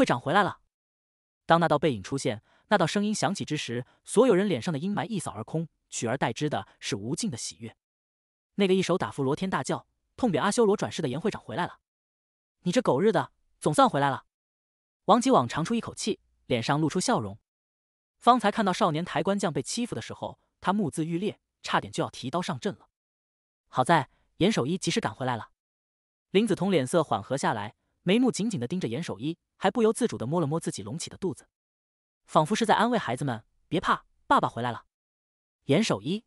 会长回来了。当那道背影出现，那道声音响起之时，所有人脸上的阴霾一扫而空，取而代之的是无尽的喜悦。那个一手打服罗天大教、痛扁阿修罗转世的严会长回来了！你这狗日的，总算回来了！王吉网长出一口气，脸上露出笑容。方才看到少年抬棺匠被欺负的时候，他目眦欲裂，差点就要提刀上阵了。好在严守一及时赶回来了。林子彤脸色缓和下来，眉目紧紧的盯着严守一。还不由自主的摸了摸自己隆起的肚子，仿佛是在安慰孩子们：“别怕，爸爸回来了。”严守一、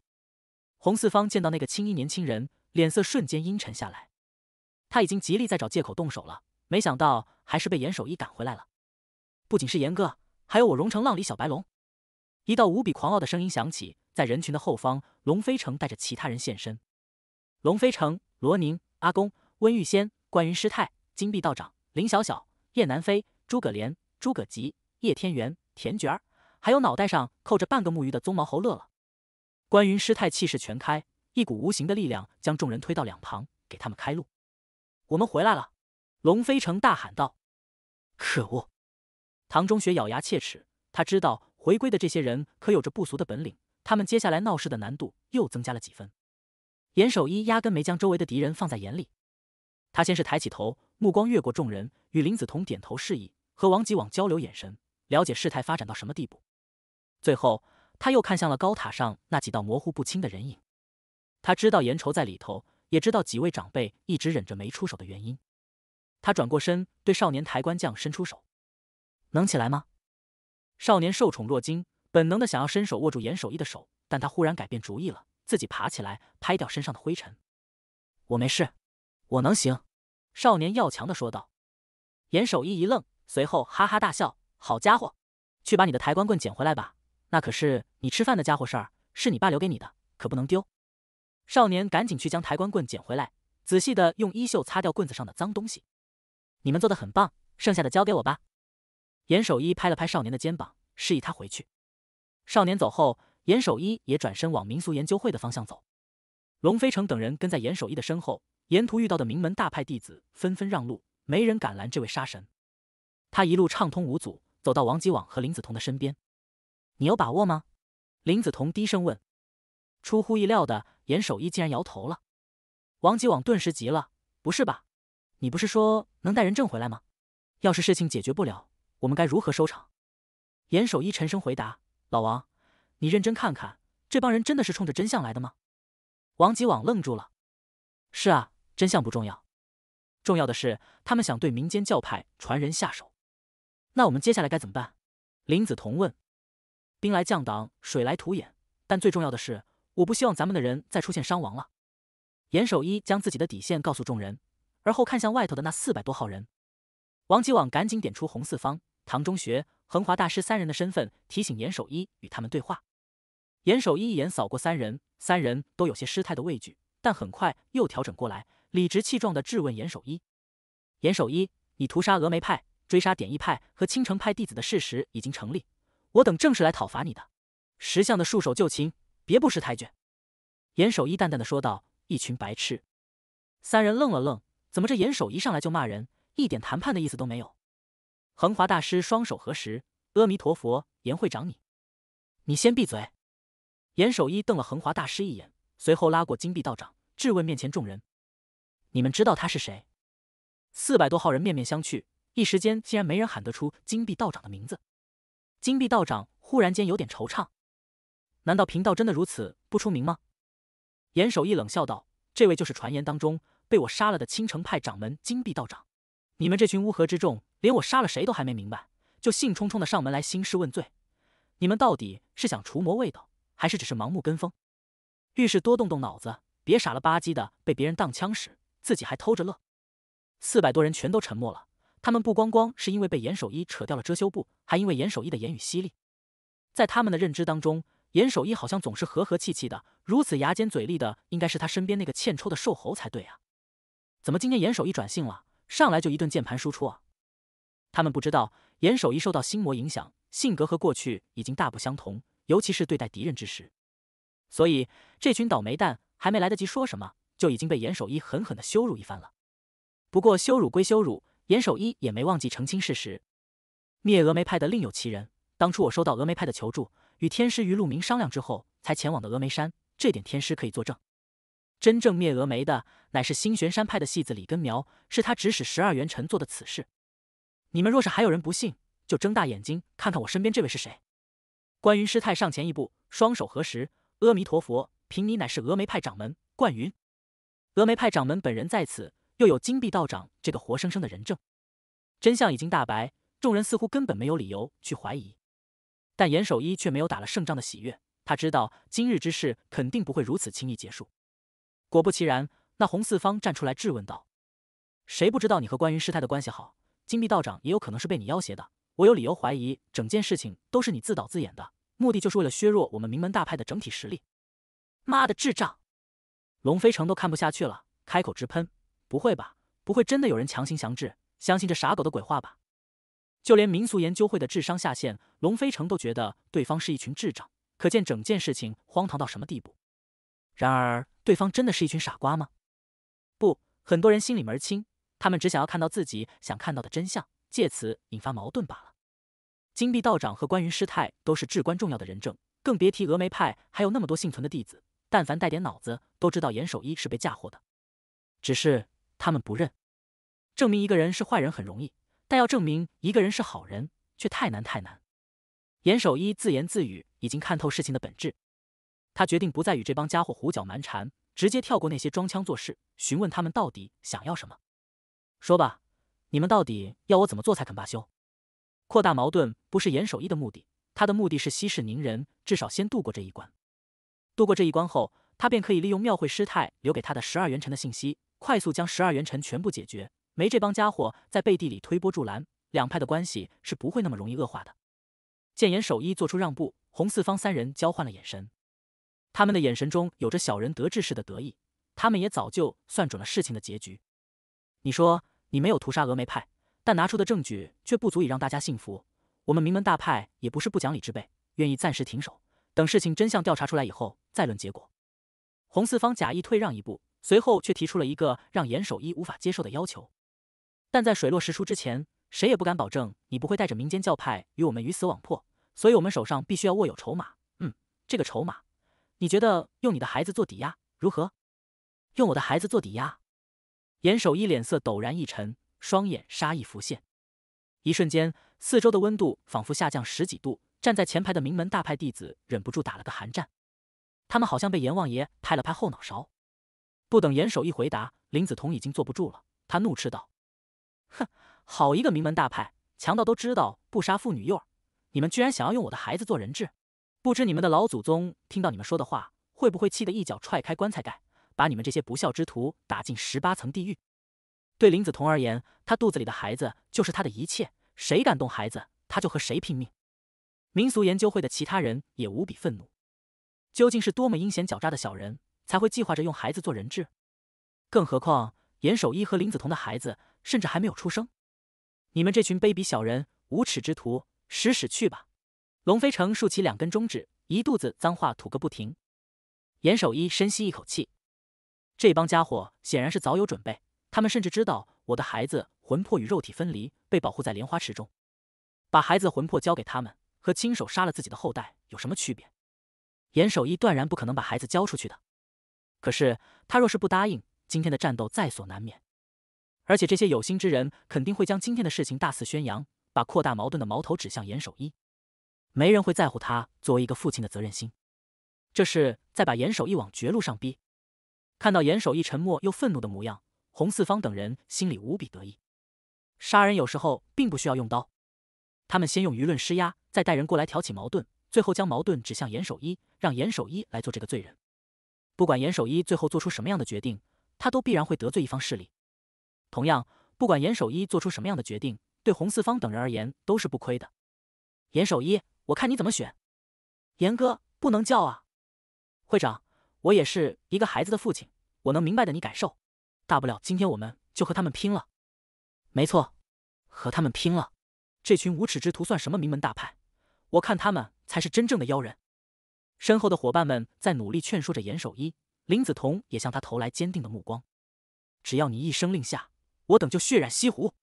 洪四方见到那个青衣年轻人，脸色瞬间阴沉下来。他已经极力在找借口动手了，没想到还是被严守一赶回来了。不仅是严哥，还有我荣城浪里小白龙。一道无比狂傲的声音响起，在人群的后方，龙飞城带着其他人现身。龙飞城、罗宁、阿公、温玉仙、关云师太、金碧道长、林小小、叶南飞。诸葛连、诸葛吉、叶天元、田觉儿，还有脑袋上扣着半个木鱼的棕毛猴乐乐，关云师太气势全开，一股无形的力量将众人推到两旁，给他们开路。我们回来了！龙飞城大喊道。可恶！唐中学咬牙切齿，他知道回归的这些人可有着不俗的本领，他们接下来闹事的难度又增加了几分。严守一压根没将周围的敌人放在眼里，他先是抬起头。目光越过众人，与林子桐点头示意，和王吉往交流眼神，了解事态发展到什么地步。最后，他又看向了高塔上那几道模糊不清的人影。他知道严愁在里头，也知道几位长辈一直忍着没出手的原因。他转过身，对少年抬棺匠伸出手：“能起来吗？”少年受宠若惊，本能的想要伸手握住严守义的手，但他忽然改变主意了，自己爬起来，拍掉身上的灰尘：“我没事，我能行。”少年要强的说道：“严守一，一愣，随后哈哈大笑。好家伙，去把你的抬棺棍捡回来吧，那可是你吃饭的家伙事儿，是你爸留给你的，可不能丢。”少年赶紧去将抬棺棍捡回来，仔细的用衣袖擦掉棍子上的脏东西。你们做的很棒，剩下的交给我吧。严守一拍了拍少年的肩膀，示意他回去。少年走后，严守一也转身往民俗研究会的方向走。龙飞城等人跟在严守一的身后。沿途遇到的名门大派弟子纷纷让路，没人敢拦这位杀神。他一路畅通无阻，走到王吉网和林子彤的身边。“你有把握吗？”林子彤低声问。出乎意料的，严守一竟然摇头了。王吉网顿时急了：“不是吧？你不是说能带人证回来吗？要是事情解决不了，我们该如何收场？”严守一沉声回答：“老王，你认真看看，这帮人真的是冲着真相来的吗？”王吉网愣住了：“是啊。”真相不重要，重要的是他们想对民间教派传人下手。那我们接下来该怎么办？林子彤问。兵来将挡，水来土掩，但最重要的是，我不希望咱们的人再出现伤亡了。严守一将自己的底线告诉众人，而后看向外头的那四百多号人。王吉网赶紧点出红四方、唐中学、恒华大师三人的身份，提醒严守一与他们对话。严守一一眼扫过三人，三人都有些失态的畏惧，但很快又调整过来。理直气壮的质问严守一：“严守一，你屠杀峨眉派、追杀点义派和青城派弟子的事实已经成立，我等正是来讨伐你的。”“识相的束手就擒，别不识抬举。”严守一淡淡的说道。“一群白痴！”三人愣了愣，怎么这严守一上来就骂人，一点谈判的意思都没有？恒华大师双手合十：“阿弥陀佛，严会长，你你先闭嘴。”严守一瞪了恒华大师一眼，随后拉过金碧道长，质问面前众人。你们知道他是谁？四百多号人面面相觑，一时间竟然没人喊得出金碧道长的名字。金碧道长忽然间有点惆怅：难道贫道真的如此不出名吗？严守义冷笑道：“这位就是传言当中被我杀了的青城派掌门金碧道长。你们这群乌合之众，连我杀了谁都还没明白，就兴冲冲的上门来兴师问罪。你们到底是想除魔卫道，还是只是盲目跟风？遇事多动动脑子，别傻了吧唧的被别人当枪使。”自己还偷着乐，四百多人全都沉默了。他们不光光是因为被严守一扯掉了遮羞布，还因为严守一的言语犀利。在他们的认知当中，严守一好像总是和和气气的，如此牙尖嘴利的，应该是他身边那个欠抽的瘦猴才对啊。怎么今天严守一转性了，上来就一顿键盘输出啊？他们不知道，严守一受到心魔影响，性格和过去已经大不相同，尤其是对待敌人之时。所以，这群倒霉蛋还没来得及说什么。就已经被严守一狠狠的羞辱一番了。不过羞辱归羞辱，严守一也没忘记澄清事实：灭峨眉派的另有其人。当初我收到峨眉派的求助，与天师于路明商量之后，才前往的峨眉山。这点天师可以作证。真正灭峨眉的，乃是星玄山派的戏子李根苗，是他指使十二元臣做的此事。你们若是还有人不信，就睁大眼睛看看我身边这位是谁。关云师太上前一步，双手合十：“阿弥陀佛，凭你乃是峨眉派掌门冠云。”峨眉派掌门本人在此，又有金碧道长这个活生生的人证，真相已经大白，众人似乎根本没有理由去怀疑。但严守一却没有打了胜仗的喜悦，他知道今日之事肯定不会如此轻易结束。果不其然，那红四方站出来质问道：“谁不知道你和关云师太的关系好？金碧道长也有可能是被你要挟的，我有理由怀疑整件事情都是你自导自演的，目的就是为了削弱我们名门大派的整体实力。”妈的，智障！龙飞城都看不下去了，开口直喷：“不会吧，不会真的有人强行降智，相信这傻狗的鬼话吧？”就连民俗研究会的智商下限，龙飞城都觉得对方是一群智障，可见整件事情荒唐到什么地步。然而，对方真的是一群傻瓜吗？不，很多人心里门儿清，他们只想要看到自己想看到的真相，借此引发矛盾罢了。金碧道长和关云师太都是至关重要的人证，更别提峨眉派还有那么多幸存的弟子。但凡带点脑子，都知道严守一是被嫁祸的，只是他们不认。证明一个人是坏人很容易，但要证明一个人是好人，却太难太难。严守一自言自语，已经看透事情的本质。他决定不再与这帮家伙胡搅蛮缠，直接跳过那些装腔作势，询问他们到底想要什么。说吧，你们到底要我怎么做才肯罢休？扩大矛盾不是严守一的目的，他的目的是息事宁人，至少先度过这一关。度过这一关后，他便可以利用庙会师太留给他的十二元辰的信息，快速将十二元辰全部解决。没这帮家伙在背地里推波助澜，两派的关系是不会那么容易恶化的。见言守一做出让步，红四方三人交换了眼神，他们的眼神中有着小人得志似的得意。他们也早就算准了事情的结局。你说你没有屠杀峨眉派，但拿出的证据却不足以让大家信服。我们名门大派也不是不讲理之辈，愿意暂时停手，等事情真相调查出来以后。再论结果，红四方假意退让一步，随后却提出了一个让严守一无法接受的要求。但在水落石出之前，谁也不敢保证你不会带着民间教派与我们鱼死网破。所以，我们手上必须要握有筹码。嗯，这个筹码，你觉得用你的孩子做抵押如何？用我的孩子做抵押？严守一脸色陡然一沉，双眼杀意浮现，一瞬间，四周的温度仿佛下降十几度。站在前排的名门大派弟子忍不住打了个寒战。他们好像被阎王爷拍了拍后脑勺，不等严守一回答，林子彤已经坐不住了。他怒斥道：“哼，好一个名门大派，强盗都知道不杀妇女幼儿，你们居然想要用我的孩子做人质？不知你们的老祖宗听到你们说的话，会不会气得一脚踹开棺材盖，把你们这些不孝之徒打进十八层地狱？”对林子彤而言，他肚子里的孩子就是他的一切，谁敢动孩子，他就和谁拼命。民俗研究会的其他人也无比愤怒。究竟是多么阴险狡诈的小人才会计划着用孩子做人质？更何况严守一和林子彤的孩子甚至还没有出生！你们这群卑鄙小人、无耻之徒，使使去吧！龙飞城竖起两根中指，一肚子脏话吐个不停。严守一深吸一口气，这帮家伙显然是早有准备，他们甚至知道我的孩子魂魄与肉体分离，被保护在莲花池中。把孩子的魂魄交给他们，和亲手杀了自己的后代有什么区别？严守一断然不可能把孩子交出去的，可是他若是不答应，今天的战斗在所难免。而且这些有心之人肯定会将今天的事情大肆宣扬，把扩大矛盾的矛头指向严守一。没人会在乎他作为一个父亲的责任心，这是在把严守一往绝路上逼。看到严守一沉默又愤怒的模样，洪四方等人心里无比得意。杀人有时候并不需要用刀，他们先用舆论施压，再带人过来挑起矛盾，最后将矛盾指向严守一。让严守一来做这个罪人，不管严守一最后做出什么样的决定，他都必然会得罪一方势力。同样，不管严守一做出什么样的决定，对洪四方等人而言都是不亏的。严守一，我看你怎么选。严哥，不能叫啊！会长，我也是一个孩子的父亲，我能明白的你感受。大不了今天我们就和他们拼了。没错，和他们拼了！这群无耻之徒算什么名门大派？我看他们才是真正的妖人。身后的伙伴们在努力劝说着严守一，林子彤也向他投来坚定的目光。只要你一声令下，我等就血染西湖。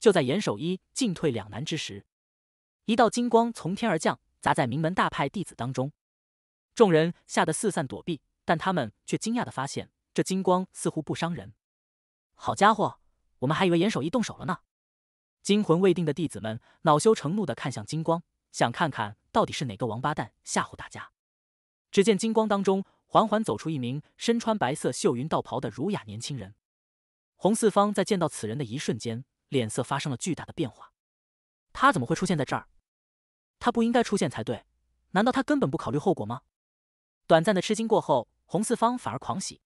就在严守一进退两难之时，一道金光从天而降，砸在名门大派弟子当中，众人吓得四散躲避，但他们却惊讶的发现，这金光似乎不伤人。好家伙，我们还以为严守一动手了呢。惊魂未定的弟子们恼羞成怒的看向金光，想看看到底是哪个王八蛋吓唬大家。只见金光当中缓缓走出一名身穿白色绣云道袍的儒雅年轻人。红四方在见到此人的一瞬间，脸色发生了巨大的变化。他怎么会出现在这儿？他不应该出现才对。难道他根本不考虑后果吗？短暂的吃惊过后，红四方反而狂喜。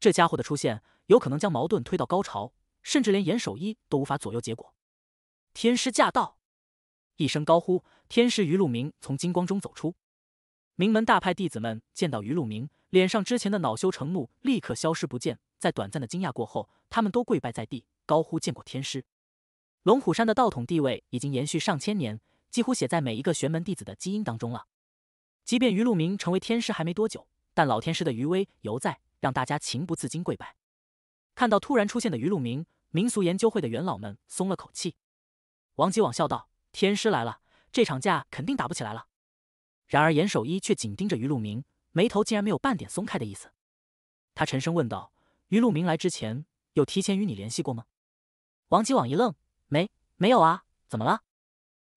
这家伙的出现，有可能将矛盾推到高潮，甚至连严守一都无法左右结果。天师驾到！一声高呼，天师余陆明从金光中走出。名门大派弟子们见到于路明，脸上之前的恼羞成怒立刻消失不见。在短暂的惊讶过后，他们都跪拜在地，高呼见过天师。龙虎山的道统地位已经延续上千年，几乎写在每一个玄门弟子的基因当中了。即便于路明成为天师还没多久，但老天师的余威犹在，让大家情不自禁跪拜。看到突然出现的于路明，民俗研究会的元老们松了口气。王吉往笑道：“天师来了，这场架肯定打不起来了。”然而严守一却紧盯着于路明，眉头竟然没有半点松开的意思。他沉声问道：“于路明来之前，有提前与你联系过吗？”王吉往一愣：“没，没有啊，怎么了？”“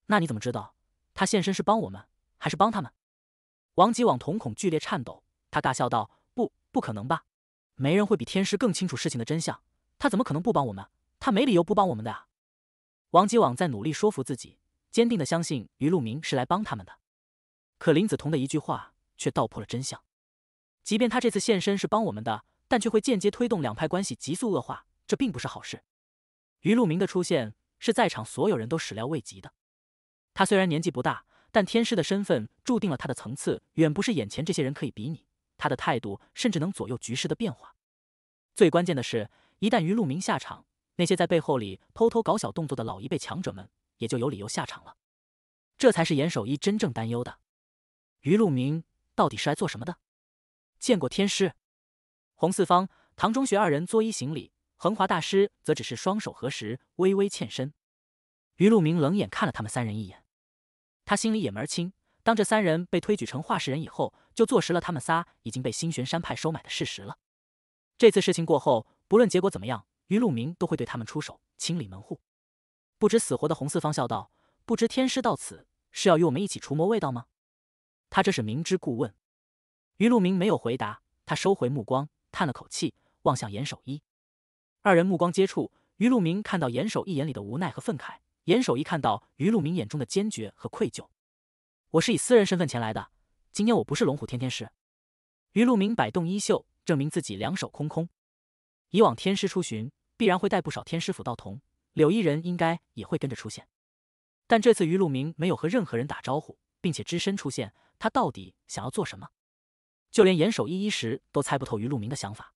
那你怎么知道他现身是帮我们，还是帮他们？”王吉往瞳孔剧烈颤抖，他尬笑道：“不，不可能吧？没人会比天师更清楚事情的真相。他怎么可能不帮我们？他没理由不帮我们的。”啊！”王吉往在努力说服自己，坚定的相信于路明是来帮他们的。可林子彤的一句话却道破了真相。即便他这次现身是帮我们的，但却会间接推动两派关系急速恶化，这并不是好事。于路明的出现是在场所有人都始料未及的。他虽然年纪不大，但天师的身份注定了他的层次远不是眼前这些人可以比拟。他的态度甚至能左右局势的变化。最关键的是，一旦于路明下场，那些在背后里偷偷搞小动作的老一辈强者们也就有理由下场了。这才是严守一真正担忧的。于路明到底是来做什么的？见过天师，洪四方、唐中学二人作揖行礼，恒华大师则只是双手合十，微微欠身。于路明冷眼看了他们三人一眼，他心里也门清。当这三人被推举成化世人以后，就坐实了他们仨已经被星玄山派收买的事实了。这次事情过后，不论结果怎么样，于路明都会对他们出手清理门户。不知死活的洪四方笑道：“不知天师到此是要与我们一起除魔卫道吗？”他这是明知故问，于路明没有回答，他收回目光，叹了口气，望向严守一。二人目光接触，于路明看到严守一眼里的无奈和愤慨，严守一看到于路明眼中的坚决和愧疚。我是以私人身份前来的，今天我不是龙虎天天师。于路明摆动衣袖，证明自己两手空空。以往天师出巡，必然会带不少天师府道童，柳一人应该也会跟着出现。但这次于路明没有和任何人打招呼，并且只身出现。他到底想要做什么？就连严守一一时都猜不透于路明的想法。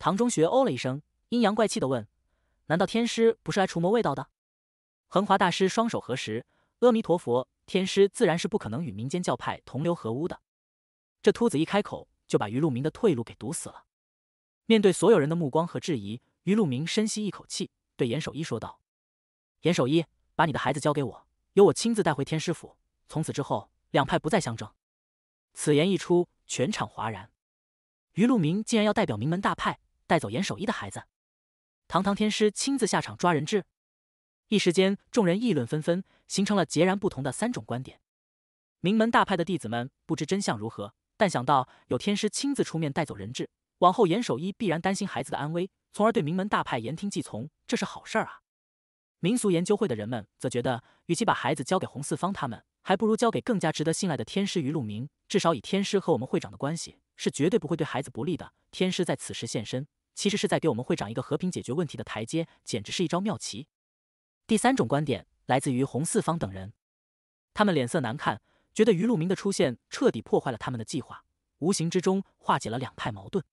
唐中学哦了一声，阴阳怪气的问：“难道天师不是来除魔卫道的？”恒华大师双手合十：“阿弥陀佛，天师自然是不可能与民间教派同流合污的。”这秃子一开口，就把于路明的退路给堵死了。面对所有人的目光和质疑，于路明深吸一口气，对严守一说道：“严守一，把你的孩子交给我，由我亲自带回天师府。从此之后。”两派不再相争，此言一出，全场哗然。于路明竟然要代表名门大派带走严守一的孩子，堂堂天师亲自下场抓人质，一时间众人议论纷纷，形成了截然不同的三种观点。名门大派的弟子们不知真相如何，但想到有天师亲自出面带走人质，往后严守一必然担心孩子的安危，从而对名门大派言听计从，这是好事啊。民俗研究会的人们则觉得，与其把孩子交给洪四方他们。还不如交给更加值得信赖的天师于路明，至少以天师和我们会长的关系，是绝对不会对孩子不利的。天师在此时现身，其实是在给我们会长一个和平解决问题的台阶，简直是一招妙棋。第三种观点来自于红四方等人，他们脸色难看，觉得于路明的出现彻底破坏了他们的计划，无形之中化解了两派矛盾，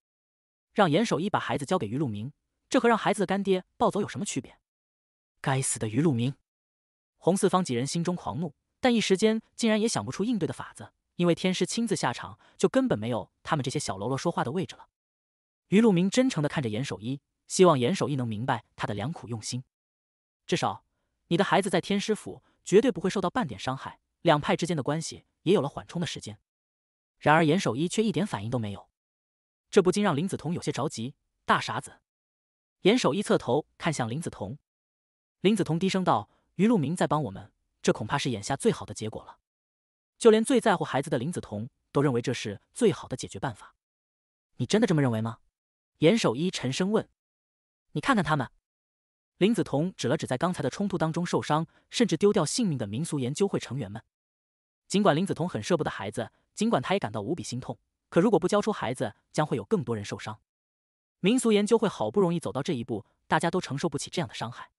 让严守一把孩子交给于路明，这和让孩子的干爹暴走有什么区别？该死的于路明！红四方几人心中狂怒。但一时间竟然也想不出应对的法子，因为天师亲自下场，就根本没有他们这些小喽啰说话的位置了。于路明真诚地看着严守一，希望严守一能明白他的良苦用心。至少，你的孩子在天师府绝对不会受到半点伤害，两派之间的关系也有了缓冲的时间。然而，严守一却一点反应都没有，这不禁让林子彤有些着急。大傻子，严守一侧头看向林子彤，林子彤低声道：“于路明在帮我们。”这恐怕是眼下最好的结果了。就连最在乎孩子的林子彤都认为这是最好的解决办法。你真的这么认为吗？严守一沉声问。你看看他们。林子彤指了指在刚才的冲突当中受伤，甚至丢掉性命的民俗研究会成员们。尽管林子彤很舍不得孩子，尽管他也感到无比心痛，可如果不交出孩子，将会有更多人受伤。民俗研究会好不容易走到这一步，大家都承受不起这样的伤害。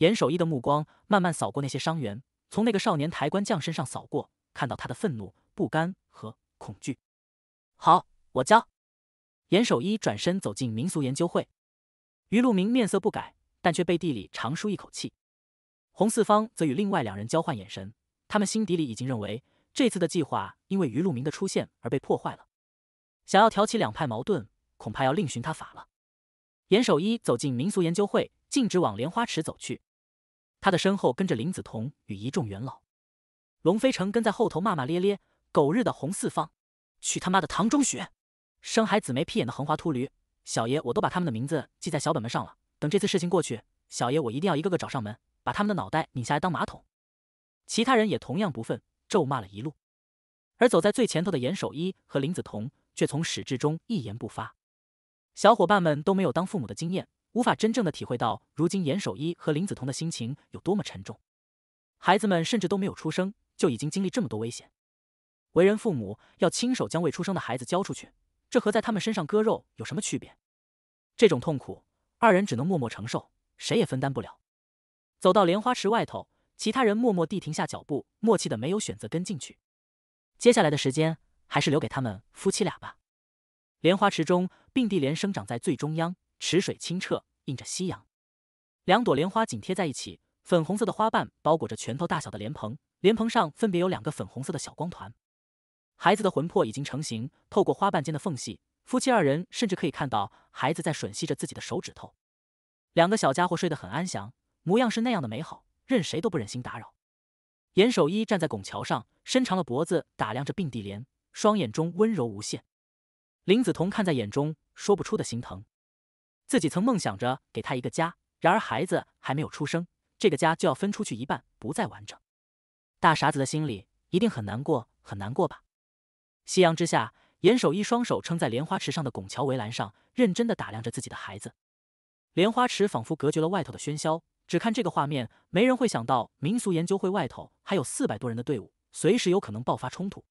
严守一的目光慢慢扫过那些伤员，从那个少年抬棺匠身上扫过，看到他的愤怒、不甘和恐惧。好，我教。严守一转身走进民俗研究会。于路明面色不改，但却背地里长舒一口气。洪四方则与另外两人交换眼神，他们心底里已经认为这次的计划因为于路明的出现而被破坏了。想要挑起两派矛盾，恐怕要另寻他法了。严守一走进民俗研究会，径直往莲花池走去。他的身后跟着林子彤与一众元老，龙飞城跟在后头骂骂咧咧：“狗日的红四方，去他妈的唐中学，生孩子没屁眼的横滑秃驴！小爷我都把他们的名字记在小本本上了，等这次事情过去，小爷我一定要一个个找上门，把他们的脑袋拧下来当马桶。”其他人也同样不忿，咒骂了一路。而走在最前头的严守一和林子彤却从始至终一言不发。小伙伴们都没有当父母的经验。无法真正的体会到如今严守一和林子彤的心情有多么沉重。孩子们甚至都没有出生，就已经经历这么多危险。为人父母要亲手将未出生的孩子交出去，这和在他们身上割肉有什么区别？这种痛苦，二人只能默默承受，谁也分担不了。走到莲花池外头，其他人默默地停下脚步，默契的没有选择跟进去。接下来的时间，还是留给他们夫妻俩吧。莲花池中，并蒂莲生长在最中央。池水清澈，映着夕阳。两朵莲花紧贴在一起，粉红色的花瓣包裹着拳头大小的莲蓬，莲蓬上分别有两个粉红色的小光团。孩子的魂魄已经成型，透过花瓣间的缝隙，夫妻二人甚至可以看到孩子在吮吸着自己的手指头。两个小家伙睡得很安详，模样是那样的美好，任谁都不忍心打扰。严守一站在拱桥上，伸长了脖子打量着并蒂莲，双眼中温柔无限。林子彤看在眼中，说不出的心疼。自己曾梦想着给他一个家，然而孩子还没有出生，这个家就要分出去一半，不再完整。大傻子的心里一定很难过，很难过吧？夕阳之下，严守一双手撑在莲花池上的拱桥围栏上，认真的打量着自己的孩子。莲花池仿佛隔绝了外头的喧嚣，只看这个画面，没人会想到民俗研究会外头还有四百多人的队伍，随时有可能爆发冲突。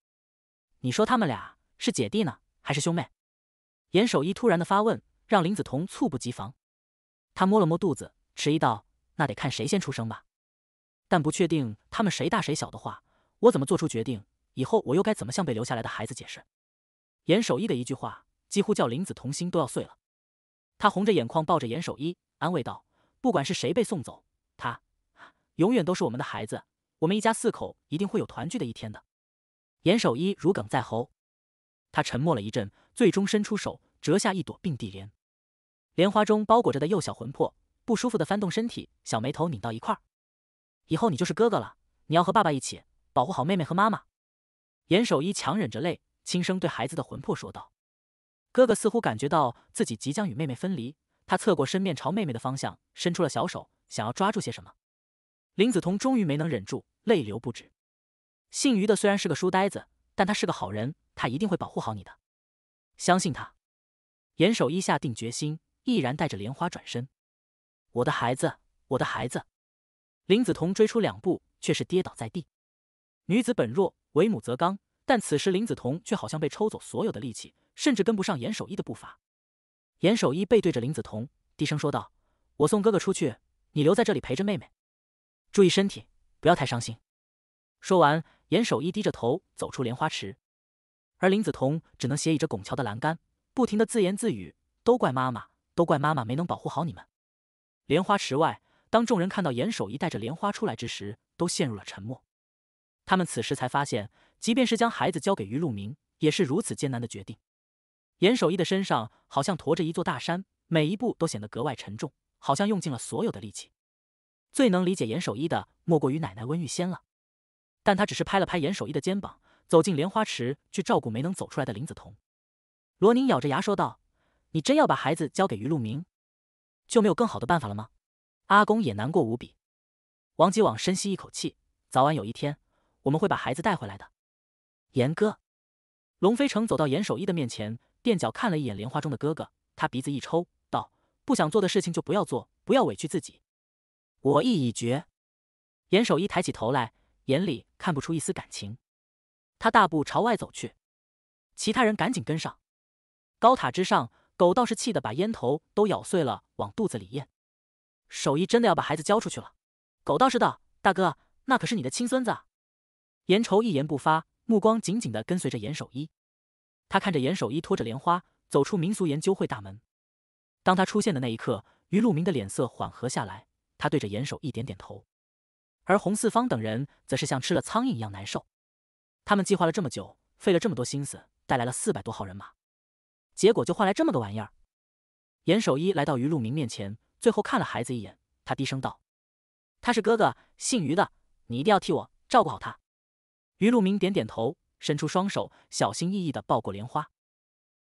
你说他们俩是姐弟呢，还是兄妹？严守一突然的发问。让林子彤猝不及防，他摸了摸肚子，迟疑道：“那得看谁先出生吧。但不确定他们谁大谁小的话，我怎么做出决定？以后我又该怎么向被留下来的孩子解释？”严守一的一句话几乎叫林子彤心都要碎了。他红着眼眶，抱着严守一，安慰道：“不管是谁被送走，他永远都是我们的孩子。我们一家四口一定会有团聚的一天的。”严守一如鲠在喉，他沉默了一阵，最终伸出手，折下一朵并蒂莲。莲花中包裹着的幼小魂魄不舒服的翻动身体，小眉头拧到一块儿。以后你就是哥哥了，你要和爸爸一起保护好妹妹和妈妈。严守一强忍着泪，轻声对孩子的魂魄说道：“哥哥似乎感觉到自己即将与妹妹分离，他侧过身面朝妹妹的方向，伸出了小手，想要抓住些什么。”林子彤终于没能忍住，泪流不止。姓余的虽然是个书呆子，但他是个好人，他一定会保护好你的，相信他。严守一下定决心。毅然带着莲花转身，我的孩子，我的孩子。林子彤追出两步，却是跌倒在地。女子本弱，为母则刚，但此时林子彤却好像被抽走所有的力气，甚至跟不上严守一的步伐。严守一背对着林子彤，低声说道：“我送哥哥出去，你留在这里陪着妹妹，注意身体，不要太伤心。”说完，严守一低着头走出莲花池，而林子彤只能斜倚着拱桥的栏杆，不停的自言自语：“都怪妈妈。”都怪妈妈没能保护好你们。莲花池外，当众人看到严守一带着莲花出来之时，都陷入了沉默。他们此时才发现，即便是将孩子交给于路明，也是如此艰难的决定。严守一的身上好像驮着一座大山，每一步都显得格外沉重，好像用尽了所有的力气。最能理解严守一的，莫过于奶奶温玉仙了。但她只是拍了拍严守一的肩膀，走进莲花池去照顾没能走出来的林子彤。罗宁咬着牙说道。你真要把孩子交给于路明，就没有更好的办法了吗？阿公也难过无比。王吉网深吸一口气，早晚有一天我们会把孩子带回来的。严哥，龙飞成走到严守一的面前，垫脚看了一眼莲花中的哥哥，他鼻子一抽，道：“不想做的事情就不要做，不要委屈自己。”我意已决。严守一抬起头来，眼里看不出一丝感情。他大步朝外走去，其他人赶紧跟上。高塔之上。狗道士气得把烟头都咬碎了，往肚子里咽。守艺真的要把孩子交出去了。狗道士道：“大哥，那可是你的亲孙子。”严愁一言不发，目光紧紧的跟随着严守一。他看着严守一拖着莲花走出民俗研究会大门。当他出现的那一刻，于路明的脸色缓和下来，他对着严守一点点头。而洪四方等人则是像吃了苍蝇一样难受。他们计划了这么久，费了这么多心思，带来了四百多号人马。结果就换来这么个玩意儿。严守一来到于路明面前，最后看了孩子一眼，他低声道：“他是哥哥，姓于的，你一定要替我照顾好他。”于路明点点头，伸出双手，小心翼翼的抱过莲花。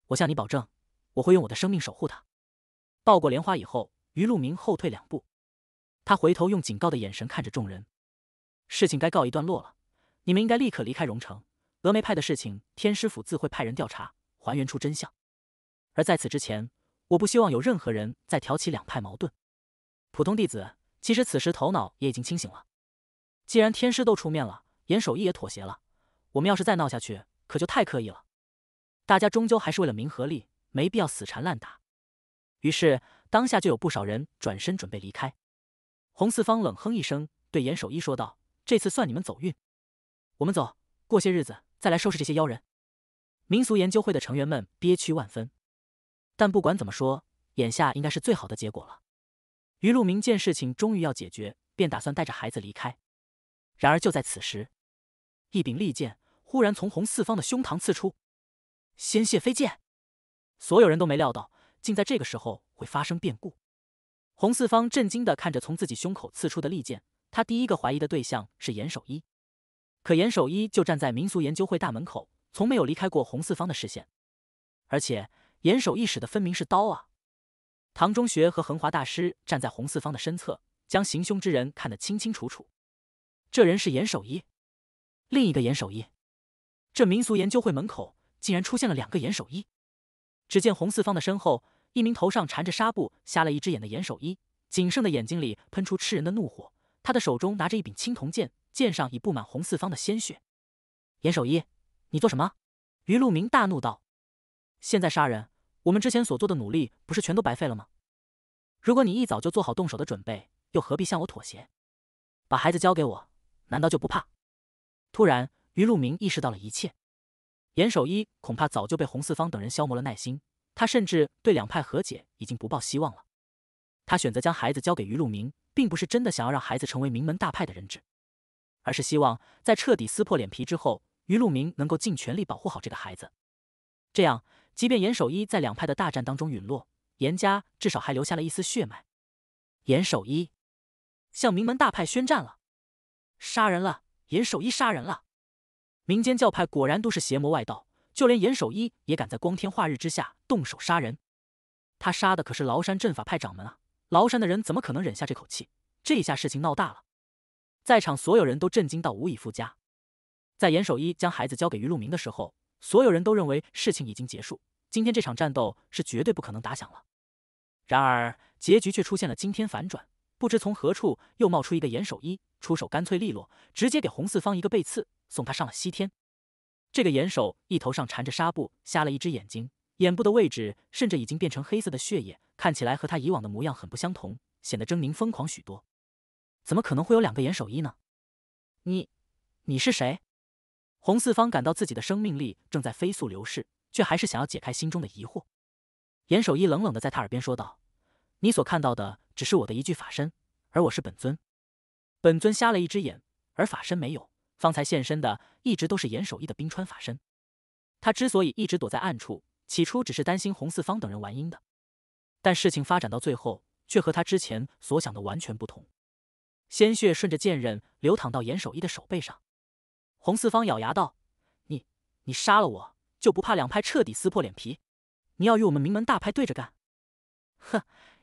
我向你保证，我会用我的生命守护他。抱过莲花以后，于路明后退两步，他回头用警告的眼神看着众人：“事情该告一段落了，你们应该立刻离开荣城。峨眉派的事情，天师府自会派人调查，还原出真相。”而在此之前，我不希望有任何人再挑起两派矛盾。普通弟子其实此时头脑也已经清醒了。既然天师都出面了，严守义也妥协了，我们要是再闹下去，可就太刻意了。大家终究还是为了名和利，没必要死缠烂打。于是当下就有不少人转身准备离开。洪四方冷哼一声，对严守义说道：“这次算你们走运，我们走，过些日子再来收拾这些妖人。”民俗研究会的成员们憋屈万分。但不管怎么说，眼下应该是最好的结果了。于路明见事情终于要解决，便打算带着孩子离开。然而就在此时，一柄利剑忽然从红四方的胸膛刺出，鲜血飞溅。所有人都没料到，竟在这个时候会发生变故。红四方震惊的看着从自己胸口刺出的利剑，他第一个怀疑的对象是严守一。可严守一就站在民俗研究会大门口，从没有离开过红四方的视线，而且。严守一使的分明是刀啊！唐中学和恒华大师站在洪四方的身侧，将行凶之人看得清清楚楚。这人是严守一，另一个严守一，这民俗研究会门口竟然出现了两个严守一。只见洪四方的身后，一名头上缠着纱布、瞎了一只眼的严守一，仅剩的眼睛里喷出炽人的怒火。他的手中拿着一柄青铜剑，剑上已布满洪四方的鲜血。严守一，你做什么？于路明大怒道：“现在杀人！”我们之前所做的努力不是全都白费了吗？如果你一早就做好动手的准备，又何必向我妥协？把孩子交给我，难道就不怕？突然，于路明意识到了一切。严守一恐怕早就被洪四方等人消磨了耐心，他甚至对两派和解已经不抱希望了。他选择将孩子交给于路明，并不是真的想要让孩子成为名门大派的人质，而是希望在彻底撕破脸皮之后，于路明能够尽全力保护好这个孩子，这样。即便严守一在两派的大战当中陨落，严家至少还留下了一丝血脉。严守一向名门大派宣战了，杀人了！严守一杀人了！民间教派果然都是邪魔外道，就连严守一也敢在光天化日之下动手杀人。他杀的可是崂山阵法派掌门啊！崂山的人怎么可能忍下这口气？这一下事情闹大了，在场所有人都震惊到无以复加。在严守一将孩子交给于路明的时候。所有人都认为事情已经结束，今天这场战斗是绝对不可能打响了。然而，结局却出现了惊天反转，不知从何处又冒出一个严守一，出手干脆利落，直接给红四方一个背刺，送他上了西天。这个严守一头上缠着纱布，瞎了一只眼睛，眼部的位置甚至已经变成黑色的血液，看起来和他以往的模样很不相同，显得狰狞疯狂许多。怎么可能会有两个严守一呢？你，你是谁？红四方感到自己的生命力正在飞速流逝，却还是想要解开心中的疑惑。严守一冷冷的在他耳边说道：“你所看到的只是我的一具法身，而我是本尊。本尊瞎了一只眼，而法身没有。方才现身的一直都是严守一的冰川法身。他之所以一直躲在暗处，起初只是担心红四方等人玩阴的。但事情发展到最后，却和他之前所想的完全不同。鲜血顺着剑刃流淌到严守一的手背上。”红四方咬牙道：“你，你杀了我，就不怕两派彻底撕破脸皮？你要与我们名门大派对着干？”哼！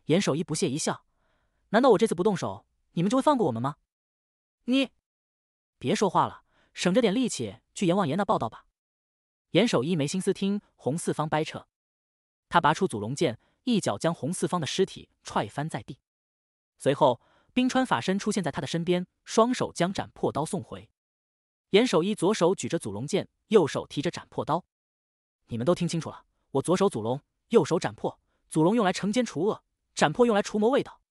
严守一不屑一笑：“难道我这次不动手，你们就会放过我们吗？”你别说话了，省着点力气去阎王爷那报道吧。严守一没心思听红四方掰扯，他拔出祖龙剑，一脚将红四方的尸体踹翻在地。随后，冰川法身出现在他的身边，双手将斩破刀送回。严守一左手举着祖龙剑，右手提着斩破刀。你们都听清楚了，我左手祖龙，右手斩破。祖龙用来惩奸除恶，斩破用来除魔卫道。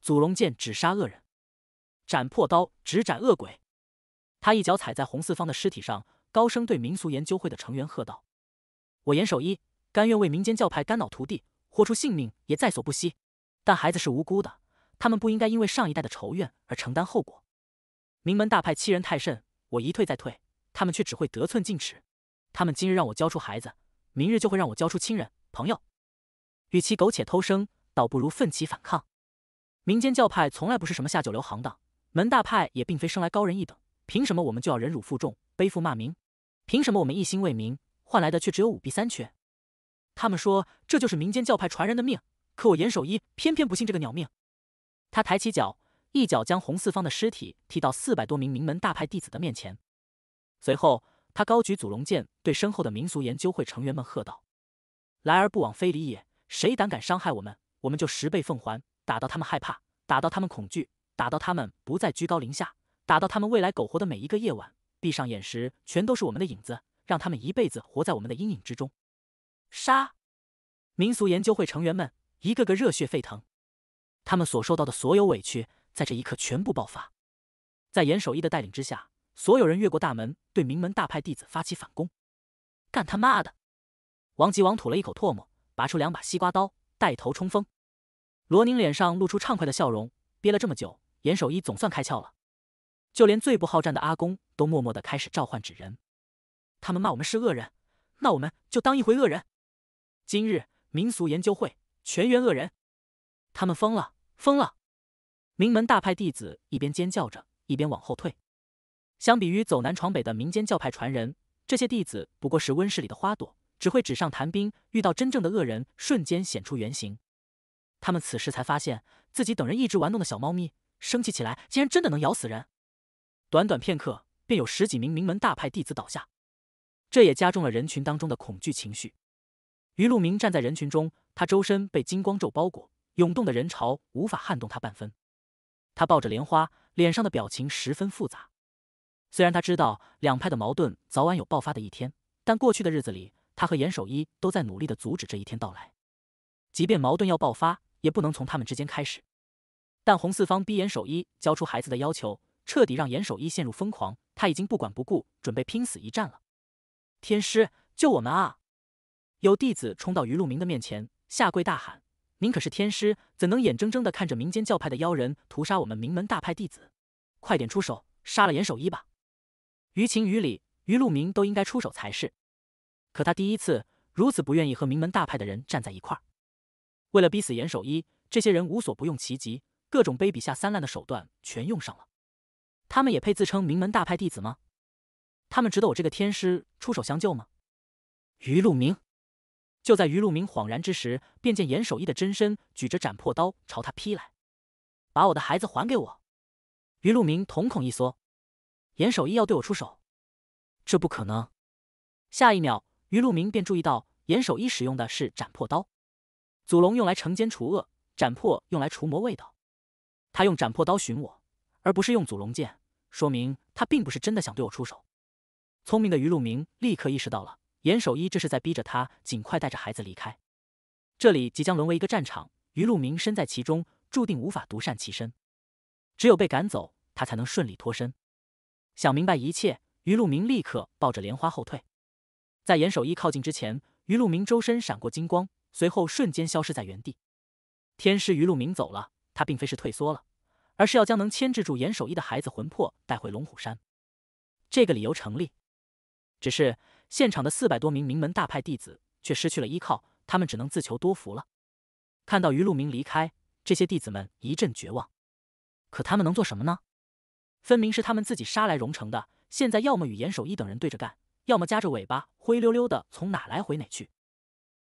祖龙剑只杀恶人，斩破刀只斩恶鬼。他一脚踩在红四方的尸体上，高声对民俗研究会的成员喝道：“我严守一，甘愿为民间教派肝脑涂地，豁出性命也在所不惜。但孩子是无辜的，他们不应该因为上一代的仇怨而承担后果。名门大派欺人太甚。”我一退再退，他们却只会得寸进尺。他们今日让我交出孩子，明日就会让我交出亲人朋友。与其苟且偷生，倒不如奋起反抗。民间教派从来不是什么下九流行当，门大派也并非生来高人一等。凭什么我们就要忍辱负重，背负骂名？凭什么我们一心为民，换来的却只有五弊三缺？他们说这就是民间教派传人的命，可我严守一偏偏不信这个鸟命。他抬起脚。一脚将红四方的尸体踢到四百多名名门大派弟子的面前，随后他高举祖龙剑，对身后的民俗研究会成员们喝道：“来而不往非礼也，谁胆敢伤害我们，我们就十倍奉还，打到他们害怕，打到他们恐惧，打到他们不再居高临下，打到他们未来苟活的每一个夜晚，闭上眼时全都是我们的影子，让他们一辈子活在我们的阴影之中。”杀！民俗研究会成员们一个个热血沸腾，他们所受到的所有委屈。在这一刻，全部爆发。在严守一的带领之下，所有人越过大门，对名门大派弟子发起反攻。干他妈的！王吉王吐了一口唾沫，拔出两把西瓜刀，带头冲锋。罗宁脸上露出畅快的笑容，憋了这么久，严守一总算开窍了。就连最不好战的阿公都默默的开始召唤纸人。他们骂我们是恶人，那我们就当一回恶人。今日民俗研究会全员恶人。他们疯了，疯了！名门大派弟子一边尖叫着，一边往后退。相比于走南闯北的民间教派传人，这些弟子不过是温室里的花朵，只会纸上谈兵。遇到真正的恶人，瞬间显出原形。他们此时才发现，自己等人一直玩弄的小猫咪，生气起来竟然真的能咬死人。短短片刻，便有十几名名门大派弟子倒下，这也加重了人群当中的恐惧情绪。于路明站在人群中，他周身被金光咒包裹，涌动的人潮无法撼动他半分。他抱着莲花，脸上的表情十分复杂。虽然他知道两派的矛盾早晚有爆发的一天，但过去的日子里，他和严守一都在努力的阻止这一天到来。即便矛盾要爆发，也不能从他们之间开始。但红四方逼严守一交出孩子的要求，彻底让严守一陷入疯狂。他已经不管不顾，准备拼死一战了。天师，救我们啊！有弟子冲到于路明的面前，下跪大喊。您可是天师，怎能眼睁睁的看着民间教派的妖人屠杀我们名门大派弟子？快点出手，杀了严守一吧！于情于理，于路明都应该出手才是。可他第一次如此不愿意和名门大派的人站在一块儿。为了逼死严守一，这些人无所不用其极，各种卑鄙下三滥的手段全用上了。他们也配自称名门大派弟子吗？他们值得我这个天师出手相救吗？于路明。就在余陆明恍然之时，便见严守一的真身举着斩破刀朝他劈来。把我的孩子还给我！余陆明瞳孔一缩，严守一要对我出手？这不可能！下一秒，余陆明便注意到严守一使用的是斩破刀。祖龙用来惩奸除恶，斩破用来除魔卫道。他用斩破刀寻我，而不是用祖龙剑，说明他并不是真的想对我出手。聪明的余陆明立刻意识到了。严守一这是在逼着他尽快带着孩子离开，这里即将沦为一个战场，于路明身在其中，注定无法独善其身，只有被赶走，他才能顺利脱身。想明白一切，于路明立刻抱着莲花后退，在严守一靠近之前，于路明周身闪过金光，随后瞬间消失在原地。天师于路明走了，他并非是退缩了，而是要将能牵制住严守一的孩子魂魄带回龙虎山。这个理由成立，只是。现场的四百多名名门大派弟子却失去了依靠，他们只能自求多福了。看到于路明离开，这些弟子们一阵绝望。可他们能做什么呢？分明是他们自己杀来荣城的，现在要么与严守义等人对着干，要么夹着尾巴灰溜溜的从哪来回哪去。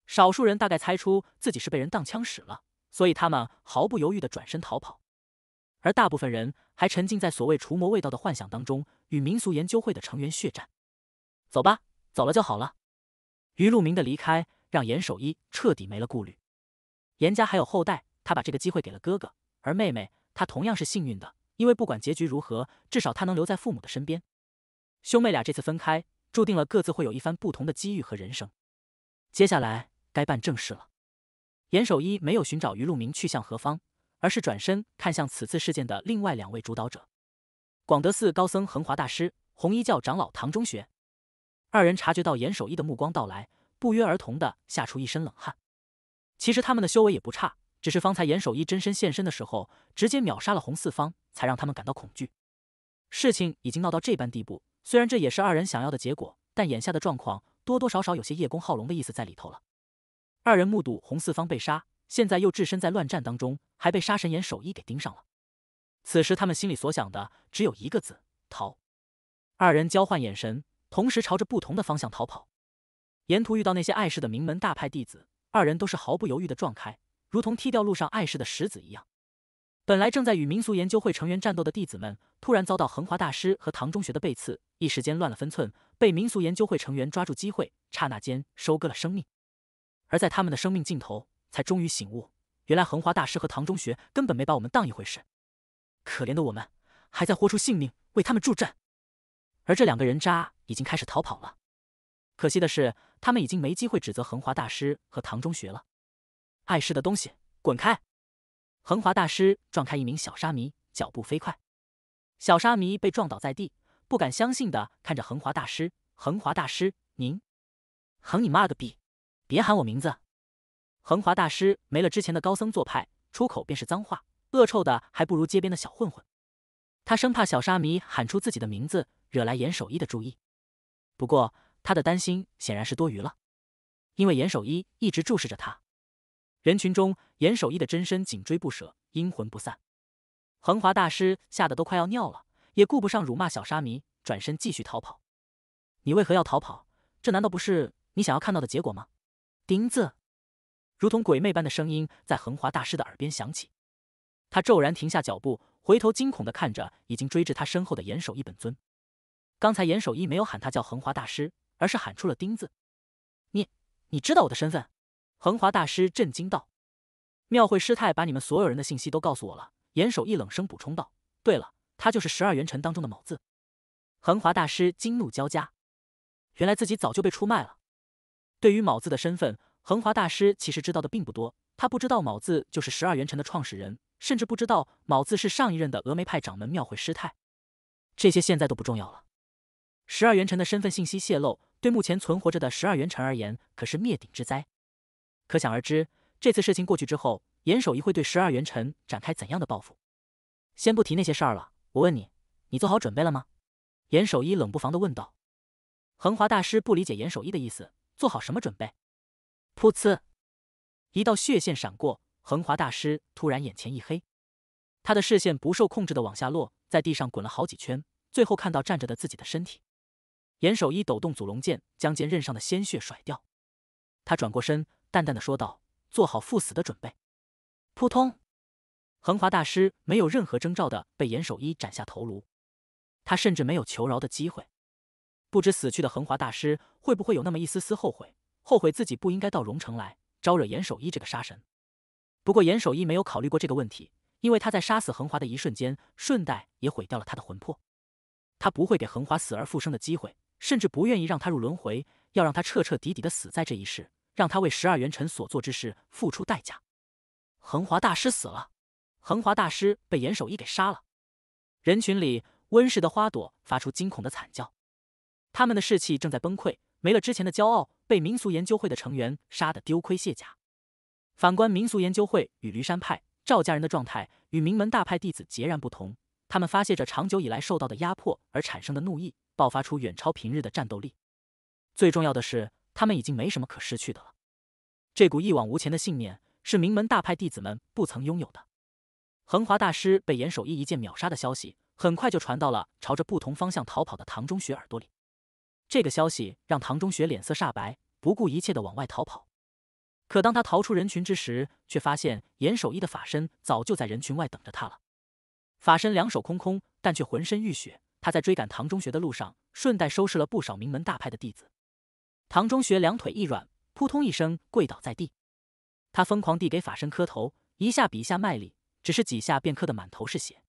少数人大概猜出自己是被人当枪使了，所以他们毫不犹豫地转身逃跑。而大部分人还沉浸在所谓除魔卫道的幻想当中，与民俗研究会的成员血战。走吧。走了就好了。于路明的离开让严守一彻底没了顾虑。严家还有后代，他把这个机会给了哥哥，而妹妹他同样是幸运的，因为不管结局如何，至少他能留在父母的身边。兄妹俩这次分开，注定了各自会有一番不同的机遇和人生。接下来该办正事了。严守一没有寻找于路明去向何方，而是转身看向此次事件的另外两位主导者：广德寺高僧恒华大师、红衣教长老唐中学。二人察觉到严守一的目光到来，不约而同的吓出一身冷汗。其实他们的修为也不差，只是方才严守一真身现身的时候，直接秒杀了红四方，才让他们感到恐惧。事情已经闹到这般地步，虽然这也是二人想要的结果，但眼下的状况多多少少有些叶公好龙的意思在里头了。二人目睹红四方被杀，现在又置身在乱战当中，还被杀神严守一给盯上了。此时他们心里所想的只有一个字：逃。二人交换眼神。同时朝着不同的方向逃跑，沿途遇到那些碍事的名门大派弟子，二人都是毫不犹豫的撞开，如同踢掉路上碍事的石子一样。本来正在与民俗研究会成员战斗的弟子们，突然遭到恒华大师和唐中学的背刺，一时间乱了分寸，被民俗研究会成员抓住机会，刹那间收割了生命。而在他们的生命尽头，才终于醒悟，原来恒华大师和唐中学根本没把我们当一回事。可怜的我们，还在豁出性命为他们助战。而这两个人渣已经开始逃跑了，可惜的是，他们已经没机会指责恒华大师和唐中学了。碍事的东西，滚开！恒华大师撞开一名小沙弥，脚步飞快，小沙弥被撞倒在地，不敢相信的看着恒华大师。恒华大师，您，横你妈个逼！别喊我名字！恒华大师没了之前的高僧做派，出口便是脏话，恶臭的还不如街边的小混混。他生怕小沙弥喊出自己的名字。惹来严守一的注意，不过他的担心显然是多余了，因为严守一一直注视着他。人群中，严守一的真身紧追不舍，阴魂不散。恒华大师吓得都快要尿了，也顾不上辱骂小沙弥，转身继续逃跑。你为何要逃跑？这难道不是你想要看到的结果吗？钉子，如同鬼魅般的声音在恒华大师的耳边响起，他骤然停下脚步，回头惊恐的看着已经追至他身后的严守一本尊。刚才严守一没有喊他叫恒华大师，而是喊出了“丁”字。你，你知道我的身份？恒华大师震惊道：“庙会师太把你们所有人的信息都告诉我了。”严守一冷声补充道：“对了，他就是十二元辰当中的卯字。”恒华大师惊怒交加，原来自己早就被出卖了。对于卯字的身份，恒华大师其实知道的并不多。他不知道卯字就是十二元辰的创始人，甚至不知道卯字是上一任的峨眉派掌门庙会师太。这些现在都不重要了。十二元辰的身份信息泄露，对目前存活着的十二元辰而言可是灭顶之灾。可想而知，这次事情过去之后，严守一会对十二元辰展开怎样的报复？先不提那些事儿了，我问你，你做好准备了吗？严守一冷不防的问道。恒华大师不理解严守一的意思，做好什么准备？噗呲，一道血线闪过，恒华大师突然眼前一黑，他的视线不受控制的往下落，在地上滚了好几圈，最后看到站着的自己的身体。严守一抖动祖龙剑，将剑刃上的鲜血甩掉。他转过身，淡淡的说道：“做好赴死的准备。”扑通，恒华大师没有任何征兆的被严守一斩下头颅。他甚至没有求饶的机会。不知死去的恒华大师会不会有那么一丝丝后悔，后悔自己不应该到荣城来招惹严守一这个杀神？不过严守一没有考虑过这个问题，因为他在杀死恒华的一瞬间，顺带也毁掉了他的魂魄。他不会给恒华死而复生的机会。甚至不愿意让他入轮回，要让他彻彻底底的死在这一世，让他为十二元辰所做之事付出代价。恒华大师死了，恒华大师被严守一给杀了。人群里温室的花朵发出惊恐的惨叫，他们的士气正在崩溃，没了之前的骄傲，被民俗研究会的成员杀得丢盔卸甲。反观民俗研究会与驴山派赵家人的状态，与名门大派弟子截然不同，他们发泄着长久以来受到的压迫而产生的怒意。爆发出远超平日的战斗力。最重要的是，他们已经没什么可失去的了。这股一往无前的信念，是名门大派弟子们不曾拥有的。恒华大师被严守一一剑秒杀的消息，很快就传到了朝着不同方向逃跑的唐中学耳朵里。这个消息让唐中学脸色煞白，不顾一切的往外逃跑。可当他逃出人群之时，却发现严守一的法身早就在人群外等着他了。法身两手空空，但却浑身浴血。他在追赶唐中学的路上，顺带收拾了不少名门大派的弟子。唐中学两腿一软，扑通一声跪倒在地。他疯狂地给法身磕头，一下比一下卖力，只是几下便磕得满头是血。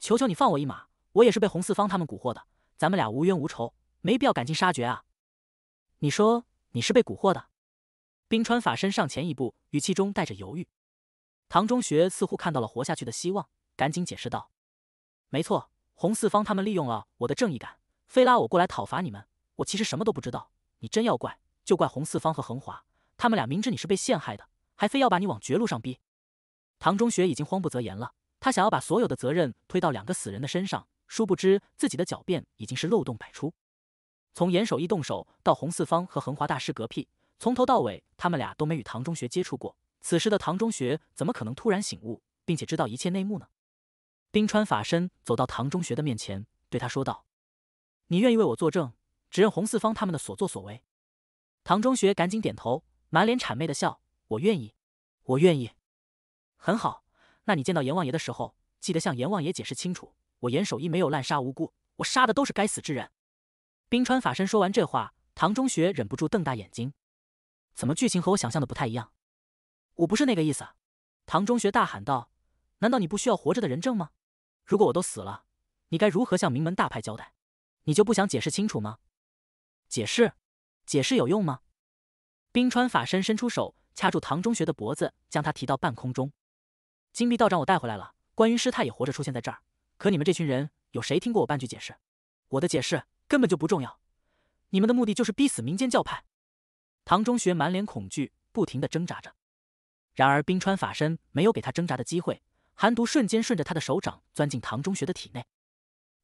求求你放我一马，我也是被洪四方他们蛊惑的，咱们俩无冤无仇，没必要赶尽杀绝啊！你说你是被蛊惑的？冰川法身上前一步，语气中带着犹豫。唐中学似乎看到了活下去的希望，赶紧解释道：“没错。”红四方他们利用了我的正义感，非拉我过来讨伐你们。我其实什么都不知道。你真要怪，就怪红四方和恒华。他们俩明知你是被陷害的，还非要把你往绝路上逼。唐中学已经慌不择言了，他想要把所有的责任推到两个死人的身上，殊不知自己的狡辩已经是漏洞百出。从严守一动手到红四方和恒华大师嗝屁，从头到尾他们俩都没与唐中学接触过。此时的唐中学怎么可能突然醒悟，并且知道一切内幕呢？冰川法身走到唐中学的面前，对他说道：“你愿意为我作证，指认红四方他们的所作所为？”唐中学赶紧点头，满脸谄媚的笑：“我愿意，我愿意。”很好，那你见到阎王爷的时候，记得向阎王爷解释清楚，我严守一没有滥杀无辜，我杀的都是该死之人。”冰川法身说完这话，唐中学忍不住瞪大眼睛：“怎么剧情和我想象的不太一样？我不是那个意思！”唐中学大喊道：“难道你不需要活着的人证吗？”如果我都死了，你该如何向名门大派交代？你就不想解释清楚吗？解释？解释有用吗？冰川法身伸出手，掐住唐中学的脖子，将他提到半空中。金币道长，我带回来了。关于师太也活着出现在这儿。可你们这群人，有谁听过我半句解释？我的解释根本就不重要。你们的目的就是逼死民间教派。唐中学满脸恐惧，不停的挣扎着。然而冰川法身没有给他挣扎的机会。寒毒瞬间顺着他的手掌钻进唐中学的体内，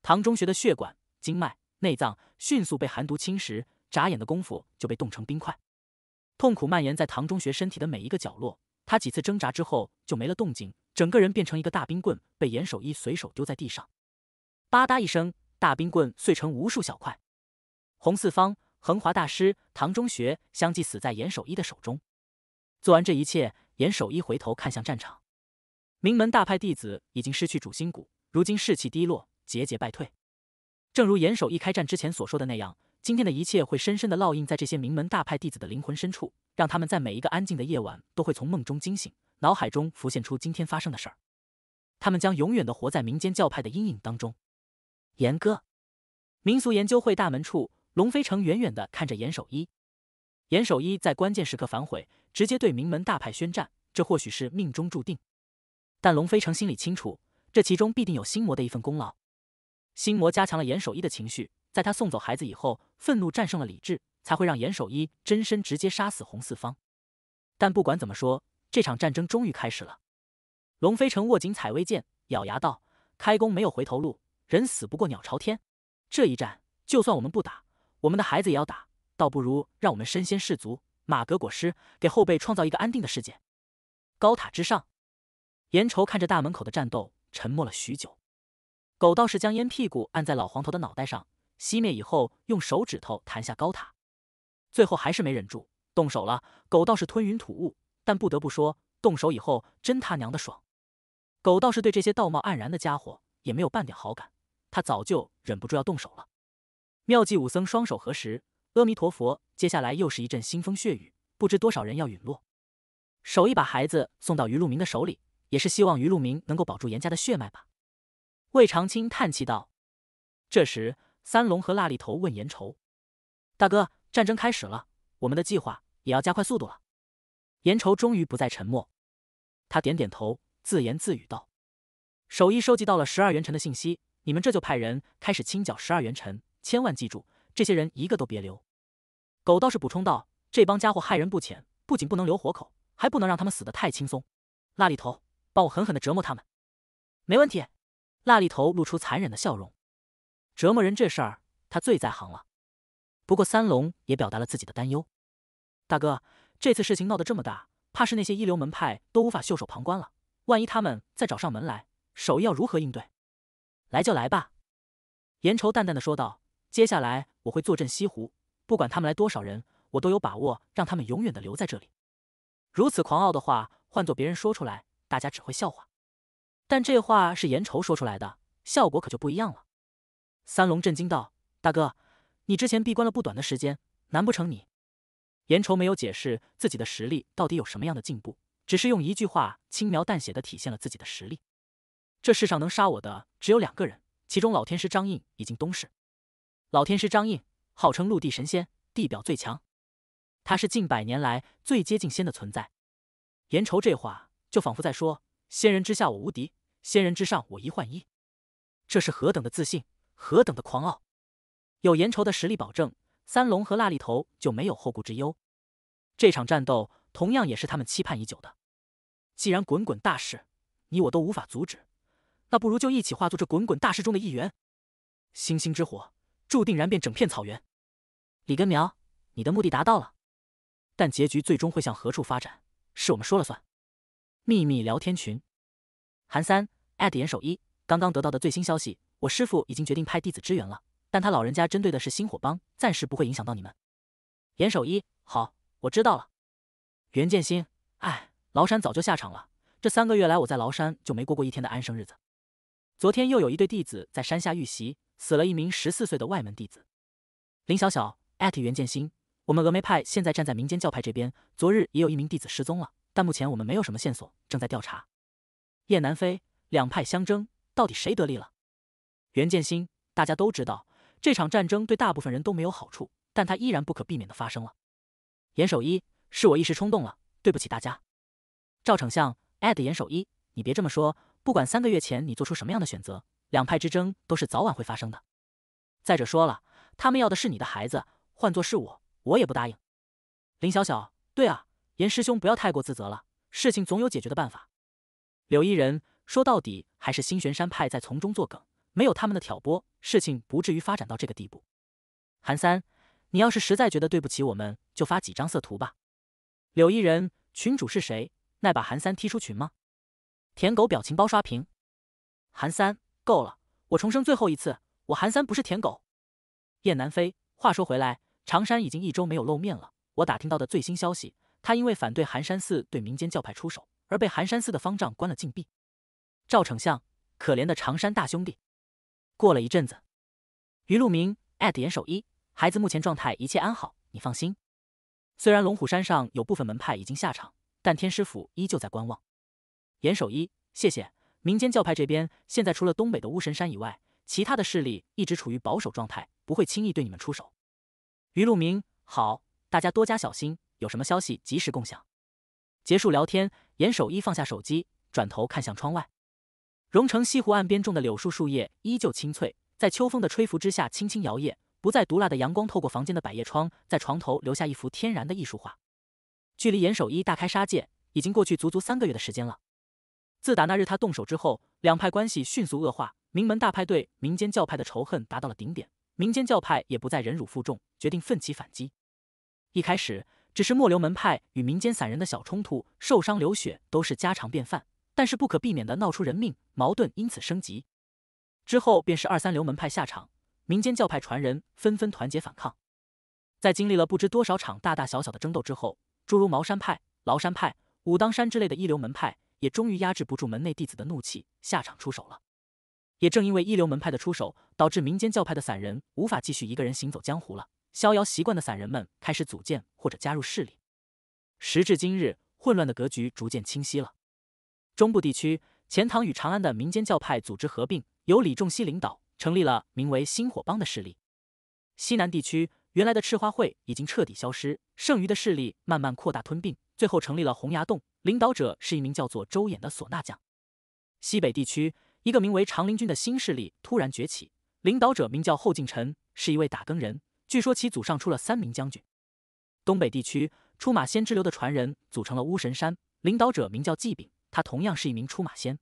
唐中学的血管、经脉、内脏迅速被寒毒侵蚀，眨眼的功夫就被冻成冰块。痛苦蔓延在唐中学身体的每一个角落，他几次挣扎之后就没了动静，整个人变成一个大冰棍，被严守一随手丢在地上。吧嗒一声，大冰棍碎成无数小块。洪四方、恒华大师、唐中学相继死在严守一的手中。做完这一切，严守一回头看向战场。名门大派弟子已经失去主心骨，如今士气低落，节节败退。正如严守一开战之前所说的那样，今天的一切会深深的烙印在这些名门大派弟子的灵魂深处，让他们在每一个安静的夜晚都会从梦中惊醒，脑海中浮现出今天发生的事儿。他们将永远的活在民间教派的阴影当中。严哥，民俗研究会大门处，龙飞城远远的看着严守一。严守一在关键时刻反悔，直接对名门大派宣战，这或许是命中注定。但龙飞城心里清楚，这其中必定有心魔的一份功劳。心魔加强了严守一的情绪，在他送走孩子以后，愤怒战胜了理智，才会让严守一真身直接杀死红四方。但不管怎么说，这场战争终于开始了。龙飞城握紧采薇剑，咬牙道：“开弓没有回头路，人死不过鸟朝天。这一战，就算我们不打，我们的孩子也要打。倒不如让我们身先士卒，马革裹尸，给后辈创造一个安定的世界。”高塔之上。严愁看着大门口的战斗，沉默了许久。狗道士将烟屁股按在老黄头的脑袋上，熄灭以后，用手指头弹下高塔，最后还是没忍住，动手了。狗道士吞云吐雾，但不得不说，动手以后真他娘的爽。狗道士对这些道貌岸然的家伙也没有半点好感，他早就忍不住要动手了。妙计武僧双手合十，阿弥陀佛。接下来又是一阵腥风血雨，不知多少人要陨落。手一把孩子送到于路明的手里。也是希望于路明能够保住严家的血脉吧。魏长青叹气道。这时，三龙和辣里头问严愁：“大哥，战争开始了，我们的计划也要加快速度了。”严愁终于不再沉默，他点点头，自言自语道：“手医收集到了十二元辰的信息，你们这就派人开始清剿十二元辰，千万记住，这些人一个都别留。”狗道士补充道：“这帮家伙害人不浅，不仅不能留活口，还不能让他们死的太轻松。”辣里头。帮我狠狠的折磨他们，没问题。辣痢头露出残忍的笑容，折磨人这事儿他最在行了。不过三龙也表达了自己的担忧：大哥，这次事情闹得这么大，怕是那些一流门派都无法袖手旁观了。万一他们再找上门来，手艺要如何应对？来就来吧，严愁淡淡的说道。接下来我会坐镇西湖，不管他们来多少人，我都有把握让他们永远的留在这里。如此狂傲的话，换做别人说出来。大家只会笑话，但这话是严愁说出来的，效果可就不一样了。三龙震惊道：“大哥，你之前闭关了不短的时间，难不成你？”严愁没有解释自己的实力到底有什么样的进步，只是用一句话轻描淡写的体现了自己的实力。这世上能杀我的只有两个人，其中老天师张印已经东逝。老天师张印号称陆地神仙，地表最强，他是近百年来最接近仙的存在。严愁这话。就仿佛在说：“仙人之下，我无敌；仙人之上，我一换一。”这是何等的自信，何等的狂傲！有严仇的实力保证，三龙和辣痢头就没有后顾之忧。这场战斗同样也是他们期盼已久的。既然滚滚大势你我都无法阻止，那不如就一起化作这滚滚大势中的一员。星星之火，注定燃遍整片草原。李根苗，你的目的达到了，但结局最终会向何处发展，是我们说了算。秘密聊天群，韩三严守一，刚刚得到的最新消息，我师傅已经决定派弟子支援了，但他老人家针对的是星火帮，暂时不会影响到你们。严守一，好，我知道了。袁建新，哎，崂山早就下场了，这三个月来我在崂山就没过过一天的安生日子。昨天又有一对弟子在山下遇袭，死了一名十四岁的外门弟子。林小小袁建新，我们峨眉派现在站在民间教派这边，昨日也有一名弟子失踪了。但目前我们没有什么线索，正在调查。叶南飞，两派相争，到底谁得利了？袁建新，大家都知道这场战争对大部分人都没有好处，但它依然不可避免的发生了。严守一，是我一时冲动了，对不起大家。赵丞相，@艾特严守一，你别这么说，不管三个月前你做出什么样的选择，两派之争都是早晚会发生的。再者说了，他们要的是你的孩子，换做是我，我也不答应。林小小，对啊。严师兄，不要太过自责了，事情总有解决的办法。柳依人说：“到底还是星玄山派在从中作梗，没有他们的挑拨，事情不至于发展到这个地步。”韩三，你要是实在觉得对不起我们，就发几张色图吧。柳依人，群主是谁？那把韩三踢出群吗？舔狗表情包刷屏。韩三，够了！我重生最后一次，我韩三不是舔狗。燕南飞，话说回来，常山已经一周没有露面了，我打听到的最新消息。他因为反对寒山寺对民间教派出手，而被寒山寺的方丈关了禁闭。赵丞相，可怜的长山大兄弟。过了一阵子，于路明严守一，孩子目前状态一切安好，你放心。虽然龙虎山上有部分门派已经下场，但天师府依旧在观望。严守一，谢谢。民间教派这边现在除了东北的巫神山以外，其他的势力一直处于保守状态，不会轻易对你们出手。于路明，好，大家多加小心。有什么消息及时共享。结束聊天，严守一放下手机，转头看向窗外。荣城西湖岸边种的柳树树叶依旧青翠，在秋风的吹拂之下轻轻摇曳。不再毒辣的阳光透过房间的百叶窗，在床头留下一幅天然的艺术画。距离严守一大开杀戒已经过去足足三个月的时间了。自打那日他动手之后，两派关系迅速恶化，名门大派对民间教派的仇恨达到了顶点，民间教派也不再忍辱负重，决定奋起反击。一开始。只是末流门派与民间散人的小冲突，受伤流血都是家常便饭，但是不可避免的闹出人命，矛盾因此升级。之后便是二三流门派下场，民间教派传人纷纷团结反抗。在经历了不知多少场大大小小的争斗之后，诸如茅山派、崂山派、武当山之类的一流门派，也终于压制不住门内弟子的怒气，下场出手了。也正因为一流门派的出手，导致民间教派的散人无法继续一个人行走江湖了。逍遥习惯的散人们开始组建或者加入势力。时至今日，混乱的格局逐渐清晰了。中部地区，钱塘与长安的民间教派组织合并，由李仲熙领导，成立了名为“星火帮”的势力。西南地区，原来的赤花会已经彻底消失，剩余的势力慢慢扩大吞并，最后成立了洪崖洞，领导者是一名叫做周衍的唢呐匠。西北地区，一个名为长林军的新势力突然崛起，领导者名叫后进臣，是一位打更人。据说其祖上出了三名将军。东北地区出马仙之流的传人组成了巫神山，领导者名叫季炳，他同样是一名出马仙。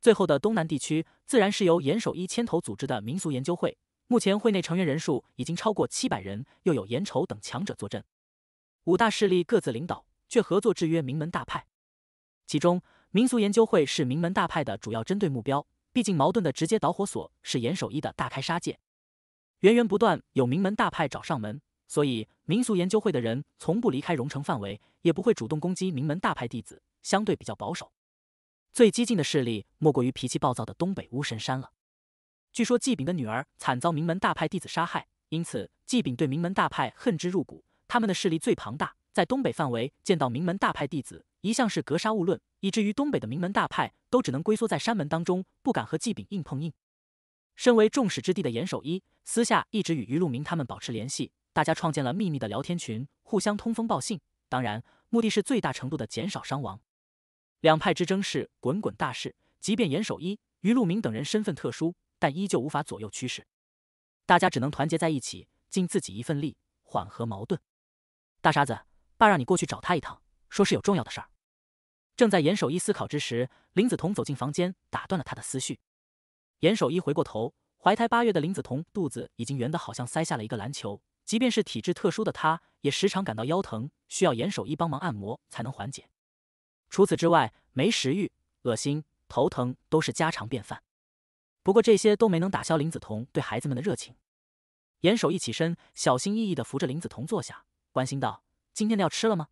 最后的东南地区，自然是由严守一牵头组织的民俗研究会，目前会内成员人数已经超过七百人，又有严丑等强者坐镇。五大势力各自领导，却合作制约名门大派。其中，民俗研究会是名门大派的主要针对目标，毕竟矛盾的直接导火索是严守一的大开杀戒。源源不断有名门大派找上门，所以民俗研究会的人从不离开荣城范围，也不会主动攻击名门大派弟子，相对比较保守。最激进的势力莫过于脾气暴躁的东北巫神山了。据说纪炳的女儿惨遭名门大派弟子杀害，因此纪炳对名门大派恨之入骨。他们的势力最庞大，在东北范围见到名门大派弟子一向是格杀勿论，以至于东北的名门大派都只能龟缩在山门当中，不敢和纪炳硬碰硬。身为众矢之的的严守一，私下一直与于路明他们保持联系，大家创建了秘密的聊天群，互相通风报信。当然，目的是最大程度的减少伤亡。两派之争是滚滚大事，即便严守一、于路明等人身份特殊，但依旧无法左右趋势。大家只能团结在一起，尽自己一份力，缓和矛盾。大傻子，爸让你过去找他一趟，说是有重要的事儿。正在严守一思考之时，林子彤走进房间，打断了他的思绪。严守一回过头，怀胎八月的林子彤肚子已经圆得好像塞下了一个篮球。即便是体质特殊的她，也时常感到腰疼，需要严守一帮忙按摩才能缓解。除此之外，没食欲、恶心、头疼都是家常便饭。不过这些都没能打消林子彤对孩子们的热情。严守一起身，小心翼翼地扶着林子彤坐下，关心道：“今天的药吃了吗？”“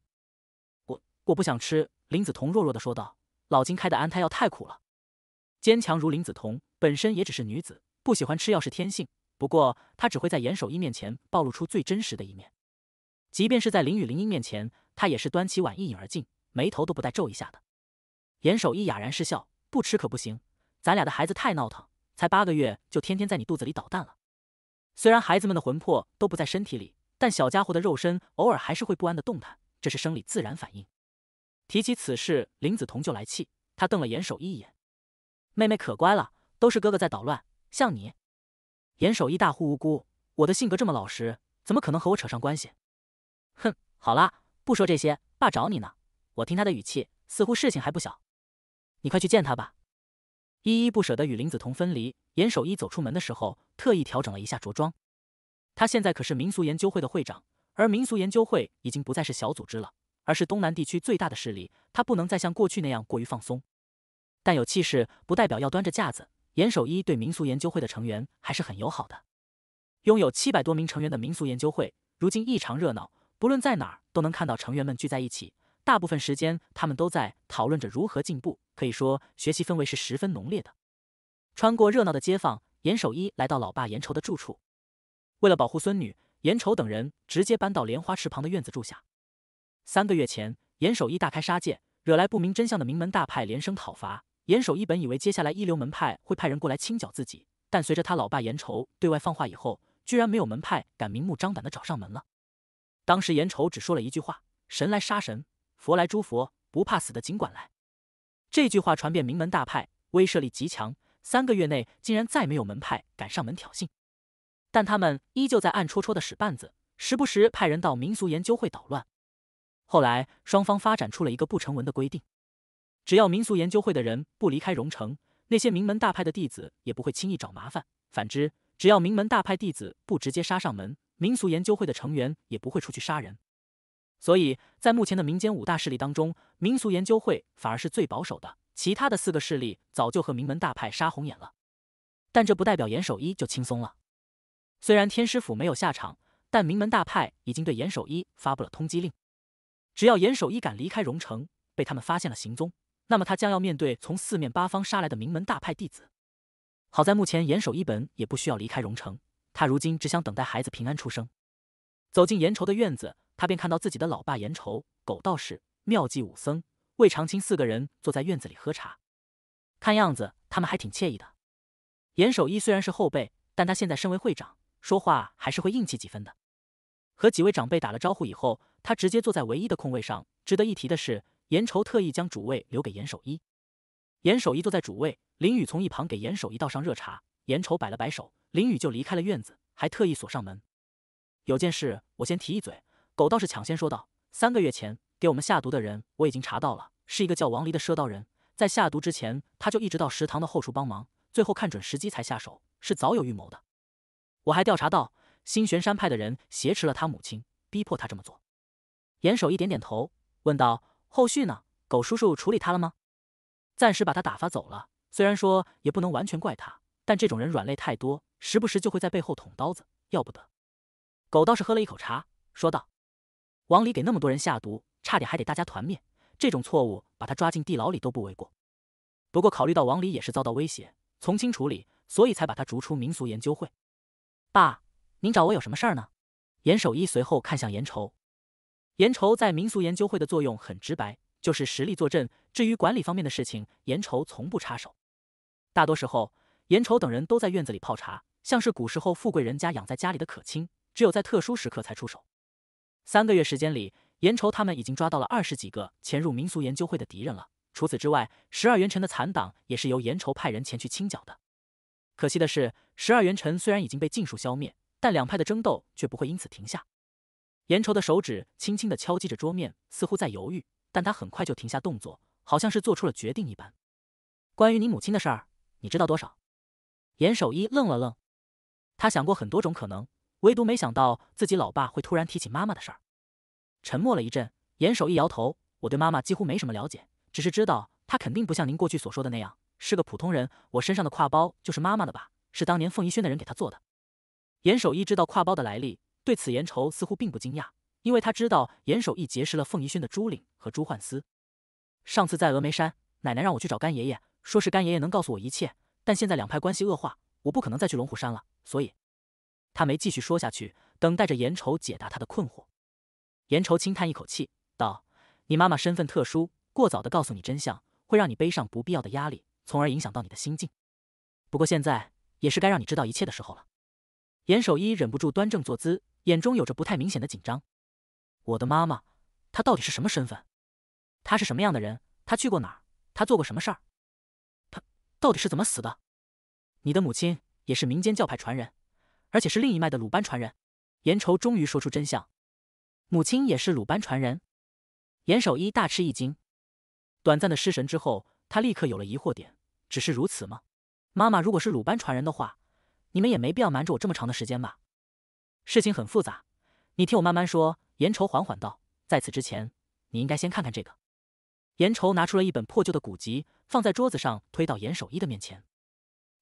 我我不想吃。”林子彤弱弱地说道。“老金开的安胎药太苦了。”坚强如林子彤。本身也只是女子，不喜欢吃药是天性。不过她只会在严守一面前暴露出最真实的一面，即便是在林雨林英面前，她也是端起碗一饮而尽，眉头都不带皱一下的。严守一哑然失笑，不吃可不行，咱俩的孩子太闹腾，才八个月就天天在你肚子里捣蛋了。虽然孩子们的魂魄都不在身体里，但小家伙的肉身偶尔还是会不安的动弹，这是生理自然反应。提起此事，林子彤就来气，她瞪了严守一眼：“妹妹可乖了。”都是哥哥在捣乱，像你，严守义大呼无辜。我的性格这么老实，怎么可能和我扯上关系？哼，好啦，不说这些，爸找你呢。我听他的语气，似乎事情还不小，你快去见他吧。依依不舍得与林子彤分离，严守一走出门的时候，特意调整了一下着装。他现在可是民俗研究会的会长，而民俗研究会已经不再是小组织了，而是东南地区最大的势力。他不能再像过去那样过于放松，但有气势不代表要端着架子。严守一对民俗研究会的成员还是很友好的。拥有七百多名成员的民俗研究会如今异常热闹，不论在哪儿都能看到成员们聚在一起。大部分时间，他们都在讨论着如何进步，可以说学习氛围是十分浓烈的。穿过热闹的街坊，严守一来到老爸严愁的住处。为了保护孙女，严愁等人直接搬到莲花池旁的院子住下。三个月前，严守一大开杀戒，惹来不明真相的名门大派连声讨伐。严守一本以为接下来一流门派会派人过来清剿自己，但随着他老爸严愁对外放话以后，居然没有门派敢明目张胆的找上门了。当时严愁只说了一句话：“神来杀神，佛来诛佛，不怕死的尽管来。”这句话传遍名门大派，威慑力极强。三个月内，竟然再没有门派敢上门挑衅，但他们依旧在暗戳戳的使绊子，时不时派人到民俗研究会捣乱。后来，双方发展出了一个不成文的规定。只要民俗研究会的人不离开荣城，那些名门大派的弟子也不会轻易找麻烦。反之，只要名门大派弟子不直接杀上门，民俗研究会的成员也不会出去杀人。所以，在目前的民间五大势力当中，民俗研究会反而是最保守的。其他的四个势力早就和名门大派杀红眼了，但这不代表严守一就轻松了。虽然天师府没有下场，但名门大派已经对严守一发布了通缉令。只要严守一敢离开荣城，被他们发现了行踪。那么他将要面对从四面八方杀来的名门大派弟子。好在目前严守一本也不需要离开荣城，他如今只想等待孩子平安出生。走进严愁的院子，他便看到自己的老爸严愁、狗道士、妙计武僧魏长青四个人坐在院子里喝茶，看样子他们还挺惬意的。严守一虽然是后辈，但他现在身为会长，说话还是会硬气几分的。和几位长辈打了招呼以后，他直接坐在唯一的空位上。值得一提的是。严愁特意将主位留给严守一，严守一坐在主位，林雨从一旁给严守一道上热茶。严愁摆了摆手，林雨就离开了院子，还特意锁上门。有件事我先提一嘴，狗道士抢先说道：“三个月前给我们下毒的人，我已经查到了，是一个叫王离的赊刀人。在下毒之前，他就一直到食堂的后厨帮忙，最后看准时机才下手，是早有预谋的。我还调查到，新玄山派的人挟持了他母亲，逼迫他这么做。”严守一点点头，问道。后续呢？狗叔叔处理他了吗？暂时把他打发走了。虽然说也不能完全怪他，但这种人软肋太多，时不时就会在背后捅刀子，要不得。狗倒是喝了一口茶，说道：“王离给那么多人下毒，差点还得大家团灭，这种错误，把他抓进地牢里都不为过。不过考虑到王离也是遭到威胁，从轻处理，所以才把他逐出民俗研究会。”爸，您找我有什么事儿呢？严守一随后看向严愁。严愁在民俗研究会的作用很直白，就是实力坐镇。至于管理方面的事情，严愁从不插手。大多时候，严愁等人都在院子里泡茶，像是古时候富贵人家养在家里的可亲。只有在特殊时刻才出手。三个月时间里，严愁他们已经抓到了二十几个潜入民俗研究会的敌人了。除此之外，十二元辰的残党也是由严愁派人前去清剿的。可惜的是，十二元辰虽然已经被尽数消灭，但两派的争斗却不会因此停下。严愁的手指轻轻地敲击着桌面，似乎在犹豫，但他很快就停下动作，好像是做出了决定一般。关于你母亲的事儿，你知道多少？严守一愣了愣，他想过很多种可能，唯独没想到自己老爸会突然提起妈妈的事儿。沉默了一阵，严守一摇头：“我对妈妈几乎没什么了解，只是知道她肯定不像您过去所说的那样是个普通人。我身上的挎包就是妈妈的吧？是当年凤仪轩的人给她做的。”严守一知道挎包的来历。对此，严愁似乎并不惊讶，因为他知道严守义结识了凤仪轩的朱岭和朱焕思。上次在峨眉山，奶奶让我去找干爷爷，说是干爷爷能告诉我一切。但现在两派关系恶化，我不可能再去龙虎山了，所以他没继续说下去，等待着严愁解答他的困惑。严愁轻叹一口气，道：“你妈妈身份特殊，过早的告诉你真相，会让你背上不必要的压力，从而影响到你的心境。不过现在也是该让你知道一切的时候了。”严守一忍不住端正坐姿。眼中有着不太明显的紧张。我的妈妈，她到底是什么身份？她是什么样的人？她去过哪儿？她做过什么事儿？她到底是怎么死的？你的母亲也是民间教派传人，而且是另一脉的鲁班传人。严愁终于说出真相：母亲也是鲁班传人。严守一大吃一惊，短暂的失神之后，他立刻有了疑惑点：只是如此吗？妈妈如果是鲁班传人的话，你们也没必要瞒着我这么长的时间吧？事情很复杂，你听我慢慢说。严愁缓缓道：“在此之前，你应该先看看这个。”严愁拿出了一本破旧的古籍，放在桌子上，推到严守一的面前。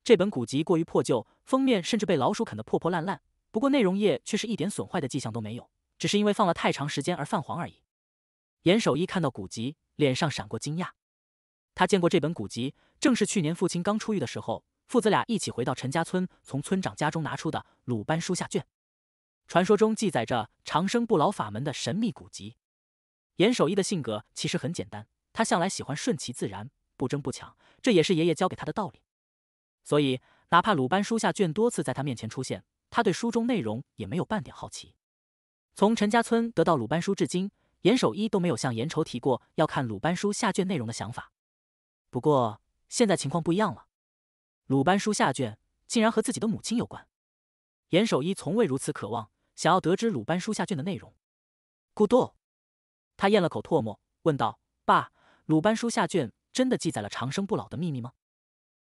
这本古籍过于破旧，封面甚至被老鼠啃得破破烂烂，不过内容页却是一点损坏的迹象都没有，只是因为放了太长时间而泛黄而已。严守一看到古籍，脸上闪过惊讶。他见过这本古籍，正是去年父亲刚出狱的时候，父子俩一起回到陈家村，从村长家中拿出的《鲁班书下卷》。传说中记载着长生不老法门的神秘古籍。严守一的性格其实很简单，他向来喜欢顺其自然，不争不抢，这也是爷爷教给他的道理。所以，哪怕鲁班书下卷多次在他面前出现，他对书中内容也没有半点好奇。从陈家村得到鲁班书至今，严守一都没有向严愁提过要看鲁班书下卷内容的想法。不过，现在情况不一样了，鲁班书下卷竟然和自己的母亲有关。严守一从未如此渴望。想要得知鲁班书下卷的内容，咕嘟，他咽了口唾沫，问道：“爸，鲁班书下卷真的记载了长生不老的秘密吗？”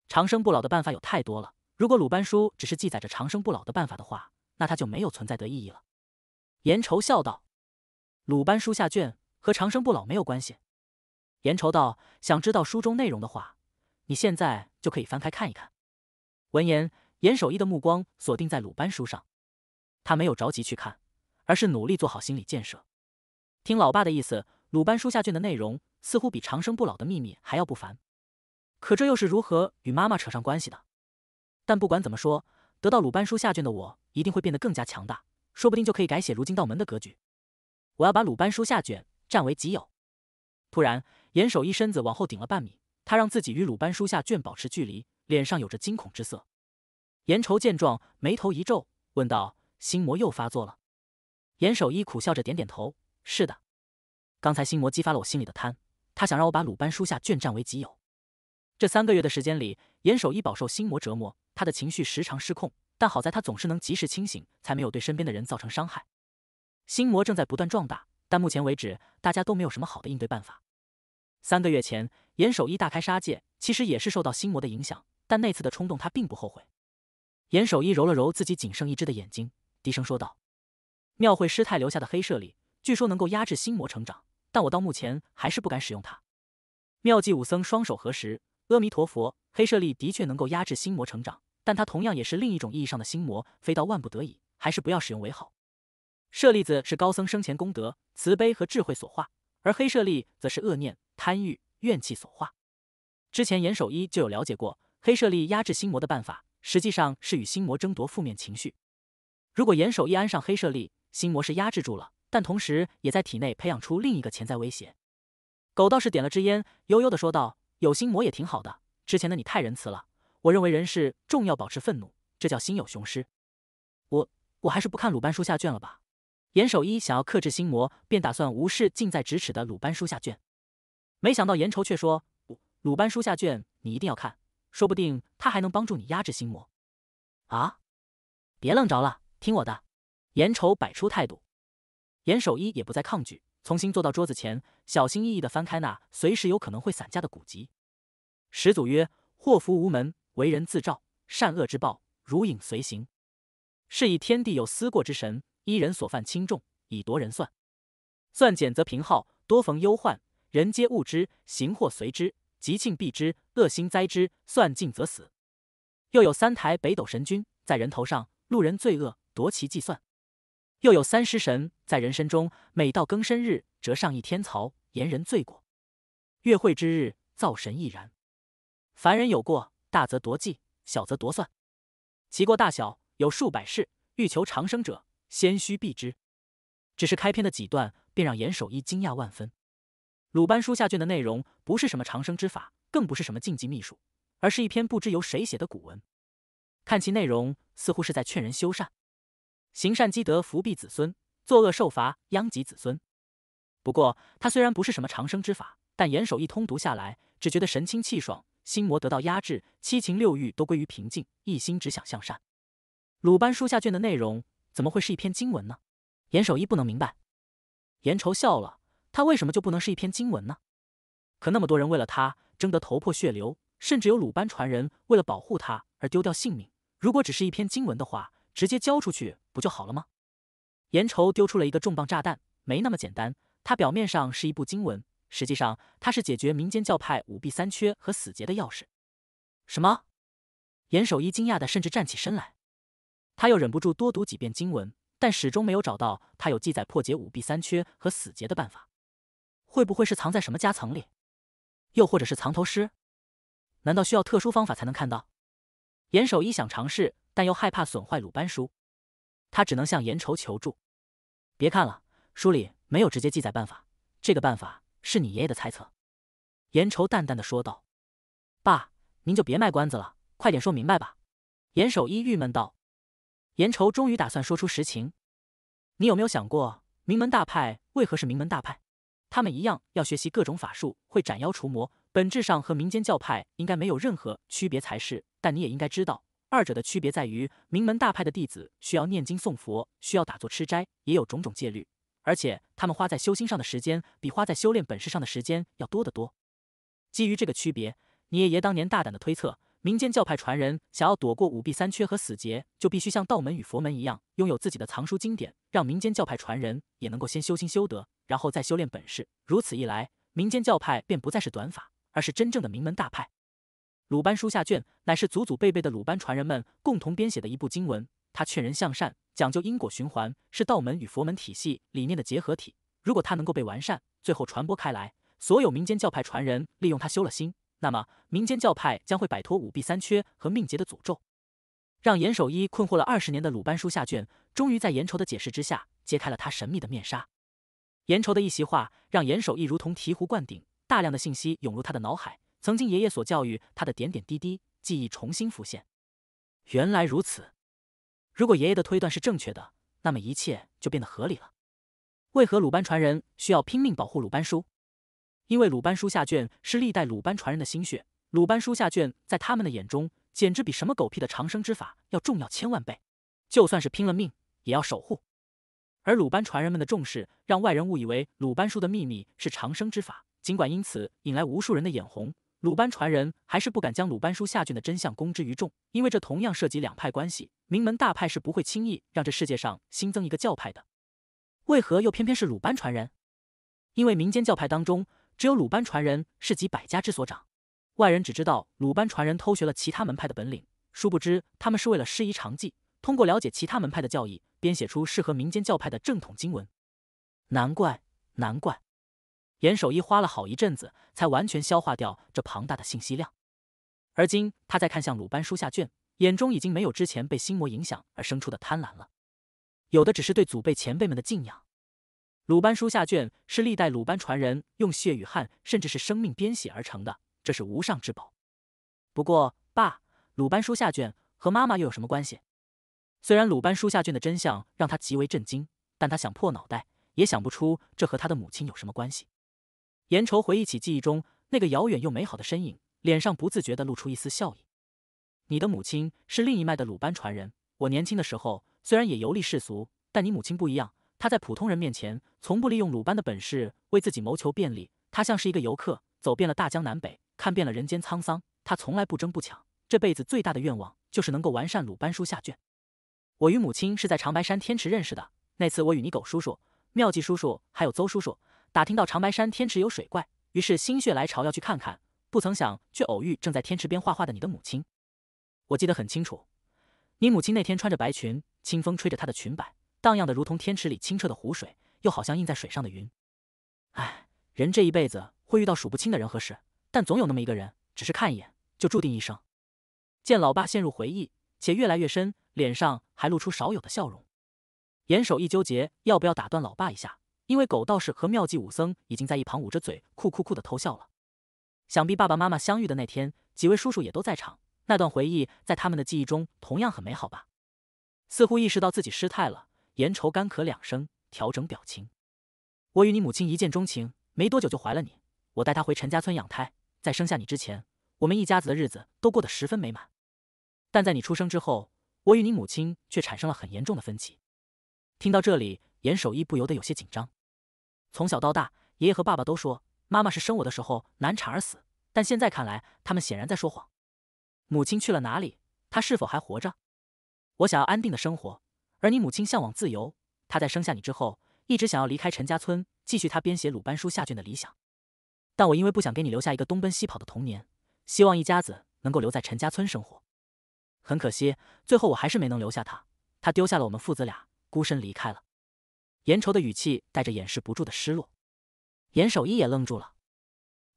长生不老的办法有太多了，如果鲁班书只是记载着长生不老的办法的话，那它就没有存在的意义了。严愁笑道：“鲁班书下卷和长生不老没有关系。”严愁道：“想知道书中内容的话，你现在就可以翻开看一看。”闻言，严守一的目光锁定在鲁班书上。他没有着急去看，而是努力做好心理建设。听老爸的意思，鲁班书下卷的内容似乎比长生不老的秘密还要不凡，可这又是如何与妈妈扯上关系的？但不管怎么说，得到鲁班书下卷的我一定会变得更加强大，说不定就可以改写如今道门的格局。我要把鲁班书下卷占为己有。突然，严守一身子往后顶了半米，他让自己与鲁班书下卷保持距离，脸上有着惊恐之色。严愁见状，眉头一皱，问道。心魔又发作了，严守一苦笑着点点头：“是的，刚才心魔激发了我心里的贪，他想让我把鲁班书下卷占为己有。”这三个月的时间里，严守一饱受心魔折磨，他的情绪时常失控，但好在他总是能及时清醒，才没有对身边的人造成伤害。心魔正在不断壮大，但目前为止，大家都没有什么好的应对办法。三个月前，严守一大开杀戒，其实也是受到心魔的影响，但那次的冲动他并不后悔。严守一揉了揉自己仅剩一只的眼睛。医生说道：“妙慧师太留下的黑舍利，据说能够压制心魔成长，但我到目前还是不敢使用它。”妙计武僧双手合十：“阿弥陀佛，黑舍利的确能够压制心魔成长，但它同样也是另一种意义上的心魔。非到万不得已，还是不要使用为好。舍利子是高僧生前功德、慈悲和智慧所化，而黑舍利则是恶念、贪欲、怨气所化。之前严守一就有了解过，黑舍利压制心魔的办法，实际上是与心魔争夺负面情绪。”如果严守一安上黑舍利，心魔是压制住了，但同时也在体内培养出另一个潜在威胁。狗道士点了支烟，悠悠地说道：“有心魔也挺好的，之前的你太仁慈了。我认为人是重要保持愤怒，这叫心有雄狮。”我我还是不看鲁班书下卷了吧？严守一想要克制心魔，便打算无视近在咫尺的鲁班书下卷。没想到严愁却说：“鲁班书下卷你一定要看，说不定他还能帮助你压制心魔。”啊！别愣着了。听我的，严丑摆出态度，严守一也不再抗拒，重新坐到桌子前，小心翼翼的翻开那随时有可能会散架的古籍。始祖曰：“祸福无门，为人自照，善恶之报，如影随形。是以天地有思过之神，依人所犯轻重，以夺人算。算简则平，好多逢忧患；人皆恶之，行祸随之；吉庆避之，恶心灾之。算尽则死。又有三台北斗神君在人头上，路人罪恶。”夺其计算，又有三尸神在人身中，每到庚申日，折上一天槽，言人罪过。月会之日，造神亦然。凡人有过，大则夺计，小则夺算。其过大小，有数百世。欲求长生者，先须避之。只是开篇的几段，便让严守一惊讶万分。鲁班书下卷的内容，不是什么长生之法，更不是什么禁忌秘术，而是一篇不知由谁写的古文。看其内容，似乎是在劝人修善。行善积德，福庇子孙；作恶受罚，殃及子孙。不过，他虽然不是什么长生之法，但严守一通读下来，只觉得神清气爽，心魔得到压制，七情六欲都归于平静，一心只想向善。鲁班书下卷的内容怎么会是一篇经文呢？严守一不能明白。严愁笑了，他为什么就不能是一篇经文呢？可那么多人为了他争得头破血流，甚至有鲁班传人为了保护他而丢掉性命。如果只是一篇经文的话，直接交出去不就好了吗？严愁丢出了一个重磅炸弹，没那么简单。它表面上是一部经文，实际上它是解决民间教派五弊三缺和死结的钥匙。什么？严守一惊讶的甚至站起身来，他又忍不住多读几遍经文，但始终没有找到他有记载破解五弊三缺和死结的办法。会不会是藏在什么夹层里？又或者是藏头诗？难道需要特殊方法才能看到？严守一想尝试。但又害怕损坏鲁班书，他只能向严愁求助。别看了，书里没有直接记载办法，这个办法是你爷爷的猜测。严愁淡淡的说道。爸，您就别卖关子了，快点说明白吧。严守一郁闷道。严愁终于打算说出实情。你有没有想过，名门大派为何是名门大派？他们一样要学习各种法术，会斩妖除魔，本质上和民间教派应该没有任何区别才是。但你也应该知道。二者的区别在于，名门大派的弟子需要念经诵佛，需要打坐吃斋，也有种种戒律，而且他们花在修心上的时间比花在修炼本事上的时间要多得多。基于这个区别，你爷爷当年大胆的推测，民间教派传人想要躲过五弊三缺和死劫，就必须像道门与佛门一样，拥有自己的藏书经典，让民间教派传人也能够先修心修德，然后再修炼本事。如此一来，民间教派便不再是短法，而是真正的名门大派。鲁班书下卷乃是祖祖辈辈的鲁班传人们共同编写的一部经文，他劝人向善，讲究因果循环，是道门与佛门体系理念的结合体。如果它能够被完善，最后传播开来，所有民间教派传人利用它修了心，那么民间教派将会摆脱五弊三缺和命劫的诅咒。让严守一困惑了二十年的鲁班书下卷，终于在严愁的解释之下揭开了他神秘的面纱。严愁的一席话让严守一如同醍醐灌顶，大量的信息涌入他的脑海。曾经爷爷所教育他的点点滴滴，记忆重新浮现。原来如此，如果爷爷的推断是正确的，那么一切就变得合理了。为何鲁班传人需要拼命保护鲁班书？因为鲁班书下卷是历代鲁班传人的心血，鲁班书下卷在他们的眼中，简直比什么狗屁的长生之法要重要千万倍，就算是拼了命也要守护。而鲁班传人们的重视，让外人误以为鲁班书的秘密是长生之法，尽管因此引来无数人的眼红。鲁班传人还是不敢将鲁班书下卷的真相公之于众，因为这同样涉及两派关系。名门大派是不会轻易让这世界上新增一个教派的。为何又偏偏是鲁班传人？因为民间教派当中，只有鲁班传人是集百家之所长。外人只知道鲁班传人偷学了其他门派的本领，殊不知他们是为了师夷长技，通过了解其他门派的教义，编写出适合民间教派的正统经文。难怪，难怪。严守一花了好一阵子，才完全消化掉这庞大的信息量。而今，他再看向鲁班书下卷，眼中已经没有之前被心魔影响而生出的贪婪了，有的只是对祖辈前辈们的敬仰。鲁班书下卷是历代鲁班传人用血与汗，甚至是生命编写而成的，这是无上之宝。不过，爸，鲁班书下卷和妈妈又有什么关系？虽然鲁班书下卷的真相让他极为震惊，但他想破脑袋也想不出这和他的母亲有什么关系。严愁回忆起记忆中那个遥远又美好的身影，脸上不自觉地露出一丝笑意。你的母亲是另一脉的鲁班传人。我年轻的时候虽然也游历世俗，但你母亲不一样。她在普通人面前从不利用鲁班的本事为自己谋求便利。她像是一个游客，走遍了大江南北，看遍了人间沧桑。她从来不争不抢，这辈子最大的愿望就是能够完善鲁班书下卷。我与母亲是在长白山天池认识的。那次我与你狗叔叔、妙计叔叔还有邹叔叔。打听到长白山天池有水怪，于是心血来潮要去看看，不曾想却偶遇正在天池边画画的你的母亲。我记得很清楚，你母亲那天穿着白裙，清风吹着她的裙摆，荡漾的如同天池里清澈的湖水，又好像映在水上的云。唉，人这一辈子会遇到数不清的人和事，但总有那么一个人，只是看一眼就注定一生。见老爸陷入回忆，且越来越深，脸上还露出少有的笑容，严守一纠结要不要打断老爸一下。因为狗道士和妙计武僧已经在一旁捂着嘴，酷酷酷的偷笑了。想必爸爸妈妈相遇的那天，几位叔叔也都在场。那段回忆在他们的记忆中同样很美好吧？似乎意识到自己失态了，严愁干咳两声，调整表情。我与你母亲一见钟情，没多久就怀了你。我带她回陈家村养胎，在生下你之前，我们一家子的日子都过得十分美满。但在你出生之后，我与你母亲却产生了很严重的分歧。听到这里，严守一不由得有些紧张。从小到大，爷爷和爸爸都说妈妈是生我的时候难产而死，但现在看来，他们显然在说谎。母亲去了哪里？她是否还活着？我想要安定的生活，而你母亲向往自由。她在生下你之后，一直想要离开陈家村，继续她编写《鲁班书》下卷的理想。但我因为不想给你留下一个东奔西跑的童年，希望一家子能够留在陈家村生活。很可惜，最后我还是没能留下他。他丢下了我们父子俩，孤身离开了。严愁的语气带着掩饰不住的失落，严守一也愣住了。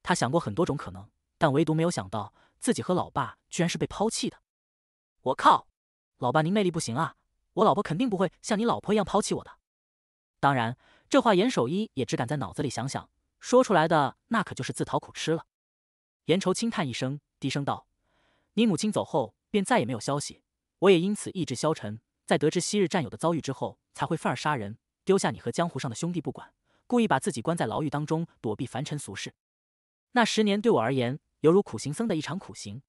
他想过很多种可能，但唯独没有想到自己和老爸居然是被抛弃的。我靠，老爸您魅力不行啊！我老婆肯定不会像你老婆一样抛弃我的。当然，这话严守一也只敢在脑子里想想，说出来的那可就是自讨苦吃了。严愁轻叹一声，低声道：“你母亲走后便再也没有消息，我也因此意志消沉。在得知昔日战友的遭遇之后，才会犯而杀人。”丢下你和江湖上的兄弟不管，故意把自己关在牢狱当中躲避凡尘俗世。那十年对我而言，犹如苦行僧的一场苦行。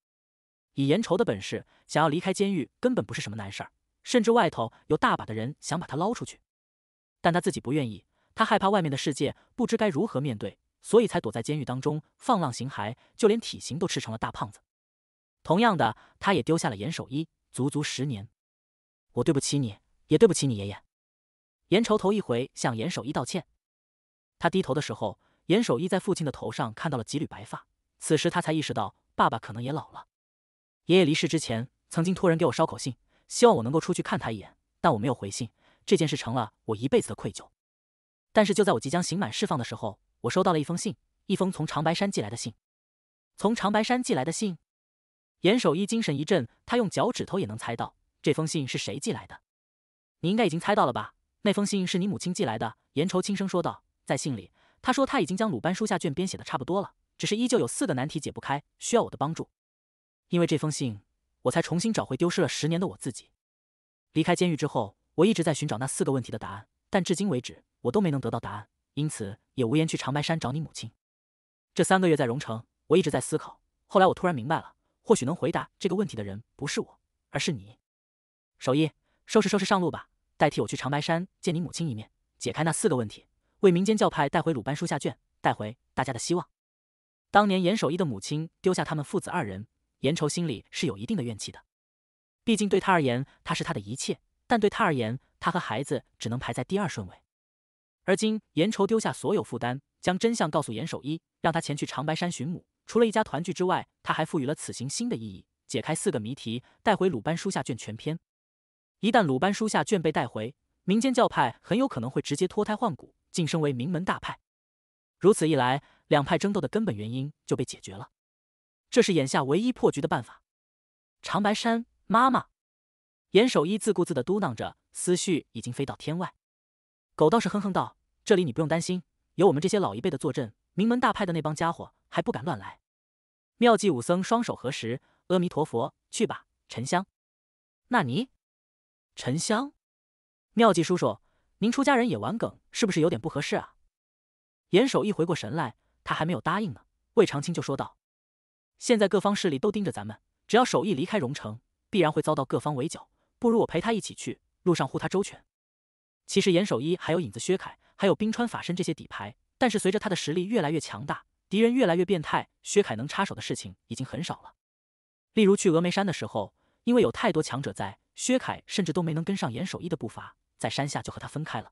以严仇的本事，想要离开监狱根本不是什么难事儿，甚至外头有大把的人想把他捞出去。但他自己不愿意，他害怕外面的世界，不知该如何面对，所以才躲在监狱当中放浪形骸，就连体型都吃成了大胖子。同样的，他也丢下了严守一，足足十年。我对不起你，也对不起你爷爷。严愁头一回向严守一道歉，他低头的时候，严守一在父亲的头上看到了几缕白发。此时他才意识到，爸爸可能也老了。爷爷离世之前，曾经托人给我捎口信，希望我能够出去看他一眼，但我没有回信，这件事成了我一辈子的愧疚。但是就在我即将刑满释放的时候，我收到了一封信，一封从长白山寄来的信。从长白山寄来的信，严守一精神一振，他用脚趾头也能猜到这封信是谁寄来的。你应该已经猜到了吧？那封信是你母亲寄来的，严愁轻声说道。在信里，他说他已经将鲁班书下卷编写的差不多了，只是依旧有四个难题解不开，需要我的帮助。因为这封信，我才重新找回丢失了十年的我自己。离开监狱之后，我一直在寻找那四个问题的答案，但至今为止，我都没能得到答案，因此也无颜去长白山找你母亲。这三个月在荣城，我一直在思考，后来我突然明白了，或许能回答这个问题的人不是我，而是你。守义，收拾收拾上路吧。代替我去长白山见你母亲一面，解开那四个问题，为民间教派带回鲁班书下卷，带回大家的希望。当年严守一的母亲丢下他们父子二人，严愁心里是有一定的怨气的。毕竟对他而言，他是他的一切；但对他而言，他和孩子只能排在第二顺位。而今严愁丢下所有负担，将真相告诉严守一，让他前去长白山寻母。除了一家团聚之外，他还赋予了此行新的意义：解开四个谜题，带回鲁班书下卷全篇。一旦鲁班书下卷被带回，民间教派很有可能会直接脱胎换骨，晋升为名门大派。如此一来，两派争斗的根本原因就被解决了。这是眼下唯一破局的办法。长白山，妈妈。严守一自顾自的嘟囔着，思绪已经飞到天外。狗道士哼哼道：“这里你不用担心，有我们这些老一辈的坐镇，名门大派的那帮家伙还不敢乱来。”妙计武僧双手合十，阿弥陀佛，去吧，沉香。纳尼？沉香，妙计叔叔，您出家人也玩梗，是不是有点不合适啊？严守一回过神来，他还没有答应呢。魏长青就说道：“现在各方势力都盯着咱们，只要守义离开荣城，必然会遭到各方围剿。不如我陪他一起去，路上护他周全。”其实严守一还有影子薛凯，还有冰川法身这些底牌，但是随着他的实力越来越强大，敌人越来越变态，薛凯能插手的事情已经很少了。例如去峨眉山的时候，因为有太多强者在。薛凯甚至都没能跟上严守一的步伐，在山下就和他分开了。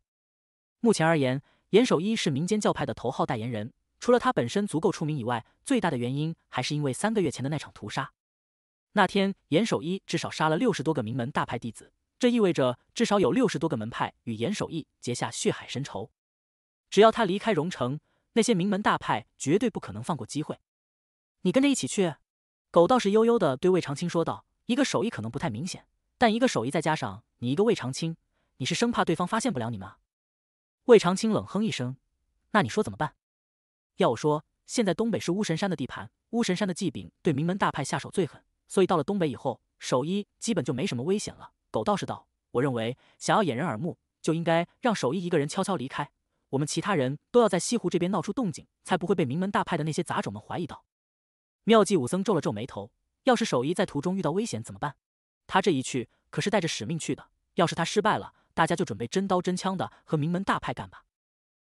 目前而言，严守一是民间教派的头号代言人。除了他本身足够出名以外，最大的原因还是因为三个月前的那场屠杀。那天，严守一至少杀了六十多个名门大派弟子，这意味着至少有六十多个门派与严守一结下血海深仇。只要他离开荣城，那些名门大派绝对不可能放过机会。你跟着一起去？狗道士悠悠的对魏长青说道：“一个手艺可能不太明显。”但一个守艺再加上你一个魏长青，你是生怕对方发现不了你吗？魏长青冷哼一声：“那你说怎么办？要我说，现在东北是巫神山的地盘，巫神山的祭饼对名门大派下手最狠，所以到了东北以后，守一基本就没什么危险了。”狗道士道：“我认为，想要掩人耳目，就应该让守一一个人悄悄离开，我们其他人都要在西湖这边闹出动静，才不会被名门大派的那些杂种们怀疑到。”妙计武僧皱了皱眉头：“要是守一在途中遇到危险怎么办？”他这一去可是带着使命去的，要是他失败了，大家就准备真刀真枪的和名门大派干吧。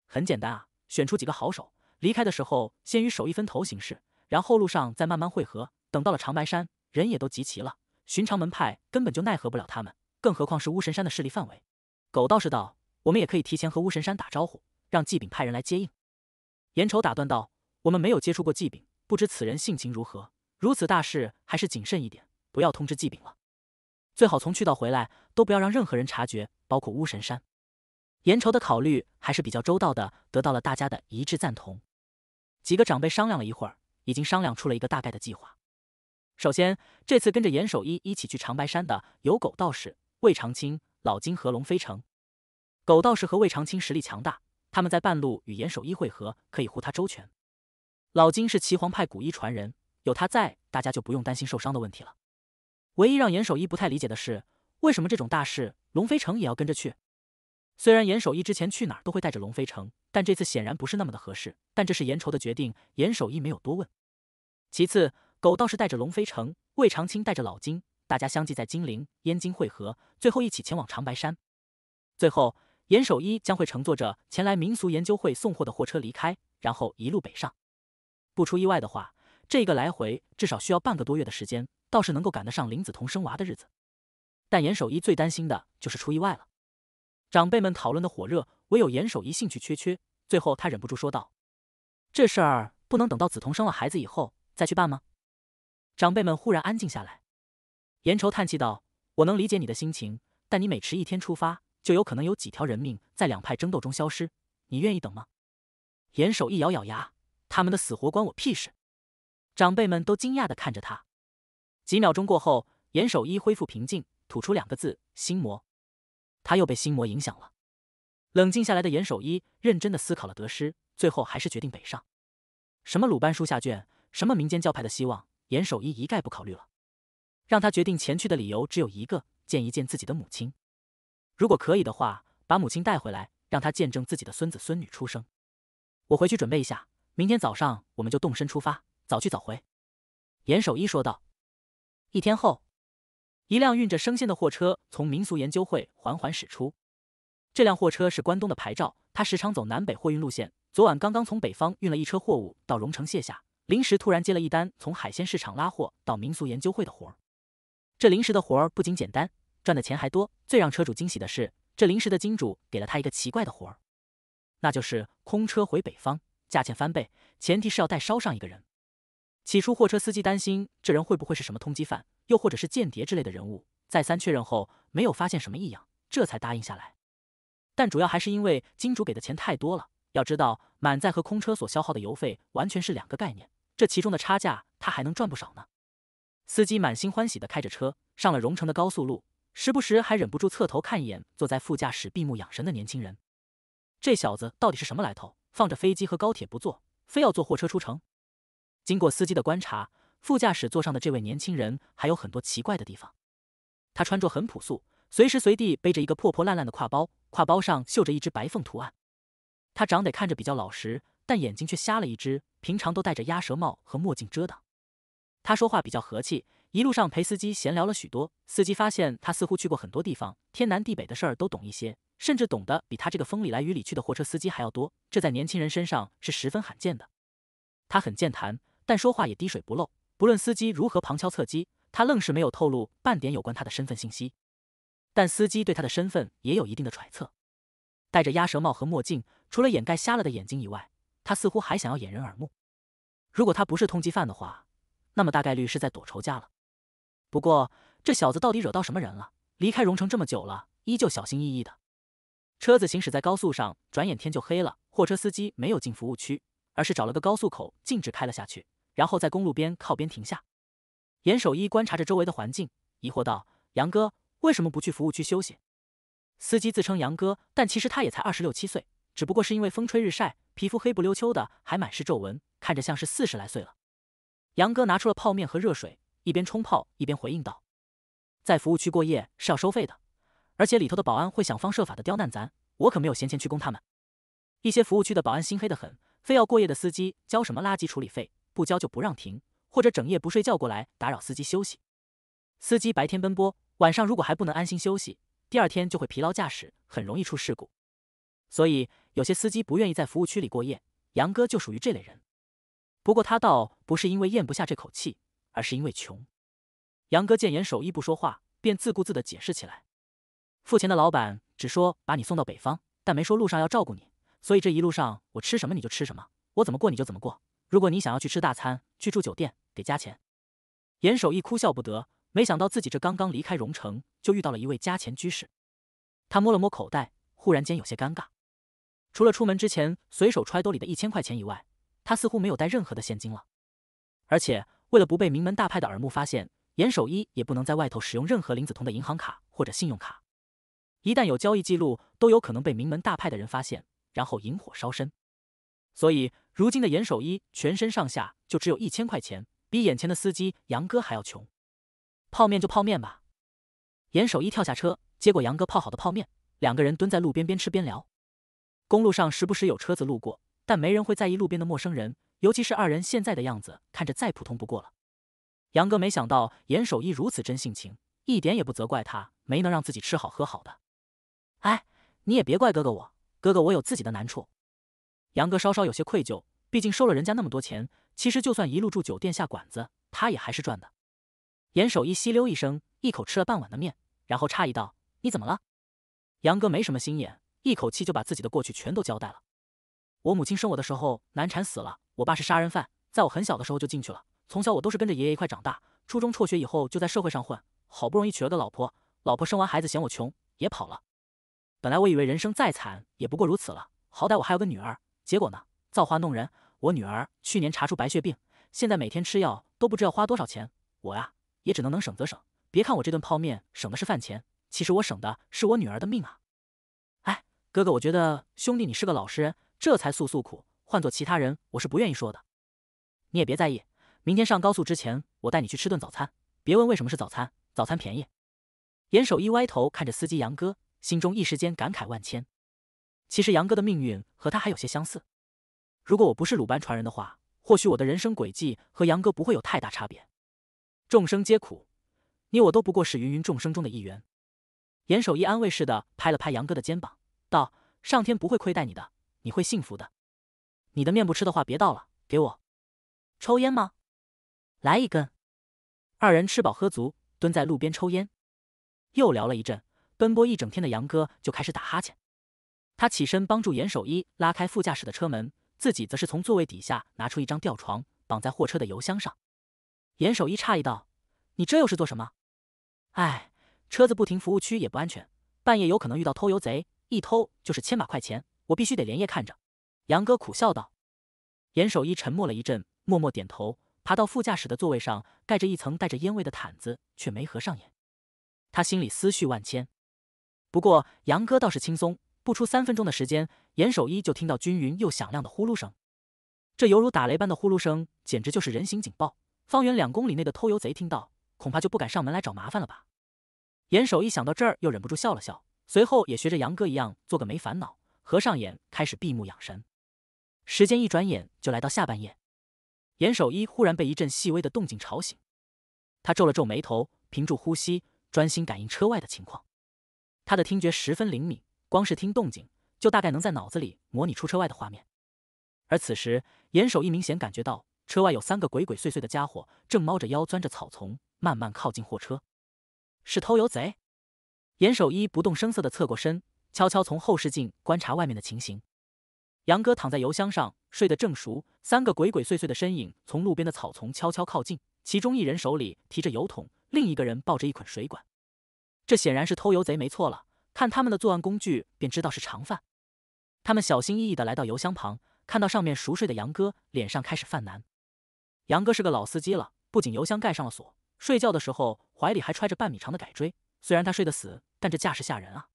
很简单啊，选出几个好手，离开的时候先与手一分头行事，然后路上再慢慢汇合。等到了长白山，人也都集齐了，寻常门派根本就奈何不了他们，更何况是巫神山的势力范围。狗道士道：“我们也可以提前和巫神山打招呼，让纪炳派人来接应。”严愁打断道：“我们没有接触过纪炳，不知此人性情如何，如此大事还是谨慎一点，不要通知纪炳了。”最好从去到回来都不要让任何人察觉，包括巫神山。严愁的考虑还是比较周到的，得到了大家的一致赞同。几个长辈商量了一会儿，已经商量出了一个大概的计划。首先，这次跟着严守一一起去长白山的有狗道士魏长青、老金和龙飞城。狗道士和魏长青实力强大，他们在半路与严守一会合，可以护他周全。老金是岐黄派古医传人，有他在，大家就不用担心受伤的问题了。唯一让严守一不太理解的是，为什么这种大事龙飞城也要跟着去？虽然严守一之前去哪儿都会带着龙飞城，但这次显然不是那么的合适。但这是严愁的决定，严守一没有多问。其次，狗道士带着龙飞城，魏长青带着老金，大家相继在金陵、燕京汇合，最后一起前往长白山。最后，严守一将会乘坐着前来民俗研究会送货的货车离开，然后一路北上。不出意外的话，这个来回至少需要半个多月的时间。倒是能够赶得上林子彤生娃的日子，但严守一最担心的就是出意外了。长辈们讨论的火热，唯有严守一兴趣缺缺。最后他忍不住说道：“这事儿不能等到子彤生了孩子以后再去办吗？”长辈们忽然安静下来，严愁叹气道：“我能理解你的心情，但你每迟一天出发，就有可能有几条人命在两派争斗中消失。你愿意等吗？”严守一咬咬牙：“他们的死活关我屁事！”长辈们都惊讶的看着他。几秒钟过后，严守一恢复平静，吐出两个字：“心魔。”他又被心魔影响了。冷静下来的严守一认真的思考了得失，最后还是决定北上。什么鲁班书下卷，什么民间教派的希望，严守一一概不考虑了。让他决定前去的理由只有一个：见一见自己的母亲。如果可以的话，把母亲带回来，让他见证自己的孙子孙女出生。我回去准备一下，明天早上我们就动身出发，早去早回。严守一说道。一天后，一辆运着生鲜的货车从民俗研究会缓缓驶出。这辆货车是关东的牌照，它时常走南北货运路线。昨晚刚刚从北方运了一车货物到荣城卸下，临时突然接了一单从海鲜市场拉货到民俗研究会的活儿。这临时的活儿不仅简单，赚的钱还多。最让车主惊喜的是，这临时的金主给了他一个奇怪的活儿，那就是空车回北方，价钱翻倍，前提是要带捎上一个人。起初，货车司机担心这人会不会是什么通缉犯，又或者是间谍之类的人物。再三确认后，没有发现什么异样，这才答应下来。但主要还是因为金主给的钱太多了。要知道，满载和空车所消耗的油费完全是两个概念，这其中的差价他还能赚不少呢。司机满心欢喜地开着车上了荣城的高速路，时不时还忍不住侧头看一眼坐在副驾驶闭目养神的年轻人。这小子到底是什么来头？放着飞机和高铁不坐，非要坐货车出城？经过司机的观察，副驾驶座上的这位年轻人还有很多奇怪的地方。他穿着很朴素，随时随地背着一个破破烂烂的挎包，挎包上绣着一只白凤图案。他长得看着比较老实，但眼睛却瞎了一只，平常都戴着鸭舌帽和墨镜遮挡。他说话比较和气，一路上陪司机闲聊了许多。司机发现他似乎去过很多地方，天南地北的事儿都懂一些，甚至懂得比他这个风里来雨里去的货车司机还要多，这在年轻人身上是十分罕见的。他很健谈。但说话也滴水不漏，不论司机如何旁敲侧击，他愣是没有透露半点有关他的身份信息。但司机对他的身份也有一定的揣测，戴着鸭舌帽和墨镜，除了掩盖瞎了的眼睛以外，他似乎还想要掩人耳目。如果他不是通缉犯的话，那么大概率是在躲仇家了。不过这小子到底惹到什么人了？离开荣城这么久了，依旧小心翼翼的。车子行驶在高速上，转眼天就黑了。货车司机没有进服务区，而是找了个高速口，径直开了下去。然后在公路边靠边停下，严守一观察着周围的环境，疑惑道：“杨哥，为什么不去服务区休息？”司机自称杨哥，但其实他也才二十六七岁，只不过是因为风吹日晒，皮肤黑不溜秋的，还满是皱纹，看着像是四十来岁了。杨哥拿出了泡面和热水，一边冲泡一边回应道：“在服务区过夜是要收费的，而且里头的保安会想方设法的刁难咱，我可没有闲钱去供他们。一些服务区的保安心黑的很，非要过夜的司机交什么垃圾处理费。”不交就不让停，或者整夜不睡觉过来打扰司机休息。司机白天奔波，晚上如果还不能安心休息，第二天就会疲劳驾驶，很容易出事故。所以有些司机不愿意在服务区里过夜，杨哥就属于这类人。不过他倒不是因为咽不下这口气，而是因为穷。杨哥见严守一不说话，便自顾自的解释起来。付钱的老板只说把你送到北方，但没说路上要照顾你，所以这一路上我吃什么你就吃什么，我怎么过你就怎么过。如果你想要去吃大餐，去住酒店，得加钱。严守一哭笑不得，没想到自己这刚刚离开荣城，就遇到了一位加钱居士。他摸了摸口袋，忽然间有些尴尬。除了出门之前随手揣兜里的一千块钱以外，他似乎没有带任何的现金了。而且，为了不被名门大派的耳目发现，严守一也不能在外头使用任何林子彤的银行卡或者信用卡。一旦有交易记录，都有可能被名门大派的人发现，然后引火烧身。所以。如今的严守一全身上下就只有一千块钱，比眼前的司机杨哥还要穷。泡面就泡面吧，严守一跳下车，接过杨哥泡好的泡面，两个人蹲在路边边吃边聊。公路上时不时有车子路过，但没人会在意路边的陌生人，尤其是二人现在的样子，看着再普通不过了。杨哥没想到严守一如此真性情，一点也不责怪他没能让自己吃好喝好的。哎，你也别怪哥哥我，哥哥我有自己的难处。杨哥稍稍有些愧疚，毕竟收了人家那么多钱。其实就算一路住酒店下馆子，他也还是赚的。严守一吸溜一声，一口吃了半碗的面，然后诧异道：“你怎么了？”杨哥没什么心眼，一口气就把自己的过去全都交代了。我母亲生我的时候难产死了，我爸是杀人犯，在我很小的时候就进去了。从小我都是跟着爷爷一块长大。初中辍学以后就在社会上混，好不容易娶了个老婆，老婆生完孩子嫌我穷也跑了。本来我以为人生再惨也不过如此了，好歹我还有个女儿。结果呢？造化弄人，我女儿去年查出白血病，现在每天吃药都不知要花多少钱。我呀，也只能能省则省。别看我这顿泡面省的是饭钱，其实我省的是我女儿的命啊！哎，哥哥，我觉得兄弟你是个老实人，这才诉诉苦。换做其他人，我是不愿意说的。你也别在意，明天上高速之前，我带你去吃顿早餐。别问为什么是早餐，早餐便宜。严守一歪头看着司机杨哥，心中一时间感慨万千。其实杨哥的命运和他还有些相似。如果我不是鲁班传人的话，或许我的人生轨迹和杨哥不会有太大差别。众生皆苦，你我都不过是芸芸众生中的一员。严守一安慰似的拍了拍杨哥的肩膀，道：“上天不会亏待你的，你会幸福的。”你的面不吃的话，别倒了，给我。抽烟吗？来一根。二人吃饱喝足，蹲在路边抽烟，又聊了一阵。奔波一整天的杨哥就开始打哈欠。他起身帮助严守一拉开副驾驶的车门，自己则是从座位底下拿出一张吊床，绑在货车的油箱上。严守一诧异道：“你这又是做什么？”“哎，车子不停服务区也不安全，半夜有可能遇到偷油贼，一偷就是千把块钱，我必须得连夜看着。”杨哥苦笑道。严守一沉默了一阵，默默点头，爬到副驾驶的座位上，盖着一层带着烟味的毯子，却没合上眼。他心里思绪万千。不过杨哥倒是轻松。不出三分钟的时间，严守一就听到均匀又响亮的呼噜声。这犹如打雷般的呼噜声，简直就是人形警报。方圆两公里内的偷油贼听到，恐怕就不敢上门来找麻烦了吧？严守一想到这儿，又忍不住笑了笑，随后也学着杨哥一样，做个没烦恼，合上眼，开始闭目养神。时间一转眼就来到下半夜，严守一忽然被一阵细微的动静吵醒。他皱了皱眉头，屏住呼吸，专心感应车外的情况。他的听觉十分灵敏。光是听动静，就大概能在脑子里模拟出车外的画面。而此时，严守一明显感觉到车外有三个鬼鬼祟祟的家伙正猫着腰钻着草丛，慢慢靠近货车。是偷油贼。严守一不动声色地侧过身，悄悄从后视镜观察外面的情形。杨哥躺在油箱上睡得正熟，三个鬼鬼祟祟的身影从路边的草丛悄悄靠近，其中一人手里提着油桶，另一个人抱着一捆水管。这显然是偷油贼没错了。看他们的作案工具，便知道是常犯。他们小心翼翼的来到油箱旁，看到上面熟睡的杨哥，脸上开始犯难。杨哥是个老司机了，不仅油箱盖上了锁，睡觉的时候怀里还揣着半米长的改锥。虽然他睡得死，但这架势吓人啊！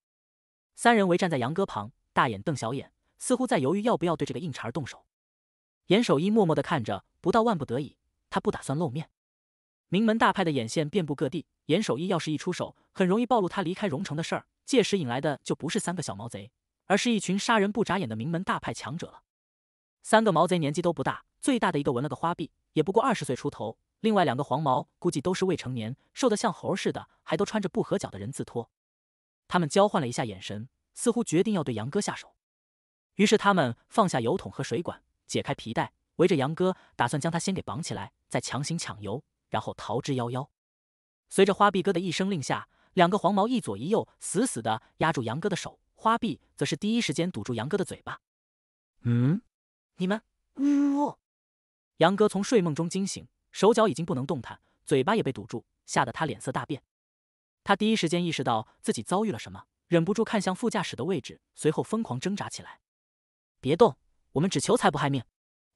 三人围站在杨哥旁，大眼瞪小眼，似乎在犹豫要不要对这个硬茬儿动手。严守一默默的看着，不到万不得已，他不打算露面。名门大派的眼线遍布各地，严守一要是一出手，很容易暴露他离开荣城的事儿。届时引来的就不是三个小毛贼，而是一群杀人不眨眼的名门大派强者了。三个毛贼年纪都不大，最大的一个纹了个花臂，也不过二十岁出头。另外两个黄毛估计都是未成年，瘦得像猴似的，还都穿着不合脚的人字拖。他们交换了一下眼神，似乎决定要对杨哥下手。于是他们放下油桶和水管，解开皮带，围着杨哥，打算将他先给绑起来，再强行抢油，然后逃之夭夭。随着花臂哥的一声令下。两个黄毛一左一右，死死的压住杨哥的手，花臂则是第一时间堵住杨哥的嘴巴。嗯，你们呜！杨哥从睡梦中惊醒，手脚已经不能动弹，嘴巴也被堵住，吓得他脸色大变。他第一时间意识到自己遭遇了什么，忍不住看向副驾驶的位置，随后疯狂挣扎起来。别动，我们只求财不害命。”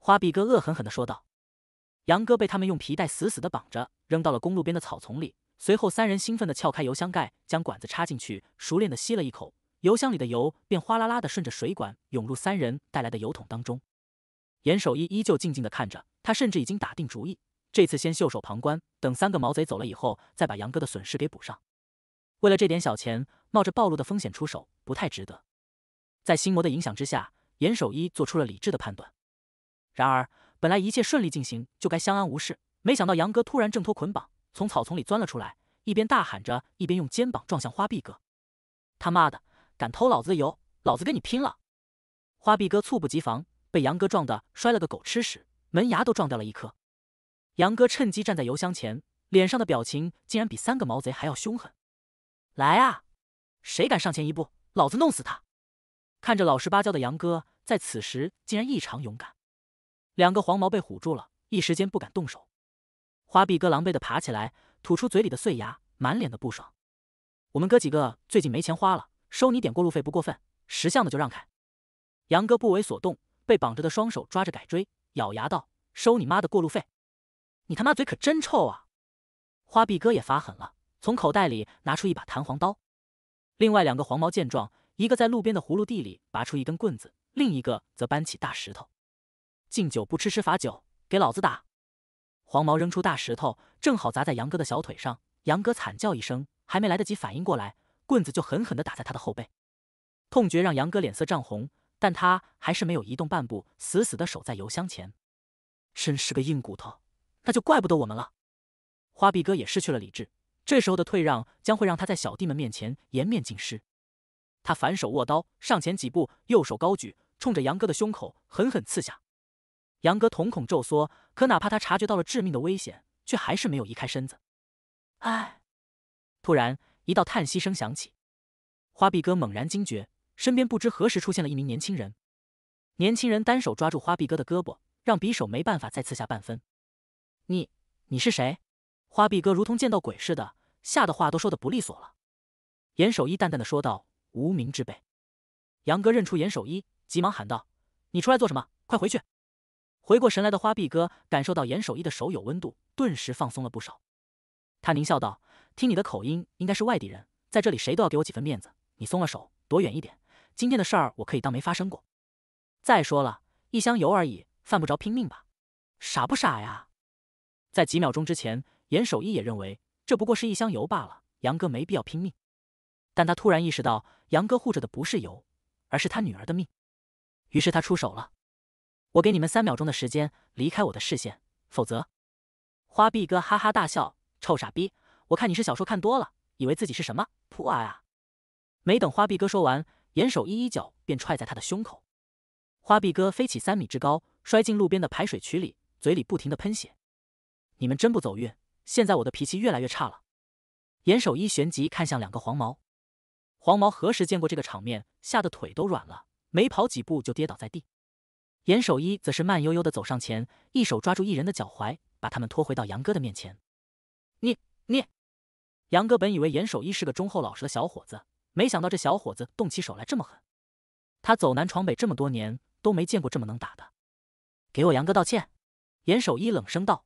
花臂哥恶狠狠的说道。杨哥被他们用皮带死死的绑着，扔到了公路边的草丛里。随后，三人兴奋地撬开油箱盖，将管子插进去，熟练地吸了一口，油箱里的油便哗啦啦地顺着水管涌入三人带来的油桶当中。严守一依旧静静地看着他，甚至已经打定主意，这次先袖手旁观，等三个毛贼走了以后，再把杨哥的损失给补上。为了这点小钱，冒着暴露的风险出手，不太值得。在心魔的影响之下，严守一做出了理智的判断。然而，本来一切顺利进行，就该相安无事，没想到杨哥突然挣脱捆绑。从草丛里钻了出来，一边大喊着，一边用肩膀撞向花臂哥。他妈的，敢偷老子的油，老子跟你拼了！花臂哥猝不及防，被杨哥撞的摔了个狗吃屎，门牙都撞掉了一颗。杨哥趁机站在油箱前，脸上的表情竟然比三个毛贼还要凶狠。来啊，谁敢上前一步，老子弄死他！看着老实巴交的杨哥，在此时竟然异常勇敢。两个黄毛被唬住了，一时间不敢动手。花臂哥狼狈的爬起来，吐出嘴里的碎牙，满脸的不爽。我们哥几个最近没钱花了，收你点过路费不过分。识相的就让开。杨哥不为所动，被绑着的双手抓着改锥，咬牙道：“收你妈的过路费！你他妈嘴可真臭啊！”花臂哥也发狠了，从口袋里拿出一把弹簧刀。另外两个黄毛见状，一个在路边的葫芦地里拔出一根棍子，另一个则搬起大石头。敬酒不吃吃罚酒，给老子打！黄毛扔出大石头，正好砸在杨哥的小腿上，杨哥惨叫一声，还没来得及反应过来，棍子就狠狠的打在他的后背，痛觉让杨哥脸色涨红，但他还是没有移动半步，死死的守在油箱前。真是个硬骨头，那就怪不得我们了。花臂哥也失去了理智，这时候的退让将会让他在小弟们面前颜面尽失。他反手握刀，上前几步，右手高举，冲着杨哥的胸口狠狠刺下。杨哥瞳孔骤缩，可哪怕他察觉到了致命的危险，却还是没有移开身子。唉，突然一道叹息声响起，花臂哥猛然惊觉，身边不知何时出现了一名年轻人。年轻人单手抓住花臂哥的胳膊，让匕首没办法再刺下半分。你，你是谁？花臂哥如同见到鬼似的，吓得话都说的不利索了。严守一淡淡的说道：“无名之辈。”杨哥认出严守一，急忙喊道：“你出来做什么？快回去！”回过神来的花臂哥感受到严守一的手有温度，顿时放松了不少。他狞笑道：“听你的口音，应该是外地人，在这里谁都要给我几分面子。你松了手，躲远一点。今天的事儿，我可以当没发生过。再说了，一箱油而已，犯不着拼命吧？傻不傻呀？”在几秒钟之前，严守一也认为这不过是一箱油罢了，杨哥没必要拼命。但他突然意识到，杨哥护着的不是油，而是他女儿的命。于是他出手了。我给你们三秒钟的时间离开我的视线，否则……花臂哥哈哈大笑：“臭傻逼！我看你是小说看多了，以为自己是什么破啊！”没等花臂哥说完，严守一一脚便踹在他的胸口，花臂哥飞起三米之高，摔进路边的排水渠里，嘴里不停的喷血。你们真不走运！现在我的脾气越来越差了。严守一旋即看向两个黄毛，黄毛何时见过这个场面，吓得腿都软了，没跑几步就跌倒在地。严守一则是慢悠悠地走上前，一手抓住一人的脚踝，把他们拖回到杨哥的面前。你你，杨哥本以为严守一是个忠厚老实的小伙子，没想到这小伙子动起手来这么狠。他走南闯北这么多年，都没见过这么能打的。给我杨哥道歉！严守一冷声道。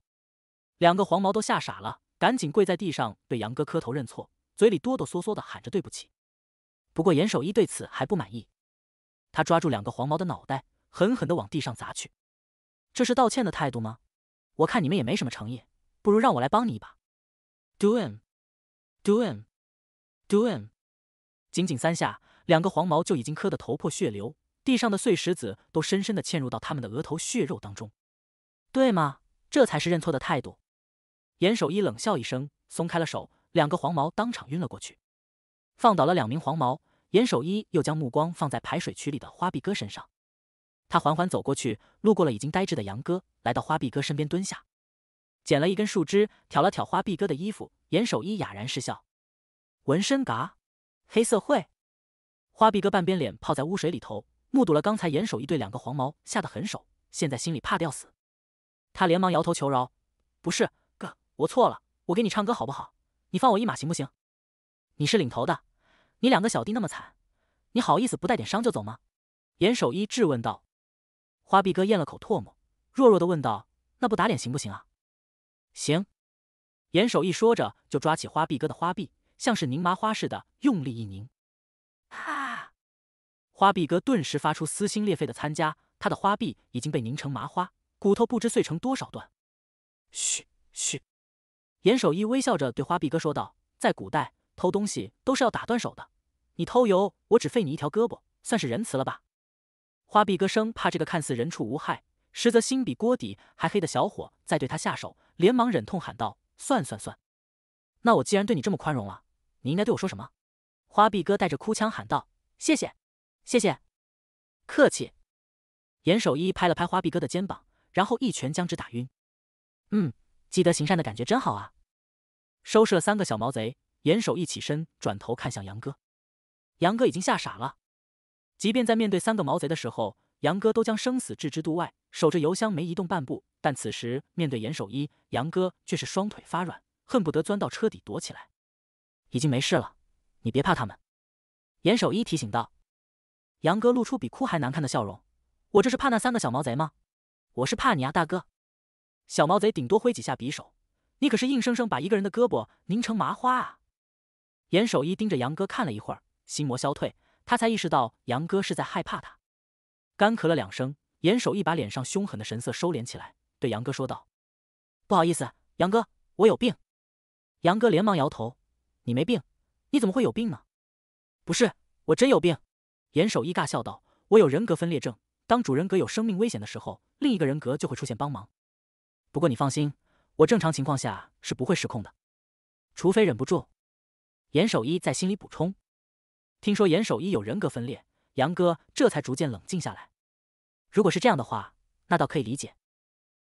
两个黄毛都吓傻了，赶紧跪在地上对杨哥磕头认错，嘴里哆哆嗦嗦的喊着对不起。不过严守一对此还不满意，他抓住两个黄毛的脑袋。狠狠的往地上砸去，这是道歉的态度吗？我看你们也没什么诚意，不如让我来帮你一把。doin，doin，doin，仅仅三下，两个黄毛就已经磕得头破血流，地上的碎石子都深深的嵌入到他们的额头血肉当中，对吗？这才是认错的态度。严守一冷笑一声，松开了手，两个黄毛当场晕了过去。放倒了两名黄毛，严守一又将目光放在排水渠里的花臂哥身上。他缓缓走过去，路过了已经呆滞的杨哥，来到花臂哥身边蹲下，捡了一根树枝，挑了挑花臂哥的衣服。严守一哑然失笑：“纹身嘎，黑社会。”花臂哥半边脸泡在污水里头，目睹了刚才严守一对两个黄毛下的狠手，现在心里怕的要死。他连忙摇头求饶：“不是，哥，我错了，我给你唱歌好不好？你放我一马行不行？”“你是领头的，你两个小弟那么惨，你好意思不带点伤就走吗？”严守一质问道。花臂哥咽了口唾沫，弱弱的问道：“那不打脸行不行啊？”“行。”严守一说着，就抓起花臂哥的花臂，像是拧麻花似的用力一拧。啊！花臂哥顿时发出撕心裂肺的参加，他的花臂已经被拧成麻花，骨头不知碎成多少段。嘘嘘，严守一微笑着对花臂哥说道：“在古代，偷东西都是要打断手的。你偷油，我只废你一条胳膊，算是仁慈了吧？”花臂哥生怕这个看似人畜无害，实则心比锅底还黑的小伙再对他下手，连忙忍痛喊道：“算算算，那我既然对你这么宽容了，你应该对我说什么？”花臂哥带着哭腔喊道：“谢谢，谢谢，客气。”严守一拍了拍花臂哥的肩膀，然后一拳将之打晕。“嗯，积德行善的感觉真好啊！”收拾了三个小毛贼，严守一起身，转头看向杨哥，杨哥已经吓傻了。即便在面对三个毛贼的时候，杨哥都将生死置之度外，守着油箱没移动半步。但此时面对严守一，杨哥却是双腿发软，恨不得钻到车底躲起来。已经没事了，你别怕他们。严守一提醒道。杨哥露出比哭还难看的笑容：“我这是怕那三个小毛贼吗？我是怕你啊，大哥。小毛贼顶多挥几下匕首，你可是硬生生把一个人的胳膊拧成麻花啊！”严守一盯着杨哥看了一会儿，心魔消退。他才意识到杨哥是在害怕他，干咳了两声，严守一把脸上凶狠的神色收敛起来，对杨哥说道：“不好意思，杨哥，我有病。”杨哥连忙摇头：“你没病，你怎么会有病呢？”“不是，我真有病。”严守一尬笑道：“我有人格分裂症，当主人格有生命危险的时候，另一个人格就会出现帮忙。不过你放心，我正常情况下是不会失控的，除非忍不住。”严守一在心里补充。听说严守一有人格分裂，杨哥这才逐渐冷静下来。如果是这样的话，那倒可以理解。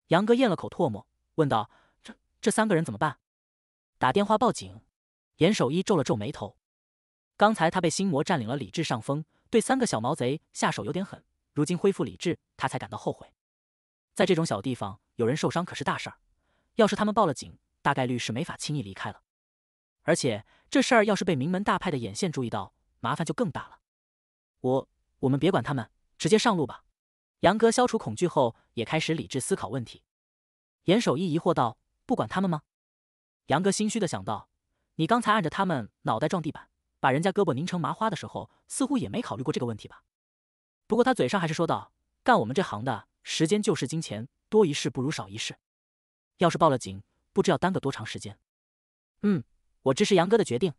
杨哥咽了口唾沫，问道：“这这三个人怎么办？打电话报警？”严守一皱了皱眉头。刚才他被心魔占领了理智，上风对三个小毛贼下手有点狠。如今恢复理智，他才感到后悔。在这种小地方，有人受伤可是大事儿。要是他们报了警，大概率是没法轻易离开了。而且这事儿要是被名门大派的眼线注意到，麻烦就更大了，我我们别管他们，直接上路吧。杨哥消除恐惧后，也开始理智思考问题。严守义疑惑道：“不管他们吗？”杨哥心虚的想到：“你刚才按着他们脑袋撞地板，把人家胳膊拧成麻花的时候，似乎也没考虑过这个问题吧？”不过他嘴上还是说道：“干我们这行的时间就是金钱，多一事不如少一事。要是报了警，不知要耽搁多长时间。”嗯，我支持杨哥的决定。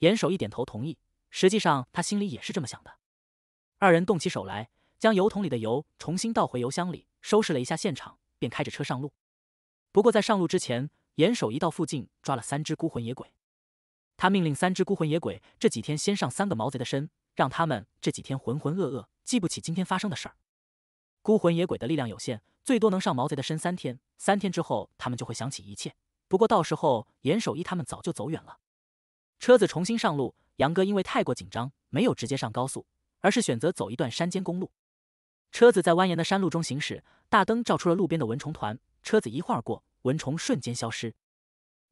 严守义点头同意。实际上，他心里也是这么想的。二人动起手来，将油桶里的油重新倒回油箱里，收拾了一下现场，便开着车上路。不过在上路之前，严守一到附近抓了三只孤魂野鬼。他命令三只孤魂野鬼这几天先上三个毛贼的身，让他们这几天浑浑噩噩，记不起今天发生的事儿。孤魂野鬼的力量有限，最多能上毛贼的身三天，三天之后他们就会想起一切。不过到时候严守一他们早就走远了。车子重新上路。杨哥因为太过紧张，没有直接上高速，而是选择走一段山间公路。车子在蜿蜒的山路中行驶，大灯照出了路边的蚊虫团，车子一晃而过，蚊虫瞬间消失。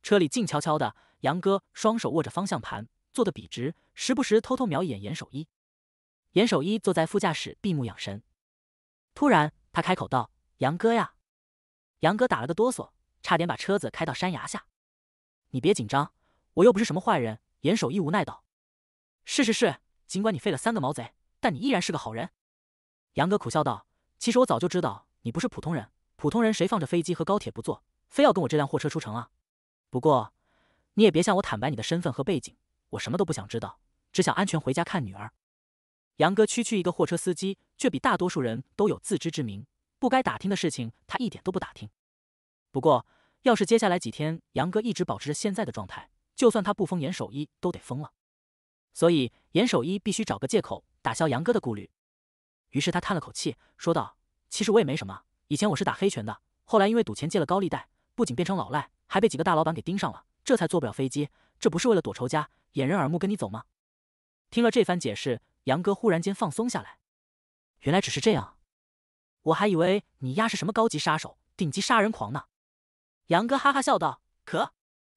车里静悄悄的，杨哥双手握着方向盘，坐得笔直，时不时偷偷瞄一眼严守一。严守一坐在副驾驶，闭目养神。突然，他开口道：“杨哥呀！”杨哥打了个哆嗦，差点把车子开到山崖下。“你别紧张，我又不是什么坏人。”严守一无奈道。是是是，尽管你废了三个毛贼，但你依然是个好人。杨哥苦笑道：“其实我早就知道你不是普通人，普通人谁放着飞机和高铁不坐，非要跟我这辆货车出城啊？不过你也别向我坦白你的身份和背景，我什么都不想知道，只想安全回家看女儿。”杨哥区区一个货车司机，却比大多数人都有自知之明，不该打听的事情他一点都不打听。不过，要是接下来几天杨哥一直保持着现在的状态，就算他不封严守一都得疯了。所以严守一必须找个借口打消杨哥的顾虑，于是他叹了口气，说道：“其实我也没什么，以前我是打黑拳的，后来因为赌钱借了高利贷，不仅变成老赖，还被几个大老板给盯上了，这才坐不了飞机。这不是为了躲仇家、掩人耳目，跟你走吗？”听了这番解释，杨哥忽然间放松下来，原来只是这样，我还以为你丫是什么高级杀手、顶级杀人狂呢。”杨哥哈哈笑道：“可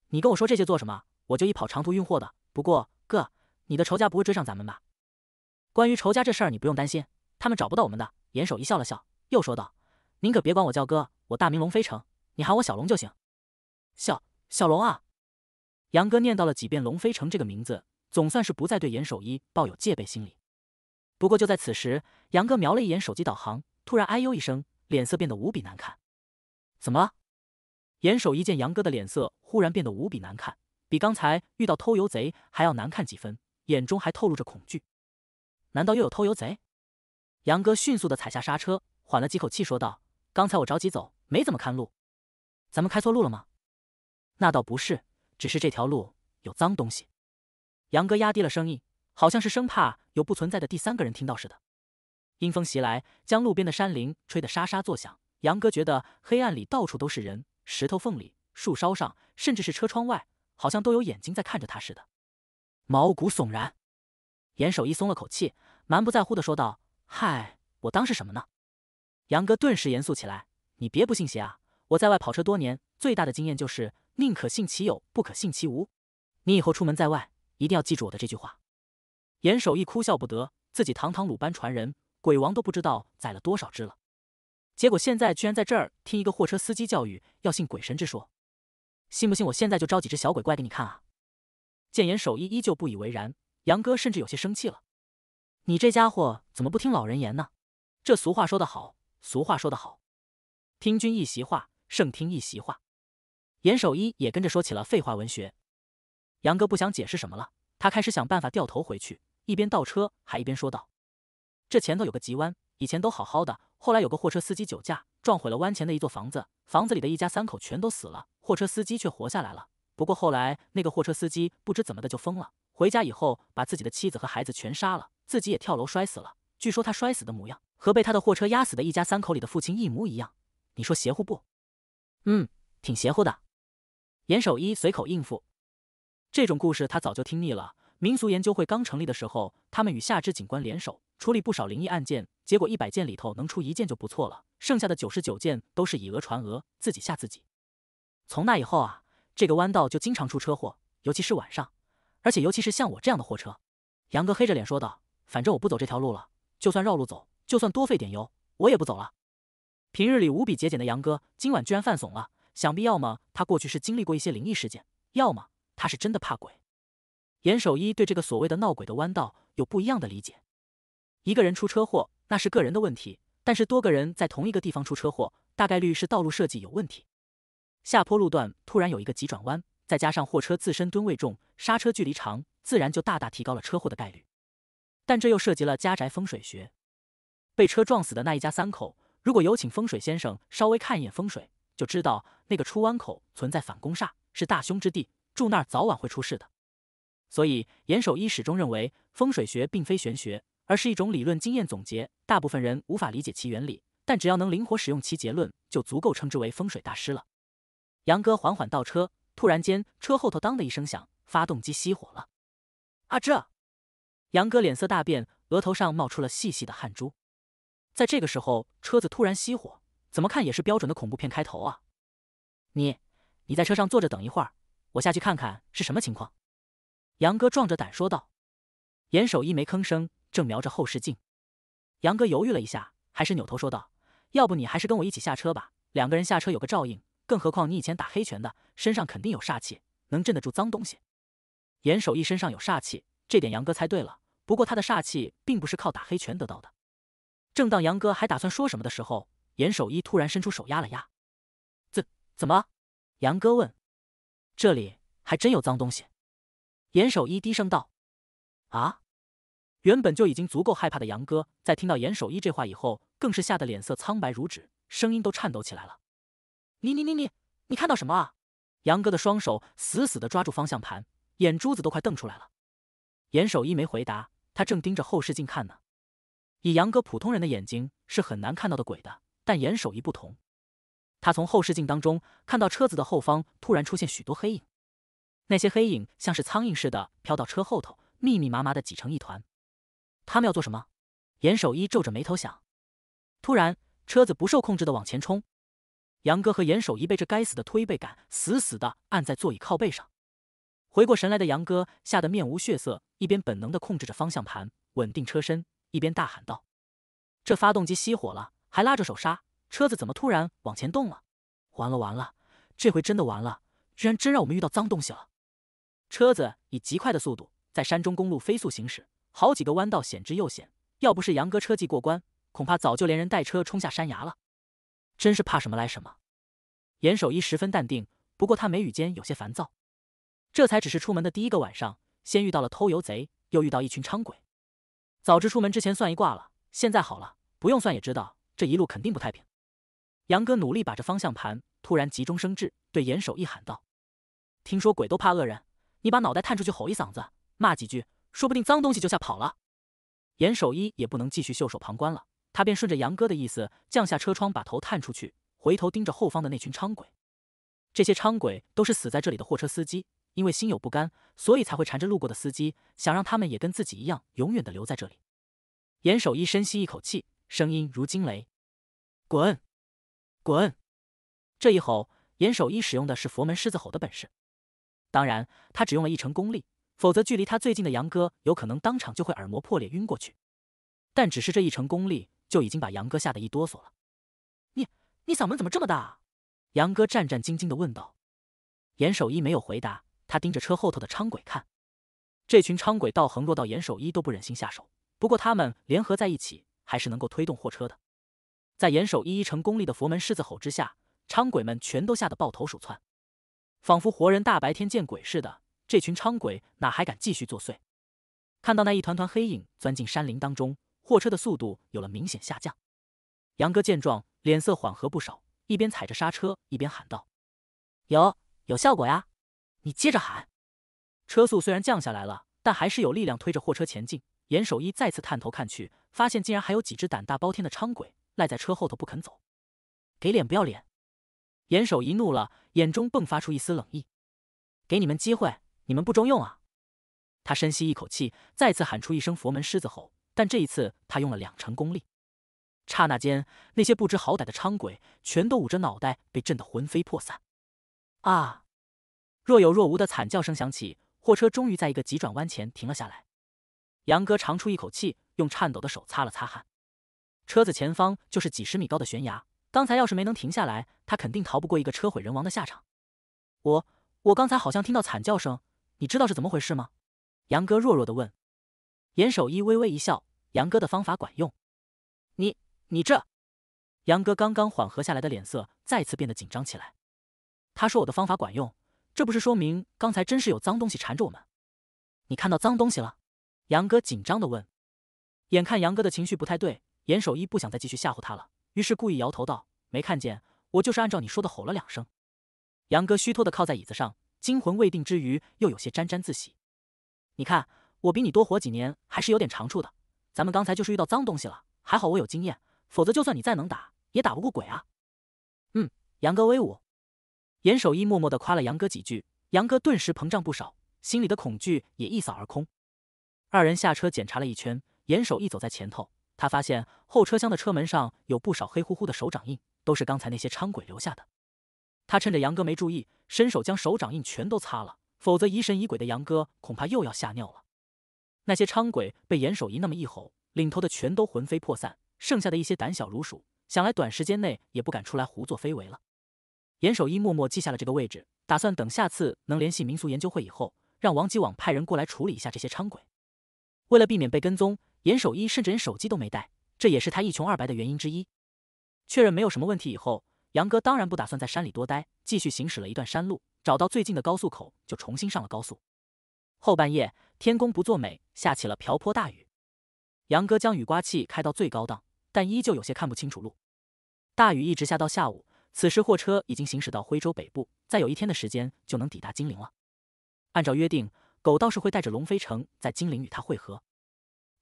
你跟我说这些做什么？我就一跑长途运货的。不过，哥。”你的仇家不会追上咱们吧？关于仇家这事儿，你不用担心，他们找不到我们的。严守一笑了笑，又说道：“您可别管我叫哥，我大名龙飞城，你喊我小龙就行。”小小龙啊！杨哥念叨了几遍“龙飞城”这个名字，总算是不再对严守一抱有戒备心理。不过就在此时，杨哥瞄了一眼手机导航，突然哎呦一声，脸色变得无比难看。怎么了？严守一见杨哥的脸色忽然变得无比难看，比刚才遇到偷油贼还要难看几分。眼中还透露着恐惧，难道又有偷油贼？杨哥迅速的踩下刹车，缓了几口气，说道：“刚才我着急走，没怎么看路，咱们开错路了吗？那倒不是，只是这条路有脏东西。”杨哥压低了声音，好像是生怕有不存在的第三个人听到似的。阴风袭来，将路边的山林吹得沙沙作响。杨哥觉得黑暗里到处都是人，石头缝里、树梢上，甚至是车窗外，好像都有眼睛在看着他似的。毛骨悚然，严守一松了口气，满不在乎的说道：“嗨，我当是什么呢？”杨哥顿时严肃起来：“你别不信邪啊！我在外跑车多年，最大的经验就是宁可信其有，不可信其无。你以后出门在外，一定要记住我的这句话。”严守一哭笑不得，自己堂堂鲁班传人，鬼王都不知道宰了多少只了，结果现在居然在这儿听一个货车司机教育要信鬼神之说，信不信我现在就招几只小鬼怪给你看啊？见严守一依旧不以为然，杨哥甚至有些生气了：“你这家伙怎么不听老人言呢？这俗话说得好，俗话说得好，听君一席话，胜听一席话。”严守一也跟着说起了废话文学。杨哥不想解释什么了，他开始想办法掉头回去，一边倒车还一边说道：“这前头有个急弯，以前都好好的，后来有个货车司机酒驾，撞毁了弯前的一座房子，房子里的一家三口全都死了，货车司机却活下来了。”不过后来，那个货车司机不知怎么的就疯了，回家以后把自己的妻子和孩子全杀了，自己也跳楼摔死了。据说他摔死的模样和被他的货车压死的一家三口里的父亲一模一样，你说邪乎不？嗯，挺邪乎的。严守一随口应付，这种故事他早就听腻了。民俗研究会刚成立的时候，他们与夏之警官联手处理不少灵异案件，结果一百件里头能出一件就不错了，剩下的九十九件都是以讹传讹，自己吓自己。从那以后啊。这个弯道就经常出车祸，尤其是晚上，而且尤其是像我这样的货车。杨哥黑着脸说道：“反正我不走这条路了，就算绕路走，就算多费点油，我也不走了。”平日里无比节俭的杨哥，今晚居然犯怂了。想必要么他过去是经历过一些灵异事件，要么他是真的怕鬼。严守一对这个所谓的闹鬼的弯道有不一样的理解：一个人出车祸那是个人的问题，但是多个人在同一个地方出车祸，大概率是道路设计有问题。下坡路段突然有一个急转弯，再加上货车自身吨位重、刹车距离长，自然就大大提高了车祸的概率。但这又涉及了家宅风水学。被车撞死的那一家三口，如果有请风水先生稍微看一眼风水，就知道那个出弯口存在反攻煞，是大凶之地，住那儿早晚会出事的。所以，严守一始终认为，风水学并非玄学，而是一种理论经验总结。大部分人无法理解其原理，但只要能灵活使用其结论，就足够称之为风水大师了。杨哥缓缓倒车，突然间车后头当的一声响，发动机熄火了。啊这！杨哥脸色大变，额头上冒出了细细的汗珠。在这个时候，车子突然熄火，怎么看也是标准的恐怖片开头啊！你，你在车上坐着等一会儿，我下去看看是什么情况。杨哥壮着胆说道。严守一没吭声，正瞄着后视镜。杨哥犹豫了一下，还是扭头说道：“要不你还是跟我一起下车吧，两个人下车有个照应。”更何况你以前打黑拳的，身上肯定有煞气，能镇得住脏东西。严守一身上有煞气，这点杨哥猜对了。不过他的煞气并不是靠打黑拳得到的。正当杨哥还打算说什么的时候，严守一突然伸出手压了压。怎怎么？杨哥问。这里还真有脏东西。严守一低声道。啊！原本就已经足够害怕的杨哥，在听到严守一这话以后，更是吓得脸色苍白如纸，声音都颤抖起来了。你你你你你看到什么啊？杨哥的双手死死的抓住方向盘，眼珠子都快瞪出来了。严守一没回答，他正盯着后视镜看呢。以杨哥普通人的眼睛是很难看到的鬼的，但严守一不同，他从后视镜当中看到车子的后方突然出现许多黑影，那些黑影像是苍蝇似的飘到车后头，密密麻麻的挤成一团。他们要做什么？严守一皱着眉头想。突然，车子不受控制的往前冲。杨哥和严守一被这该死的推背感死死的按在座椅靠背上，回过神来的杨哥吓得面无血色，一边本能的控制着方向盘稳定车身，一边大喊道：“这发动机熄火了，还拉着手刹，车子怎么突然往前动了？完了完了，这回真的完了！居然真让我们遇到脏东西了！”车子以极快的速度在山中公路飞速行驶，好几个弯道险之又险，要不是杨哥车技过关，恐怕早就连人带车冲下山崖了。真是怕什么来什么，严守一十分淡定，不过他眉宇间有些烦躁。这才只是出门的第一个晚上，先遇到了偷油贼，又遇到一群伥鬼。早知出门之前算一卦了，现在好了，不用算也知道这一路肯定不太平。杨哥努力把着方向盘，突然急中生智，对严守一喊道：“听说鬼都怕恶人，你把脑袋探出去吼一嗓子，骂几句，说不定脏东西就吓跑了。”严守一也不能继续袖手旁观了。他便顺着杨哥的意思降下车窗，把头探出去，回头盯着后方的那群伥鬼。这些伥鬼都是死在这里的货车司机，因为心有不甘，所以才会缠着路过的司机，想让他们也跟自己一样，永远的留在这里。严守一深吸一口气，声音如惊雷：“滚！滚！”这一吼，严守一使用的是佛门狮子吼的本事。当然，他只用了一成功力，否则距离他最近的杨哥有可能当场就会耳膜破裂晕过去。但只是这一成功力。就已经把杨哥吓得一哆嗦了。你你嗓门怎么这么大？杨哥战战兢兢的问道。严守一没有回答，他盯着车后头的昌鬼看。这群昌鬼道行弱到严守一都不忍心下手，不过他们联合在一起，还是能够推动货车的。在严守一一成功力的佛门狮子吼之下，昌鬼们全都吓得抱头鼠窜，仿佛活人大白天见鬼似的。这群昌鬼哪还敢继续作祟？看到那一团团黑影钻进山林当中。货车的速度有了明显下降，杨哥见状，脸色缓和不少，一边踩着刹车，一边喊道：“有，有效果呀！你接着喊。”车速虽然降下来了，但还是有力量推着货车前进。严守一再次探头看去，发现竟然还有几只胆大包天的伥鬼赖在车后头不肯走。“给脸不要脸！”严守一怒了，眼中迸发出一丝冷意，“给你们机会，你们不中用啊！”他深吸一口气，再次喊出一声佛门狮子吼。但这一次，他用了两成功力。刹那间，那些不知好歹的伥鬼全都捂着脑袋，被震得魂飞魄散。啊！若有若无的惨叫声响起，货车终于在一个急转弯前停了下来。杨哥长出一口气，用颤抖的手擦了擦汗。车子前方就是几十米高的悬崖，刚才要是没能停下来，他肯定逃不过一个车毁人亡的下场。我……我刚才好像听到惨叫声，你知道是怎么回事吗？杨哥弱弱的问。严守一微微一笑：“杨哥的方法管用。”“你……你这……”杨哥刚刚缓和下来的脸色再次变得紧张起来。他说：“我的方法管用，这不是说明刚才真是有脏东西缠着我们？”“你看到脏东西了？”杨哥紧张的问。眼看杨哥的情绪不太对，严守一不想再继续吓唬他了，于是故意摇头道：“没看见，我就是按照你说的吼了两声。”杨哥虚脱的靠在椅子上，惊魂未定之余又有些沾沾自喜。“你看。”我比你多活几年，还是有点长处的。咱们刚才就是遇到脏东西了，还好我有经验，否则就算你再能打，也打不过鬼啊。嗯，杨哥威武。严守一默默的夸了杨哥几句，杨哥顿时膨胀不少，心里的恐惧也一扫而空。二人下车检查了一圈，严守一走在前头，他发现后车厢的车门上有不少黑乎乎的手掌印，都是刚才那些伥鬼留下的。他趁着杨哥没注意，伸手将手掌印全都擦了，否则疑神疑鬼的杨哥恐怕又要吓尿了。那些伥鬼被严守一那么一吼，领头的全都魂飞魄散，剩下的一些胆小如鼠，想来短时间内也不敢出来胡作非为了。严守一默默记下了这个位置，打算等下次能联系民俗研究会以后，让王吉网派人过来处理一下这些伥鬼。为了避免被跟踪，严守一甚至连手机都没带，这也是他一穷二白的原因之一。确认没有什么问题以后，杨哥当然不打算在山里多待，继续行驶了一段山路，找到最近的高速口就重新上了高速。后半夜。天公不作美，下起了瓢泼大雨。杨哥将雨刮器开到最高档，但依旧有些看不清楚路。大雨一直下到下午，此时货车已经行驶到徽州北部，再有一天的时间就能抵达金陵了。按照约定，狗道士会带着龙飞城在金陵与他会合。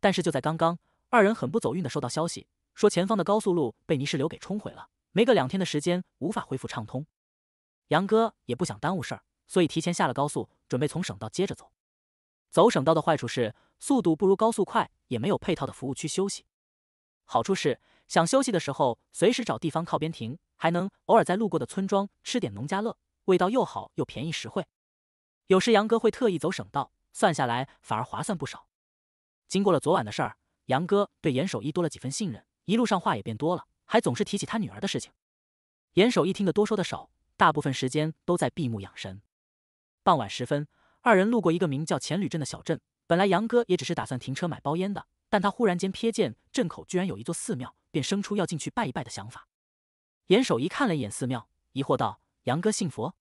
但是就在刚刚，二人很不走运的收到消息，说前方的高速路被泥石流给冲毁了，没个两天的时间无法恢复畅通。杨哥也不想耽误事儿，所以提前下了高速，准备从省道接着走。走省道的坏处是速度不如高速快，也没有配套的服务区休息。好处是想休息的时候随时找地方靠边停，还能偶尔在路过的村庄吃点农家乐，味道又好又便宜实惠。有时杨哥会特意走省道，算下来反而划算不少。经过了昨晚的事儿，杨哥对严守一多了几分信任，一路上话也变多了，还总是提起他女儿的事情。严守一听得多，说的少，大部分时间都在闭目养神。傍晚时分。二人路过一个名叫黔旅镇的小镇，本来杨哥也只是打算停车买包烟的，但他忽然间瞥见镇口居然有一座寺庙，便生出要进去拜一拜的想法。严守一看了一眼寺庙，疑惑道：“杨哥信佛？”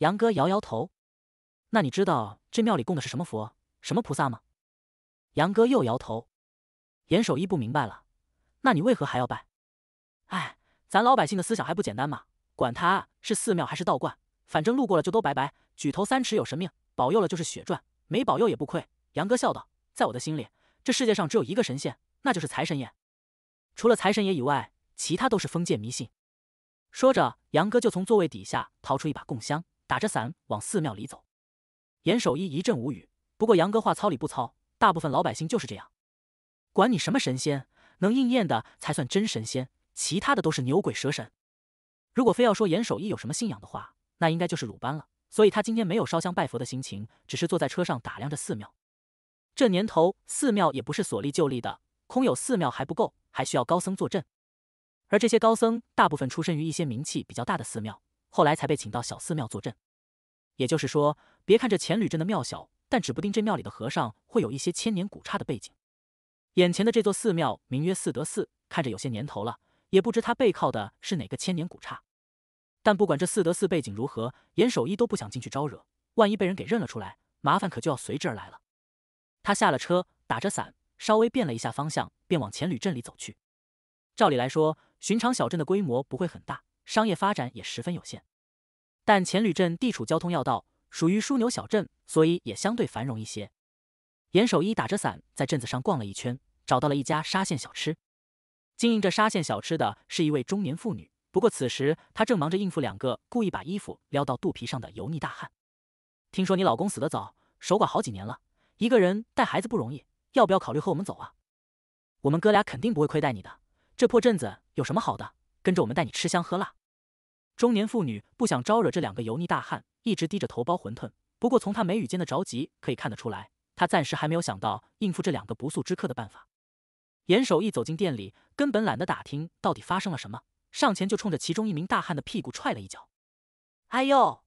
杨哥摇摇头。“那你知道这庙里供的是什么佛、什么菩萨吗？”杨哥又摇头。严守一不明白了：“那你为何还要拜？”“哎，咱老百姓的思想还不简单吗？管他是寺庙还是道观，反正路过了就都拜拜。举头三尺有神明。”保佑了就是血赚，没保佑也不亏。杨哥笑道：“在我的心里，这世界上只有一个神仙，那就是财神爷。除了财神爷以外，其他都是封建迷信。”说着，杨哥就从座位底下掏出一把贡香，打着伞往寺庙里走。严守一一阵无语。不过杨哥话糙理不糙，大部分老百姓就是这样。管你什么神仙，能应验的才算真神仙，其他的都是牛鬼蛇神。如果非要说严守一有什么信仰的话，那应该就是鲁班了。所以他今天没有烧香拜佛的心情，只是坐在车上打量着寺庙。这年头，寺庙也不是所立就立的，空有寺庙还不够，还需要高僧坐镇。而这些高僧大部分出身于一些名气比较大的寺庙，后来才被请到小寺庙坐镇。也就是说，别看这黔履镇的庙小，但指不定这庙里的和尚会有一些千年古刹的背景。眼前的这座寺庙名曰四德寺，看着有些年头了，也不知它背靠的是哪个千年古刹。但不管这四德四背景如何，严守一都不想进去招惹。万一被人给认了出来，麻烦可就要随之而来了。他下了车，打着伞，稍微变了一下方向，便往黔旅镇里走去。照理来说，寻常小镇的规模不会很大，商业发展也十分有限。但黔旅镇地处交通要道，属于枢纽小镇，所以也相对繁荣一些。严守一打着伞在镇子上逛了一圈，找到了一家沙县小吃。经营着沙县小吃的是一位中年妇女。不过此时他正忙着应付两个故意把衣服撩到肚皮上的油腻大汉。听说你老公死得早，守寡好几年了，一个人带孩子不容易，要不要考虑和我们走啊？我们哥俩肯定不会亏待你的。这破镇子有什么好的？跟着我们带你吃香喝辣。中年妇女不想招惹这两个油腻大汉，一直低着头包馄饨。不过从她眉宇间的着急可以看得出来，她暂时还没有想到应付这两个不速之客的办法。严守义走进店里，根本懒得打听到底发生了什么。上前就冲着其中一名大汉的屁股踹了一脚，哎呦！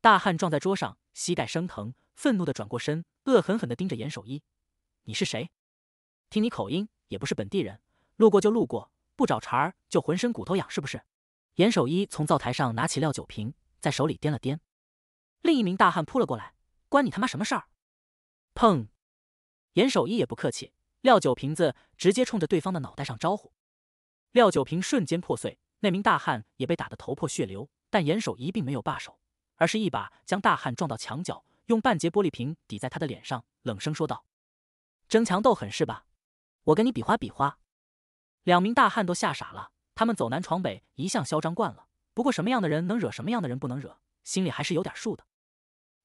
大汉撞在桌上，膝盖生疼，愤怒的转过身，恶狠狠地盯着严守一：“你是谁？听你口音也不是本地人，路过就路过，不找茬儿就浑身骨头痒是不是？”严守一从灶台上拿起料酒瓶，在手里掂了掂。另一名大汉扑了过来，关你他妈什么事儿？砰！严守一也不客气，料酒瓶子直接冲着对方的脑袋上招呼。料酒瓶瞬间破碎，那名大汉也被打得头破血流，但严守一并没有罢手，而是一把将大汉撞到墙角，用半截玻璃瓶抵在他的脸上，冷声说道：“争强斗狠是吧？我跟你比划比划。”两名大汉都吓傻了。他们走南闯北，一向嚣张惯了，不过什么样的人能惹，什么样的人不能惹，心里还是有点数的。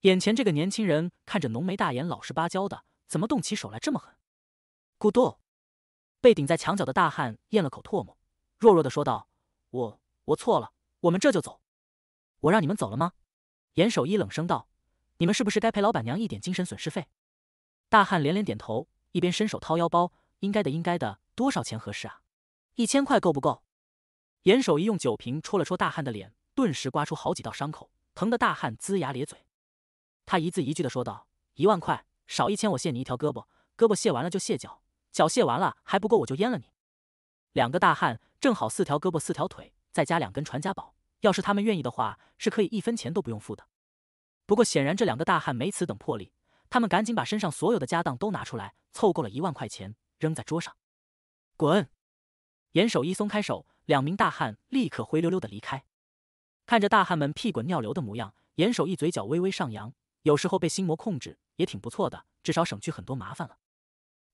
眼前这个年轻人看着浓眉大眼、老实巴交的，怎么动起手来这么狠？咕咚！被顶在墙角的大汉咽了口唾沫。弱弱的说道：“我我错了，我们这就走。我让你们走了吗？”严守一冷声道：“你们是不是该赔老板娘一点精神损失费？”大汉连连点头，一边伸手掏腰包：“应该的，应该的，多少钱合适啊？一千块够不够？”严守一用酒瓶戳了戳大汉的脸，顿时刮出好几道伤口，疼得大汉龇牙咧嘴。他一字一句的说道：“一万块，少一千我卸你一条胳膊，胳膊卸完了就卸脚，脚卸完了还不够我就阉了你。”两个大汉。正好四条胳膊四条腿，再加两根传家宝。要是他们愿意的话，是可以一分钱都不用付的。不过显然这两个大汉没此等魄力，他们赶紧把身上所有的家当都拿出来，凑够了一万块钱，扔在桌上，滚！严守一松开手，两名大汉立刻灰溜溜的离开。看着大汉们屁滚尿流的模样，严守一嘴角微微上扬。有时候被心魔控制也挺不错的，至少省去很多麻烦了。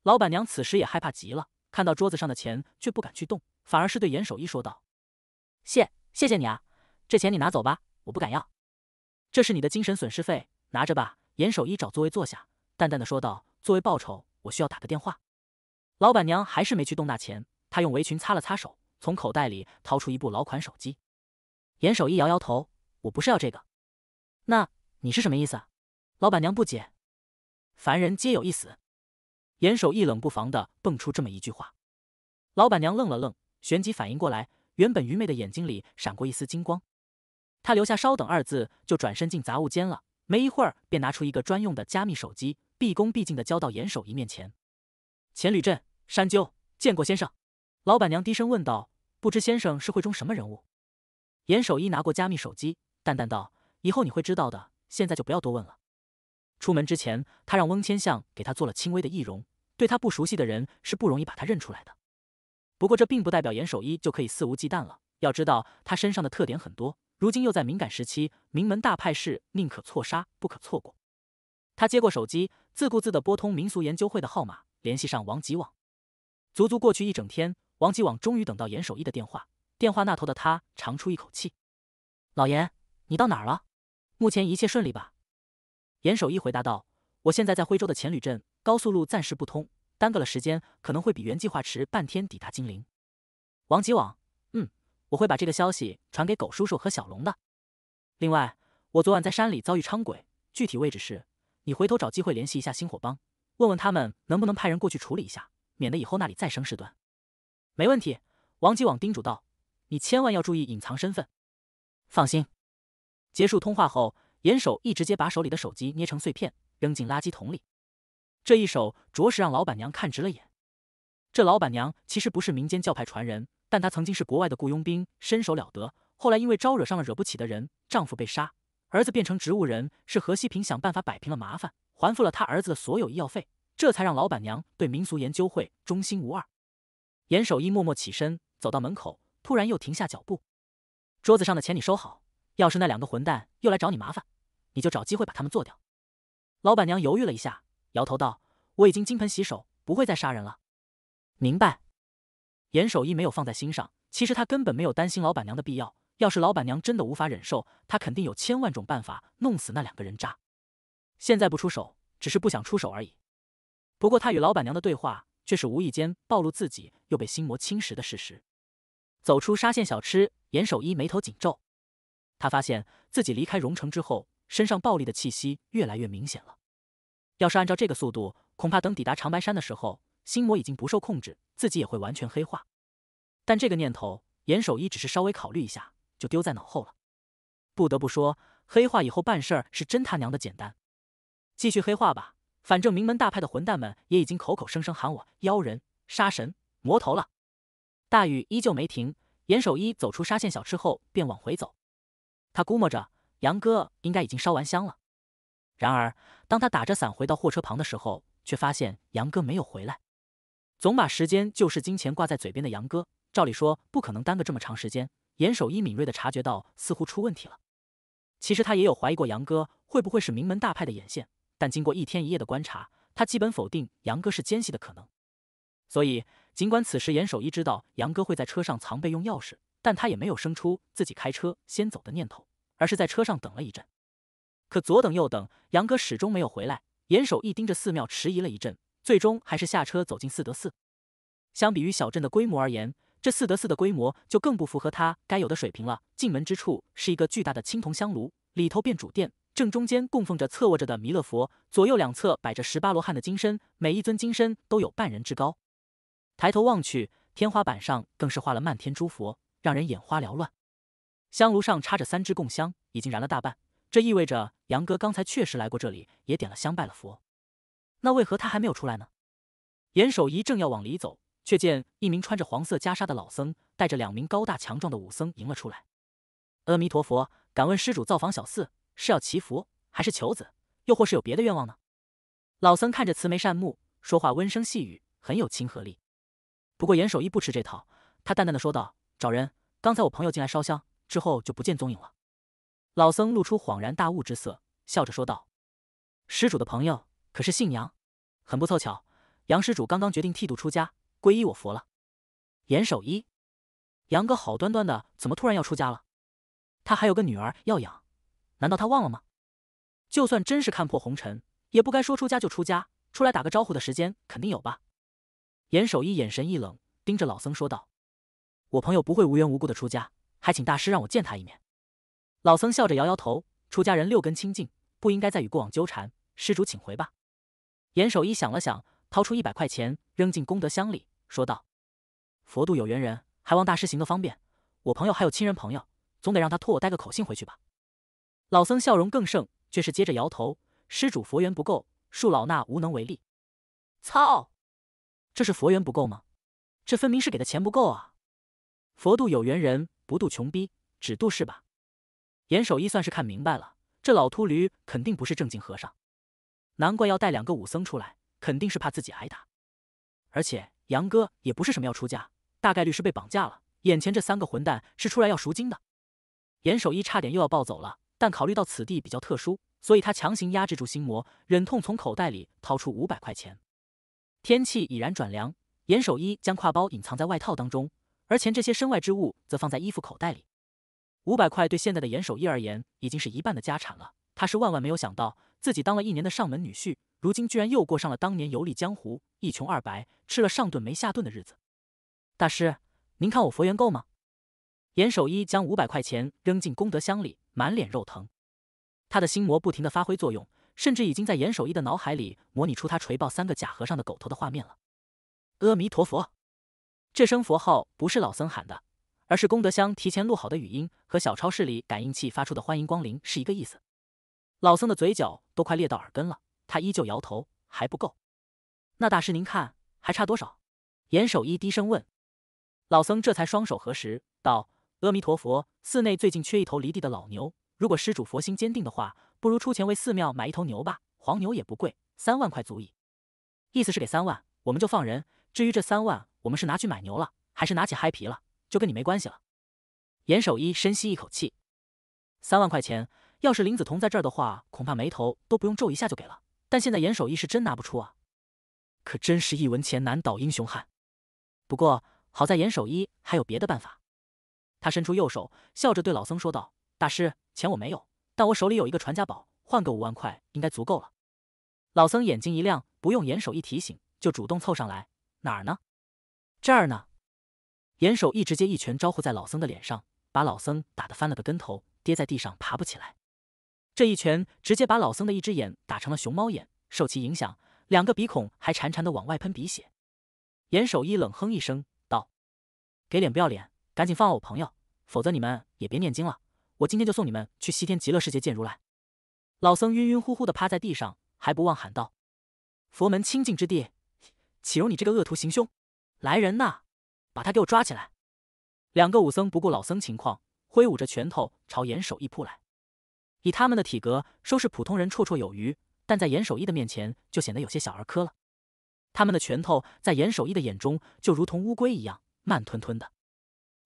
老板娘此时也害怕极了。看到桌子上的钱，却不敢去动，反而是对严守一说道：“谢谢谢你啊，这钱你拿走吧，我不敢要。这是你的精神损失费，拿着吧。”严守一找座位坐下，淡淡的说道：“作为报酬，我需要打个电话。”老板娘还是没去动那钱，她用围裙擦了擦手，从口袋里掏出一部老款手机。严守一摇摇头：“我不是要这个，那你是什么意思？”老板娘不解：“凡人皆有一死。”严守一冷不防的蹦出这么一句话，老板娘愣了愣，旋即反应过来，原本愚昧的眼睛里闪过一丝金光。他留下“稍等”二字，就转身进杂物间了。没一会儿，便拿出一个专用的加密手机，毕恭毕敬的交到严守一面前。钱旅镇山鸠见过先生，老板娘低声问道：“不知先生是会中什么人物？”严守一拿过加密手机，淡淡道：“以后你会知道的，现在就不要多问了。”出门之前，他让翁千相给他做了轻微的易容，对他不熟悉的人是不容易把他认出来的。不过这并不代表严守一就可以肆无忌惮了。要知道他身上的特点很多，如今又在敏感时期，名门大派是宁可错杀不可错过。他接过手机，自顾自地拨通民俗研究会的号码，联系上王吉网。足足过去一整天，王吉网终于等到严守一的电话。电话那头的他长出一口气：“老严，你到哪儿了？目前一切顺利吧？”严守一回答道：“我现在在徽州的黔吕镇，高速路暂时不通，耽搁了时间，可能会比原计划迟半天抵达金陵。”王吉网：“嗯，我会把这个消息传给狗叔叔和小龙的。另外，我昨晚在山里遭遇伥鬼，具体位置是……你回头找机会联系一下星火帮，问问他们能不能派人过去处理一下，免得以后那里再生事端。”没问题。王吉网叮嘱道：“你千万要注意隐藏身份。”放心。结束通话后。严守一直接把手里的手机捏成碎片，扔进垃圾桶里。这一手着实让老板娘看直了眼。这老板娘其实不是民间教派传人，但她曾经是国外的雇佣兵，身手了得。后来因为招惹上了惹不起的人，丈夫被杀，儿子变成植物人，是何西平想办法摆平了麻烦，还付了他儿子的所有医药费，这才让老板娘对民俗研究会忠心无二。严守一默默起身走到门口，突然又停下脚步。桌子上的钱你收好，要是那两个混蛋又来找你麻烦。你就找机会把他们做掉。老板娘犹豫了一下，摇头道：“我已经金盆洗手，不会再杀人了。”明白。严守一没有放在心上，其实他根本没有担心老板娘的必要。要是老板娘真的无法忍受，他肯定有千万种办法弄死那两个人渣。现在不出手，只是不想出手而已。不过他与老板娘的对话却是无意间暴露自己又被心魔侵蚀的事实。走出沙县小吃，严守一眉头紧皱，他发现自己离开荣城之后。身上暴力的气息越来越明显了。要是按照这个速度，恐怕等抵达长白山的时候，心魔已经不受控制，自己也会完全黑化。但这个念头，严守一只是稍微考虑一下就丢在脑后了。不得不说，黑化以后办事儿是真他娘的简单。继续黑化吧，反正名门大派的混蛋们也已经口口声声喊我妖人、杀神、魔头了。大雨依旧没停。严守一走出沙县小吃后便往回走。他估摸着。杨哥应该已经烧完香了，然而当他打着伞回到货车旁的时候，却发现杨哥没有回来。总把时间就是金钱挂在嘴边的杨哥，照理说不可能耽搁这么长时间。严守一敏锐地察觉到，似乎出问题了。其实他也有怀疑过杨哥会不会是名门大派的眼线，但经过一天一夜的观察，他基本否定杨哥是奸细的可能。所以，尽管此时严守一知道杨哥会在车上藏备用钥匙，但他也没有生出自己开车先走的念头。而是在车上等了一阵，可左等右等，杨哥始终没有回来。严守义盯着寺庙迟疑了一阵，最终还是下车走进四德寺。相比于小镇的规模而言，这四德寺的规模就更不符合他该有的水平了。进门之处是一个巨大的青铜香炉，里头便主殿，正中间供奉着侧卧着的弥勒佛，左右两侧摆着十八罗汉的金身，每一尊金身都有半人之高。抬头望去，天花板上更是画了漫天诸佛，让人眼花缭乱。香炉上插着三支供香，已经燃了大半，这意味着杨哥刚才确实来过这里，也点了香拜了佛。那为何他还没有出来呢？严守一正要往里走，却见一名穿着黄色袈裟的老僧，带着两名高大强壮的武僧迎了出来。阿弥陀佛，敢问施主，造访小寺是要祈福，还是求子，又或是有别的愿望呢？老僧看着慈眉善目，说话温声细语，很有亲和力。不过严守一不吃这套，他淡淡的说道：“找人，刚才我朋友进来烧香。”之后就不见踪影了。老僧露出恍然大悟之色，笑着说道：“施主的朋友可是姓杨？很不凑巧，杨施主刚刚决定剃度出家，皈依我佛了。”严守一，杨哥好端端的怎么突然要出家了？他还有个女儿要养，难道他忘了吗？就算真是看破红尘，也不该说出家就出家，出来打个招呼的时间肯定有吧？严守一眼神一冷，盯着老僧说道：“我朋友不会无缘无故的出家。”还请大师让我见他一面。老僧笑着摇摇头：“出家人六根清净，不应该再与过往纠缠。施主请回吧。”严守一想了想，掏出一百块钱扔进功德箱里，说道：“佛度有缘人，还望大师行个方便。我朋友还有亲人朋友，总得让他托我带个口信回去吧。”老僧笑容更盛，却是接着摇头：“施主佛缘不够，恕老衲无能为力。”操！这是佛缘不够吗？这分明是给的钱不够啊！佛度有缘人。不渡穷逼，只渡是吧？严守一算是看明白了，这老秃驴肯定不是正经和尚，难怪要带两个武僧出来，肯定是怕自己挨打。而且杨哥也不是什么要出家，大概率是被绑架了。眼前这三个混蛋是出来要赎金的。严守一差点又要暴走了，但考虑到此地比较特殊，所以他强行压制住心魔，忍痛从口袋里掏出五百块钱。天气已然转凉，严守一将挎包隐藏在外套当中。而前这些身外之物则放在衣服口袋里。五百块对现在的严守一而言，已经是一半的家产了。他是万万没有想到，自己当了一年的上门女婿，如今居然又过上了当年游历江湖、一穷二白、吃了上顿没下顿的日子。大师，您看我佛缘够吗？严守一将五百块钱扔进功德箱里，满脸肉疼。他的心魔不停的发挥作用，甚至已经在严守一的脑海里模拟出他锤爆三个假和尚的狗头的画面了。阿弥陀佛。这声佛号不是老僧喊的，而是功德箱提前录好的语音，和小超市里感应器发出的“欢迎光临”是一个意思。老僧的嘴角都快裂到耳根了，他依旧摇头，还不够。那大师您看还差多少？严守一低声问。老僧这才双手合十，道：“阿弥陀佛，寺内最近缺一头犁地的老牛，如果施主佛心坚定的话，不如出钱为寺庙买一头牛吧。黄牛也不贵，三万块足矣。”意思是给三万，我们就放人。至于这三万，我们是拿去买牛了，还是拿去嗨皮了，就跟你没关系了。严守一深吸一口气，三万块钱，要是林子彤在这儿的话，恐怕眉头都不用皱一下就给了。但现在严守一是真拿不出啊，可真是一文钱难倒英雄汉。不过好在严守一还有别的办法，他伸出右手，笑着对老僧说道：“大师，钱我没有，但我手里有一个传家宝，换个五万块应该足够了。”老僧眼睛一亮，不用严守一提醒，就主动凑上来。哪儿呢？这儿呢！严守义直接一拳招呼在老僧的脸上，把老僧打得翻了个跟头，跌在地上爬不起来。这一拳直接把老僧的一只眼打成了熊猫眼，受其影响，两个鼻孔还潺潺的往外喷鼻血。严守义冷哼一声道：“给脸不要脸，赶紧放了我朋友，否则你们也别念经了，我今天就送你们去西天极乐世界见如来。”老僧晕晕乎乎的趴在地上，还不忘喊道：“佛门清净之地。”岂容你这个恶徒行凶！来人呐，把他给我抓起来！两个武僧不顾老僧情况，挥舞着拳头朝严守一扑来。以他们的体格，收拾普通人绰绰有余，但在严守一的面前就显得有些小儿科了。他们的拳头在严守一的眼中就如同乌龟一样慢吞吞的。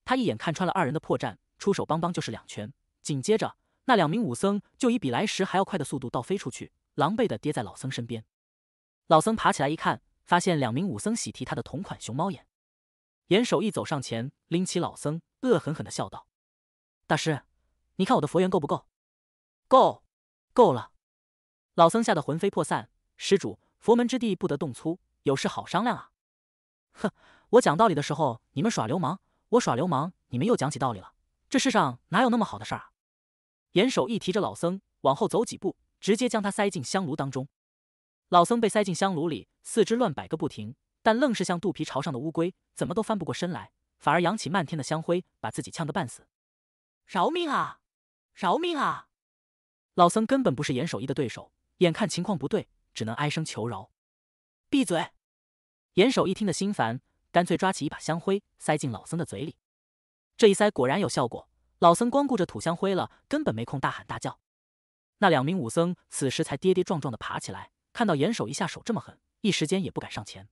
他一眼看穿了二人的破绽，出手邦邦就是两拳。紧接着，那两名武僧就以比来时还要快的速度倒飞出去，狼狈的跌在老僧身边。老僧爬起来一看。发现两名武僧喜提他的同款熊猫眼，严守一走上前，拎起老僧，恶狠狠的笑道：“大师，你看我的佛缘够不够？够，够了。”老僧吓得魂飞魄散。施主，佛门之地不得动粗，有事好商量啊！哼，我讲道理的时候你们耍流氓，我耍流氓你们又讲起道理了，这世上哪有那么好的事儿？严守一提着老僧往后走几步，直接将他塞进香炉当中。老僧被塞进香炉里。四肢乱摆个不停，但愣是像肚皮朝上的乌龟，怎么都翻不过身来，反而扬起漫天的香灰，把自己呛个半死。饶命啊！饶命啊！老僧根本不是严守义的对手，眼看情况不对，只能哀声求饶。闭嘴！严守义听得心烦，干脆抓起一把香灰塞进老僧的嘴里。这一塞果然有效果，老僧光顾着吐香灰了，根本没空大喊大叫。那两名武僧此时才跌跌撞撞地爬起来，看到严守一下手这么狠。一时间也不敢上前，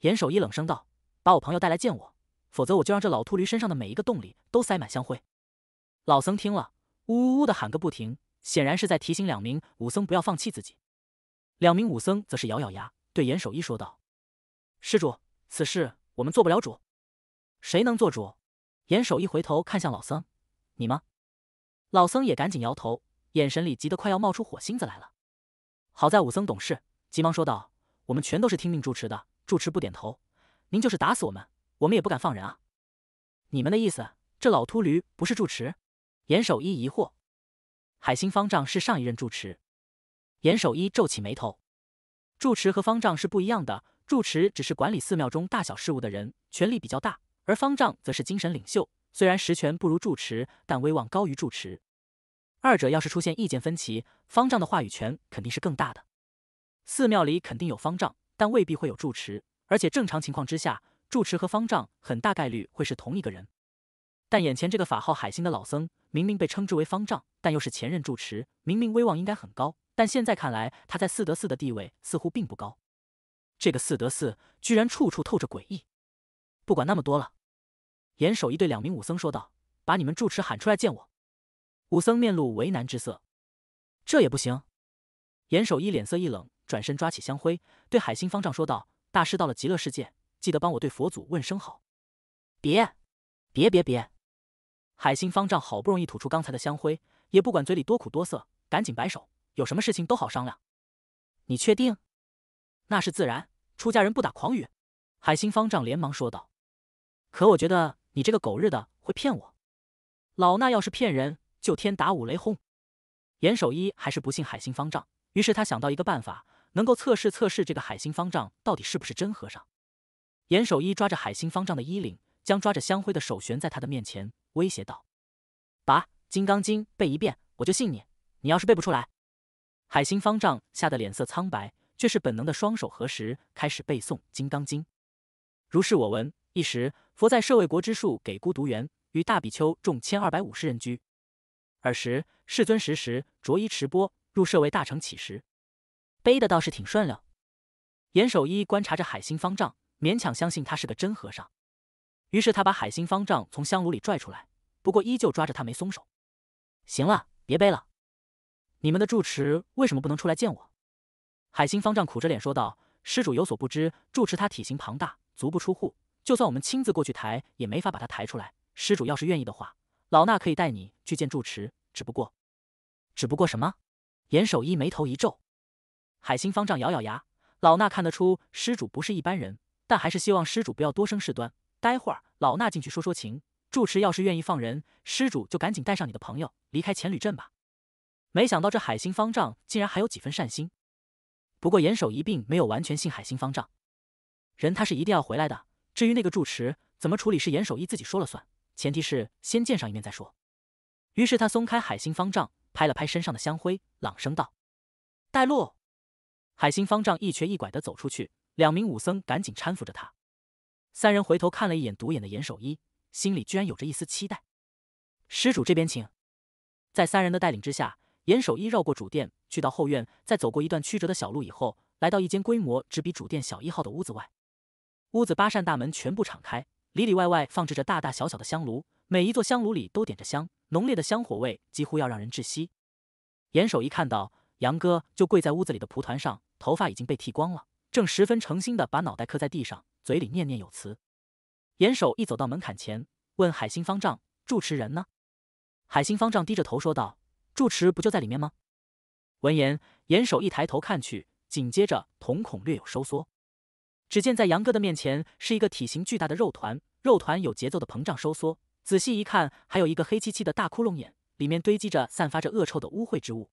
严守一冷声道：“把我朋友带来见我，否则我就让这老秃驴身上的每一个洞里都塞满香灰。”老僧听了，呜呜呜的喊个不停，显然是在提醒两名武僧不要放弃自己。两名武僧则是咬咬牙，对严守一说道：“施主，此事我们做不了主，谁能做主？”严守一回头看向老僧：“你吗？”老僧也赶紧摇头，眼神里急得快要冒出火星子来了。好在武僧懂事，急忙说道。我们全都是听命住持的，住持不点头，您就是打死我们，我们也不敢放人啊！你们的意思，这老秃驴不是住持？严守一疑惑。海星方丈是上一任住持。严守一皱起眉头。住持和方丈是不一样的，住持只是管理寺庙中大小事务的人，权力比较大，而方丈则是精神领袖，虽然实权不如住持，但威望高于住持。二者要是出现意见分歧，方丈的话语权肯定是更大的。寺庙里肯定有方丈，但未必会有住持。而且正常情况之下，住持和方丈很大概率会是同一个人。但眼前这个法号海星的老僧，明明被称之为方丈，但又是前任住持，明明威望应该很高，但现在看来，他在四德寺的地位似乎并不高。这个四德寺居然处处透着诡异。不管那么多了，严守一对两名武僧说道：“把你们住持喊出来见我。”武僧面露为难之色：“这也不行。”严守一脸色一冷。转身抓起香灰，对海星方丈说道：“大师到了极乐世界，记得帮我对佛祖问声好。”“别，别别别！”海星方丈好不容易吐出刚才的香灰，也不管嘴里多苦多涩，赶紧摆手：“有什么事情都好商量。”“你确定？”“那是自然，出家人不打诳语。”海星方丈连忙说道。“可我觉得你这个狗日的会骗我，老衲要是骗人，就天打五雷轰。”严守一还是不信海星方丈，于是他想到一个办法。能够测试测试这个海星方丈到底是不是真和尚？严守一抓着海星方丈的衣领，将抓着香灰的手悬在他的面前，威胁道：“把《金刚经》背一遍，我就信你。你要是背不出来，海星方丈吓得脸色苍白，却是本能的双手合十，开始背诵《金刚经》。如是我闻，一时佛在舍卫国之树给孤独园，与大比丘众千二百五十人居。尔时世尊时时着衣持钵，入舍卫大城乞食。”背的倒是挺顺溜。严守一观察着海星方丈，勉强相信他是个真和尚。于是他把海星方丈从香炉里拽出来，不过依旧抓着他没松手。行了，别背了。你们的住持为什么不能出来见我？海星方丈苦着脸说道：“施主有所不知，住持他体型庞大，足不出户，就算我们亲自过去抬，也没法把他抬出来。施主要是愿意的话，老衲可以带你去见住持，只不过……只不过什么？”严守一眉头一皱。海星方丈咬咬牙，老衲看得出施主不是一般人，但还是希望施主不要多生事端。待会儿老衲进去说说情，住持要是愿意放人，施主就赶紧带上你的朋友离开黔旅镇吧。没想到这海星方丈竟然还有几分善心，不过严守一并没有完全信海星方丈，人他是一定要回来的。至于那个住持怎么处理，是严守一自己说了算，前提是先见上一面再说。于是他松开海星方丈，拍了拍身上的香灰，朗声道：“带路。”海星方丈一瘸一拐地走出去，两名武僧赶紧搀扶着他。三人回头看了一眼独眼的严守一，心里居然有着一丝期待。施主这边请。在三人的带领之下，严守一绕过主殿，去到后院。在走过一段曲折的小路以后，来到一间规模只比主殿小一号的屋子外。屋子八扇大门全部敞开，里里外外放置着大大小小的香炉，每一座香炉里都点着香，浓烈的香火味几乎要让人窒息。严守一看到。杨哥就跪在屋子里的蒲团上，头发已经被剃光了，正十分诚心地把脑袋磕在地上，嘴里念念有词。严守一走到门槛前，问海星方丈：“住持人呢？”海星方丈低着头说道：“住持不就在里面吗？”闻言，严守一抬头看去，紧接着瞳孔略有收缩。只见在杨哥的面前是一个体型巨大的肉团，肉团有节奏的膨胀收缩，仔细一看，还有一个黑漆漆的大窟窿眼，里面堆积着散发着恶臭的污秽之物。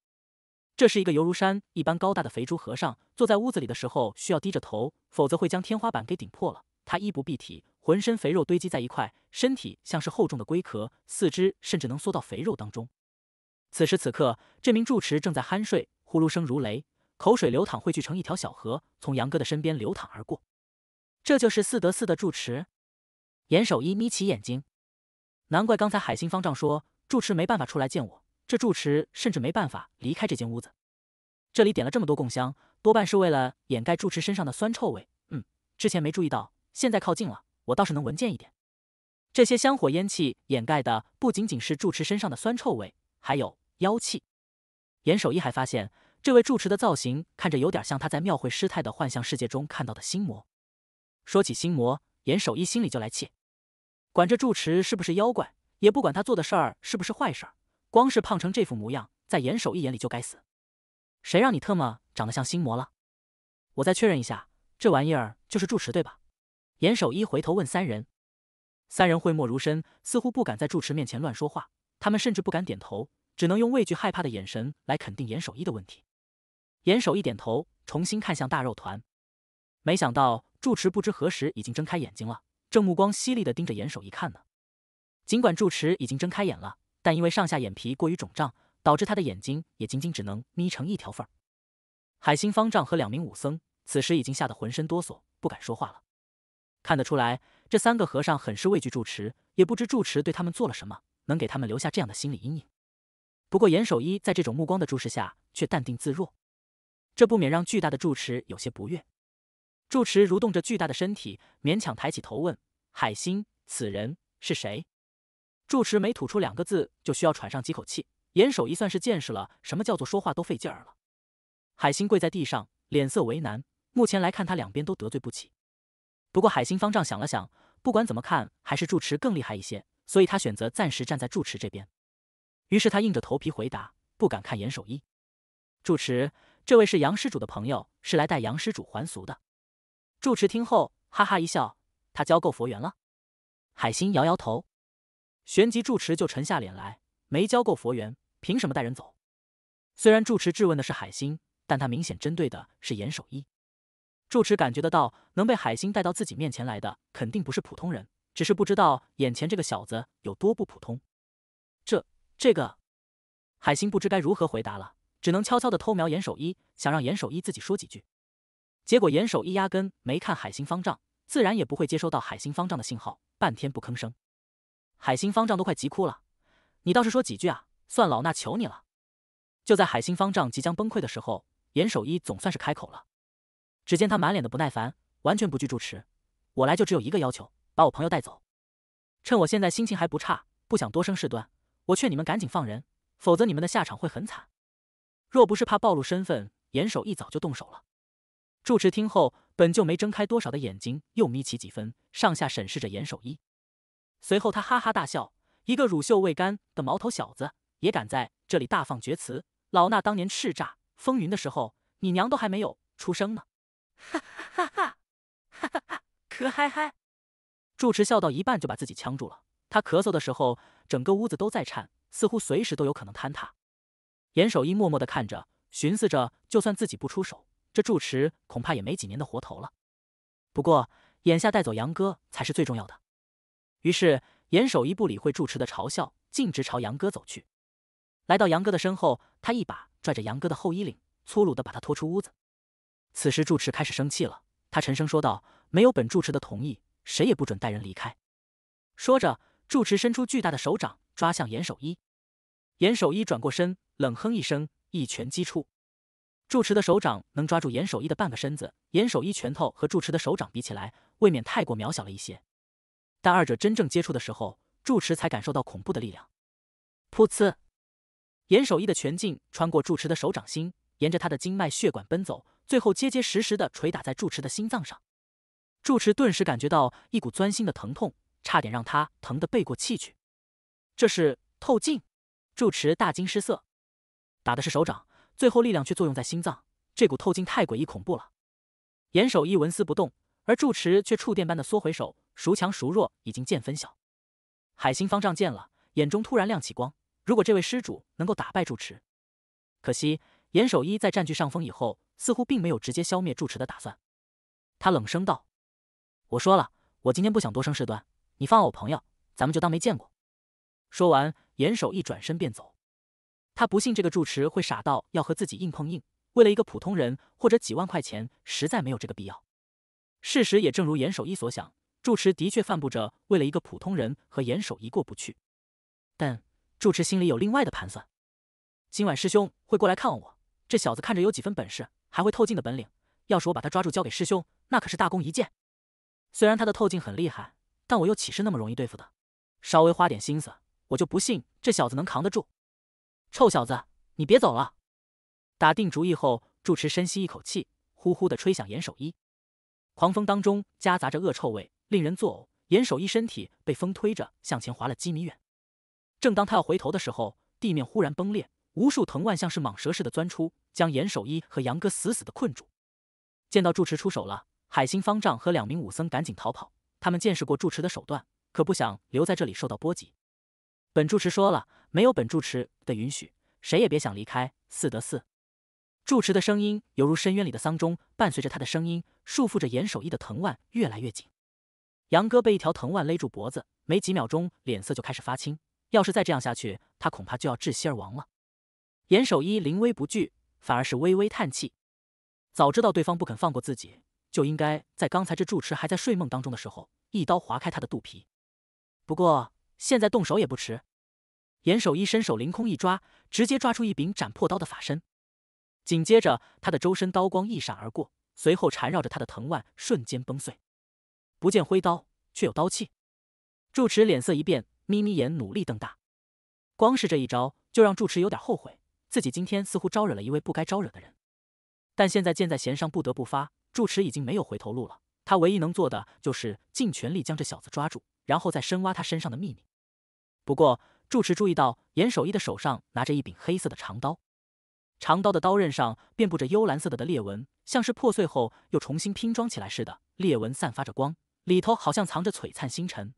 这是一个犹如山一般高大的肥猪和尚，坐在屋子里的时候需要低着头，否则会将天花板给顶破了。他衣不蔽体，浑身肥肉堆积在一块，身体像是厚重的龟壳，四肢甚至能缩到肥肉当中。此时此刻，这名住持正在酣睡，呼噜声如雷，口水流淌汇聚成一条小河，从杨哥的身边流淌而过。这就是四德寺的住持严守一眯起眼睛，难怪刚才海星方丈说住持没办法出来见我。这住持甚至没办法离开这间屋子。这里点了这么多供香，多半是为了掩盖住持身上的酸臭味。嗯，之前没注意到，现在靠近了，我倒是能闻见一点。这些香火烟气掩盖的不仅仅是住持身上的酸臭味，还有妖气。严守一还发现，这位住持的造型看着有点像他在庙会师太的幻象世界中看到的心魔。说起心魔，严守一心里就来气。管这住持是不是妖怪，也不管他做的事儿是不是坏事儿。光是胖成这副模样，在严守一眼里就该死。谁让你特么长得像心魔了？我再确认一下，这玩意儿就是住持对吧？严守一回头问三人，三人讳莫如深，似乎不敢在住持面前乱说话，他们甚至不敢点头，只能用畏惧害怕的眼神来肯定严守一的问题。严守一点头，重新看向大肉团。没想到住持不知何时已经睁开眼睛了，正目光犀利地盯着严守一看呢。尽管住持已经睁开眼了。但因为上下眼皮过于肿胀，导致他的眼睛也仅仅只能眯成一条缝儿。海星方丈和两名武僧此时已经吓得浑身哆嗦，不敢说话了。看得出来，这三个和尚很是畏惧住持，也不知住持对他们做了什么，能给他们留下这样的心理阴影。不过严守一在这种目光的注视下却淡定自若，这不免让巨大的住持有些不悦。住持蠕动着巨大的身体，勉强抬起头问：“海星，此人是谁？”住持没吐出两个字，就需要喘上几口气。严守一算是见识了什么叫做说话都费劲儿了。海星跪在地上，脸色为难。目前来看，他两边都得罪不起。不过海星方丈想了想，不管怎么看，还是住持更厉害一些，所以他选择暂时站在住持这边。于是他硬着头皮回答，不敢看严守一。住持，这位是杨施主的朋友，是来带杨施主还俗的。住持听后哈哈一笑，他交够佛缘了。海星摇摇头。旋即，住持就沉下脸来，没交够佛缘，凭什么带人走？虽然住持质问的是海星，但他明显针对的是严守一。住持感觉得到，能被海星带到自己面前来的，肯定不是普通人，只是不知道眼前这个小子有多不普通。这……这个……海星不知该如何回答了，只能悄悄地偷瞄严守一，想让严守一自己说几句。结果严守一压根没看海星方丈，自然也不会接收到海星方丈的信号，半天不吭声。海星方丈都快急哭了，你倒是说几句啊！算老衲求你了。就在海星方丈即将崩溃的时候，严守一总算是开口了。只见他满脸的不耐烦，完全不惧住持。我来就只有一个要求，把我朋友带走。趁我现在心情还不差，不想多生事端，我劝你们赶紧放人，否则你们的下场会很惨。若不是怕暴露身份，严守一早就动手了。住持听后，本就没睁开多少的眼睛，又眯起几分，上下审视着严守一。随后他哈哈大笑，一个乳臭未干的毛头小子也敢在这里大放厥词！老衲当年叱咤风云的时候，你娘都还没有出生呢！哈哈哈哈哈哈！可嗨嗨！住持笑到一半就把自己呛住了，他咳嗽的时候，整个屋子都在颤，似乎随时都有可能坍塌。严守一默默的看着，寻思着，就算自己不出手，这住持恐怕也没几年的活头了。不过眼下带走杨哥才是最重要的。于是，严守一不理会住持的嘲笑，径直朝杨哥走去。来到杨哥的身后，他一把拽着杨哥的后衣领，粗鲁的把他拖出屋子。此时，住持开始生气了，他沉声说道：“没有本住持的同意，谁也不准带人离开。”说着，住持伸出巨大的手掌抓向严守一。严守一转过身，冷哼一声，一拳击出。住持的手掌能抓住严守一的半个身子，严守一拳头和住持的手掌比起来，未免太过渺小了一些。但二者真正接触的时候，住持才感受到恐怖的力量。噗呲！严守一的拳劲穿过住持的手掌心，沿着他的经脉血管奔走，最后结结实实的捶打在住持的心脏上。住持顿时感觉到一股钻心的疼痛，差点让他疼得背过气去。这是透镜！住持大惊失色，打的是手掌，最后力量却作用在心脏，这股透镜太诡异恐怖了。严守一纹丝不动，而住持却触电般的缩回手。孰强孰弱已经见分晓。海星方丈见了，眼中突然亮起光。如果这位施主能够打败住持，可惜严守一在占据上风以后，似乎并没有直接消灭住持的打算。他冷声道：“我说了，我今天不想多生事端，你放了我朋友，咱们就当没见过。”说完，严守一转身便走。他不信这个住持会傻到要和自己硬碰硬，为了一个普通人或者几万块钱，实在没有这个必要。事实也正如严守一所想。住持的确犯不着为了一个普通人和严守一过不去，但住持心里有另外的盘算。今晚师兄会过来看望我，这小子看着有几分本事，还会透镜的本领。要是我把他抓住交给师兄，那可是大功一件。虽然他的透镜很厉害，但我又岂是那么容易对付的？稍微花点心思，我就不信这小子能扛得住。臭小子，你别走了！打定主意后，住持深吸一口气，呼呼地吹响严守一。狂风当中夹杂着恶臭味。令人作呕。严守一身体被风推着向前滑了几米远，正当他要回头的时候，地面忽然崩裂，无数藤蔓像是蟒蛇似的钻出，将严守一和杨哥死死的困住。见到住持出手了，海星方丈和两名武僧赶紧逃跑。他们见识过住持的手段，可不想留在这里受到波及。本住持说了，没有本住持的允许，谁也别想离开四德寺。住持的声音犹如深渊里的丧钟，伴随着他的声音，束缚着严守一的藤蔓越来越紧。杨哥被一条藤蔓勒住脖子，没几秒钟，脸色就开始发青。要是再这样下去，他恐怕就要窒息而亡了。严守一临危不惧，反而是微微叹气。早知道对方不肯放过自己，就应该在刚才这住持还在睡梦当中的时候，一刀划开他的肚皮。不过现在动手也不迟。严守一伸手凌空一抓，直接抓出一柄斩破刀的法身。紧接着，他的周身刀光一闪而过，随后缠绕着他的藤蔓瞬间崩碎。不见挥刀，却有刀气。住持脸色一变，眯眯眼，努力瞪大。光是这一招，就让住持有点后悔，自己今天似乎招惹了一位不该招惹的人。但现在箭在弦上，不得不发。住持已经没有回头路了，他唯一能做的就是尽全力将这小子抓住，然后再深挖他身上的秘密。不过，住持注意到严守一的手上拿着一柄黑色的长刀，长刀的刀刃上遍布着幽蓝色的的裂纹，像是破碎后又重新拼装起来似的，裂纹散发着光。里头好像藏着璀璨星辰，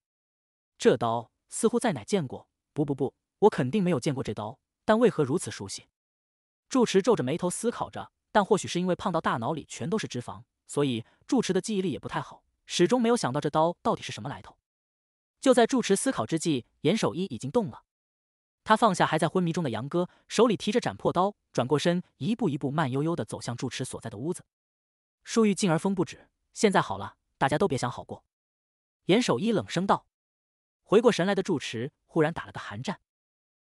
这刀似乎在哪见过？不不不，我肯定没有见过这刀，但为何如此熟悉？住持皱着眉头思考着，但或许是因为胖到大脑里全都是脂肪，所以住持的记忆力也不太好，始终没有想到这刀到底是什么来头。就在住持思考之际，严守一已经动了，他放下还在昏迷中的杨哥，手里提着斩破刀，转过身，一步一步慢悠悠的走向住持所在的屋子。树欲静而风不止，现在好了。大家都别想好过，严守一冷声道。回过神来的住持忽然打了个寒战，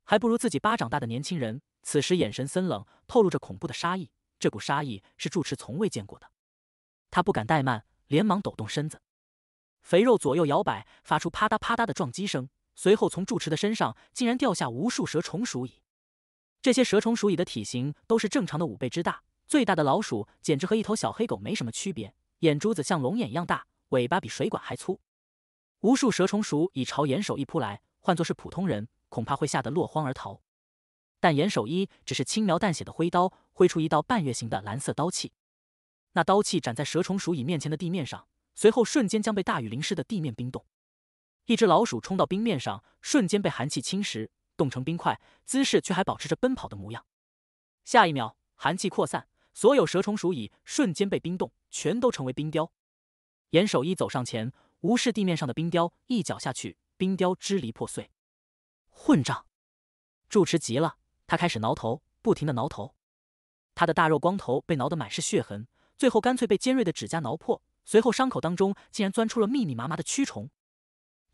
还不如自己巴掌大的年轻人，此时眼神森冷，透露着恐怖的杀意。这股杀意是住持从未见过的，他不敢怠慢，连忙抖动身子，肥肉左右摇摆，发出啪嗒啪嗒的撞击声。随后，从住持的身上竟然掉下无数蛇虫鼠蚁，这些蛇虫鼠蚁的体型都是正常的五倍之大，最大的老鼠简直和一头小黑狗没什么区别。眼珠子像龙眼一样大，尾巴比水管还粗。无数蛇虫鼠蚁朝严守一扑来，换作是普通人，恐怕会吓得落荒而逃。但严守一只是轻描淡写的挥刀，挥出一道半月形的蓝色刀气。那刀气斩在蛇虫鼠蚁面前的地面上，随后瞬间将被大雨淋湿的地面冰冻。一只老鼠冲到冰面上，瞬间被寒气侵蚀，冻成冰块，姿势却还保持着奔跑的模样。下一秒，寒气扩散。所有蛇虫鼠蚁瞬间被冰冻，全都成为冰雕。严守一走上前，无视地面上的冰雕，一脚下去，冰雕支离破碎。混账！住持急了，他开始挠头，不停的挠头。他的大肉光头被挠得满是血痕，最后干脆被尖锐的指甲挠破。随后伤口当中竟然钻出了密密麻麻的蛆虫，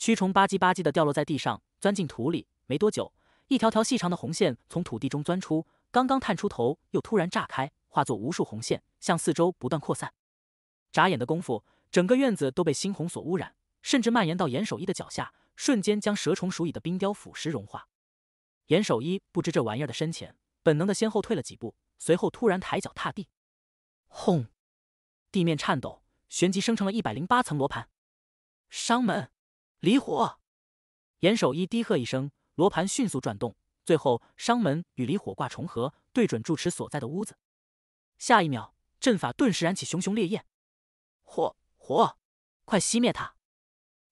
蛆虫吧唧吧唧的掉落在地上，钻进土里。没多久，一条条细长的红线从土地中钻出，刚刚探出头，又突然炸开。化作无数红线向四周不断扩散，眨眼的功夫，整个院子都被猩红所污染，甚至蔓延到严守一的脚下，瞬间将蛇虫鼠蚁的冰雕腐蚀融化。严守一不知这玩意儿的深浅，本能的先后退了几步，随后突然抬脚踏地，轰！地面颤抖，旋即生成了一百零八层罗盘。伤门离火，严守一低喝一声，罗盘迅速转动，最后伤门与离火挂重合，对准住持所在的屋子。下一秒，阵法顿时燃起熊熊烈焰，火火！快熄灭它！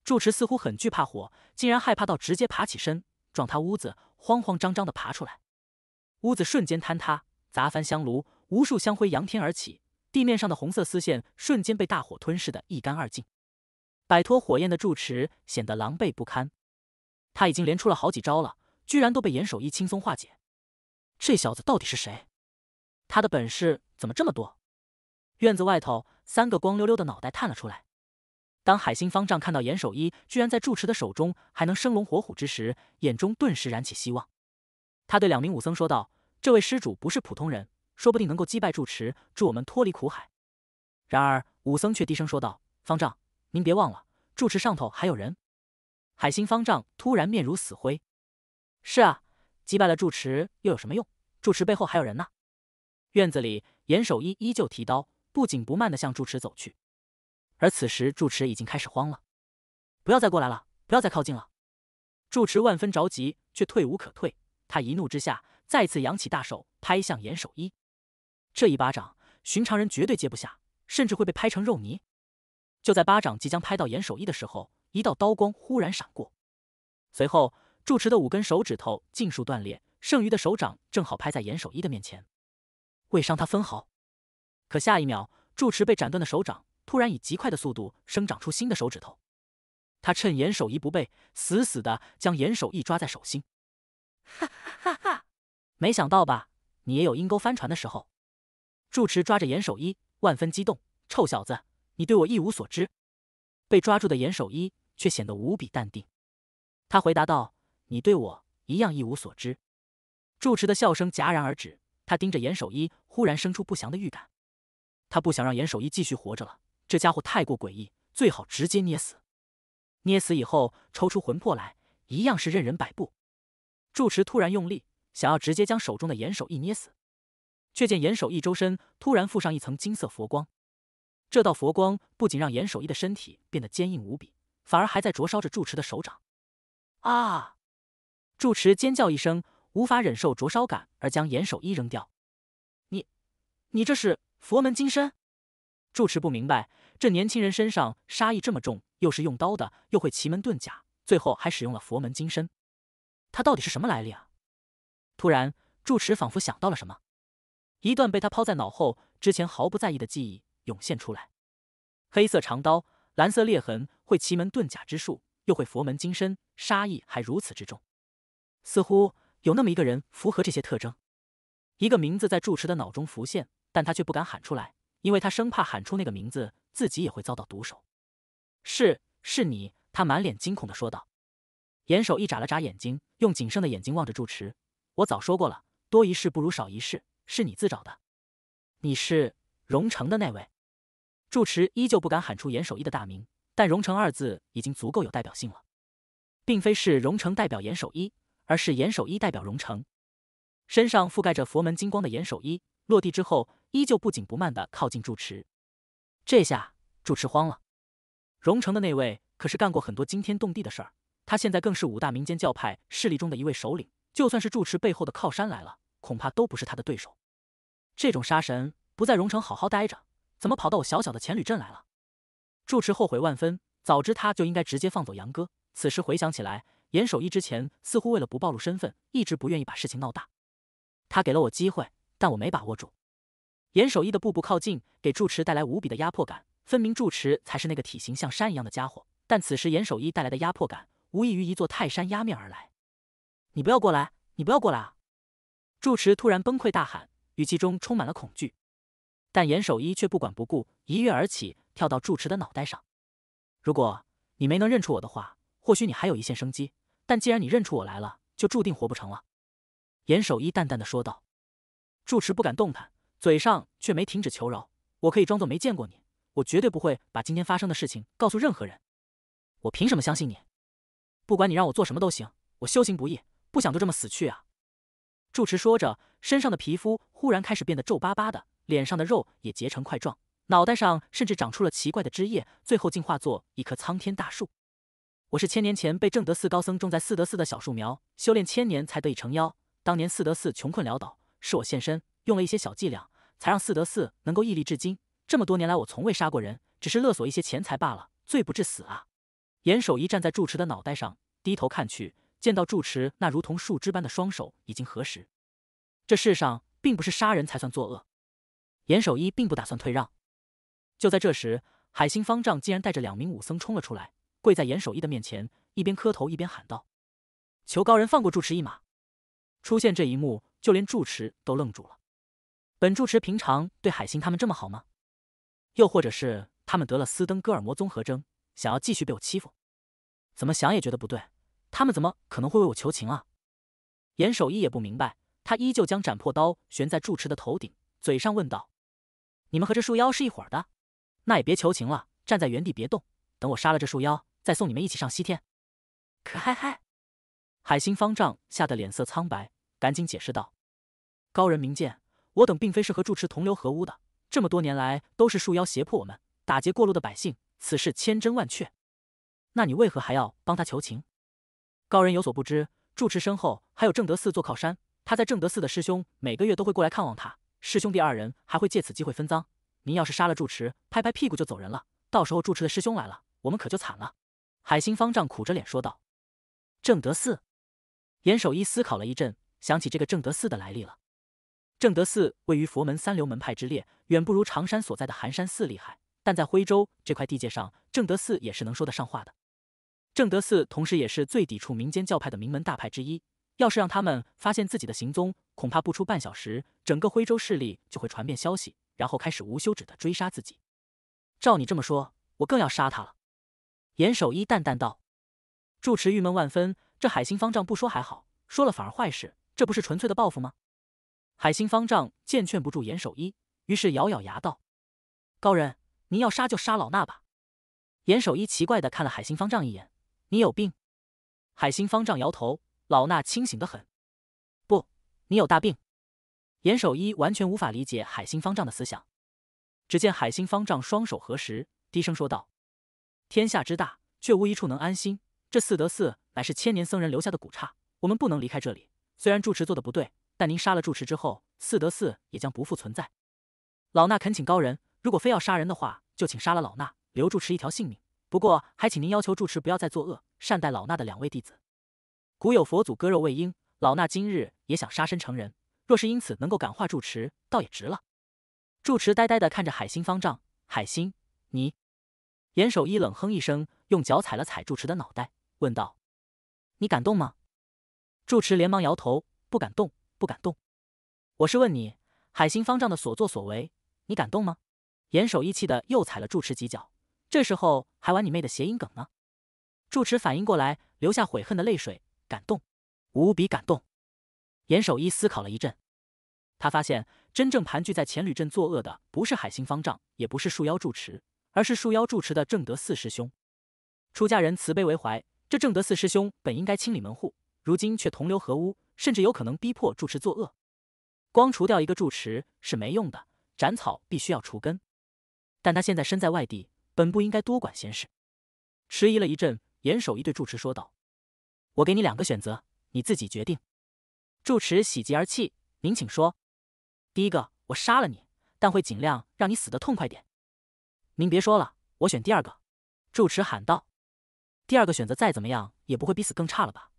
住持似乎很惧怕火，竟然害怕到直接爬起身撞他屋子，慌慌张张的爬出来。屋子瞬间坍塌，砸翻香炉，无数香灰扬天而起。地面上的红色丝线瞬间被大火吞噬的一干二净。摆脱火焰的住持显得狼狈不堪，他已经连出了好几招了，居然都被严守一轻松化解。这小子到底是谁？他的本事？怎么这么多？院子外头三个光溜溜的脑袋探了出来。当海星方丈看到严守一居然在住持的手中还能生龙活虎之时，眼中顿时燃起希望。他对两名武僧说道：“这位施主不是普通人，说不定能够击败住持，助我们脱离苦海。”然而武僧却低声说道：“方丈，您别忘了，住持上头还有人。”海星方丈突然面如死灰：“是啊，击败了住持又有什么用？住持背后还有人呢。”院子里，严守一依旧提刀，不紧不慢的向住持走去。而此时，住持已经开始慌了，不要再过来了，不要再靠近了。住持万分着急，却退无可退。他一怒之下，再次扬起大手拍向严守一。这一巴掌，寻常人绝对接不下，甚至会被拍成肉泥。就在巴掌即将拍到严守一的时候，一道刀光忽然闪过，随后住持的五根手指头尽数断裂，剩余的手掌正好拍在严守一的面前。未伤他分毫，可下一秒，住持被斩断的手掌突然以极快的速度生长出新的手指头。他趁严守一不备，死死的将严守一抓在手心。哈哈哈哈！没想到吧？你也有阴沟翻船的时候。住持抓着严守一，万分激动：“臭小子，你对我一无所知！”被抓住的严守一却显得无比淡定，他回答道：“你对我一样一无所知。”住持的笑声戛然而止。他盯着严守一，忽然生出不祥的预感。他不想让严守一继续活着了，这家伙太过诡异，最好直接捏死。捏死以后，抽出魂魄来，一样是任人摆布。住持突然用力，想要直接将手中的严守一捏死，却见严守一周身突然附上一层金色佛光。这道佛光不仅让严守一的身体变得坚硬无比，反而还在灼烧着住持的手掌。啊！住持尖叫一声。无法忍受灼烧感而将严守一扔掉，你，你这是佛门金身？住持不明白，这年轻人身上杀意这么重，又是用刀的，又会奇门遁甲，最后还使用了佛门金身，他到底是什么来历啊？突然，住持仿佛想到了什么，一段被他抛在脑后、之前毫不在意的记忆涌现出来：黑色长刀，蓝色裂痕，会奇门遁甲之术，又会佛门金身，杀意还如此之重，似乎。有那么一个人符合这些特征，一个名字在住持的脑中浮现，但他却不敢喊出来，因为他生怕喊出那个名字，自己也会遭到毒手。是，是你，他满脸惊恐的说道。严守一眨了眨眼睛，用仅剩的眼睛望着住持。我早说过了，多一事不如少一事，是你自找的。你是荣城的那位？住持依旧不敢喊出严守一的大名，但荣城二字已经足够有代表性了，并非是荣城代表严守一。而是严守一代表荣城，身上覆盖着佛门金光的严守一落地之后，依旧不紧不慢的靠近住持。这下住持慌了，荣城的那位可是干过很多惊天动地的事儿，他现在更是五大民间教派势力中的一位首领。就算是住持背后的靠山来了，恐怕都不是他的对手。这种杀神不在荣城好好待着，怎么跑到我小小的黔旅镇来了？住持后悔万分，早知他就应该直接放走杨哥。此时回想起来。严守一之前似乎为了不暴露身份，一直不愿意把事情闹大。他给了我机会，但我没把握住。严守一的步步靠近，给住持带来无比的压迫感。分明住持才是那个体型像山一样的家伙，但此时严守一带来的压迫感，无异于一座泰山压面而来。你不要过来！你不要过来！啊！住持突然崩溃大喊，语气中充满了恐惧。但严守一却不管不顾，一跃而起，跳到住持的脑袋上。如果你没能认出我的话，或许你还有一线生机，但既然你认出我来了，就注定活不成了。”严守一淡淡的说道。住持不敢动弹，嘴上却没停止求饶：“我可以装作没见过你，我绝对不会把今天发生的事情告诉任何人。我凭什么相信你？不管你让我做什么都行，我修行不易，不想就这么死去啊！”住持说着，身上的皮肤忽然开始变得皱巴巴的，脸上的肉也结成块状，脑袋上甚至长出了奇怪的枝叶，最后进化作一棵苍天大树。我是千年前被正德寺高僧种在四德寺的小树苗，修炼千年才得以成妖。当年四德寺穷困潦倒，是我现身，用了一些小伎俩，才让四德寺能够屹立至今。这么多年来，我从未杀过人，只是勒索一些钱财罢了，罪不至死啊！严守一站在住持的脑袋上，低头看去，见到住持那如同树枝般的双手已经合十。这世上并不是杀人才算作恶。严守一并不打算退让。就在这时，海星方丈竟然带着两名武僧冲了出来。跪在严守一的面前，一边磕头一边喊道：“求高人放过住持一马。”出现这一幕，就连住持都愣住了。本住持平常对海星他们这么好吗？又或者是他们得了斯登哥尔摩综合征，想要继续被我欺负？怎么想也觉得不对。他们怎么可能会为我求情啊？严守一也不明白，他依旧将斩破刀悬在住持的头顶，嘴上问道：“你们和这树妖是一伙的？那也别求情了，站在原地别动，等我杀了这树妖。”再送你们一起上西天，可嗨嗨！海星方丈吓得脸色苍白，赶紧解释道：“高人明鉴，我等并非是和住持同流合污的，这么多年来都是树妖胁迫我们打劫过路的百姓，此事千真万确。那你为何还要帮他求情？”高人有所不知，住持身后还有正德寺做靠山，他在正德寺的师兄每个月都会过来看望他，师兄弟二人还会借此机会分赃。您要是杀了住持，拍拍屁股就走人了，到时候住持的师兄来了，我们可就惨了。海星方丈苦着脸说道：“正德寺。”严守一思考了一阵，想起这个正德寺的来历了。正德寺位于佛门三流门派之列，远不如常山所在的寒山寺厉害。但在徽州这块地界上，正德寺也是能说得上话的。正德寺同时也是最抵触民间教派的名门大派之一。要是让他们发现自己的行踪，恐怕不出半小时，整个徽州势力就会传遍消息，然后开始无休止的追杀自己。照你这么说，我更要杀他了。严守一淡淡道：“住持郁闷万分，这海星方丈不说还好，说了反而坏事，这不是纯粹的报复吗？”海星方丈见劝不住严守一，于是咬咬牙道：“高人，您要杀就杀老衲吧。”严守一奇怪的看了海星方丈一眼：“你有病？”海星方丈摇头：“老衲清醒的很，不，你有大病。”严守一完全无法理解海星方丈的思想。只见海星方丈双手合十，低声说道。天下之大，却无一处能安心。这四德寺乃是千年僧人留下的古刹，我们不能离开这里。虽然住持做的不对，但您杀了住持之后，四德寺也将不复存在。老衲恳请高人，如果非要杀人的话，就请杀了老衲，留住持一条性命。不过还请您要求住持不要再作恶，善待老衲的两位弟子。古有佛祖割肉喂鹰，老衲今日也想杀身成人。若是因此能够感化住持，倒也值了。住持呆呆地看着海星方丈，海星，你。严守一冷哼一声，用脚踩了踩住持的脑袋，问道：“你敢动吗？”住持连忙摇头：“不敢动，不敢动。”“我是问你，海星方丈的所作所为，你敢动吗？”严守一气的又踩了住持几脚。这时候还玩你妹的谐音梗呢！住持反应过来，流下悔恨的泪水：“感动，无比感动。”严守一思考了一阵，他发现真正盘踞在黔吕镇作恶的，不是海星方丈，也不是树妖住持。而是树妖住持的正德四师兄，出家人慈悲为怀，这正德四师兄本应该清理门户，如今却同流合污，甚至有可能逼迫住持作恶。光除掉一个住持是没用的，斩草必须要除根。但他现在身在外地，本不应该多管闲事。迟疑了一阵，严守一对住持说道：“我给你两个选择，你自己决定。”住持喜极而泣：“您请说。第一个，我杀了你，但会尽量让你死的痛快点。”您别说了，我选第二个。”住持喊道，“第二个选择再怎么样也不会比死更差了吧？”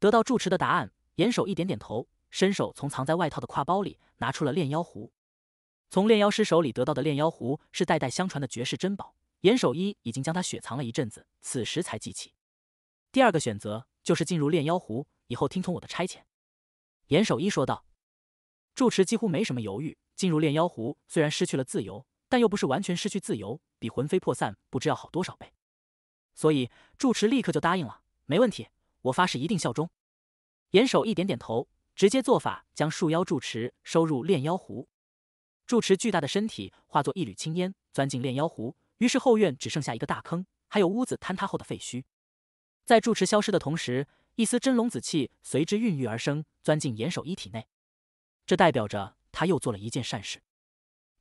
得到住持的答案，严守一点点头，伸手从藏在外套的挎包里拿出了炼妖壶。从炼妖师手里得到的炼妖壶是代代相传的绝世珍宝，严守一已经将它雪藏了一阵子，此时才记起。第二个选择就是进入炼妖壶，以后听从我的差遣。”严守一说道。住持几乎没什么犹豫，进入炼妖壶虽然失去了自由。但又不是完全失去自由，比魂飞魄散不知要好多少倍。所以住持立刻就答应了，没问题，我发誓一定效忠。严守一点点头，直接做法将树妖住持收入炼妖壶。住持巨大的身体化作一缕青烟，钻进炼妖壶。于是后院只剩下一个大坑，还有屋子坍塌后的废墟。在住持消失的同时，一丝真龙子气随之孕育而生，钻进严守一体内。这代表着他又做了一件善事。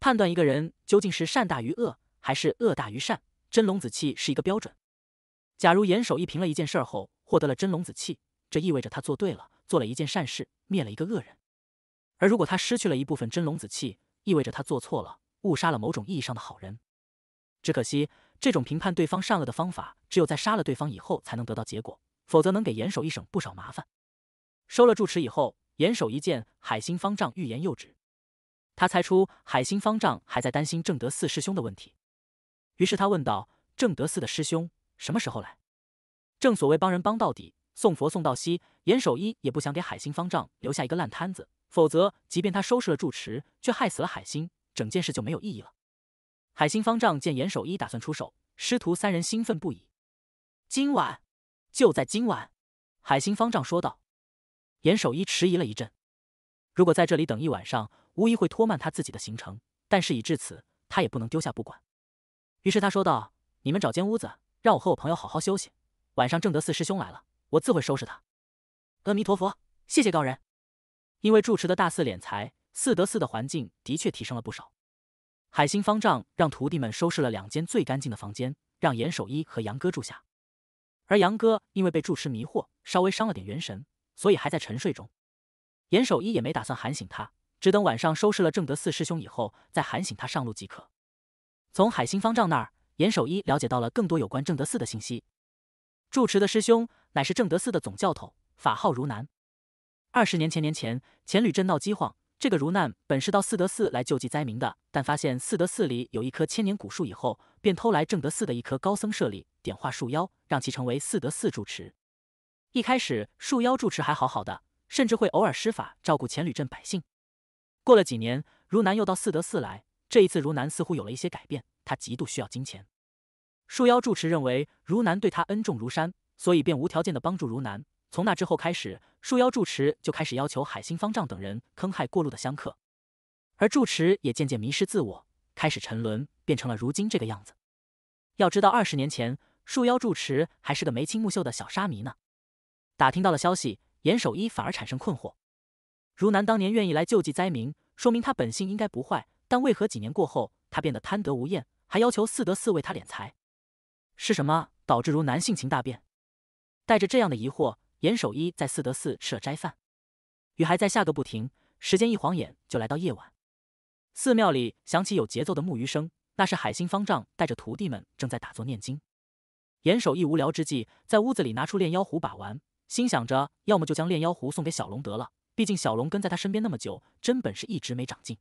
判断一个人究竟是善大于恶，还是恶大于善，真龙子气是一个标准。假如严守一平了一件事后获得了真龙子气，这意味着他做对了，做了一件善事，灭了一个恶人；而如果他失去了一部分真龙子气，意味着他做错了，误杀了某种意义上的好人。只可惜，这种评判对方善恶的方法，只有在杀了对方以后才能得到结果，否则能给严守一省不少麻烦。收了住持以后，严守一见海星方丈欲言又止。他猜出海星方丈还在担心正德寺师兄的问题，于是他问道：“正德寺的师兄什么时候来？”正所谓帮人帮到底，送佛送到西。严守一也不想给海星方丈留下一个烂摊子，否则即便他收拾了住持，却害死了海星，整件事就没有意义了。海星方丈见严守一打算出手，师徒三人兴奋不已。今晚，就在今晚！海星方丈说道。严守一迟疑了一阵：“如果在这里等一晚上……”无疑会拖慢他自己的行程，但事已至此，他也不能丢下不管。于是他说道：“你们找间屋子，让我和我朋友好好休息。晚上正德寺师兄来了，我自会收拾他。”阿弥陀佛，谢谢高人。因为住持的大肆敛财，四德寺的环境的确提升了不少。海星方丈让徒弟们收拾了两间最干净的房间，让严守一和杨哥住下。而杨哥因为被住持迷惑，稍微伤了点元神，所以还在沉睡中。严守一也没打算喊醒他。只等晚上收拾了正德四师兄以后，再喊醒他上路即可。从海星方丈那儿，严守一了解到了更多有关正德寺的信息。住持的师兄乃是正德寺的总教头，法号如南。二十年前年前，黔旅镇闹饥荒，这个如难本是到四德寺来救济灾民的，但发现四德寺里有一棵千年古树以后，便偷来正德寺的一棵高僧舍利，点化树妖，让其成为四德寺住持。一开始，树妖住持还好好的，甚至会偶尔施法照顾黔旅镇百姓。过了几年，如南又到四德寺来。这一次，如南似乎有了一些改变。他极度需要金钱。树妖住持认为如南对他恩重如山，所以便无条件的帮助如南。从那之后开始，树妖住持就开始要求海星方丈等人坑害过路的香客，而住持也渐渐迷失自我，开始沉沦，变成了如今这个样子。要知道，二十年前，树妖住持还是个眉清目秀的小沙弥呢。打听到了消息，严守一反而产生困惑。如南当年愿意来救济灾民，说明他本性应该不坏，但为何几年过后他变得贪得无厌，还要求四德寺为他敛财？是什么导致如南性情大变？带着这样的疑惑，严守一在四德寺吃了斋饭。雨还在下个不停，时间一晃眼就来到夜晚。寺庙里响起有节奏的木鱼声，那是海星方丈带着徒弟们正在打坐念经。严守一无聊之际，在屋子里拿出炼妖壶把玩，心想着要么就将炼妖壶送给小龙得了。毕竟小龙跟在他身边那么久，真本事一直没长进。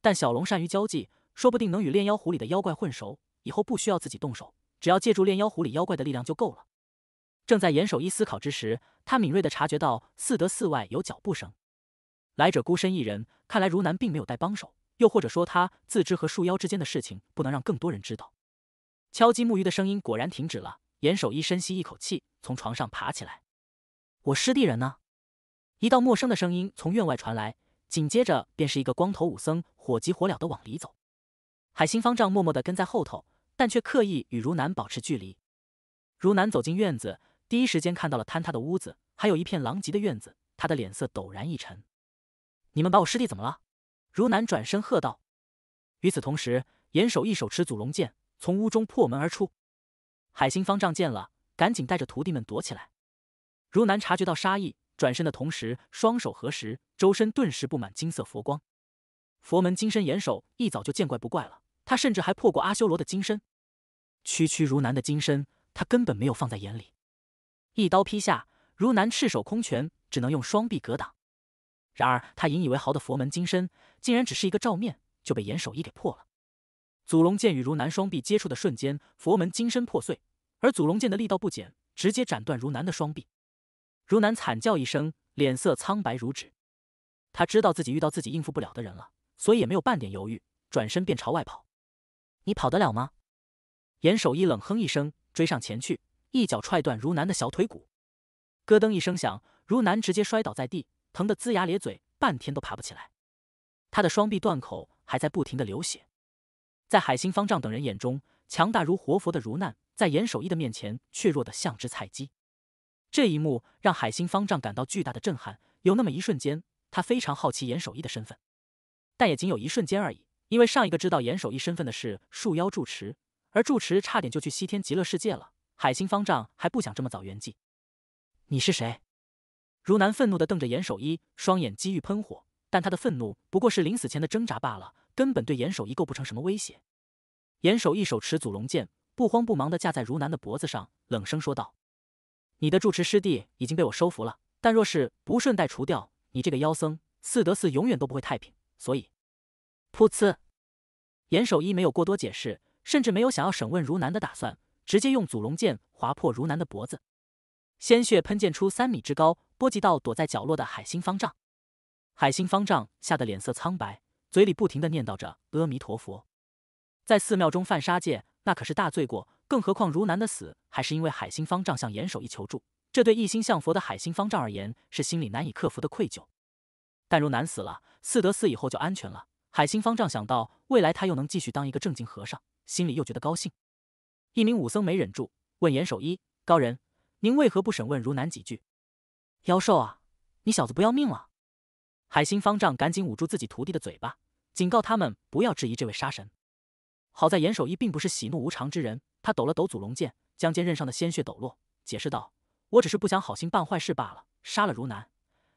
但小龙善于交际，说不定能与炼妖壶里的妖怪混熟，以后不需要自己动手，只要借助炼妖壶里妖怪的力量就够了。正在严守一思考之时，他敏锐的察觉到四德寺外有脚步声，来者孤身一人，看来如南并没有带帮手，又或者说他自知和树妖之间的事情不能让更多人知道。敲击木鱼的声音果然停止了，严守一深吸一口气，从床上爬起来：“我师弟人呢？”一道陌生的声音从院外传来，紧接着便是一个光头武僧火急火燎的往里走。海星方丈默默的跟在后头，但却刻意与如南保持距离。如南走进院子，第一时间看到了坍塌的屋子，还有一片狼藉的院子，他的脸色陡然一沉。“你们把我师弟怎么了？”如南转身喝道。与此同时，严守一手持祖龙剑从屋中破门而出。海星方丈见了，赶紧带着徒弟们躲起来。如南察觉到杀意。转身的同时，双手合十，周身顿时布满金色佛光。佛门金身严守一早就见怪不怪了，他甚至还破过阿修罗的金身。区区如南的金身，他根本没有放在眼里。一刀劈下，如南赤手空拳，只能用双臂格挡。然而，他引以为豪的佛门金身，竟然只是一个照面就被严守一给破了。祖龙剑与如南双臂接触的瞬间，佛门金身破碎，而祖龙剑的力道不减，直接斩断如南的双臂。如南惨叫一声，脸色苍白如纸。他知道自己遇到自己应付不了的人了，所以也没有半点犹豫，转身便朝外跑。你跑得了吗？严守一冷哼一声，追上前去，一脚踹断如南的小腿骨。咯噔一声响，如南直接摔倒在地，疼得龇牙咧嘴，半天都爬不起来。他的双臂断口还在不停的流血。在海星方丈等人眼中，强大如活佛的如南，在严守一的面前却弱得像只菜鸡。这一幕让海星方丈感到巨大的震撼，有那么一瞬间，他非常好奇严守一的身份，但也仅有一瞬间而已。因为上一个知道严守一身份的是树妖住持，而住持差点就去西天极乐世界了，海星方丈还不想这么早圆寂。你是谁？如南愤怒的瞪着严守一，双眼机遇喷火，但他的愤怒不过是临死前的挣扎罢了，根本对严守一构不成什么威胁。严守一手持祖龙剑，不慌不忙的架在如南的脖子上，冷声说道。你的住持师弟已经被我收服了，但若是不顺带除掉你这个妖僧，四德寺永远都不会太平。所以，噗呲！严守一没有过多解释，甚至没有想要审问如南的打算，直接用祖龙剑划破如南的脖子，鲜血喷溅出三米之高，波及到躲在角落的海星方丈。海星方丈吓得脸色苍白，嘴里不停地念叨着阿弥陀佛。在寺庙中犯杀戒，那可是大罪过。更何况如南的死还是因为海星方丈向严守一求助，这对一心向佛的海星方丈而言是心里难以克服的愧疚。但如南死了，四德寺以后就安全了。海星方丈想到未来他又能继续当一个正经和尚，心里又觉得高兴。一名武僧没忍住问严守一：“高人，您为何不审问如南几句？”“妖兽啊，你小子不要命了！”海星方丈赶紧捂住自己徒弟的嘴巴，警告他们不要质疑这位杀神。好在严守一并不是喜怒无常之人。他抖了抖祖龙剑，将剑刃上的鲜血抖落，解释道：“我只是不想好心办坏事罢了。杀了如南，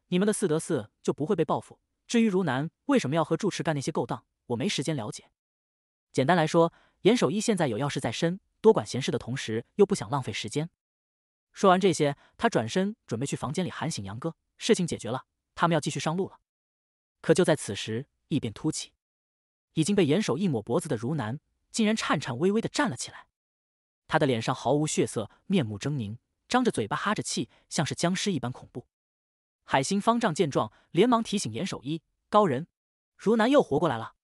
你们的四德寺就不会被报复。至于如南为什么要和住持干那些勾当，我没时间了解。简单来说，严守一现在有要事在身，多管闲事的同时又不想浪费时间。”说完这些，他转身准备去房间里喊醒杨哥。事情解决了，他们要继续上路了。可就在此时，异变突起，已经被严守一抹脖子的如南，竟然颤颤巍巍地站了起来。他的脸上毫无血色，面目狰狞，张着嘴巴哈着气，像是僵尸一般恐怖。海星方丈见状，连忙提醒严守一高人：如南又活过来了。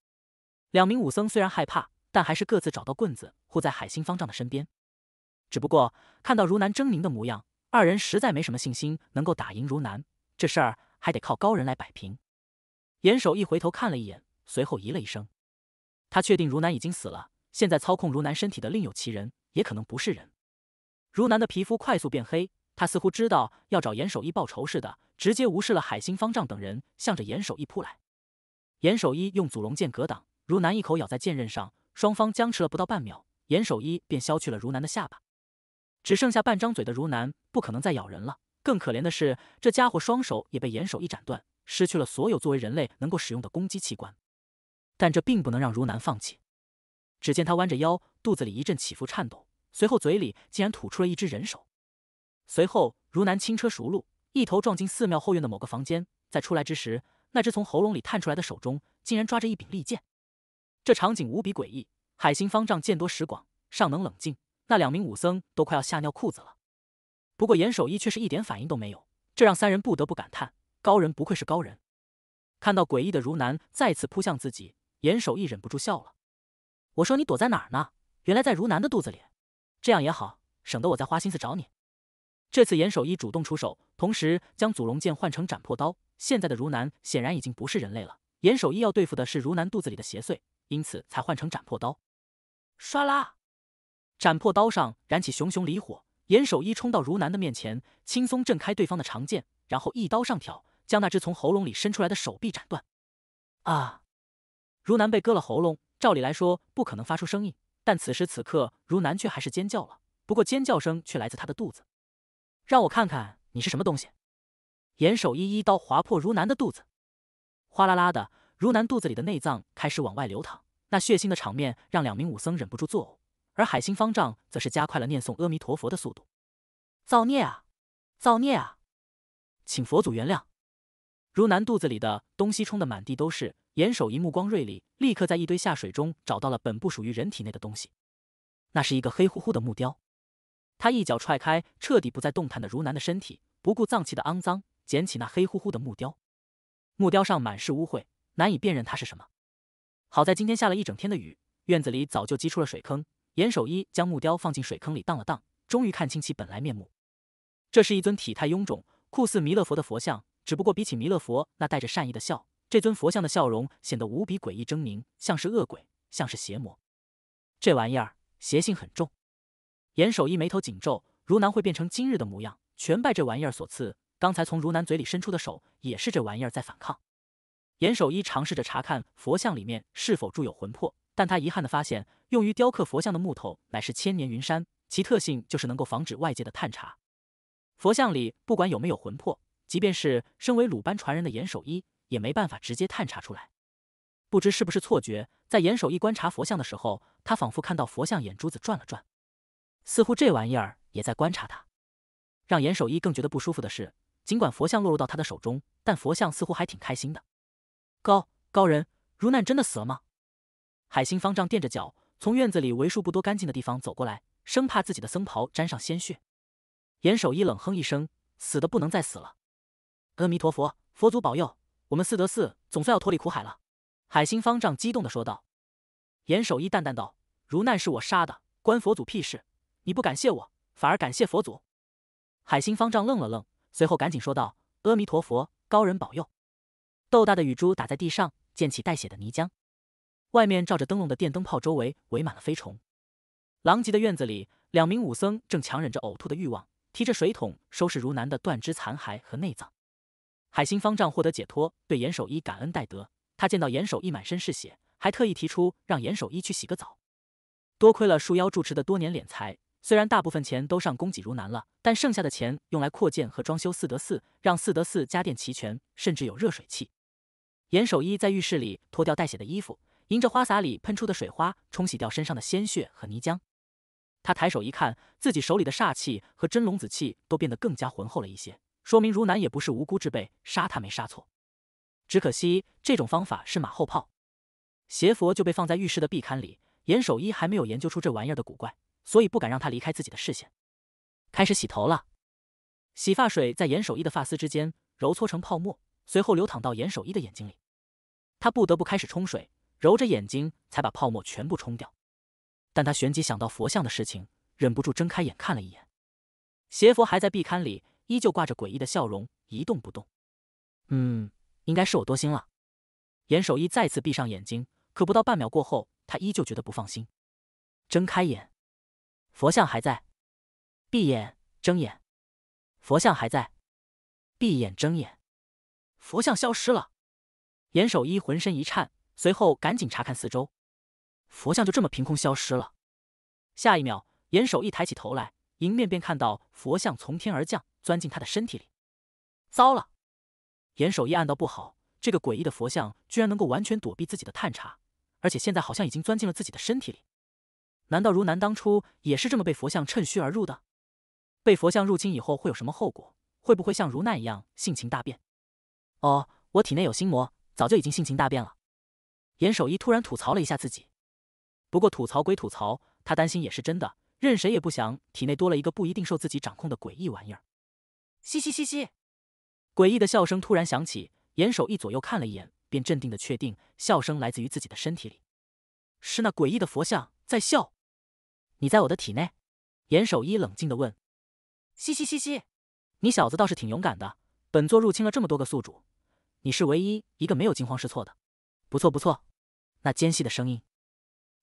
两名武僧虽然害怕，但还是各自找到棍子护在海星方丈的身边。只不过看到如南狰狞的模样，二人实在没什么信心能够打赢如南，这事儿还得靠高人来摆平。严守一回头看了一眼，随后咦了一声，他确定如南已经死了。现在操控如南身体的另有其人，也可能不是人。如南的皮肤快速变黑，他似乎知道要找严守一报仇似的，直接无视了海星方丈等人，向着严守一扑来。严守一用祖龙剑格挡，如南一口咬在剑刃上，双方僵持了不到半秒，严守一便削去了如南的下巴，只剩下半张嘴的如南不可能再咬人了。更可怜的是，这家伙双手也被严守一斩断，失去了所有作为人类能够使用的攻击器官。但这并不能让如南放弃。只见他弯着腰，肚子里一阵起伏颤抖，随后嘴里竟然吐出了一只人手。随后，如南轻车熟路，一头撞进寺庙后院的某个房间。在出来之时，那只从喉咙里探出来的手中，竟然抓着一柄利剑。这场景无比诡异。海星方丈见多识广，尚能冷静；那两名武僧都快要吓尿裤子了。不过严守一却是一点反应都没有，这让三人不得不感叹：高人不愧是高人。看到诡异的如南再次扑向自己，严守一忍不住笑了。我说你躲在哪儿呢？原来在如南的肚子里，这样也好，省得我再花心思找你。这次严守一主动出手，同时将祖龙剑换成斩破刀。现在的如南显然已经不是人类了，严守一要对付的是如南肚子里的邪祟，因此才换成斩破刀。唰啦！斩破刀上燃起熊熊离火，严守一冲到如南的面前，轻松震开对方的长剑，然后一刀上挑，将那只从喉咙里伸出来的手臂斩断。啊！如南被割了喉咙。照理来说不可能发出声音，但此时此刻如南却还是尖叫了。不过尖叫声却来自他的肚子。让我看看你是什么东西！严守一一刀划破如南的肚子，哗啦啦的，如南肚子里的内脏开始往外流淌。那血腥的场面让两名武僧忍不住作呕，而海星方丈则是加快了念诵阿弥陀佛的速度。造孽啊！造孽啊！请佛祖原谅！如南肚子里的东西冲的满地都是。严守一目光锐利，立刻在一堆下水中找到了本不属于人体内的东西。那是一个黑乎乎的木雕。他一脚踹开彻底不再动弹的如南的身体，不顾脏器的肮脏，捡起那黑乎乎的木雕。木雕上满是污秽，难以辨认它是什么。好在今天下了一整天的雨，院子里早就积出了水坑。严守一将木雕放进水坑里荡了荡，终于看清其本来面目。这是一尊体态臃肿、酷似弥勒佛的佛像，只不过比起弥勒佛那带着善意的笑。这尊佛像的笑容显得无比诡异狰狞，像是恶鬼，像是邪魔。这玩意儿邪性很重。严守一眉头紧皱，如南会变成今日的模样，全拜这玩意儿所赐。刚才从如南嘴里伸出的手，也是这玩意儿在反抗。严守一尝试着查看佛像里面是否住有魂魄，但他遗憾的发现，用于雕刻佛像的木头乃是千年云杉，其特性就是能够防止外界的探查。佛像里不管有没有魂魄，即便是身为鲁班传人的严守一。也没办法直接探查出来，不知是不是错觉，在严守一观察佛像的时候，他仿佛看到佛像眼珠子转了转，似乎这玩意儿也在观察他。让严守一更觉得不舒服的是，尽管佛像落入到他的手中，但佛像似乎还挺开心的。高高人如难真的死了吗？海星方丈垫着脚从院子里为数不多干净的地方走过来，生怕自己的僧袍沾上鲜血。严守一冷哼一声：“死的不能再死了。”阿弥陀佛，佛祖保佑。我们四得四，总算要脱离苦海了，海星方丈激动的说道。严守一淡淡道：“如难是我杀的，关佛祖屁事？你不感谢我，反而感谢佛祖？”海星方丈愣了愣，随后赶紧说道：“阿弥陀佛，高人保佑！”豆大的雨珠打在地上，溅起带血的泥浆。外面照着灯笼的电灯泡周围围满了飞虫。狼藉的院子里，两名武僧正强忍着呕吐的欲望，提着水桶收拾如南的断肢残骸和内脏。海星方丈获得解脱，对严守一感恩戴德。他见到严守一满身是血，还特意提出让严守一去洗个澡。多亏了树妖住持的多年敛财，虽然大部分钱都上供给如南了，但剩下的钱用来扩建和装修四德寺，让四德寺家电齐全，甚至有热水器。严守一在浴室里脱掉带血的衣服，迎着花洒里喷出的水花，冲洗掉身上的鲜血和泥浆。他抬手一看，自己手里的煞气和真龙子气都变得更加浑厚了一些。说明如南也不是无辜之辈，杀他没杀错，只可惜这种方法是马后炮。邪佛就被放在浴室的壁龛里，严守一还没有研究出这玩意儿的古怪，所以不敢让他离开自己的视线。开始洗头了，洗发水在严守一的发丝之间揉搓成泡沫，随后流淌到严守一的眼睛里。他不得不开始冲水，揉着眼睛才把泡沫全部冲掉。但他旋即想到佛像的事情，忍不住睁开眼看了一眼，邪佛还在壁龛里。依旧挂着诡异的笑容，一动不动。嗯，应该是我多心了。严守一再次闭上眼睛，可不到半秒过后，他依旧觉得不放心。睁开眼，佛像还在；闭眼，睁眼，佛像还在；闭眼，睁眼，佛像消失了。严守一浑身一颤，随后赶紧查看四周，佛像就这么凭空消失了。下一秒，严守一抬起头来。迎面便看到佛像从天而降，钻进他的身体里。糟了！严守一暗道不好，这个诡异的佛像居然能够完全躲避自己的探查，而且现在好像已经钻进了自己的身体里。难道如南当初也是这么被佛像趁虚而入的？被佛像入侵以后会有什么后果？会不会像如难一样性情大变？哦，我体内有心魔，早就已经性情大变了。严守一突然吐槽了一下自己，不过吐槽归吐槽，他担心也是真的。任谁也不想体内多了一个不一定受自己掌控的诡异玩意儿。嘻嘻嘻嘻，诡异的笑声突然响起。严守一左右看了一眼，便镇定的确定笑声来自于自己的身体里，是那诡异的佛像在笑。你在我的体内？严守一冷静的问。嘻嘻嘻嘻，你小子倒是挺勇敢的。本座入侵了这么多个宿主，你是唯一一个没有惊慌失措的。不错不错。那尖细的声音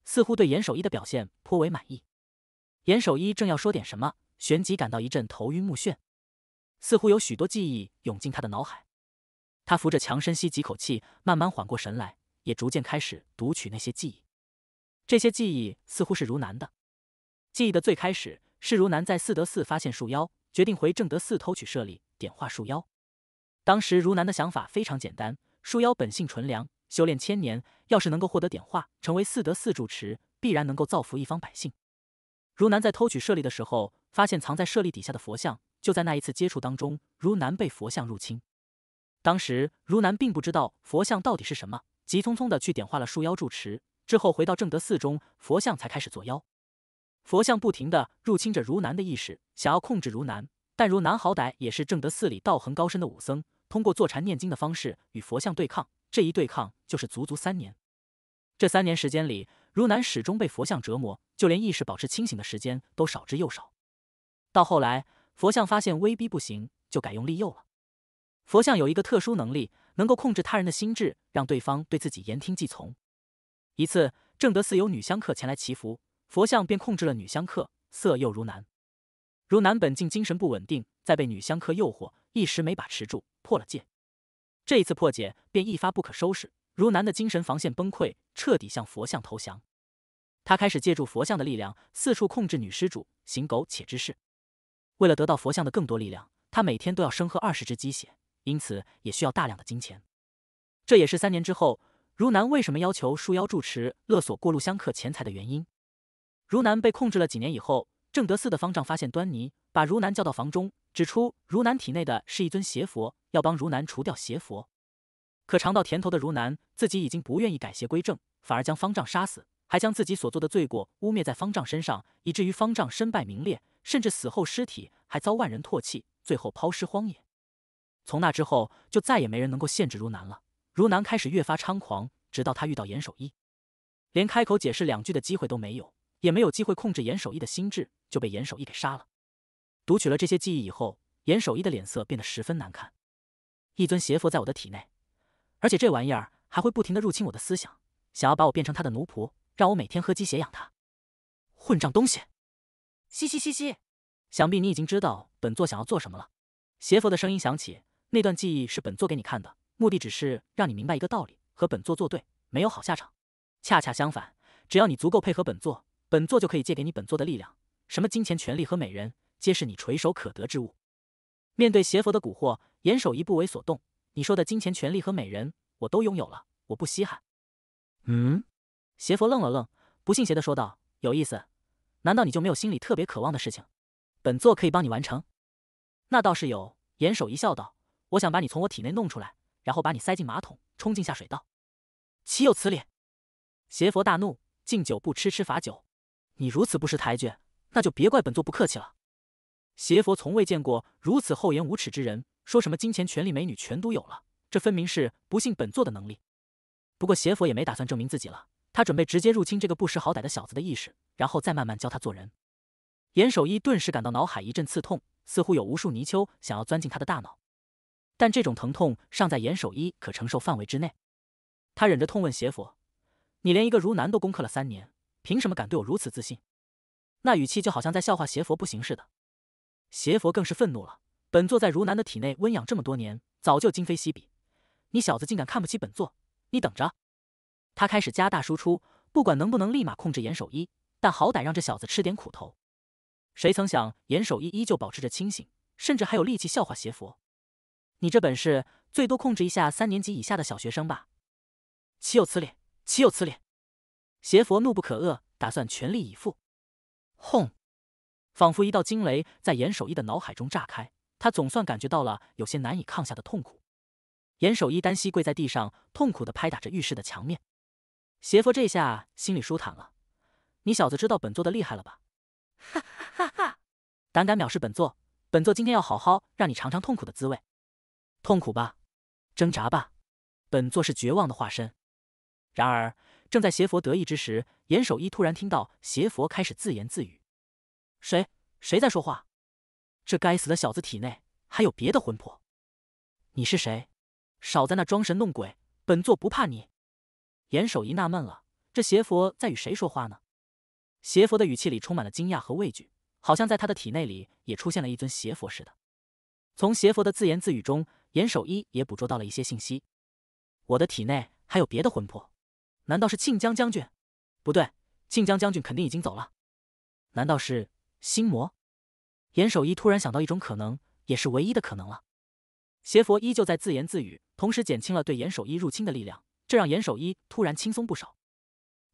似乎对严守一的表现颇为满意。严守一正要说点什么，旋即感到一阵头晕目眩，似乎有许多记忆涌进他的脑海。他扶着墙深吸几口气，慢慢缓过神来，也逐渐开始读取那些记忆。这些记忆似乎是如南的。记忆的最开始是如南在四德寺发现树妖，决定回正德寺偷取舍利点化树妖。当时如南的想法非常简单：树妖本性纯良，修炼千年，要是能够获得点化，成为四德寺主持，必然能够造福一方百姓。如南在偷取舍利的时候，发现藏在舍利底下的佛像。就在那一次接触当中，如南被佛像入侵。当时如南并不知道佛像到底是什么，急匆匆的去点化了树妖住持，之后回到正德寺中，佛像才开始作妖。佛像不停的入侵着如南的意识，想要控制如南。但如南好歹也是正德寺里道行高深的武僧，通过坐禅念经的方式与佛像对抗。这一对抗就是足足三年。这三年时间里，如南始终被佛像折磨，就连意识保持清醒的时间都少之又少。到后来，佛像发现威逼不行，就改用利诱了。佛像有一个特殊能力，能够控制他人的心智，让对方对自己言听计从。一次，正德寺有女香客前来祈福，佛像便控制了女香客，色诱如南。如南本境精神不稳定，再被女香客诱惑，一时没把持住，破了戒。这一次破解便一发不可收拾。如南的精神防线崩溃，彻底向佛像投降。他开始借助佛像的力量，四处控制女施主，行苟且之事。为了得到佛像的更多力量，他每天都要生喝二十只鸡血，因此也需要大量的金钱。这也是三年之后，如南为什么要求树妖住持勒索过路香客钱财的原因。如南被控制了几年以后，正德寺的方丈发现端倪，把如南叫到房中，指出如南体内的是一尊邪佛，要帮如南除掉邪佛。可尝到甜头的如南，自己已经不愿意改邪归正，反而将方丈杀死，还将自己所做的罪过污蔑在方丈身上，以至于方丈身败名裂，甚至死后尸体还遭万人唾弃，最后抛尸荒野。从那之后，就再也没人能够限制如南了。如南开始越发猖狂，直到他遇到严守一，连开口解释两句的机会都没有，也没有机会控制严守一的心智，就被严守一给杀了。读取了这些记忆以后，严守一的脸色变得十分难看，一尊邪佛在我的体内。而且这玩意儿还会不停的入侵我的思想，想要把我变成他的奴仆，让我每天喝鸡血养他。混账东西！嘻嘻嘻嘻，想必你已经知道本座想要做什么了。邪佛的声音响起，那段记忆是本座给你看的，目的只是让你明白一个道理：和本座作对没有好下场。恰恰相反，只要你足够配合本座，本座就可以借给你本座的力量，什么金钱、权力和美人，皆是你垂手可得之物。面对邪佛的蛊惑，严守一不为所动。你说的金钱、权力和美人，我都拥有了，我不稀罕。嗯，邪佛愣了愣，不信邪的说道：“有意思，难道你就没有心里特别渴望的事情？本座可以帮你完成。”那倒是有，严守一笑道：“我想把你从我体内弄出来，然后把你塞进马桶，冲进下水道。”岂有此理！邪佛大怒：“敬酒不吃吃罚酒，你如此不识抬举，那就别怪本座不客气了。”邪佛从未见过如此厚颜无耻之人。说什么金钱、权力、美女全都有了，这分明是不信本座的能力。不过邪佛也没打算证明自己了，他准备直接入侵这个不识好歹的小子的意识，然后再慢慢教他做人。严守一顿时感到脑海一阵刺痛，似乎有无数泥鳅想要钻进他的大脑，但这种疼痛尚在严守一可承受范围之内。他忍着痛问邪佛：“你连一个如男都攻克了三年，凭什么敢对我如此自信？”那语气就好像在笑话邪佛不行似的。邪佛更是愤怒了。本座在如南的体内温养这么多年，早就今非昔比。你小子竟敢看不起本座，你等着！他开始加大输出，不管能不能立马控制严守一，但好歹让这小子吃点苦头。谁曾想，严守一依旧保持着清醒，甚至还有力气笑话邪佛：“你这本事最多控制一下三年级以下的小学生吧！”岂有此理！岂有此理！邪佛怒不可遏，打算全力以赴。轰！仿佛一道惊雷在严守一的脑海中炸开。他总算感觉到了有些难以抗下的痛苦，严守一单膝跪在地上，痛苦地拍打着浴室的墙面。邪佛这下心里舒坦了，你小子知道本座的厉害了吧？哈哈哈哈！胆敢藐视本座，本座今天要好好让你尝尝痛苦的滋味，痛苦吧，挣扎吧，本座是绝望的化身。然而，正在邪佛得意之时，严守一突然听到邪佛开始自言自语：“谁？谁在说话？”这该死的小子体内还有别的魂魄！你是谁？少在那装神弄鬼！本座不怕你。严守一纳闷了：这邪佛在与谁说话呢？邪佛的语气里充满了惊讶和畏惧，好像在他的体内里也出现了一尊邪佛似的。从邪佛的自言自语中，严守一也捕捉到了一些信息：我的体内还有别的魂魄？难道是庆江将军？不对，庆江将军肯定已经走了。难道是心魔？严守一突然想到一种可能，也是唯一的可能了。邪佛依旧在自言自语，同时减轻了对严守一入侵的力量，这让严守一突然轻松不少。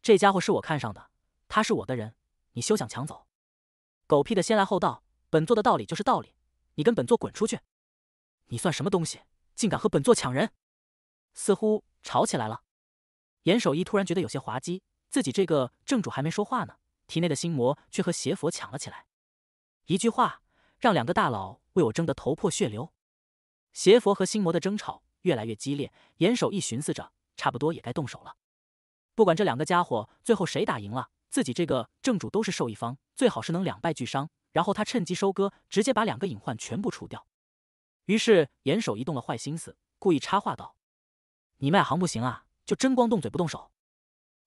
这家伙是我看上的，他是我的人，你休想抢走！狗屁的先来后到，本座的道理就是道理，你跟本座滚出去！你算什么东西，竟敢和本座抢人？似乎吵起来了。严守一突然觉得有些滑稽，自己这个正主还没说话呢，体内的心魔却和邪佛抢了起来。一句话让两个大佬为我争得头破血流，邪佛和心魔的争吵越来越激烈。严守一寻思着，差不多也该动手了。不管这两个家伙最后谁打赢了，自己这个正主都是受益方。最好是能两败俱伤，然后他趁机收割，直接把两个隐患全部除掉。于是严守一动了坏心思，故意插话道：“你卖行不行啊？就真光动嘴不动手？”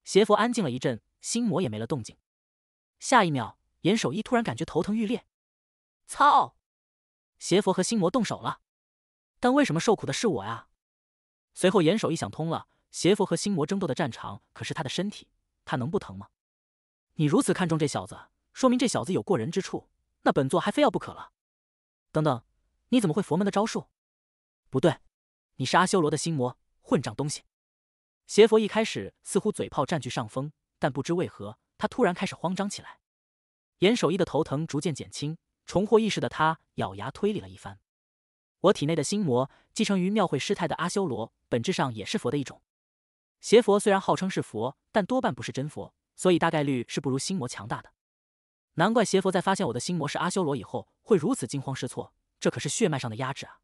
邪佛安静了一阵，心魔也没了动静。下一秒。严守一突然感觉头疼欲裂，操！邪佛和心魔动手了，但为什么受苦的是我呀？随后严守一想通了，邪佛和心魔争斗的战场可是他的身体，他能不疼吗？你如此看重这小子，说明这小子有过人之处，那本座还非要不可了。等等，你怎么会佛门的招数？不对，你是阿修罗的心魔，混账东西！邪佛一开始似乎嘴炮占据上风，但不知为何，他突然开始慌张起来。严守一的头疼逐渐减轻，重获意识的他咬牙推理了一番：我体内的心魔，继承于庙会师太的阿修罗，本质上也是佛的一种。邪佛虽然号称是佛，但多半不是真佛，所以大概率是不如心魔强大的。难怪邪佛在发现我的心魔是阿修罗以后会如此惊慌失措，这可是血脉上的压制啊！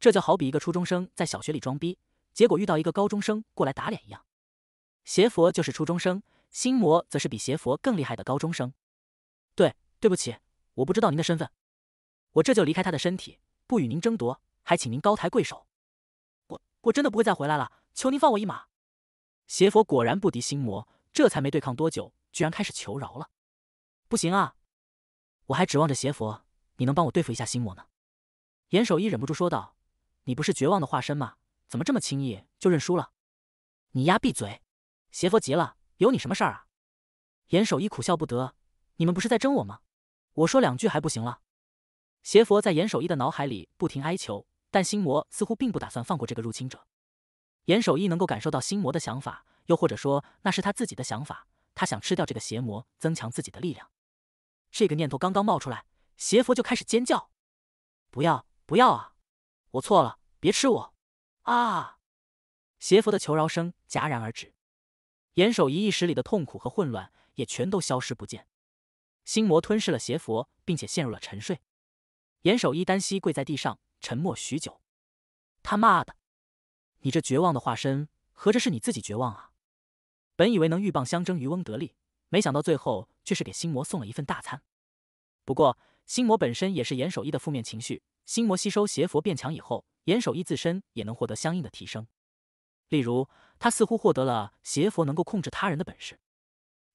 这就好比一个初中生在小学里装逼，结果遇到一个高中生过来打脸一样。邪佛就是初中生，心魔则是比邪佛更厉害的高中生。对不起，我不知道您的身份，我这就离开他的身体，不与您争夺，还请您高抬贵手。我我真的不会再回来了，求您放我一马。邪佛果然不敌心魔，这才没对抗多久，居然开始求饶了。不行啊，我还指望着邪佛你能帮我对付一下心魔呢。严守一忍不住说道：“你不是绝望的化身吗？怎么这么轻易就认输了？”你丫闭嘴！邪佛急了：“有你什么事儿啊？”严守一苦笑不得：“你们不是在争我吗？”我说两句还不行了，邪佛在严守一的脑海里不停哀求，但心魔似乎并不打算放过这个入侵者。严守一能够感受到心魔的想法，又或者说那是他自己的想法。他想吃掉这个邪魔，增强自己的力量。这个念头刚刚冒出来，邪佛就开始尖叫：“不要，不要啊！我错了，别吃我！”啊！邪佛的求饶声戛然而止，严守一意识里的痛苦和混乱也全都消失不见。心魔吞噬了邪佛，并且陷入了沉睡。严守一单膝跪在地上，沉默许久。他妈的，你这绝望的化身，合着是你自己绝望啊！本以为能鹬蚌相争，渔翁得利，没想到最后却是给心魔送了一份大餐。不过，心魔本身也是严守一的负面情绪。心魔吸收邪佛变强以后，严守一自身也能获得相应的提升。例如，他似乎获得了邪佛能够控制他人的本事。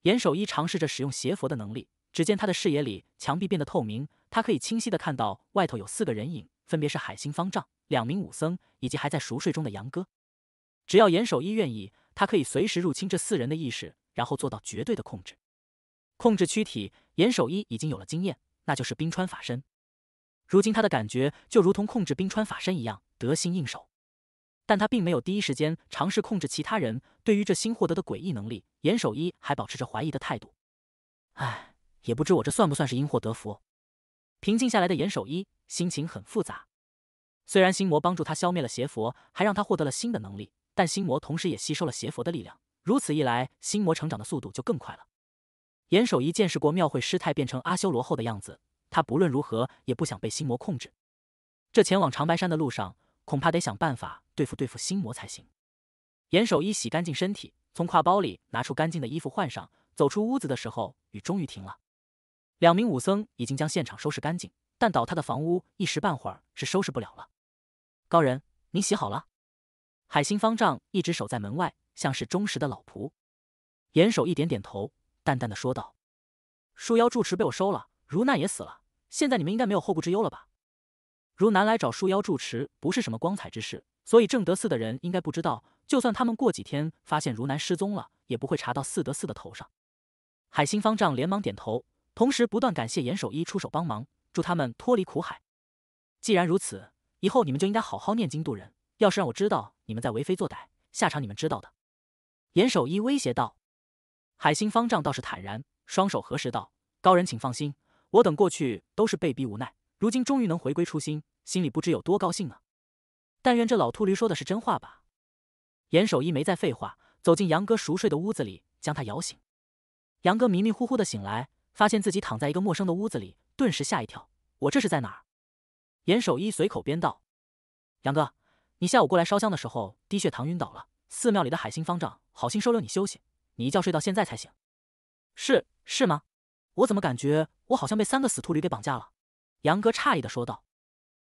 严守一尝试着使用邪佛的能力。只见他的视野里，墙壁变得透明，他可以清晰的看到外头有四个人影，分别是海星方丈、两名武僧以及还在熟睡中的杨哥。只要严守一愿意，他可以随时入侵这四人的意识，然后做到绝对的控制。控制躯体，严守一已经有了经验，那就是冰川法身。如今他的感觉就如同控制冰川法身一样得心应手。但他并没有第一时间尝试控制其他人。对于这新获得的诡异能力，严守一还保持着怀疑的态度。唉。也不知我这算不算是因祸得福。平静下来的严守一心情很复杂。虽然心魔帮助他消灭了邪佛，还让他获得了新的能力，但心魔同时也吸收了邪佛的力量。如此一来，心魔成长的速度就更快了。严守一见识过庙会师太变成阿修罗后的样子，他不论如何也不想被心魔控制。这前往长白山的路上，恐怕得想办法对付对付心魔才行。严守一洗干净身体，从挎包里拿出干净的衣服换上，走出屋子的时候，雨终于停了。两名武僧已经将现场收拾干净，但倒塌的房屋一时半会儿是收拾不了了。高人，您洗好了。海星方丈一直守在门外，像是忠实的老仆。严守一点点头，淡淡的说道：“树妖住持被我收了，如南也死了。现在你们应该没有后顾之忧了吧？”如南来找树妖住持不是什么光彩之事，所以正德寺的人应该不知道。就算他们过几天发现如南失踪了，也不会查到四德寺的头上。海星方丈连忙点头。同时不断感谢严守一出手帮忙，助他们脱离苦海。既然如此，以后你们就应该好好念经渡人。要是让我知道你们在为非作歹，下场你们知道的。”严守一威胁道。海星方丈倒是坦然，双手合十道：“高人请放心，我等过去都是被逼无奈，如今终于能回归初心，心里不知有多高兴呢。但愿这老秃驴说的是真话吧。”严守一没再废话，走进杨哥熟睡的屋子里，将他摇醒。杨哥迷迷糊糊的醒来。发现自己躺在一个陌生的屋子里，顿时吓一跳。我这是在哪儿？严守一随口编道：“杨哥，你下午过来烧香的时候低血糖晕倒了，寺庙里的海星方丈好心收留你休息，你一觉睡到现在才醒。”“是是吗？我怎么感觉我好像被三个死秃驴给绑架了？”杨哥诧异的说道。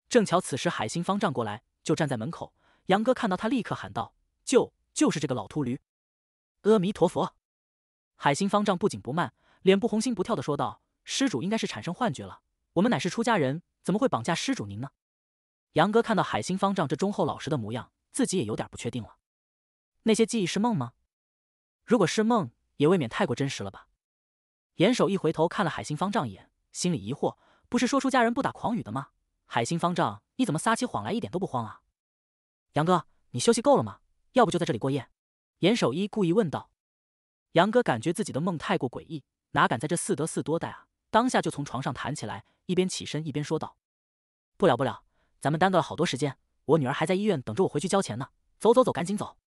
正巧此时海星方丈过来，就站在门口。杨哥看到他，立刻喊道：“就就是这个老秃驴！”“阿弥陀佛！”海星方丈不紧不慢。脸不红心不跳的说道：“施主应该是产生幻觉了。我们乃是出家人，怎么会绑架施主您呢？”杨哥看到海星方丈这忠厚老实的模样，自己也有点不确定了。那些记忆是梦吗？如果是梦，也未免太过真实了吧？严守一回头看了海星方丈一眼，心里疑惑：不是说出家人不打诳语的吗？海星方丈，你怎么撒起谎来一点都不慌啊？杨哥，你休息够了吗？要不就在这里过夜？严守一故意问道。杨哥感觉自己的梦太过诡异。哪敢在这四得四多待啊！当下就从床上弹起来，一边起身一边说道：“不了不了，咱们耽搁了好多时间，我女儿还在医院等着我回去交钱呢。走走走，赶紧走！”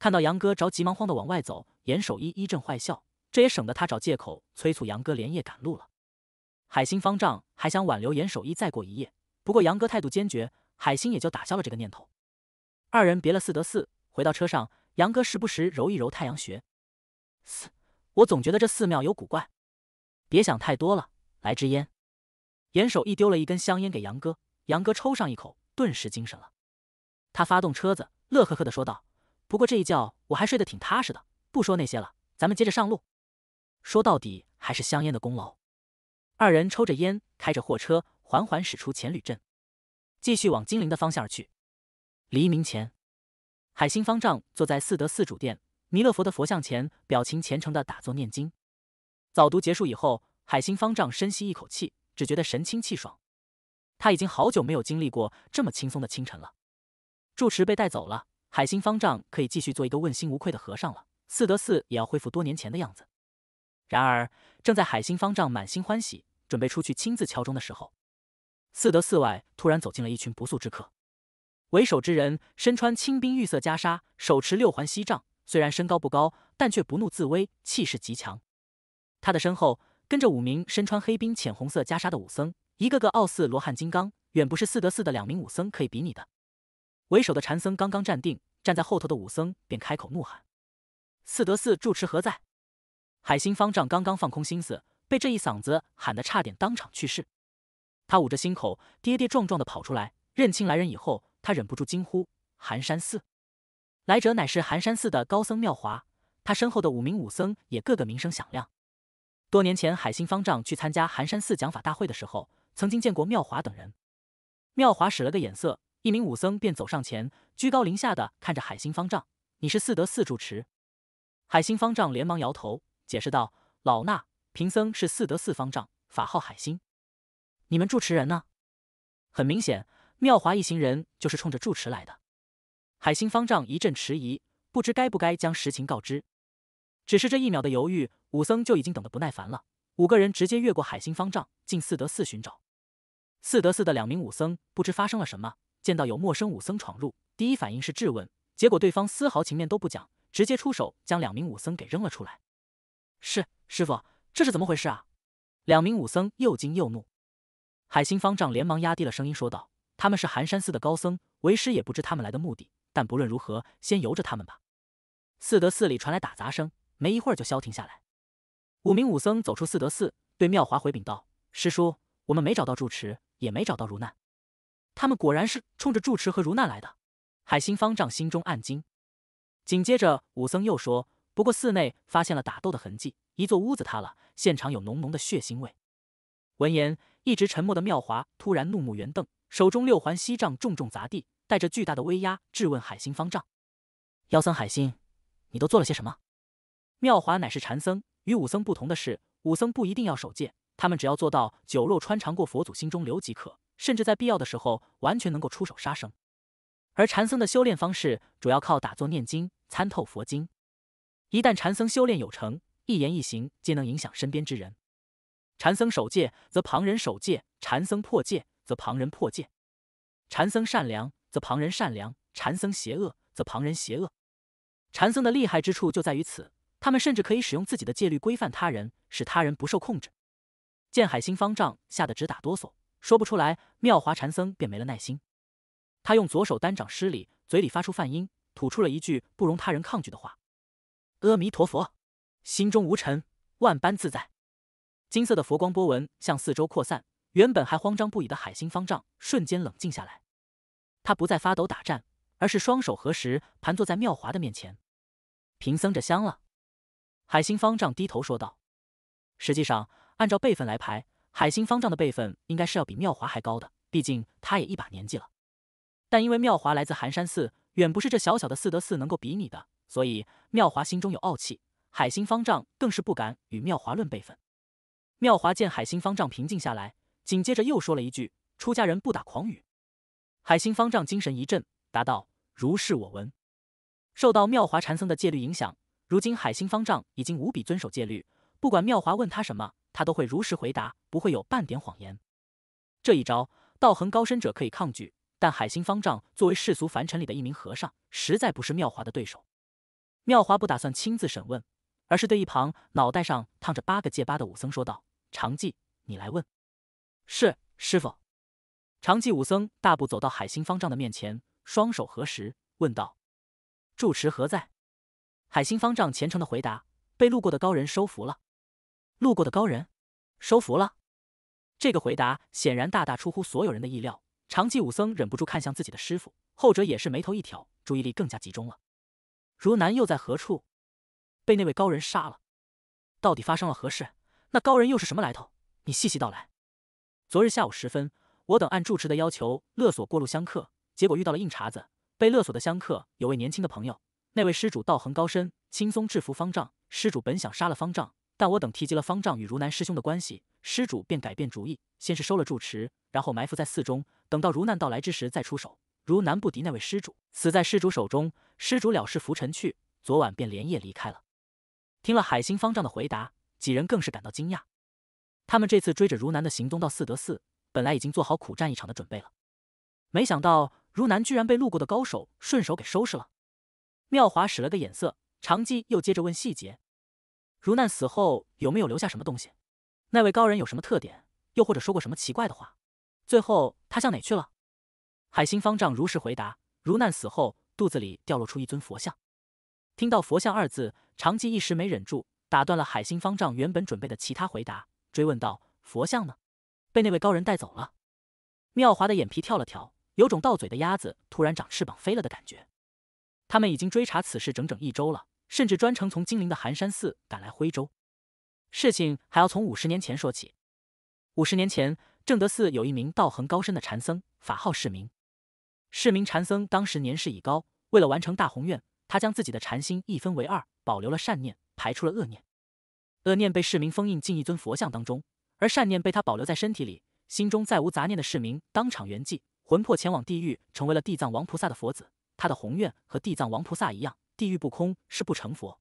看到杨哥着急忙慌地往外走，严守一一阵坏笑，这也省得他找借口催促杨哥连夜赶路了。海星方丈还想挽留严守一再过一夜，不过杨哥态度坚决，海星也就打消了这个念头。二人别了四得四，回到车上，杨哥时不时揉一揉太阳穴。我总觉得这寺庙有古怪，别想太多了。来支烟。严守义丢了一根香烟给杨哥，杨哥抽上一口，顿时精神了。他发动车子，乐呵呵的说道：“不过这一觉我还睡得挺踏实的，不说那些了，咱们接着上路。”说到底还是香烟的功劳。二人抽着烟，开着货车，缓缓驶出黔旅镇，继续往金陵的方向而去。黎明前，海星方丈坐在四德四主殿弥勒佛的佛像前，表情虔诚的打坐念经。早读结束以后，海星方丈深吸一口气，只觉得神清气爽。他已经好久没有经历过这么轻松的清晨了。住持被带走了，海星方丈可以继续做一个问心无愧的和尚了。四德寺也要恢复多年前的样子。然而，正在海星方丈满心欢喜，准备出去亲自敲钟的时候，四德寺外突然走进了一群不速之客。为首之人身穿青冰玉色袈裟，手持六环锡杖。虽然身高不高，但却不怒自威，气势极强。他的身后跟着五名身穿黑兵浅红色袈裟的武僧，一个个傲似罗汉金刚，远不是四德寺的两名武僧可以比拟的。为首的禅僧刚刚站定，站在后头的武僧便开口怒喊：“四德寺住持何在？”海星方丈刚刚放空心思，被这一嗓子喊得差点当场去世。他捂着心口，跌跌撞撞的跑出来，认清来人以后，他忍不住惊呼：“寒山寺！”来者乃是寒山寺的高僧妙华，他身后的五名武僧也个个名声响亮。多年前，海星方丈去参加寒山寺讲法大会的时候，曾经见过妙华等人。妙华使了个眼色，一名武僧便走上前，居高临下的看着海星方丈：“你是四德寺住持？”海星方丈连忙摇头，解释道：“老衲贫僧是四德寺方丈，法号海星。你们住持人呢？”很明显，妙华一行人就是冲着住持来的。海星方丈一阵迟疑，不知该不该将实情告知。只是这一秒的犹豫，武僧就已经等得不耐烦了。五个人直接越过海星方丈，进四德寺寻找。四德寺的两名武僧不知发生了什么，见到有陌生武僧闯入，第一反应是质问。结果对方丝毫情面都不讲，直接出手将两名武僧给扔了出来。是师傅，这是怎么回事啊？两名武僧又惊又怒。海星方丈连忙压低了声音说道：“他们是寒山寺的高僧，为师也不知他们来的目的。”但不论如何，先由着他们吧。四德寺里传来打杂声，没一会儿就消停下来。五名武僧走出四德寺，对妙华回禀道：“师叔，我们没找到住持，也没找到如难。他们果然是冲着住持和如难来的。”海星方丈心中暗惊。紧接着，武僧又说：“不过寺内发现了打斗的痕迹，一座屋子塌了，现场有浓浓的血腥味。”闻言，一直沉默的妙华突然怒目圆瞪，手中六环锡杖重重砸地。带着巨大的威压质问海星方丈：“妖僧海星，你都做了些什么？”妙华乃是禅僧，与武僧不同的是，武僧不一定要守戒，他们只要做到酒肉穿肠过，佛祖心中留即可；甚至在必要的时候，完全能够出手杀生。而禅僧的修炼方式主要靠打坐念经，参透佛经。一旦禅僧修炼有成，一言一行皆能影响身边之人。禅僧守戒，则旁人守戒；禅僧破戒，则旁人破戒。禅僧善良。则旁人善良，禅僧邪恶；则旁人邪恶，禅僧的厉害之处就在于此。他们甚至可以使用自己的戒律规范他人，使他人不受控制。见海星方丈吓得直打哆嗦，说不出来。妙华禅僧便没了耐心，他用左手单掌施礼，嘴里发出梵音，吐出了一句不容他人抗拒的话：“阿弥陀佛，心中无尘，万般自在。”金色的佛光波纹向四周扩散，原本还慌张不已的海星方丈瞬间冷静下来。他不再发抖打颤，而是双手合十，盘坐在妙华的面前。贫僧这香了。海星方丈低头说道。实际上，按照辈分来排，海星方丈的辈分应该是要比妙华还高的，毕竟他也一把年纪了。但因为妙华来自寒山寺，远不是这小小的四德寺能够比拟的，所以妙华心中有傲气，海星方丈更是不敢与妙华论辈分。妙华见海星方丈平静下来，紧接着又说了一句：“出家人不打诳语。”海星方丈精神一振，答道：“如是我闻。”受到妙华禅僧的戒律影响，如今海星方丈已经无比遵守戒律，不管妙华问他什么，他都会如实回答，不会有半点谎言。这一招，道恒高深者可以抗拒，但海星方丈作为世俗凡尘里的一名和尚，实在不是妙华的对手。妙华不打算亲自审问，而是对一旁脑袋上烫着八个戒疤的武僧说道：“长记，你来问。”“是，师傅。”长寂武僧大步走到海星方丈的面前，双手合十，问道：“住持何在？”海星方丈虔诚的回答：“被路过的高人收服了。”路过的高人，收服了。这个回答显然大大出乎所有人的意料。长寂武僧忍不住看向自己的师傅，后者也是眉头一挑，注意力更加集中了。如南又在何处？被那位高人杀了。到底发生了何事？那高人又是什么来头？你细细道来。昨日下午时分。我等按住持的要求勒索过路香客，结果遇到了硬茬子。被勒索的香客有位年轻的朋友，那位施主道行高深，轻松制服方丈。施主本想杀了方丈，但我等提及了方丈与如南师兄的关系，施主便改变主意，先是收了住持，然后埋伏在寺中，等到如南到来之时再出手。如南不敌那位施主，死在施主手中。施主了事拂尘去，昨晚便连夜离开了。听了海星方丈的回答，几人更是感到惊讶。他们这次追着如南的行踪到四德寺。本来已经做好苦战一场的准备了，没想到如南居然被路过的高手顺手给收拾了。妙华使了个眼色，长姬又接着问细节：如难死后有没有留下什么东西？那位高人有什么特点？又或者说过什么奇怪的话？最后他向哪去了？海星方丈如实回答：如难死后肚子里掉落出一尊佛像。听到“佛像”二字，长记一时没忍住，打断了海星方丈原本准备的其他回答，追问道：“佛像呢？”被那位高人带走了。妙华的眼皮跳了跳，有种到嘴的鸭子突然长翅膀飞了的感觉。他们已经追查此事整整一周了，甚至专程从金陵的寒山寺赶来徽州。事情还要从五十年前说起。五十年前，正德寺有一名道行高深的禅僧，法号释明。释明禅僧当时年事已高，为了完成大宏愿，他将自己的禅心一分为二，保留了善念，排出了恶念。恶念被释明封印进一尊佛像当中。而善念被他保留在身体里，心中再无杂念的世民当场圆寂，魂魄前往地狱，成为了地藏王菩萨的佛子。他的宏愿和地藏王菩萨一样，地狱不空，是不成佛。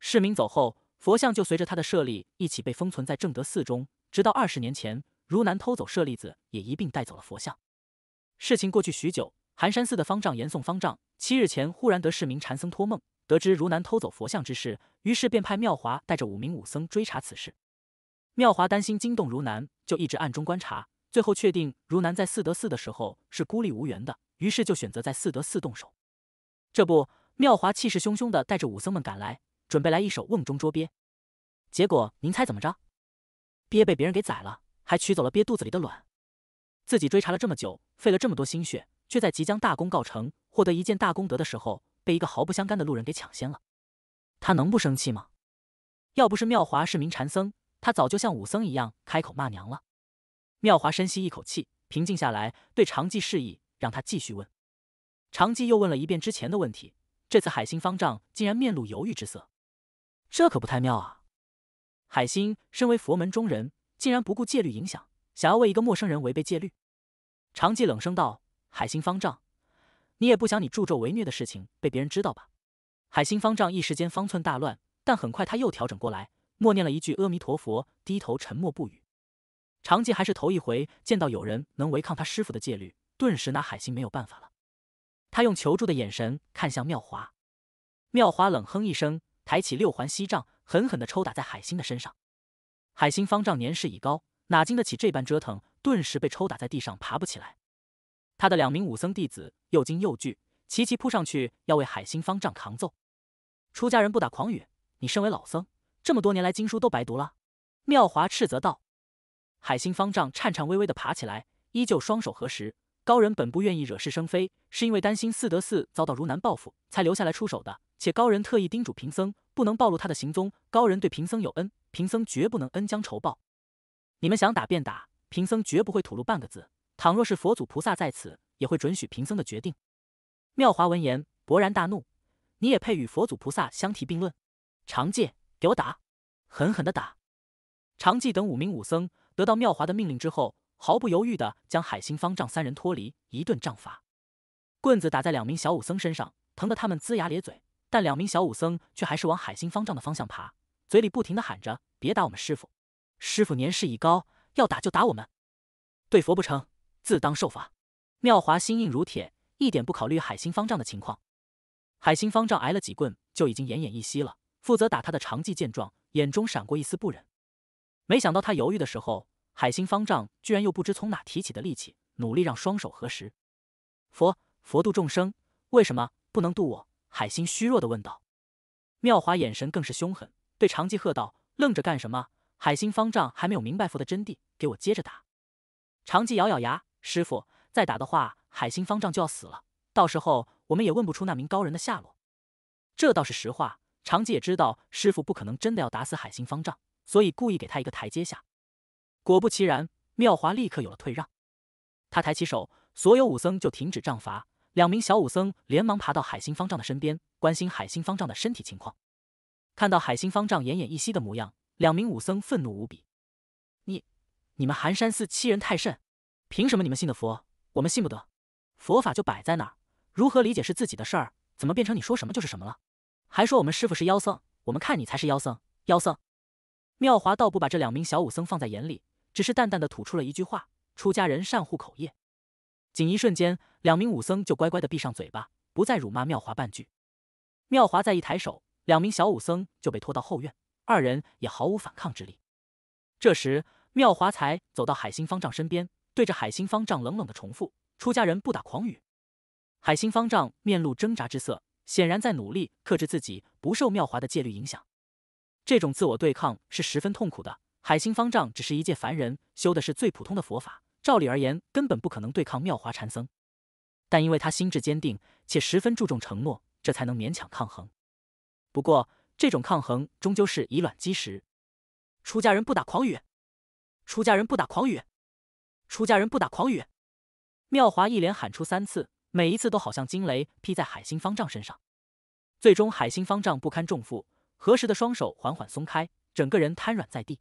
世民走后，佛像就随着他的舍利一起被封存在正德寺中，直到二十年前，如南偷走舍利子，也一并带走了佛像。事情过去许久，寒山寺的方丈严颂方丈七日前忽然得世民禅僧托梦，得知如南偷走佛像之事，于是便派妙华带着五名武僧追查此事。妙华担心惊动如南，就一直暗中观察。最后确定如南在四德寺的时候是孤立无援的，于是就选择在四德寺动手。这不，妙华气势汹汹的带着武僧们赶来，准备来一手瓮中捉鳖。结果您猜怎么着？鳖被别人给宰了，还取走了鳖肚子里的卵。自己追查了这么久，费了这么多心血，却在即将大功告成、获得一件大功德的时候，被一个毫不相干的路人给抢先了。他能不生气吗？要不是妙华是名禅僧，他早就像武僧一样开口骂娘了。妙华深吸一口气，平静下来，对长记示意，让他继续问。长记又问了一遍之前的问题，这次海星方丈竟然面露犹豫之色，这可不太妙啊！海星身为佛门中人，竟然不顾戒律影响，想要为一个陌生人违背戒律。长记冷声道：“海星方丈，你也不想你助纣为虐的事情被别人知道吧？”海星方丈一时间方寸大乱，但很快他又调整过来。默念了一句“阿弥陀佛”，低头沉默不语。长寂还是头一回见到有人能违抗他师傅的戒律，顿时拿海星没有办法了。他用求助的眼神看向妙华，妙华冷哼一声，抬起六环锡杖，狠狠地抽打在海星的身上。海星方丈年事已高，哪经得起这般折腾，顿时被抽打在地上，爬不起来。他的两名武僧弟子又惊又惧，齐齐扑上去要为海星方丈扛揍。出家人不打诳语，你身为老僧。这么多年来经书都白读了，妙华斥责道。海星方丈颤颤巍巍地爬起来，依旧双手合十。高人本不愿意惹是生非，是因为担心四德寺遭到如南报复，才留下来出手的。且高人特意叮嘱贫僧，不能暴露他的行踪。高人对贫僧有恩，贫僧绝不能恩将仇报。你们想打便打，贫僧绝不会吐露半个字。倘若是佛祖菩萨在此，也会准许贫僧的决定。妙华闻言勃然大怒：“你也配与佛祖菩萨相提并论？”常戒。给我打，狠狠的打！长记等五名武僧得到妙华的命令之后，毫不犹豫的将海星方丈三人脱离，一顿杖罚。棍子打在两名小武僧身上，疼得他们龇牙咧嘴，但两名小武僧却还是往海星方丈的方向爬，嘴里不停的喊着：“别打我们师傅，师傅年事已高，要打就打我们，对佛不成，自当受罚。”妙华心硬如铁，一点不考虑海星方丈的情况。海星方丈挨了几棍，就已经奄奄一息了。负责打他的长继见状，眼中闪过一丝不忍。没想到他犹豫的时候，海心方丈居然又不知从哪提起的力气，努力让双手合十。佛佛渡众生，为什么不能渡我？海心虚弱的问道。妙华眼神更是凶狠，对长继喝道：“愣着干什么？海心方丈还没有明白佛的真谛，给我接着打！”长继咬咬牙：“师傅，再打的话，海心方丈就要死了。到时候我们也问不出那名高人的下落。”这倒是实话。长吉也知道师傅不可能真的要打死海星方丈，所以故意给他一个台阶下。果不其然，妙华立刻有了退让。他抬起手，所有武僧就停止杖伐。两名小武僧连忙爬到海星方丈的身边，关心海星方丈的身体情况。看到海星方丈奄奄一息的模样，两名武僧愤怒无比：“你，你们寒山寺欺人太甚！凭什么你们信的佛，我们信不得？佛法就摆在那儿，如何理解是自己的事儿，怎么变成你说什么就是什么了？”还说我们师傅是妖僧，我们看你才是妖僧。妖僧妙华倒不把这两名小武僧放在眼里，只是淡淡的吐出了一句话：“出家人善护口业。”仅一瞬间，两名武僧就乖乖的闭上嘴巴，不再辱骂妙华半句。妙华再一抬手，两名小武僧就被拖到后院，二人也毫无反抗之力。这时，妙华才走到海星方丈身边，对着海星方丈冷冷的重复：“出家人不打诳语。”海星方丈面露挣扎之色。显然在努力克制自己，不受妙华的戒律影响。这种自我对抗是十分痛苦的。海星方丈只是一介凡人，修的是最普通的佛法，照理而言根本不可能对抗妙华禅僧。但因为他心志坚定，且十分注重承诺，这才能勉强抗衡。不过，这种抗衡终究是以卵击石。出家人不打诳语！出家人不打诳语！出家人不打诳语！妙华一连喊出三次。每一次都好像惊雷劈在海星方丈身上，最终海星方丈不堪重负，合十的双手缓缓松开，整个人瘫软在地。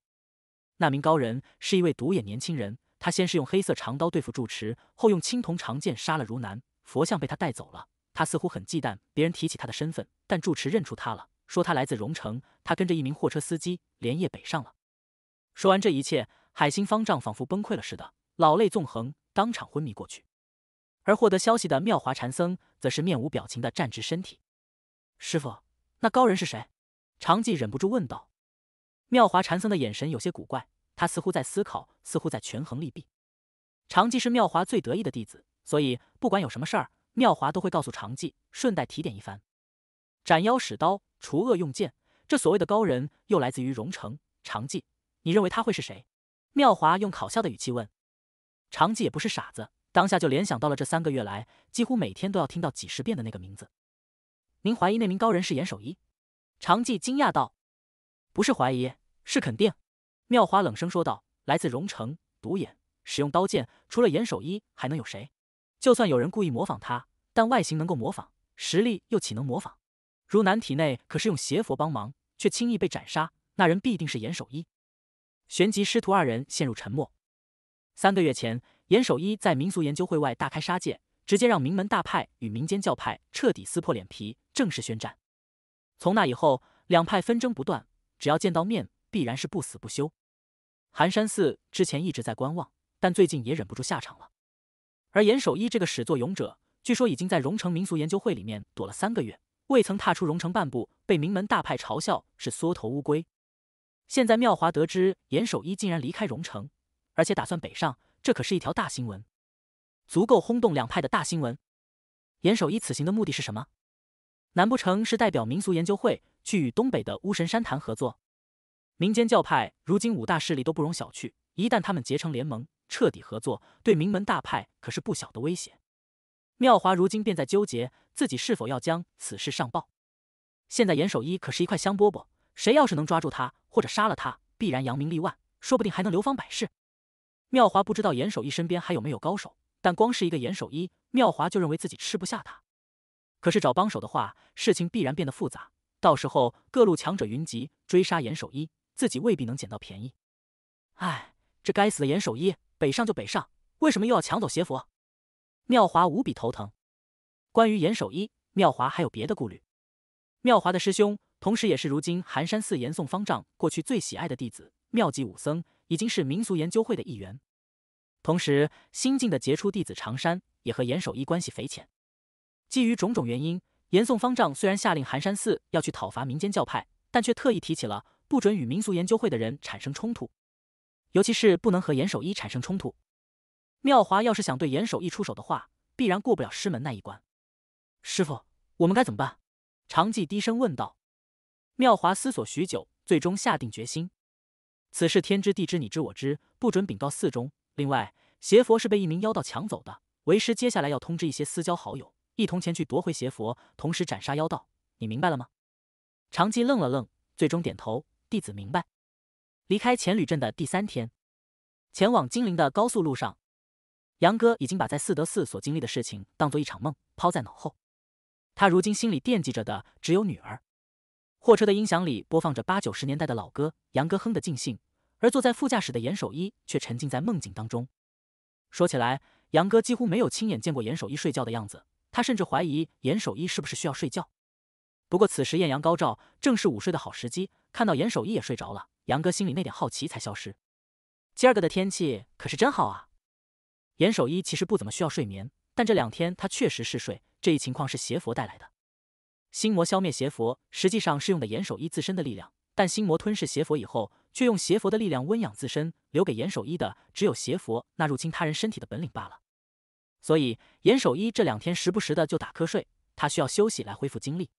那名高人是一位独眼年轻人，他先是用黑色长刀对付住持，后用青铜长剑杀了如南佛像，被他带走了。他似乎很忌惮别人提起他的身份，但住持认出他了，说他来自荣城，他跟着一名货车司机连夜北上了。说完这一切，海星方丈仿佛崩溃了似的，老泪纵横，当场昏迷过去。而获得消息的妙华禅僧则是面无表情地站直身体。师傅，那高人是谁？长记忍不住问道。妙华禅僧的眼神有些古怪，他似乎在思考，似乎在权衡利弊。长记是妙华最得意的弟子，所以不管有什么事儿，妙华都会告诉长记，顺带提点一番。斩妖使刀，除恶用剑，这所谓的高人又来自于荣城。长记，你认为他会是谁？妙华用考笑的语气问。长记也不是傻子。当下就联想到了这三个月来，几乎每天都要听到几十遍的那个名字。您怀疑那名高人是严守一？长继惊讶道：“不是怀疑，是肯定。”妙华冷声说道：“来自荣城，独眼，使用刀剑，除了严守一还能有谁？就算有人故意模仿他，但外形能够模仿，实力又岂能模仿？如南体内可是用邪佛帮忙，却轻易被斩杀，那人必定是严守一。”旋即，师徒二人陷入沉默。三个月前。严守一在民俗研究会外大开杀戒，直接让名门大派与民间教派彻底撕破脸皮，正式宣战。从那以后，两派纷争不断，只要见到面，必然是不死不休。寒山寺之前一直在观望，但最近也忍不住下场了。而严守一这个始作俑者，据说已经在荣城民俗研究会里面躲了三个月，未曾踏出荣城半步，被名门大派嘲笑是缩头乌龟。现在妙华得知严守一竟然离开荣城，而且打算北上。这可是一条大新闻，足够轰动两派的大新闻。严守一此行的目的是什么？难不成是代表民俗研究会去与东北的巫神山谈合作？民间教派如今五大势力都不容小觑，一旦他们结成联盟，彻底合作，对名门大派可是不小的威胁。妙华如今便在纠结自己是否要将此事上报。现在严守一可是一块香饽饽，谁要是能抓住他或者杀了他，必然扬名立万，说不定还能流芳百世。妙华不知道严守一身边还有没有高手，但光是一个严守一，妙华就认为自己吃不下他。可是找帮手的话，事情必然变得复杂，到时候各路强者云集追杀严守一，自己未必能捡到便宜。哎，这该死的严守一，北上就北上，为什么又要抢走邪佛？妙华无比头疼。关于严守一，妙华还有别的顾虑。妙华的师兄，同时也是如今寒山寺严嵩方丈过去最喜爱的弟子，妙计武僧。已经是民俗研究会的一员，同时新晋的杰出弟子常山也和严守一关系匪浅。基于种种原因，严嵩方丈虽然下令寒山寺要去讨伐民间教派，但却特意提起了不准与民俗研究会的人产生冲突，尤其是不能和严守一产生冲突。妙华要是想对严守一出手的话，必然过不了师门那一关。师傅，我们该怎么办？长记低声问道。妙华思索许久，最终下定决心。此事天知地知，你知我知，不准禀告寺中。另外，邪佛是被一名妖道抢走的，为师接下来要通知一些私交好友，一同前去夺回邪佛，同时斩杀妖道。你明白了吗？长吉愣了愣，最终点头，弟子明白。离开黔旅镇的第三天，前往金陵的高速路上，杨哥已经把在四德寺所经历的事情当做一场梦，抛在脑后。他如今心里惦记着的只有女儿。货车的音响里播放着八九十年代的老歌，杨哥哼得尽兴，而坐在副驾驶的严守一却沉浸在梦境当中。说起来，杨哥几乎没有亲眼见过严守一睡觉的样子，他甚至怀疑严守一是不是需要睡觉。不过此时艳阳高照，正是午睡的好时机。看到严守一也睡着了，杨哥心里那点好奇才消失。今儿个的天气可是真好啊！严守一其实不怎么需要睡眠，但这两天他确实嗜睡，这一情况是邪佛带来的。心魔消灭邪佛，实际上是用的严守一自身的力量，但心魔吞噬邪佛以后，却用邪佛的力量温养自身，留给严守一的只有邪佛那入侵他人身体的本领罢了。所以，严守一这两天时不时的就打瞌睡，他需要休息来恢复精力。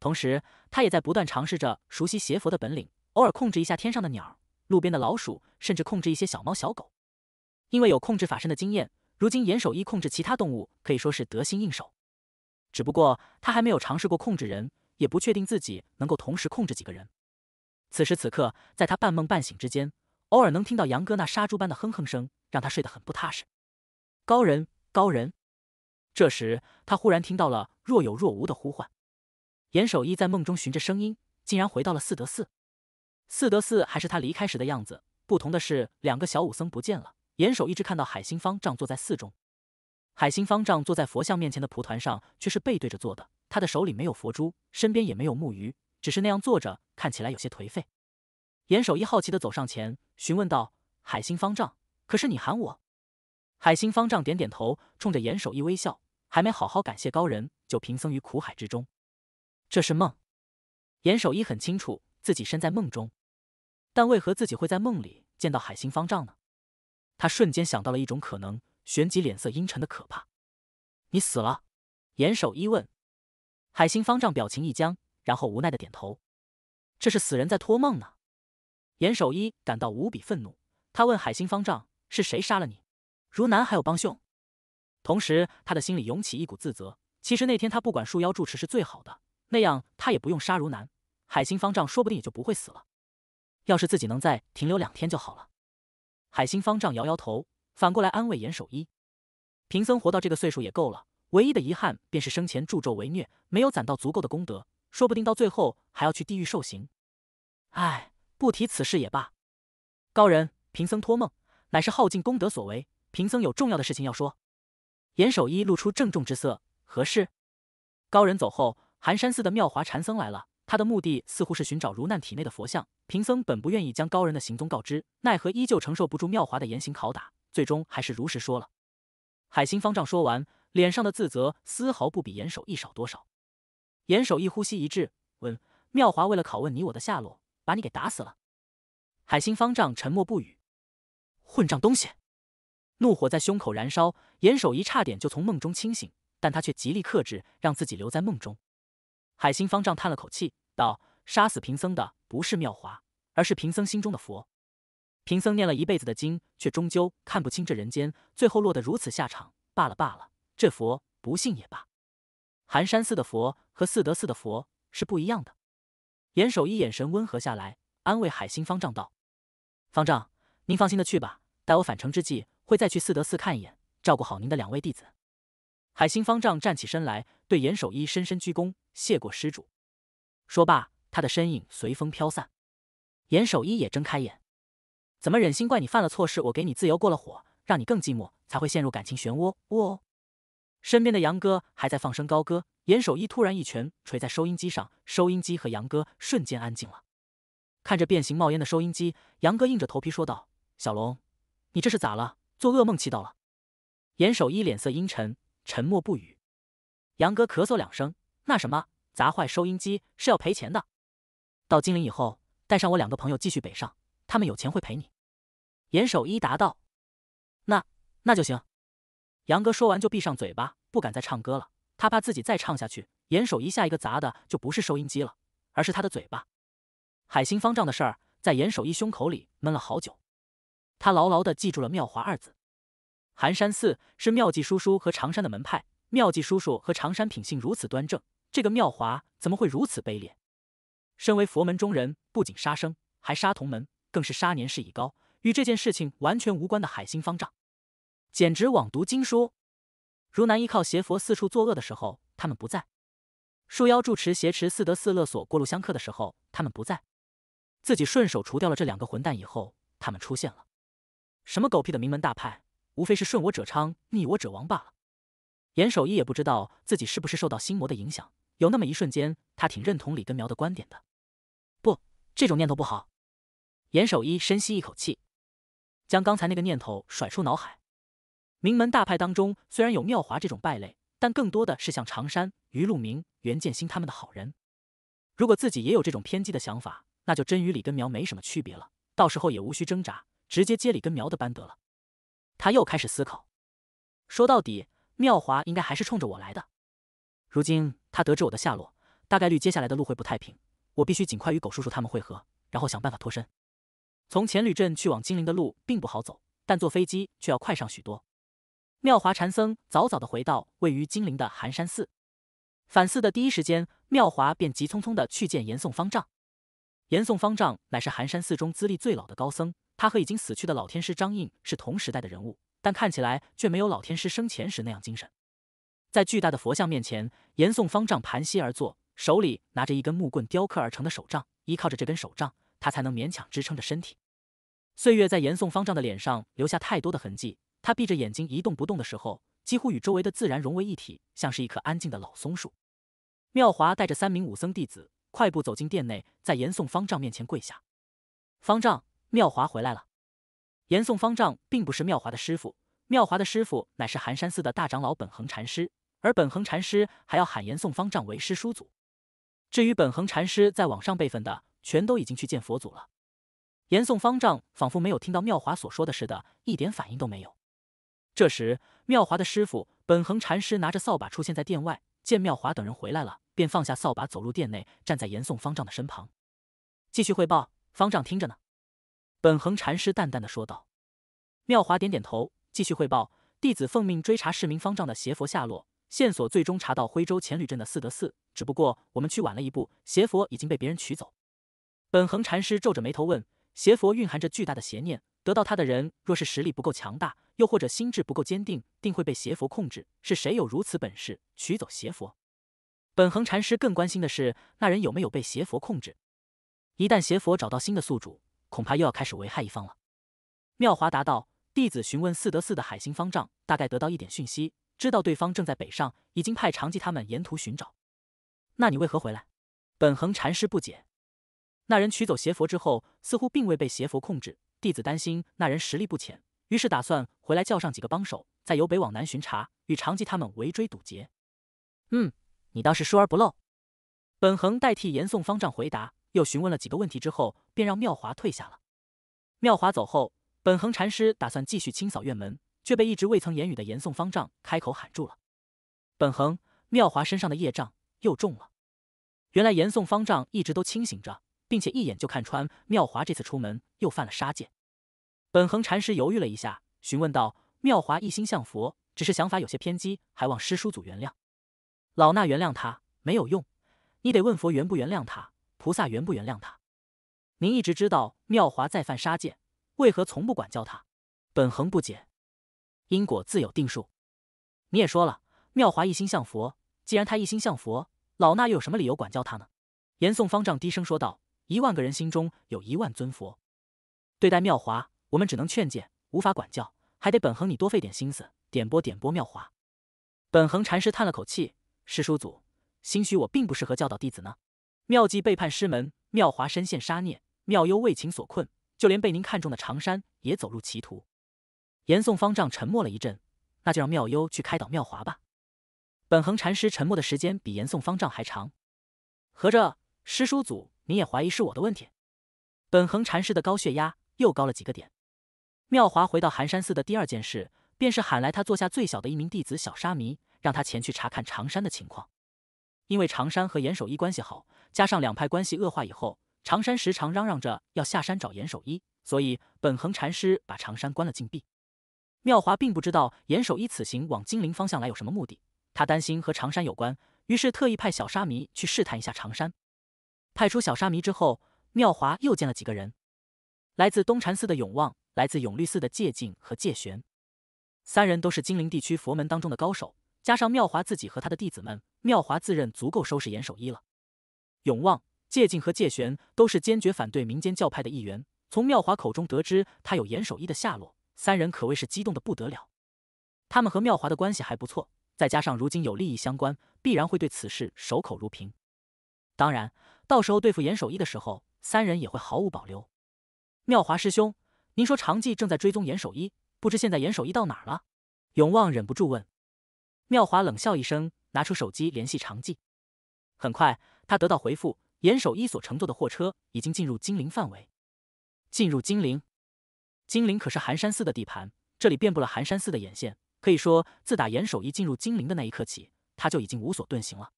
同时，他也在不断尝试着熟悉邪佛的本领，偶尔控制一下天上的鸟、路边的老鼠，甚至控制一些小猫小狗。因为有控制法身的经验，如今严守一控制其他动物可以说是得心应手。只不过他还没有尝试过控制人，也不确定自己能够同时控制几个人。此时此刻，在他半梦半醒之间，偶尔能听到杨哥那杀猪般的哼哼声，让他睡得很不踏实。高人，高人！这时，他忽然听到了若有若无的呼唤。严守一在梦中寻着声音，竟然回到了四德寺。四德寺还是他离开时的样子，不同的是，两个小武僧不见了。严守一直看到海星方丈坐在寺中。海星方丈坐在佛像面前的蒲团上，却是背对着坐的。他的手里没有佛珠，身边也没有木鱼，只是那样坐着，看起来有些颓废。严守一好奇的走上前，询问道：“海星方丈，可是你喊我？”海星方丈点点头，冲着严守一微笑。还没好好感谢高人，就贫僧于苦海之中，这是梦。严守一很清楚自己身在梦中，但为何自己会在梦里见到海星方丈呢？他瞬间想到了一种可能。旋即脸色阴沉的可怕。你死了？严守一问。海星方丈表情一僵，然后无奈的点头。这是死人在托梦呢。严守一感到无比愤怒，他问海星方丈：“是谁杀了你？如南还有帮凶？”同时，他的心里涌起一股自责。其实那天他不管树妖住持是最好的，那样他也不用杀如南。海星方丈说不定也就不会死了。要是自己能再停留两天就好了。海星方丈摇摇头。反过来安慰严守一：“贫僧活到这个岁数也够了，唯一的遗憾便是生前助纣为虐，没有攒到足够的功德，说不定到最后还要去地狱受刑。”哎，不提此事也罢。高人，贫僧托梦，乃是耗尽功德所为。贫僧有重要的事情要说。严守一露出郑重之色：“何事？”高人走后，寒山寺的妙华禅僧来了，他的目的似乎是寻找如难体内的佛像。贫僧本不愿意将高人的行踪告知，奈何依旧承受不住妙华的严刑拷打。最终还是如实说了。海星方丈说完，脸上的自责丝毫不比严守义少多少。严守义呼吸一滞，问：“妙华为了拷问你我的下落，把你给打死了？”海星方丈沉默不语。混账东西！怒火在胸口燃烧，严守一差点就从梦中清醒，但他却极力克制，让自己留在梦中。海星方丈叹了口气，道：“杀死贫僧的不是妙华，而是贫僧心中的佛。”贫僧念了一辈子的经，却终究看不清这人间，最后落得如此下场罢了罢了。这佛不信也罢。寒山寺的佛和四德寺的佛是不一样的。严守一眼神温和下来，安慰海星方丈道：“方丈，您放心的去吧。待我返程之际，会再去四德寺看一眼，照顾好您的两位弟子。”海星方丈站起身来，对严守一深深鞠躬，谢过施主。说罢，他的身影随风飘散。严守一也睁开眼。怎么忍心怪你犯了错事？我给你自由过了火，让你更寂寞，才会陷入感情漩涡。喔，身边的杨哥还在放声高歌，严守一突然一拳捶在收音机上，收音机和杨哥瞬间安静了。看着变形冒烟的收音机，杨哥硬着头皮说道：“小龙，你这是咋了？做噩梦气到了？”严守一脸色阴沉，沉默不语。杨哥咳嗽两声：“那什么，砸坏收音机是要赔钱的。到金陵以后，带上我两个朋友继续北上。”他们有钱会赔你，严守一答道：“那那就行。”杨哥说完就闭上嘴巴，不敢再唱歌了。他怕自己再唱下去，严守一下一个砸的就不是收音机了，而是他的嘴巴。海星方丈的事儿在严守一胸口里闷了好久，他牢牢的记住了“妙华”二字。寒山寺是妙计叔叔和长山的门派。妙计叔叔和长山品性如此端正，这个妙华怎么会如此卑劣？身为佛门中人，不仅杀生，还杀同门。更是杀年事已高，与这件事情完全无关的海星方丈，简直枉读经书。如南依靠邪佛四处作恶的时候，他们不在；树妖住持挟持四德四勒索过路香客的时候，他们不在。自己顺手除掉了这两个混蛋以后，他们出现了。什么狗屁的名门大派，无非是顺我者昌，逆我者亡罢了。严守一也不知道自己是不是受到心魔的影响，有那么一瞬间，他挺认同李根苗的观点的。不，这种念头不好。严守一深吸一口气，将刚才那个念头甩出脑海。名门大派当中，虽然有妙华这种败类，但更多的是像常山、余路明、袁建新他们的好人。如果自己也有这种偏激的想法，那就真与李根苗没什么区别了。到时候也无需挣扎，直接接李根苗的班得了。他又开始思考：说到底，妙华应该还是冲着我来的。如今他得知我的下落，大概率接下来的路会不太平。我必须尽快与狗叔叔他们会合，然后想办法脱身。从黔旅镇去往金陵的路并不好走，但坐飞机却要快上许多。妙华禅僧早早的回到位于金陵的寒山寺，返寺的第一时间，妙华便急匆匆的去见严嵩方丈。严嵩方丈乃是寒山寺中资历最老的高僧，他和已经死去的老天师张印是同时代的人物，但看起来却没有老天师生前时那样精神。在巨大的佛像面前，严嵩方丈盘膝而坐，手里拿着一根木棍雕刻而成的手杖，依靠着这根手杖。他才能勉强支撑着身体。岁月在严嵩方丈的脸上留下太多的痕迹。他闭着眼睛一动不动的时候，几乎与周围的自然融为一体，像是一棵安静的老松树。妙华带着三名武僧弟子快步走进殿内，在严嵩方丈面前跪下。方丈，妙华回来了。严嵩方丈并不是妙华的师傅，妙华的师傅乃是寒山寺的大长老本恒禅师，而本恒禅师还要喊严嵩方丈为师叔祖。至于本恒禅师在网上辈分的。全都已经去见佛祖了。严嵩方丈仿佛没有听到妙华所说的似的，一点反应都没有。这时，妙华的师傅本恒禅师拿着扫把出现在殿外，见妙华等人回来了，便放下扫把走入殿内，站在严嵩方丈的身旁，继续汇报。方丈听着呢。本恒禅师淡淡的说道。妙华点点头，继续汇报。弟子奉命追查市民方丈的邪佛下落，线索最终查到徽州黔吕镇的四德寺，只不过我们去晚了一步，邪佛已经被别人取走。本恒禅师皱着眉头问：“邪佛蕴含着巨大的邪念，得到他的人若是实力不够强大，又或者心智不够坚定，定会被邪佛控制。是谁有如此本事取走邪佛？”本恒禅师更关心的是，那人有没有被邪佛控制。一旦邪佛找到新的宿主，恐怕又要开始为害一方了。妙华答道：“弟子询问四德寺的海星方丈，大概得到一点讯息，知道对方正在北上，已经派长吉他们沿途寻找。那你为何回来？”本恒禅师不解。那人取走邪佛之后，似乎并未被邪佛控制。弟子担心那人实力不浅，于是打算回来叫上几个帮手，再由北往南巡查，与长吉他们围追堵截。嗯，你倒是疏而不漏。本恒代替严嵩方丈回答，又询问了几个问题之后，便让妙华退下了。妙华走后，本恒禅师打算继续清扫院门，却被一直未曾言语的严嵩方丈开口喊住了。本恒，妙华身上的业障又重了。原来严嵩方丈一直都清醒着。并且一眼就看穿妙华这次出门又犯了杀戒。本恒禅师犹豫了一下，询问道：“妙华一心向佛，只是想法有些偏激，还望师叔祖原谅。”老衲原谅他没有用，你得问佛原不原谅他，菩萨原不原谅他。您一直知道妙华再犯杀戒，为何从不管教他？本恒不解。因果自有定数。你也说了，妙华一心向佛，既然他一心向佛，老衲又有什么理由管教他呢？严嵩方丈低声说道。一万个人心中有一万尊佛。对待妙华，我们只能劝谏，无法管教，还得本恒你多费点心思点拨点拨妙华。本恒禅师叹了口气：“师叔祖，兴许我并不适合教导弟子呢。”妙计背叛师门，妙华深陷杀孽，妙幽为情所困，就连被您看中的长山也走入歧途。严颂方丈沉默了一阵：“那就让妙幽去开导妙华吧。”本恒禅师沉默的时间比严嵩方丈还长。合着，师叔祖。你也怀疑是我的问题，本恒禅师的高血压又高了几个点。妙华回到寒山寺的第二件事，便是喊来他座下最小的一名弟子小沙弥，让他前去查看长山的情况。因为长山和严守一关系好，加上两派关系恶化以后，长山时常嚷嚷着要下山找严守一，所以本恒禅师把长山关了禁闭。妙华并不知道严守一此行往金陵方向来有什么目的，他担心和长山有关，于是特意派小沙弥去试探一下长山。派出小沙弥之后，妙华又见了几个人，来自东禅寺的永旺，来自永律寺的戒静和戒玄，三人都是金陵地区佛门当中的高手，加上妙华自己和他的弟子们，妙华自认足够收拾严守一了。永旺、戒静和戒玄都是坚决反对民间教派的一员。从妙华口中得知他有严守一的下落，三人可谓是激动的不得了。他们和妙华的关系还不错，再加上如今有利益相关，必然会对此事守口如瓶。当然。到时候对付严守一的时候，三人也会毫无保留。妙华师兄，您说长记正在追踪严守一，不知现在严守一到哪儿了？永望忍不住问。妙华冷笑一声，拿出手机联系长记。很快，他得到回复：严守一所乘坐的货车已经进入金陵范围。进入金陵，金陵可是寒山寺的地盘，这里遍布了寒山寺的眼线，可以说，自打严守一进入金陵的那一刻起，他就已经无所遁形了。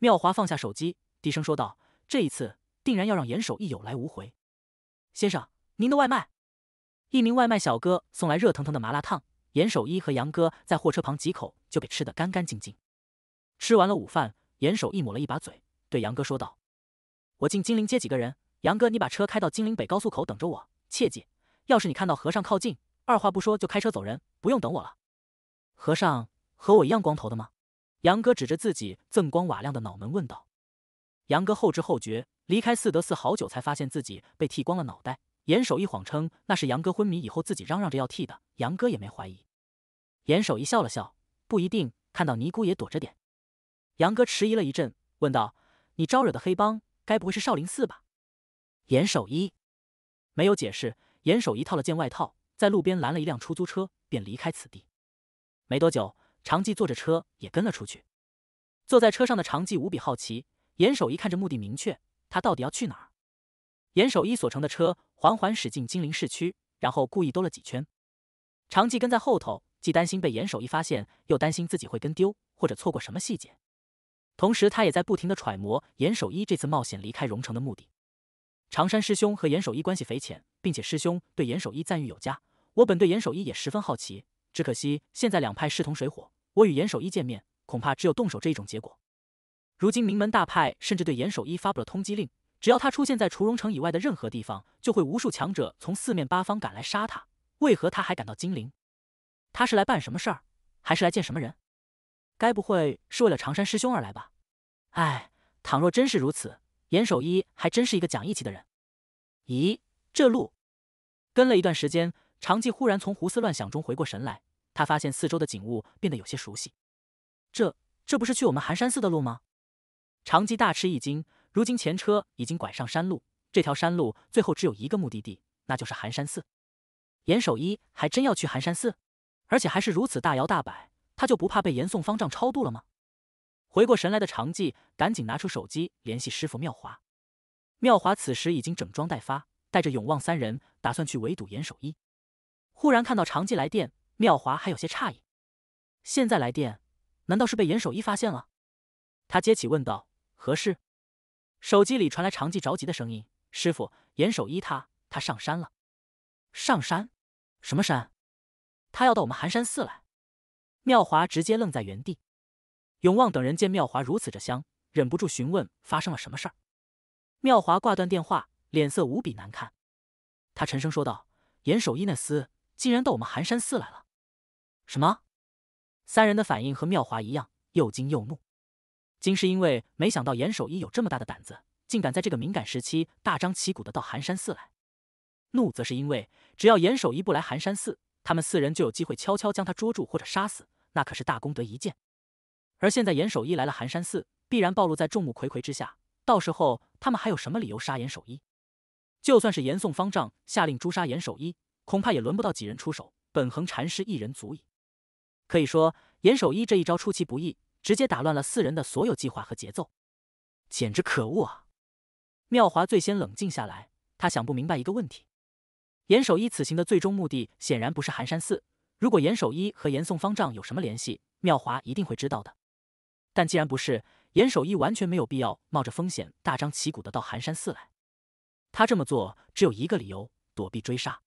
妙华放下手机，低声说道。这一次，定然要让严守义有来无回。先生，您的外卖。一名外卖小哥送来热腾腾的麻辣烫，严守一和杨哥在货车旁几口就给吃得干干净净。吃完了午饭，严守一抹了一把嘴，对杨哥说道：“我进金陵接几个人，杨哥你把车开到金陵北高速口等着我。切记，要是你看到和尚靠近，二话不说就开车走人，不用等我了。”和尚和我一样光头的吗？杨哥指着自己锃光瓦亮的脑门问道。杨哥后知后觉，离开四德寺好久，才发现自己被剃光了脑袋。严守一谎称那是杨哥昏迷以后自己嚷嚷着要剃的，杨哥也没怀疑。严守一笑了笑，不一定。看到尼姑也躲着点。杨哥迟疑了一阵，问道：“你招惹的黑帮，该不会是少林寺吧？”严守一没有解释。严守一套了件外套，在路边拦了一辆出租车，便离开此地。没多久，常继坐着车也跟了出去。坐在车上的常继无比好奇。严守一看着目的明确，他到底要去哪儿？严守一所乘的车缓缓驶进金陵市区，然后故意兜了几圈。常季跟在后头，既担心被严守一发现，又担心自己会跟丢或者错过什么细节。同时，他也在不停的揣摩严守一这次冒险离开荣城的目的。常山师兄和严守一关系匪浅，并且师兄对严守一赞誉有加。我本对严守一也十分好奇，只可惜现在两派势同水火，我与严守一见面，恐怕只有动手这一种结果。如今名门大派甚至对严守一发布了通缉令，只要他出现在除荣城以外的任何地方，就会无数强者从四面八方赶来杀他。为何他还敢到金陵？他是来办什么事儿，还是来见什么人？该不会是为了长山师兄而来吧？哎，倘若真是如此，严守一还真是一个讲义气的人。咦，这路跟了一段时间，长记忽然从胡思乱想中回过神来，他发现四周的景物变得有些熟悉。这，这不是去我们寒山寺的路吗？长继大吃一惊，如今前车已经拐上山路，这条山路最后只有一个目的地，那就是寒山寺。严守一还真要去寒山寺，而且还是如此大摇大摆，他就不怕被严嵩方丈超度了吗？回过神来的长继赶紧拿出手机联系师傅妙华。妙华此时已经整装待发，带着永旺三人打算去围堵严守一。忽然看到长继来电，妙华还有些诧异，现在来电，难道是被严守一发现了？他接起问道。何事？手机里传来长记着急的声音：“师傅，严守一，他他上山了，上山，什么山？他要到我们寒山寺来。”妙华直接愣在原地。永旺等人见妙华如此着香，忍不住询问发生了什么事儿。妙华挂断电话，脸色无比难看。他沉声说道：“严守一那厮竟然到我们寒山寺来了！”什么？三人的反应和妙华一样，又惊又怒。惊是因为没想到严守一有这么大的胆子，竟敢在这个敏感时期大张旗鼓的到寒山寺来；怒则是因为只要严守一不来寒山寺，他们四人就有机会悄悄将他捉住或者杀死，那可是大功德一件。而现在严守一来了寒山寺，必然暴露在众目睽睽之下，到时候他们还有什么理由杀严守一？就算是严嵩方丈下令诛杀严守一，恐怕也轮不到几人出手，本恒禅师一人足矣。可以说，严守一这一招出其不意。直接打乱了四人的所有计划和节奏，简直可恶啊！妙华最先冷静下来，他想不明白一个问题：严守一此行的最终目的显然不是寒山寺。如果严守一和严嵩方丈有什么联系，妙华一定会知道的。但既然不是，严守一完全没有必要冒着风险大张旗鼓的到寒山寺来。他这么做只有一个理由：躲避追杀。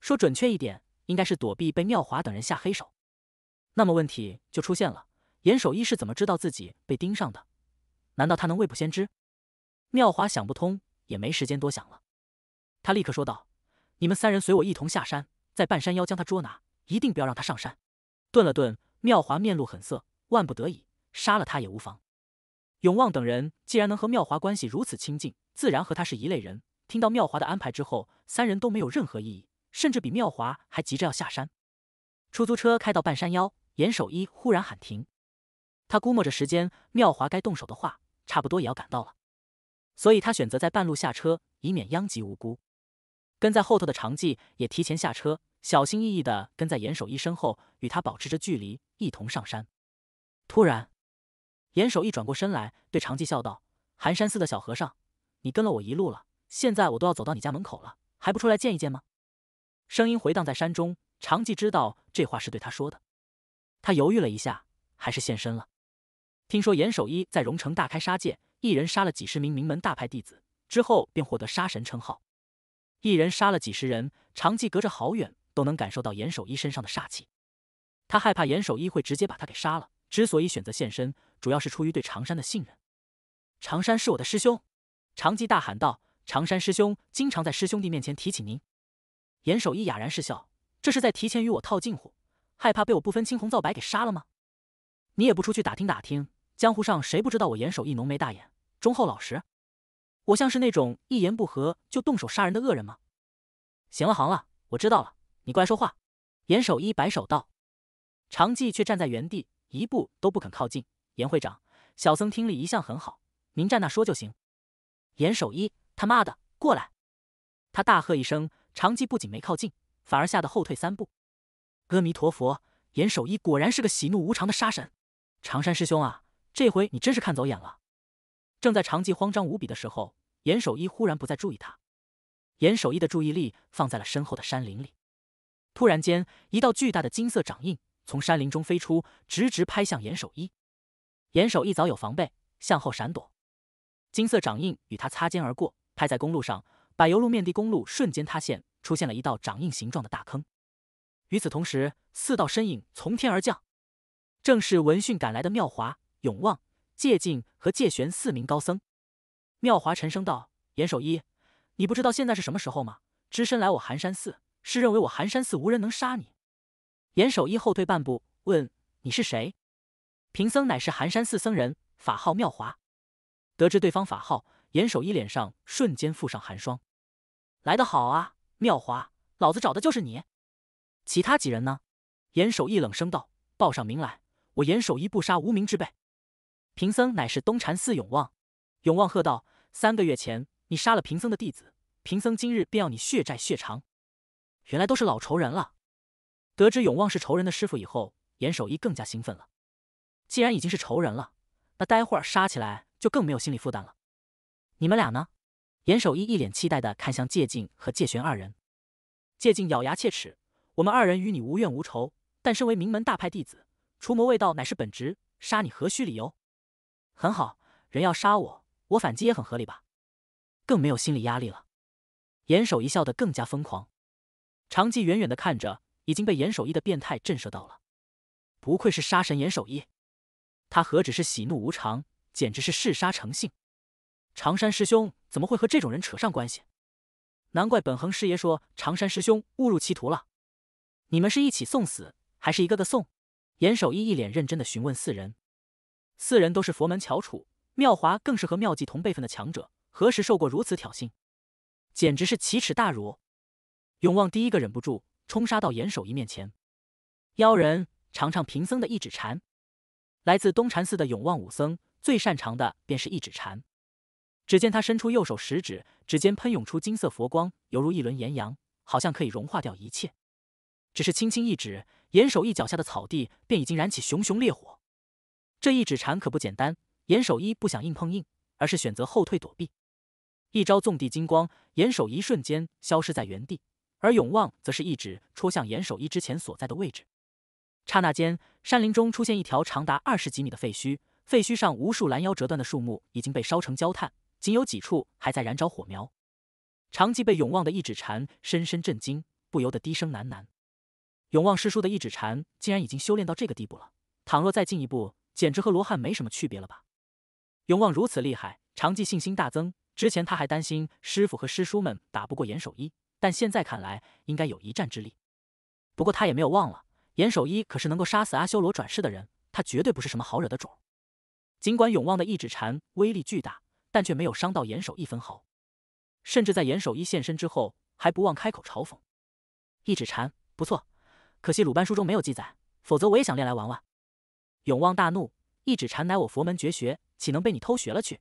说准确一点，应该是躲避被妙华等人下黑手。那么问题就出现了。严守一是怎么知道自己被盯上的？难道他能未卜先知？妙华想不通，也没时间多想了。他立刻说道：“你们三人随我一同下山，在半山腰将他捉拿，一定不要让他上山。”顿了顿，妙华面露狠色：“万不得已，杀了他也无妨。”永旺等人既然能和妙华关系如此亲近，自然和他是一类人。听到妙华的安排之后，三人都没有任何异议，甚至比妙华还急着要下山。出租车开到半山腰，严守一忽然喊停。他估摸着时间，妙华该动手的话，差不多也要赶到了，所以他选择在半路下车，以免殃及无辜。跟在后头的长记也提前下车，小心翼翼的跟在严守一身后，与他保持着距离，一同上山。突然，严守一转过身来，对长记笑道：“寒山寺的小和尚，你跟了我一路了，现在我都要走到你家门口了，还不出来见一见吗？”声音回荡在山中，长记知道这话是对他说的，他犹豫了一下，还是现身了。听说严守一在荣城大开杀戒，一人杀了几十名名门大派弟子，之后便获得“杀神”称号。一人杀了几十人，长继隔着好远都能感受到严守一身上的煞气。他害怕严守一会直接把他给杀了。之所以选择现身，主要是出于对长山的信任。长山是我的师兄，长继大喊道：“长山师兄经常在师兄弟面前提起您。”严守一哑然失笑：“这是在提前与我套近乎，害怕被我不分青红皂白给杀了吗？”你也不出去打听打听。江湖上谁不知道我严守一浓眉大眼、忠厚老实？我像是那种一言不合就动手杀人的恶人吗？行了行了，我知道了，你过来说话。严守一摆手道：“长继却站在原地，一步都不肯靠近。”严会长，小僧听力一向很好，您站那说就行。严守一他妈的过来！他大喝一声，长继不仅没靠近，反而吓得后退三步。阿弥陀佛，严守一果然是个喜怒无常的杀神。长山师兄啊！这回你真是看走眼了。正在长吉慌张无比的时候，严守一忽然不再注意他，严守一的注意力放在了身后的山林里。突然间，一道巨大的金色掌印从山林中飞出，直直拍向严守一。严守一早有防备，向后闪躲，金色掌印与他擦肩而过，拍在公路上，柏油路面的公路瞬间塌陷，出现了一道掌印形状的大坑。与此同时，四道身影从天而降，正是闻讯赶来的妙华。永望、戒净和戒玄四名高僧，妙华沉声道：“严守一，你不知道现在是什么时候吗？只身来我寒山寺，是认为我寒山寺无人能杀你？”严守一后退半步，问：“你是谁？”贫僧乃是寒山寺僧人，法号妙华。得知对方法号，严守一脸上瞬间附上寒霜：“来得好啊，妙华，老子找的就是你。其他几人呢？”严守一冷声道：“报上名来，我严守一不杀无名之辈。”贫僧乃是东禅寺永旺。永旺喝道：“三个月前，你杀了贫僧的弟子，贫僧今日便要你血债血偿。”原来都是老仇人了。得知永旺是仇人的师傅以后，严守一更加兴奋了。既然已经是仇人了，那待会儿杀起来就更没有心理负担了。你们俩呢？严守一一脸期待的看向借镜和借玄二人。借镜咬牙切齿：“我们二人与你无怨无仇，但身为名门大派弟子，除魔卫道乃是本职，杀你何须理由？”很好，人要杀我，我反击也很合理吧？更没有心理压力了。严守一笑得更加疯狂。长季远远的看着，已经被严守一的变态震慑到了。不愧是杀神严守一，他何止是喜怒无常，简直是嗜杀成性。长山师兄怎么会和这种人扯上关系？难怪本恒师爷说长山师兄误入歧途了。你们是一起送死，还是一个个送？严守一一脸认真的询问四人。四人都是佛门翘楚，妙华更是和妙计同辈分的强者，何时受过如此挑衅？简直是奇耻大辱！永旺第一个忍不住冲杀到严守一面前，妖人，尝尝贫僧的一指禅！来自东禅寺的永旺武僧最擅长的便是一指禅。只见他伸出右手食指，指尖喷涌出金色佛光，犹如一轮炎阳，好像可以融化掉一切。只是轻轻一指，严守一脚下的草地便已经燃起熊熊烈火。这一指禅可不简单，严守一不想硬碰硬，而是选择后退躲避。一招纵地金光，严守一瞬间消失在原地，而永旺则是一指戳向严守一之前所在的位置。刹那间，山林中出现一条长达二十几米的废墟，废墟上无数拦腰折断的树木已经被烧成焦炭，仅有几处还在燃着火苗。长继被永旺的一指禅深深震惊，不由得低声喃喃：“永旺师叔的一指禅竟然已经修炼到这个地步了，倘若再进一步。”简直和罗汉没什么区别了吧？永望如此厉害，长记信心大增。之前他还担心师傅和师叔们打不过严守一，但现在看来，应该有一战之力。不过他也没有忘了，严守一可是能够杀死阿修罗转世的人，他绝对不是什么好惹的主。尽管永旺的一指禅威力巨大，但却没有伤到严守一分毫，甚至在严守一现身之后，还不忘开口嘲讽：“一指禅不错，可惜鲁班书中没有记载，否则我也想练来玩玩。”永旺大怒，一指禅乃我佛门绝学，岂能被你偷学了去？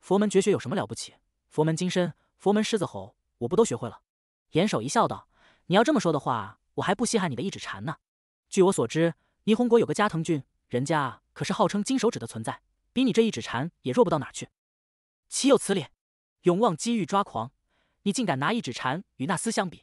佛门绝学有什么了不起？佛门金身，佛门狮子吼，我不都学会了？严守一笑道：“你要这么说的话，我还不稀罕你的一指禅呢。据我所知，霓虹国有个加藤郡，人家可是号称金手指的存在，比你这一指禅也弱不到哪去。岂有此理！”永旺机遇抓狂，你竟敢拿一指禅与那厮相比？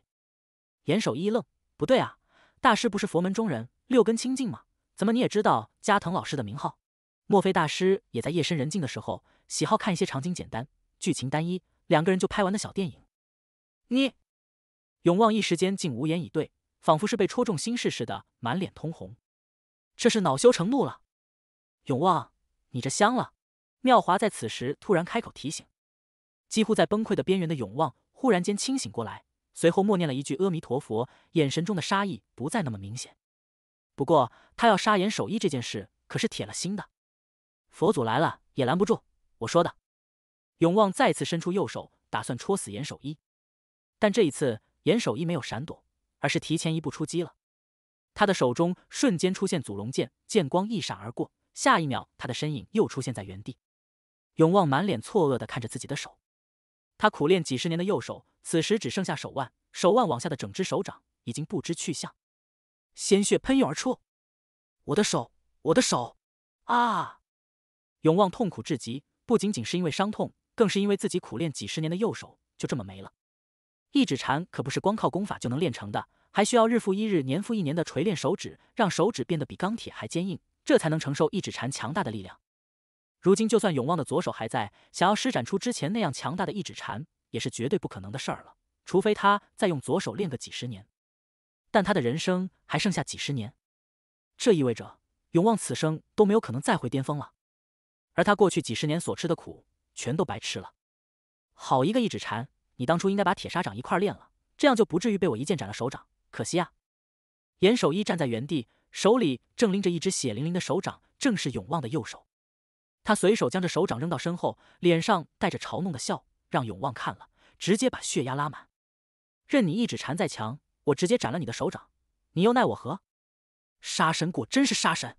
严守一愣，不对啊，大师不是佛门中人，六根清净吗？怎么你也知道加藤老师的名号？莫非大师也在夜深人静的时候喜好看一些场景简单、剧情单一、两个人就拍完的小电影？你，永旺一时间竟无言以对，仿佛是被戳中心事似的，满脸通红，这是恼羞成怒了。永旺，你这香了。妙华在此时突然开口提醒，几乎在崩溃的边缘的永旺忽然间清醒过来，随后默念了一句阿弥陀佛，眼神中的杀意不再那么明显。不过，他要杀严守一这件事可是铁了心的，佛祖来了也拦不住。我说的，永旺再次伸出右手，打算戳死严守一，但这一次严守一没有闪躲，而是提前一步出击了。他的手中瞬间出现祖龙剑，剑光一闪而过，下一秒他的身影又出现在原地。永旺满脸错愕的看着自己的手，他苦练几十年的右手，此时只剩下手腕，手腕往下的整只手掌已经不知去向。鲜血喷涌而出，我的手，我的手，啊！永旺痛苦至极，不仅仅是因为伤痛，更是因为自己苦练几十年的右手就这么没了。一指禅可不是光靠功法就能练成的，还需要日复一日、年复一年的锤炼手指，让手指变得比钢铁还坚硬，这才能承受一指禅强大的力量。如今，就算永旺的左手还在，想要施展出之前那样强大的一指禅，也是绝对不可能的事儿了。除非他再用左手练个几十年。但他的人生还剩下几十年，这意味着永旺此生都没有可能再回巅峰了，而他过去几十年所吃的苦全都白吃了。好一个一指禅，你当初应该把铁砂掌一块练了，这样就不至于被我一剑斩了手掌。可惜啊！严守一站在原地，手里正拎着一只血淋淋的手掌，正是永旺的右手。他随手将这手掌扔到身后，脸上带着嘲弄的笑，让永旺看了直接把血压拉满，任你一指禅再强。我直接斩了你的手掌，你又奈我何？杀神果真是杀神！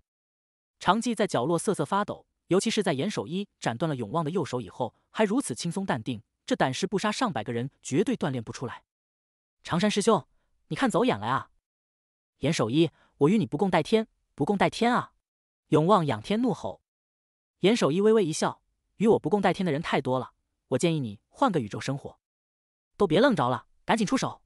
长继在角落瑟瑟发抖，尤其是在严守一斩断了永旺的右手以后，还如此轻松淡定，这胆识不杀上百个人绝对锻炼不出来。长山师兄，你看走眼了啊！严守一，我与你不共戴天，不共戴天啊！永旺仰天怒吼。严守一微微一笑：“与我不共戴天的人太多了，我建议你换个宇宙生活。都别愣着了，赶紧出手！”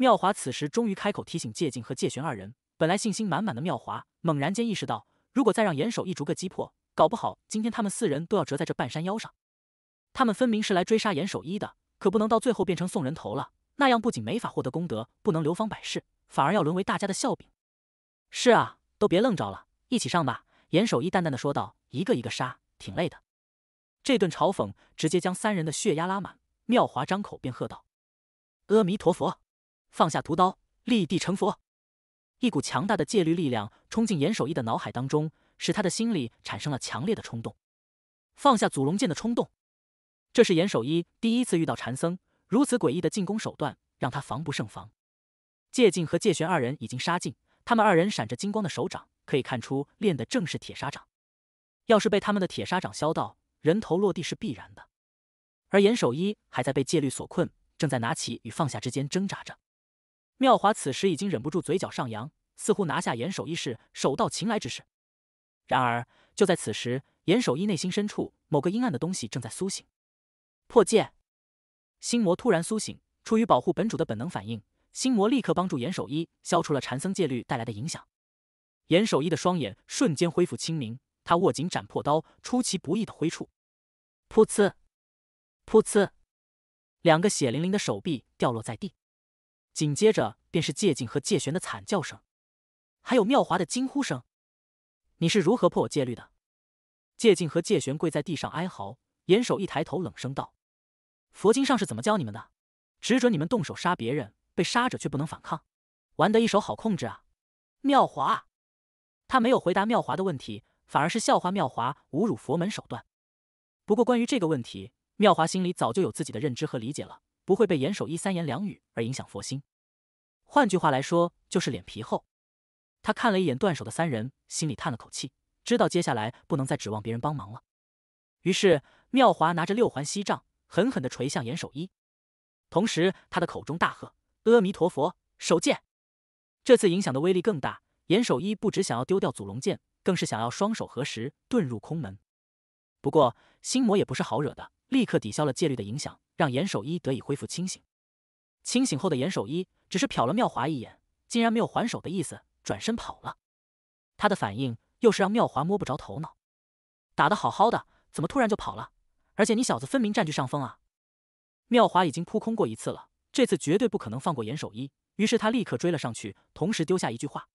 妙华此时终于开口提醒借镜和借玄二人，本来信心满满的妙华猛然间意识到，如果再让严守一逐个击破，搞不好今天他们四人都要折在这半山腰上。他们分明是来追杀严守一的，可不能到最后变成送人头了。那样不仅没法获得功德，不能流芳百世，反而要沦为大家的笑柄。是啊，都别愣着了，一起上吧！严守一淡淡的说道：“一个一个杀，挺累的。”这顿嘲讽直接将三人的血压拉满，妙华张口便喝道：“阿弥陀佛！”放下屠刀，立地成佛。一股强大的戒律力量冲进严守一的脑海当中，使他的心里产生了强烈的冲动——放下祖龙剑的冲动。这是严守一第一次遇到禅僧如此诡异的进攻手段，让他防不胜防。戒静和戒玄二人已经杀进，他们二人闪着金光的手掌可以看出练的正是铁砂掌。要是被他们的铁砂掌削到，人头落地是必然的。而严守一还在被戒律所困，正在拿起与放下之间挣扎着。妙华此时已经忍不住嘴角上扬，似乎拿下严守一是手到擒来之事。然而，就在此时，严守一内心深处某个阴暗的东西正在苏醒。破戒，心魔突然苏醒，出于保护本主的本能反应，心魔立刻帮助严守一消除了禅僧戒律带来的影响。严守一的双眼瞬间恢复清明，他握紧斩破刀，出其不意的挥出，噗呲，噗呲，两个血淋淋的手臂掉落在地。紧接着便是戒静和戒玄的惨叫声，还有妙华的惊呼声。你是如何破我戒律的？戒静和戒玄跪在地上哀嚎，严守一抬头冷声道：“佛经上是怎么教你们的？只准你们动手杀别人，被杀者却不能反抗。玩得一手好控制啊！”妙华，他没有回答妙华的问题，反而是笑话妙华侮辱佛门手段。不过关于这个问题，妙华心里早就有自己的认知和理解了。不会被严守一三言两语而影响佛心，换句话来说，就是脸皮厚。他看了一眼断手的三人，心里叹了口气，知道接下来不能再指望别人帮忙了。于是，妙华拿着六环锡杖，狠狠的捶向严守一，同时他的口中大喝：“阿弥陀佛，手剑！”这次影响的威力更大，严守一不只想要丢掉祖龙剑，更是想要双手合十，遁入空门。不过，心魔也不是好惹的。立刻抵消了戒律的影响，让严守一得以恢复清醒。清醒后的严守一只是瞟了妙华一眼，竟然没有还手的意思，转身跑了。他的反应又是让妙华摸不着头脑。打得好好的，怎么突然就跑了？而且你小子分明占据上风啊！妙华已经扑空过一次了，这次绝对不可能放过严守一。于是他立刻追了上去，同时丢下一句话：“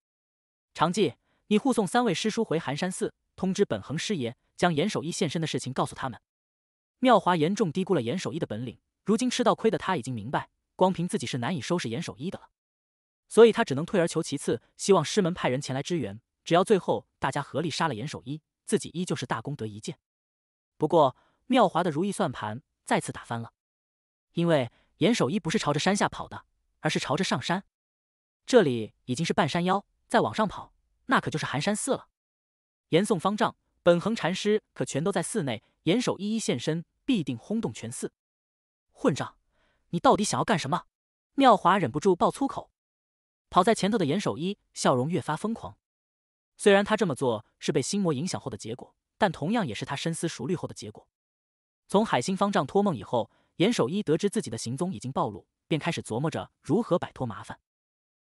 长记，你护送三位师叔回寒山寺，通知本恒师爷，将严守一现身的事情告诉他们。”妙华严重低估了严守一的本领，如今吃到亏的他已经明白，光凭自己是难以收拾严守一的了，所以他只能退而求其次，希望师门派人前来支援。只要最后大家合力杀了严守一，自己依旧是大功德一件。不过妙华的如意算盘再次打翻了，因为严守一不是朝着山下跑的，而是朝着上山。这里已经是半山腰，再往上跑，那可就是寒山寺了。严嵩方丈。本恒禅师可全都在寺内，严守一一现身，必定轰动全寺。混账！你到底想要干什么？妙华忍不住爆粗口。跑在前头的严守一笑容越发疯狂。虽然他这么做是被心魔影响后的结果，但同样也是他深思熟虑后的结果。从海星方丈托梦以后，严守一得知自己的行踪已经暴露，便开始琢磨着如何摆脱麻烦。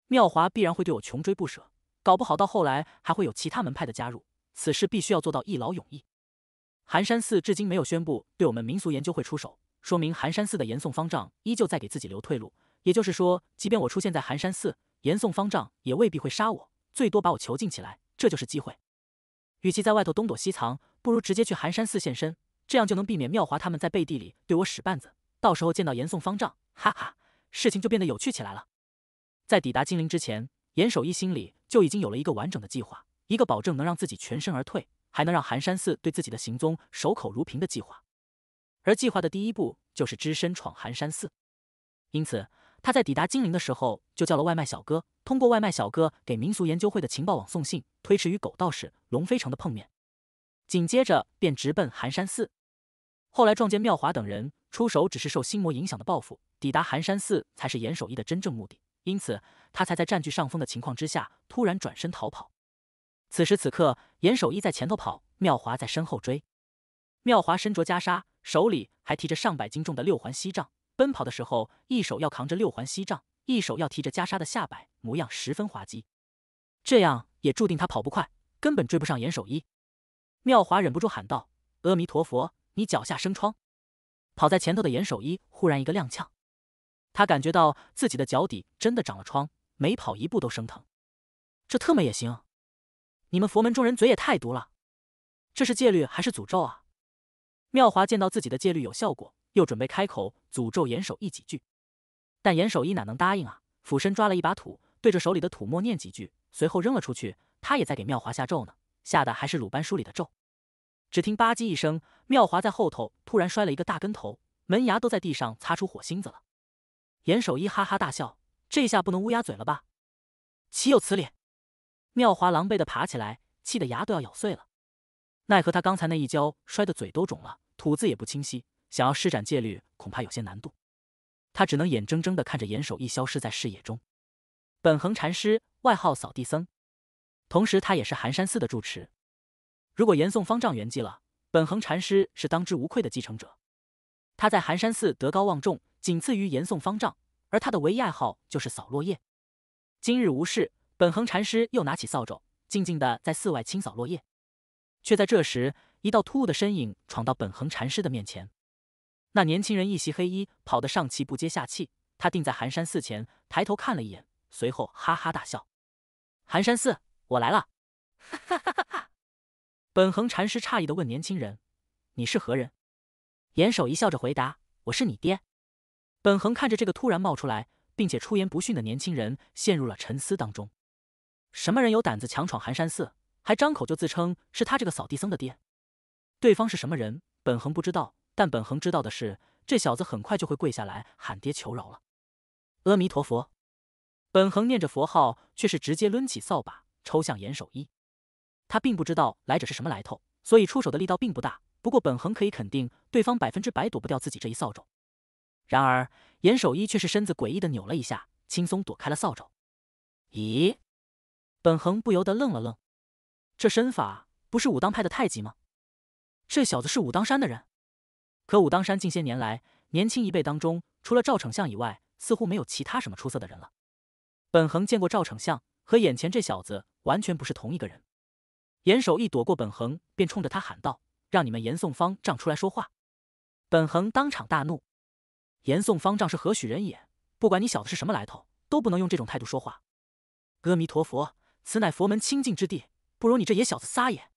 妙华必然会对我穷追不舍，搞不好到后来还会有其他门派的加入。此事必须要做到一劳永逸。寒山寺至今没有宣布对我们民俗研究会出手，说明寒山寺的严宋方丈依旧在给自己留退路。也就是说，即便我出现在寒山寺，严宋方丈也未必会杀我，最多把我囚禁起来。这就是机会。与其在外头东躲西藏，不如直接去寒山寺现身，这样就能避免妙华他们在背地里对我使绊子。到时候见到严宋方丈，哈哈，事情就变得有趣起来了。在抵达金陵之前，严守一心里就已经有了一个完整的计划。一个保证能让自己全身而退，还能让寒山寺对自己的行踪守口如瓶的计划，而计划的第一步就是只身闯寒山寺。因此，他在抵达金陵的时候就叫了外卖小哥，通过外卖小哥给民俗研究会的情报网送信，推迟与狗道士龙飞城的碰面。紧接着便直奔寒山寺。后来撞见妙华等人，出手只是受心魔影响的报复。抵达寒山寺才是严守义的真正目的，因此他才在占据上风的情况之下突然转身逃跑。此时此刻，严守一在前头跑，妙华在身后追。妙华身着袈裟，手里还提着上百斤重的六环锡杖，奔跑的时候，一手要扛着六环锡杖，一手要提着袈裟的下摆，模样十分滑稽。这样也注定他跑不快，根本追不上严守一。妙华忍不住喊道：“阿弥陀佛，你脚下生疮！”跑在前头的严守一忽然一个踉跄，他感觉到自己的脚底真的长了疮，每跑一步都生疼。这特么也行！你们佛门中人嘴也太毒了，这是戒律还是诅咒啊？妙华见到自己的戒律有效果，又准备开口诅咒严守一几句，但严守一哪能答应啊？俯身抓了一把土，对着手里的土默念几句，随后扔了出去。他也在给妙华下咒呢，下的还是鲁班书里的咒。只听吧唧一声，妙华在后头突然摔了一个大跟头，门牙都在地上擦出火星子了。严守一哈哈大笑，这下不能乌鸦嘴了吧？岂有此理！妙华狼狈地爬起来，气得牙都要咬碎了。奈何他刚才那一跤摔得嘴都肿了，吐字也不清晰，想要施展戒律恐怕有些难度。他只能眼睁睁地看着严守义消失在视野中。本恒禅师，外号扫地僧，同时他也是寒山寺的住持。如果严嵩方丈圆寂了，本恒禅师是当之无愧的继承者。他在寒山寺德高望重，仅次于严嵩方丈。而他的唯一爱好就是扫落叶。今日无事。本恒禅师又拿起扫帚，静静的在寺外清扫落叶，却在这时，一道突兀的身影闯到本恒禅师的面前。那年轻人一袭黑衣，跑得上气不接下气。他定在寒山寺前，抬头看了一眼，随后哈哈大笑：“寒山寺，我来了！”哈哈哈！哈本恒禅师诧异的问年轻人：“你是何人？”严守一笑着回答：“我是你爹。”本恒看着这个突然冒出来，并且出言不逊的年轻人，陷入了沉思当中。什么人有胆子强闯寒山寺，还张口就自称是他这个扫地僧的爹？对方是什么人？本恒不知道，但本恒知道的是，这小子很快就会跪下来喊爹求饶了。阿弥陀佛！本恒念着佛号，却是直接抡起扫把抽向严守一。他并不知道来者是什么来头，所以出手的力道并不大。不过本恒可以肯定，对方百分之百躲不掉自己这一扫帚。然而严守一却是身子诡异的扭了一下，轻松躲开了扫帚。咦？本恒不由得愣了愣，这身法不是武当派的太极吗？这小子是武当山的人？可武当山近些年来年轻一辈当中，除了赵丞相以外，似乎没有其他什么出色的人了。本恒见过赵丞相，和眼前这小子完全不是同一个人。严守义躲过本恒，便冲着他喊道：“让你们严宋方丈出来说话！”本恒当场大怒：“严宋方丈是何许人也？不管你小子是什么来头，都不能用这种态度说话！”阿弥陀佛。此乃佛门清净之地，不如你这野小子撒野！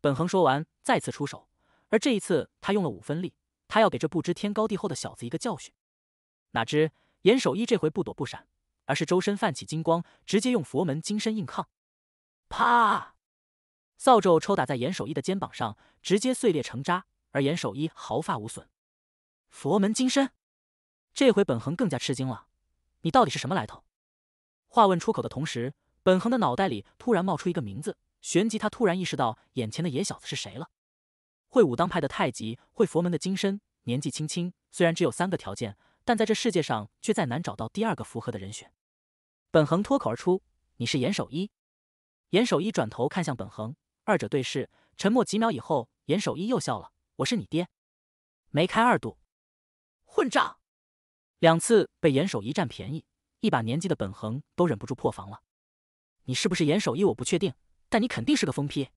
本恒说完，再次出手，而这一次他用了五分力，他要给这不知天高地厚的小子一个教训。哪知严守一这回不躲不闪，而是周身泛起金光，直接用佛门金身硬抗。啪！扫帚抽打在严守一的肩膀上，直接碎裂成渣，而严守一毫发无损。佛门金身，这回本恒更加吃惊了，你到底是什么来头？话问出口的同时。本恒的脑袋里突然冒出一个名字，旋即他突然意识到眼前的野小子是谁了。会武当派的太极，会佛门的金身，年纪轻轻，虽然只有三个条件，但在这世界上却再难找到第二个符合的人选。本恒脱口而出：“你是严守一。”严守一转头看向本恒，二者对视，沉默几秒以后，严守一又笑了：“我是你爹。”梅开二度，混账！两次被严守一占便宜，一把年纪的本恒都忍不住破防了。你是不是严守一？我不确定，但你肯定是个疯批。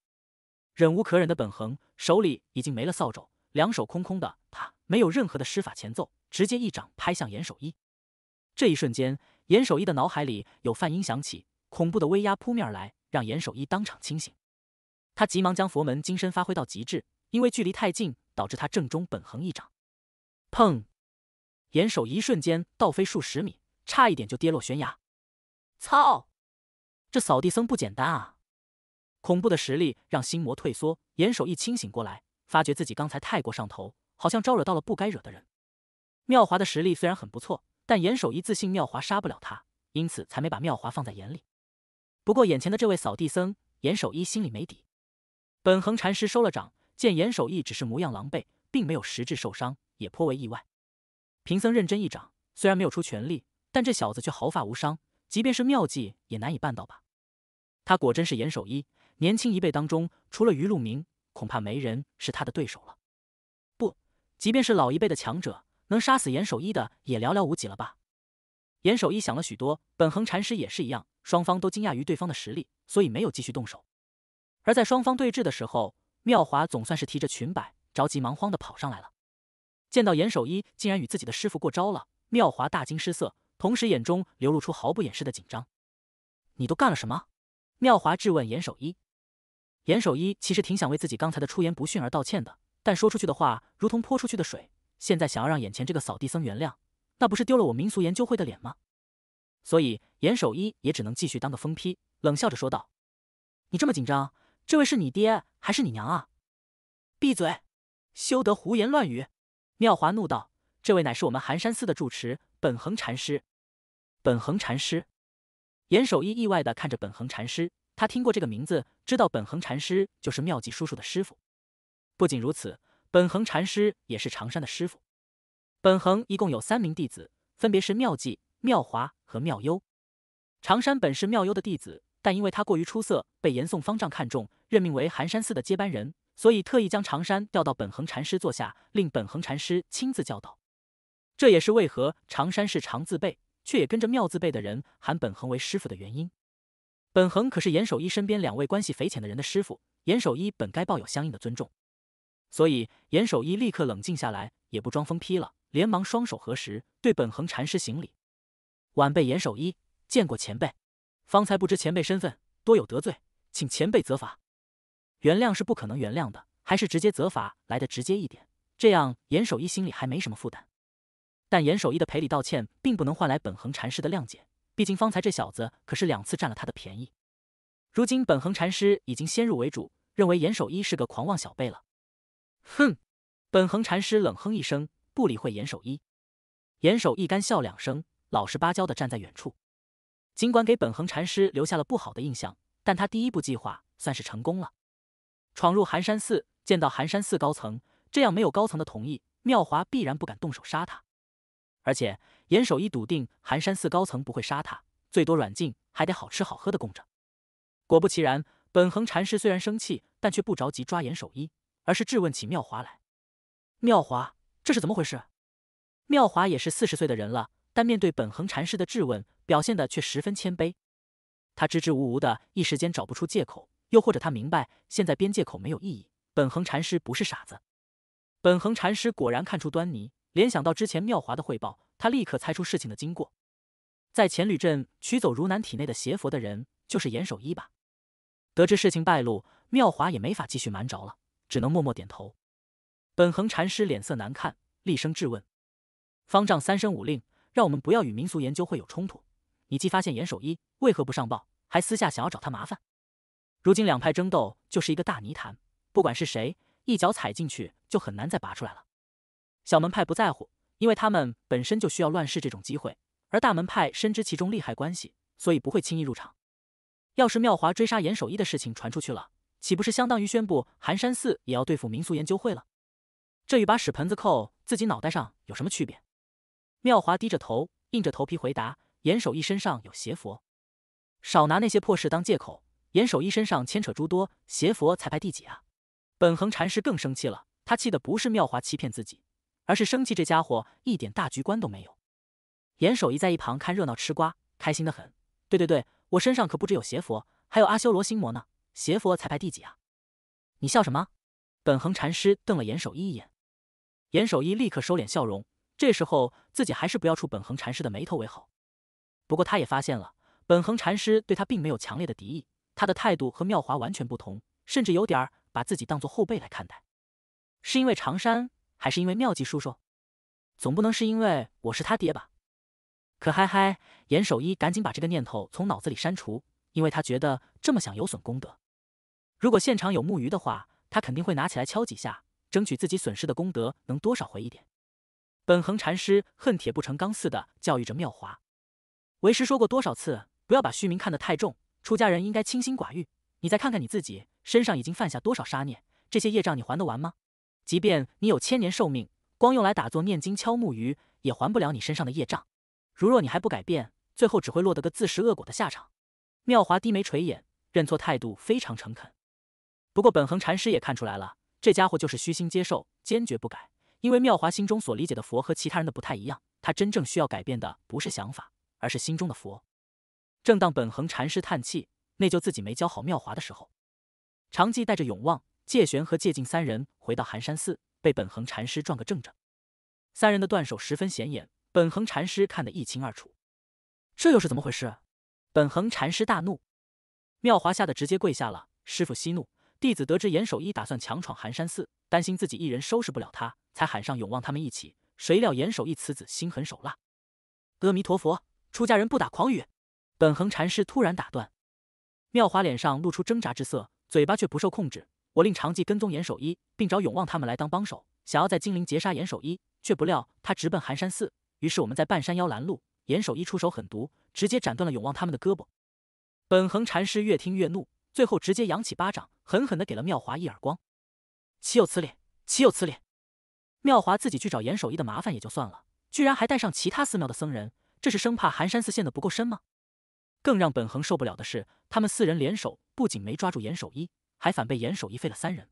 忍无可忍的本恒手里已经没了扫帚，两手空空的他没有任何的施法前奏，直接一掌拍向严守一。这一瞬间，严守一的脑海里有梵音响起，恐怖的威压扑面而来，让严守一当场清醒。他急忙将佛门金身发挥到极致，因为距离太近，导致他正中本恒一掌。砰！严守一瞬间倒飞数十米，差一点就跌落悬崖。操！这扫地僧不简单啊！恐怖的实力让心魔退缩。严守一清醒过来，发觉自己刚才太过上头，好像招惹到了不该惹的人。妙华的实力虽然很不错，但严守一自信妙华杀不了他，因此才没把妙华放在眼里。不过眼前的这位扫地僧，严守一心里没底。本恒禅师收了掌，见严守一只是模样狼狈，并没有实质受伤，也颇为意外。贫僧认真一掌，虽然没有出全力，但这小子却毫发无伤。即便是妙计，也难以办到吧？他果真是严守一，年轻一辈当中，除了于露明，恐怕没人是他的对手了。不，即便是老一辈的强者，能杀死严守一的也寥寥无几了吧？严守一想了许多，本恒禅师也是一样，双方都惊讶于对方的实力，所以没有继续动手。而在双方对峙的时候，妙华总算是提着裙摆，着急忙慌的跑上来了。见到严守一竟然与自己的师傅过招了，妙华大惊失色。同时，眼中流露出毫不掩饰的紧张。你都干了什么？妙华质问严守一。严守一其实挺想为自己刚才的出言不逊而道歉的，但说出去的话如同泼出去的水，现在想要让眼前这个扫地僧原谅，那不是丢了我民俗研究会的脸吗？所以，严守一也只能继续当个疯批，冷笑着说道：“你这么紧张，这位是你爹还是你娘啊？”闭嘴！休得胡言乱语！”妙华怒道：“这位乃是我们寒山寺的住持本恒禅师。”本恒禅师，严守一意外的看着本恒禅师，他听过这个名字，知道本恒禅师就是妙计叔叔的师傅。不仅如此，本恒禅师也是长山的师傅。本恒一共有三名弟子，分别是妙计、妙华和妙优。长山本是妙优的弟子，但因为他过于出色，被严嵩方丈看中，任命为寒山寺的接班人，所以特意将长山调到本恒禅师坐下，令本恒禅师亲自教导。这也是为何长山是常字辈。却也跟着妙字辈的人喊本恒为师傅的原因，本恒可是严守一身边两位关系匪浅的人的师傅，严守一本该抱有相应的尊重，所以严守一立刻冷静下来，也不装疯批了，连忙双手合十，对本恒禅师行礼：“晚辈严守一见过前辈，方才不知前辈身份，多有得罪，请前辈责罚。原谅是不可能原谅的，还是直接责罚来的直接一点，这样严守一心里还没什么负担。”但严守一的赔礼道歉并不能换来本恒禅师的谅解，毕竟方才这小子可是两次占了他的便宜。如今本恒禅师已经先入为主，认为严守一是个狂妄小辈了。哼！本恒禅师冷哼一声，不理会严守一。严守一干笑两声，老实巴交的站在远处。尽管给本恒禅师留下了不好的印象，但他第一步计划算是成功了。闯入寒山寺，见到寒山寺高层，这样没有高层的同意，妙华必然不敢动手杀他。而且严守一笃定寒山寺高层不会杀他，最多软禁，还得好吃好喝的供着。果不其然，本恒禅师虽然生气，但却不着急抓严守一，而是质问起妙华来：“妙华，这是怎么回事？”妙华也是四十岁的人了，但面对本恒禅师的质问，表现的却十分谦卑。他支支吾吾的，一时间找不出借口，又或者他明白现在编借口没有意义。本恒禅师不是傻子，本恒禅师果然看出端倪。联想到之前妙华的汇报，他立刻猜出事情的经过。在黔旅镇取走如南体内的邪佛的人，就是严守一吧？得知事情败露，妙华也没法继续瞒着了，只能默默点头。本恒禅师脸色难看，厉声质问：“方丈三声五令，让我们不要与民俗研究会有冲突。你既发现严守一，为何不上报？还私下想要找他麻烦？如今两派争斗就是一个大泥潭，不管是谁，一脚踩进去就很难再拔出来了。”小门派不在乎，因为他们本身就需要乱世这种机会；而大门派深知其中利害关系，所以不会轻易入场。要是妙华追杀严守一的事情传出去了，岂不是相当于宣布寒山寺也要对付民俗研究会了？这与把屎盆子扣自己脑袋上有什么区别？妙华低着头，硬着头皮回答：“严守一身上有邪佛，少拿那些破事当借口。严守一身上牵扯诸多邪佛，才排第几啊？”本恒禅师更生气了，他气的不是妙华欺骗自己。而是生气，这家伙一点大局观都没有。严守一在一旁看热闹吃瓜，开心的很。对对对，我身上可不只有邪佛，还有阿修罗心魔呢。邪佛才排第几啊？你笑什么？本恒禅师瞪了严守一一眼。严守一立刻收敛笑容。这时候自己还是不要触本恒禅师的眉头为好。不过他也发现了，本恒禅师对他并没有强烈的敌意，他的态度和妙华完全不同，甚至有点把自己当做后辈来看待。是因为长山？还是因为妙计叔叔，总不能是因为我是他爹吧？可嗨嗨，严守一赶紧把这个念头从脑子里删除，因为他觉得这么想有损功德。如果现场有木鱼的话，他肯定会拿起来敲几下，争取自己损失的功德能多少回一点。本恒禅师恨铁不成钢似的教育着妙华：“为师说过多少次，不要把虚名看得太重，出家人应该清心寡欲。你再看看你自己，身上已经犯下多少杀孽，这些业障你还得完吗？”即便你有千年寿命，光用来打坐、念经、敲木鱼，也还不了你身上的业障。如若你还不改变，最后只会落得个自食恶果的下场。妙华低眉垂眼，认错态度非常诚恳。不过本恒禅师也看出来了，这家伙就是虚心接受，坚决不改。因为妙华心中所理解的佛和其他人的不太一样，他真正需要改变的不是想法，而是心中的佛。正当本恒禅师叹气，内疚自己没教好妙华的时候，长继带着永望。界玄和界静三人回到寒山寺，被本恒禅师撞个正着。三人的断手十分显眼，本恒禅师看得一清二楚。这又是怎么回事？本恒禅师大怒，妙华吓得直接跪下了。师傅息怒，弟子得知严守一打算强闯寒山寺，担心自己一人收拾不了他，才喊上永旺他们一起。谁料严守一此子心狠手辣。阿弥陀佛，出家人不打诳语。本恒禅师突然打断，妙华脸上露出挣扎之色，嘴巴却不受控制。我令长继跟踪严守一，并找永旺他们来当帮手，想要在金陵截杀严守一，却不料他直奔寒山寺。于是我们在半山腰拦路，严守一出手狠毒，直接斩断了永旺他们的胳膊。本恒禅师越听越怒，最后直接扬起巴掌，狠狠地给了妙华一耳光。岂有此理！岂有此理！妙华自己去找严守一的麻烦也就算了，居然还带上其他寺庙的僧人，这是生怕寒山寺陷得不够深吗？更让本恒受不了的是，他们四人联手，不仅没抓住严守一。还反被严守一废了三人，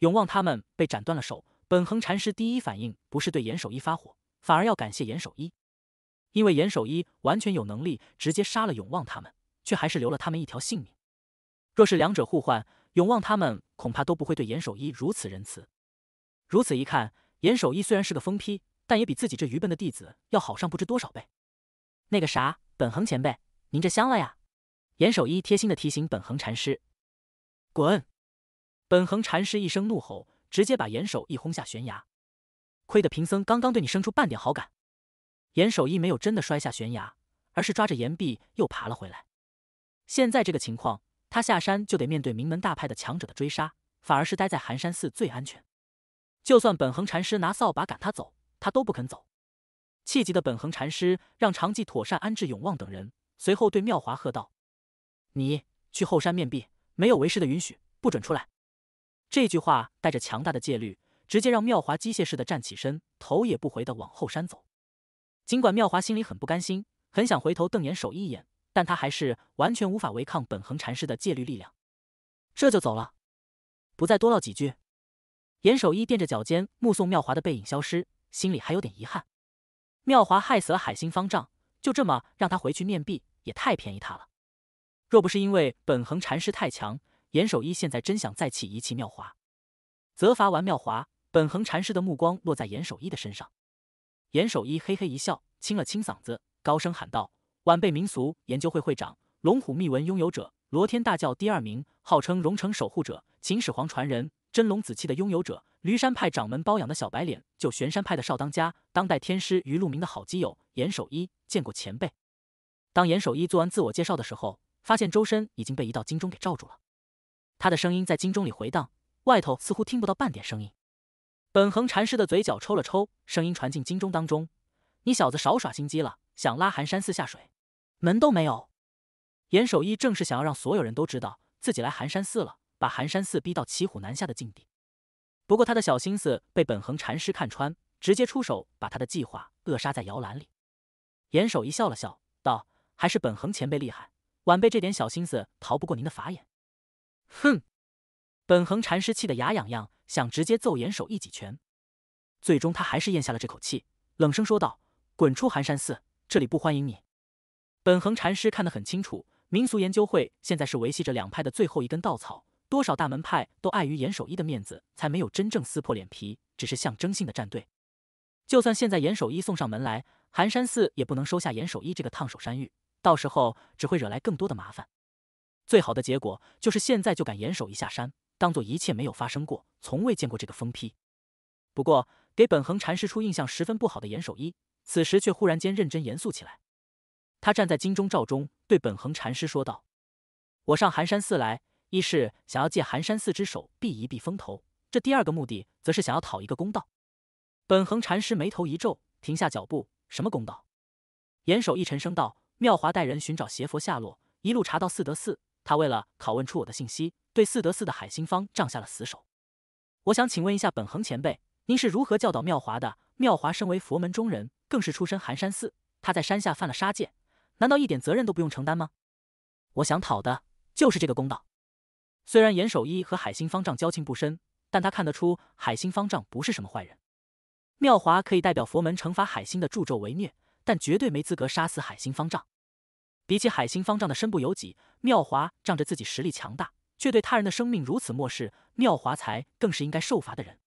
永旺他们被斩断了手。本恒禅师第一反应不是对严守一发火，反而要感谢严守一，因为严守一完全有能力直接杀了永旺他们，却还是留了他们一条性命。若是两者互换，永旺他们恐怕都不会对严守一如此仁慈。如此一看，严守一虽然是个疯批，但也比自己这愚笨的弟子要好上不知多少倍。那个啥，本恒前辈，您这香了呀？严守一贴心的提醒本恒禅师。滚！本恒禅师一声怒吼，直接把严守一轰下悬崖。亏得贫僧刚刚对你生出半点好感，严守一没有真的摔下悬崖，而是抓着岩壁又爬了回来。现在这个情况，他下山就得面对名门大派的强者的追杀，反而是待在寒山寺最安全。就算本恒禅师拿扫把赶他走，他都不肯走。气急的本恒禅师让长继妥善安置永旺等人，随后对妙华喝道：“你去后山面壁。”没有为师的允许，不准出来。这句话带着强大的戒律，直接让妙华机械式的站起身，头也不回的往后山走。尽管妙华心里很不甘心，很想回头瞪严守一眼，但他还是完全无法违抗本恒禅师的戒律力量。这就走了，不再多唠几句。严守一踮着脚尖目送妙华的背影消失，心里还有点遗憾。妙华害死了海星方丈，就这么让他回去面壁，也太便宜他了。若不是因为本恒禅师太强，严守一现在真想再气一气妙华。责罚完妙华，本恒禅师的目光落在严守一的身上。严守一嘿嘿一笑，清了清嗓子，高声喊道：“晚辈民俗研究会会长，龙虎秘文拥有者，罗天大教第二名，号称龙城守护者，秦始皇传人，真龙子气的拥有者，驴山派掌门包养的小白脸，就玄山派的少当家，当代天师于路明的好基友，严守一，见过前辈。”当严守一做完自我介绍的时候。发现周身已经被一道金钟给罩住了，他的声音在金钟里回荡，外头似乎听不到半点声音。本恒禅师的嘴角抽了抽，声音传进金钟当中：“你小子少耍心机了，想拉寒山寺下水，门都没有。”严守一正是想要让所有人都知道自己来寒山寺了，把寒山寺逼到骑虎难下的境地。不过他的小心思被本恒禅师看穿，直接出手把他的计划扼杀在摇篮里。严守一笑了笑，道：“还是本恒前辈厉害。”晚辈这点小心思，逃不过您的法眼。哼！本恒禅师气得牙痒痒，想直接揍严守一几拳，最终他还是咽下了这口气，冷声说道：“滚出寒山寺，这里不欢迎你。”本恒禅师看得很清楚，民俗研究会现在是维系着两派的最后一根稻草，多少大门派都碍于严守一的面子，才没有真正撕破脸皮，只是象征性的站队。就算现在严守一送上门来，寒山寺也不能收下严守一这个烫手山芋。到时候只会惹来更多的麻烦。最好的结果就是现在就敢严守一下山，当做一切没有发生过，从未见过这个疯批。不过给本恒禅师初印象十分不好的严守一，此时却忽然间认真严肃起来。他站在金钟罩中，对本恒禅师说道：“我上寒山寺来，一是想要借寒山寺之手避一避风头，这第二个目的则是想要讨一个公道。”本恒禅师眉头一皱，停下脚步：“什么公道？”严守一沉声道。妙华带人寻找邪佛下落，一路查到四德寺。他为了拷问出我的信息，对四德寺的海心方丈下了死手。我想请问一下本恒前辈，您是如何教导妙华的？妙华身为佛门中人，更是出身寒山寺，他在山下犯了杀戒，难道一点责任都不用承担吗？我想讨的就是这个公道。虽然严守一和海心方丈交情不深，但他看得出海心方丈不是什么坏人。妙华可以代表佛门惩罚海心的助纣为虐。但绝对没资格杀死海星方丈。比起海星方丈的身不由己，妙华仗着自己实力强大，却对他人的生命如此漠视，妙华才更是应该受罚的人。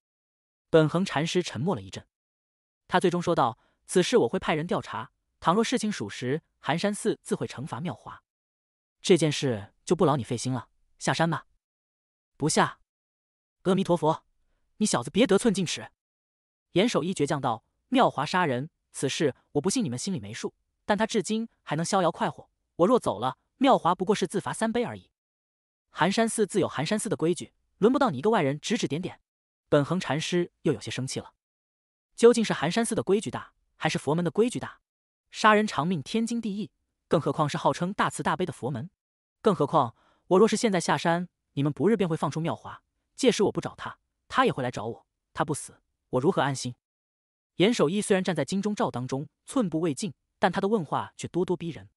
本恒禅师沉默了一阵，他最终说道：“此事我会派人调查，倘若事情属实，寒山寺自会惩罚妙华。这件事就不劳你费心了，下山吧。”“不下。”“阿弥陀佛，你小子别得寸进尺。”严守一倔强道：“妙华杀人。”此事我不信你们心里没数，但他至今还能逍遥快活。我若走了，妙华不过是自罚三杯而已。寒山寺自有寒山寺的规矩，轮不到你一个外人指指点点。本恒禅师又有些生气了。究竟是寒山寺的规矩大，还是佛门的规矩大？杀人偿命，天经地义，更何况是号称大慈大悲的佛门？更何况我若是现在下山，你们不日便会放出妙华，届时我不找他，他也会来找我。他不死，我如何安心？严守一虽然站在金钟罩当中，寸步未进，但他的问话却咄咄逼人。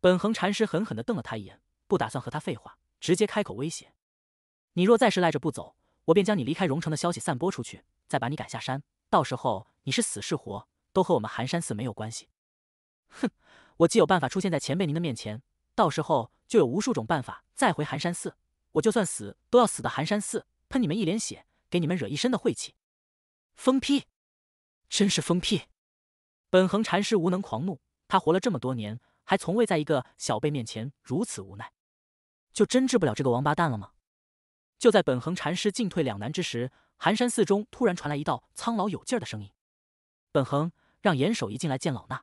本恒禅师狠狠地瞪了他一眼，不打算和他废话，直接开口威胁：“你若再是赖着不走，我便将你离开荣城的消息散播出去，再把你赶下山。到时候你是死是活，都和我们寒山寺没有关系。”“哼，我既有办法出现在前辈您的面前，到时候就有无数种办法再回寒山寺。我就算死，都要死的寒山寺，喷你们一脸血，给你们惹一身的晦气。”“疯批！”真是疯屁！本恒禅师无能狂怒，他活了这么多年，还从未在一个小辈面前如此无奈。就真治不了这个王八蛋了吗？就在本恒禅师进退两难之时，寒山寺中突然传来一道苍老有劲儿的声音：“本恒，让严守一进来见老衲。”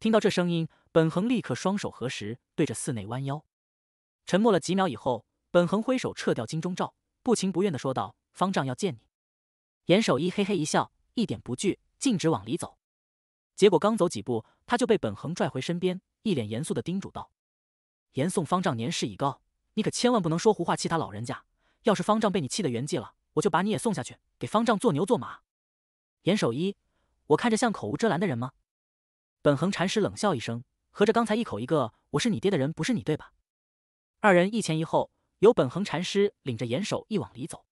听到这声音，本恒立刻双手合十，对着寺内弯腰。沉默了几秒以后，本恒挥手撤掉金钟罩，不情不愿的说道：“方丈要见你。”严守一嘿嘿一笑。一点不惧，径直往里走。结果刚走几步，他就被本恒拽回身边，一脸严肃的叮嘱道：“严嵩方丈年事已高，你可千万不能说胡话气他老人家。要是方丈被你气得圆寂了，我就把你也送下去，给方丈做牛做马。”严守一，我看着像口无遮拦的人吗？本恒禅师冷笑一声：“合着刚才一口一个‘我是你爹’的人不是你对吧？”二人一前一后，由本恒禅师领着严守一往里走。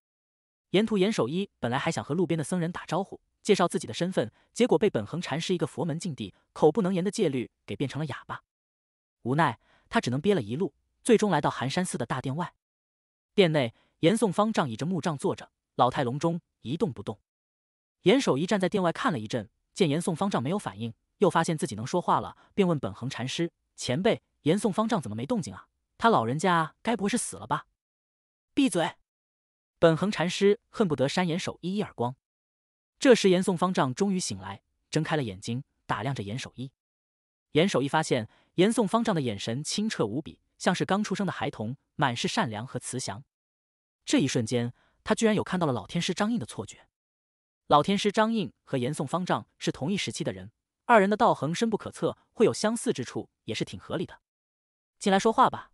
沿途，严守一本来还想和路边的僧人打招呼。介绍自己的身份，结果被本恒禅师一个佛门禁地口不能言的戒律给变成了哑巴。无奈他只能憋了一路，最终来到寒山寺的大殿外。殿内严嵩方丈倚着木杖坐着，老态龙钟，一动不动。严守一站在殿外看了一阵，见严嵩方丈没有反应，又发现自己能说话了，便问本恒禅师前辈：“严嵩方丈怎么没动静啊？他老人家该不会是死了吧？”闭嘴！本恒禅师恨不得扇严守一一耳光。这时，严嵩方丈终于醒来，睁开了眼睛，打量着严守一。严守一发现严嵩方丈的眼神清澈无比，像是刚出生的孩童，满是善良和慈祥。这一瞬间，他居然有看到了老天师张印的错觉。老天师张印和严嵩方丈是同一时期的人，二人的道行深不可测，会有相似之处也是挺合理的。进来说话吧，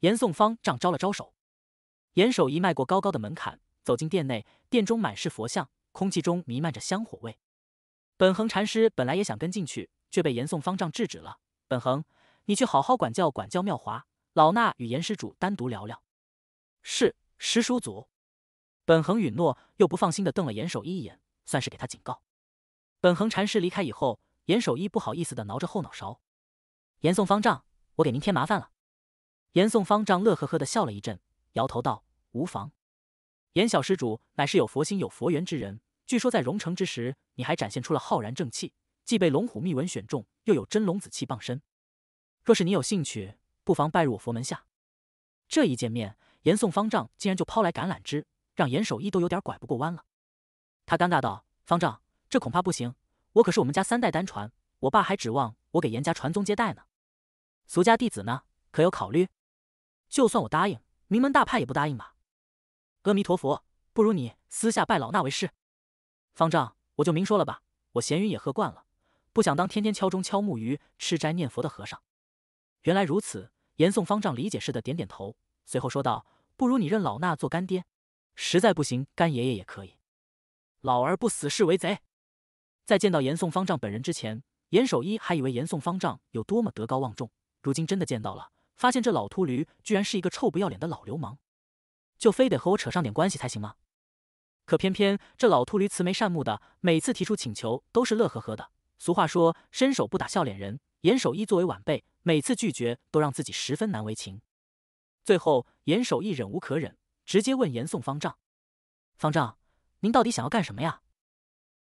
严嵩方丈招了招手。严守一迈过高高的门槛，走进殿内。殿中满是佛像。空气中弥漫着香火味，本恒禅师本来也想跟进去，却被严嵩方丈制止了。本恒，你去好好管教管教妙华，老衲与严施主单独聊聊。是，师叔祖。本恒允诺，又不放心的瞪了严守一一眼，算是给他警告。本恒禅师离开以后，严守一不好意思的挠着后脑勺。严嵩方丈，我给您添麻烦了。严嵩方丈乐呵呵的笑了一阵，摇头道：“无妨，严小施主乃是有佛心有佛缘之人。”据说在荣城之时，你还展现出了浩然正气，既被龙虎秘文选中，又有真龙子气傍身。若是你有兴趣，不妨拜入我佛门下。这一见面，严嵩方丈竟然就抛来橄榄枝，让严守一都有点拐不过弯了。他尴尬道：“方丈，这恐怕不行，我可是我们家三代单传，我爸还指望我给严家传宗接代呢。”俗家弟子呢？可有考虑？就算我答应，名门大派也不答应吧？阿弥陀佛，不如你私下拜老衲为师。方丈，我就明说了吧，我闲云也喝惯了，不想当天天敲钟敲木鱼、吃斋念佛的和尚。原来如此，严嵩方丈理解似的点点头，随后说道：“不如你认老衲做干爹，实在不行，干爷爷也可以。老而不死是为贼。”在见到严嵩方丈本人之前，严守一还以为严嵩方丈有多么德高望重，如今真的见到了，发现这老秃驴居然是一个臭不要脸的老流氓，就非得和我扯上点关系才行吗？可偏偏这老秃驴慈眉善目的，每次提出请求都是乐呵呵的。俗话说，伸手不打笑脸人。严守一作为晚辈，每次拒绝都让自己十分难为情。最后，严守一忍无可忍，直接问严嵩方丈：“方丈，您到底想要干什么呀？”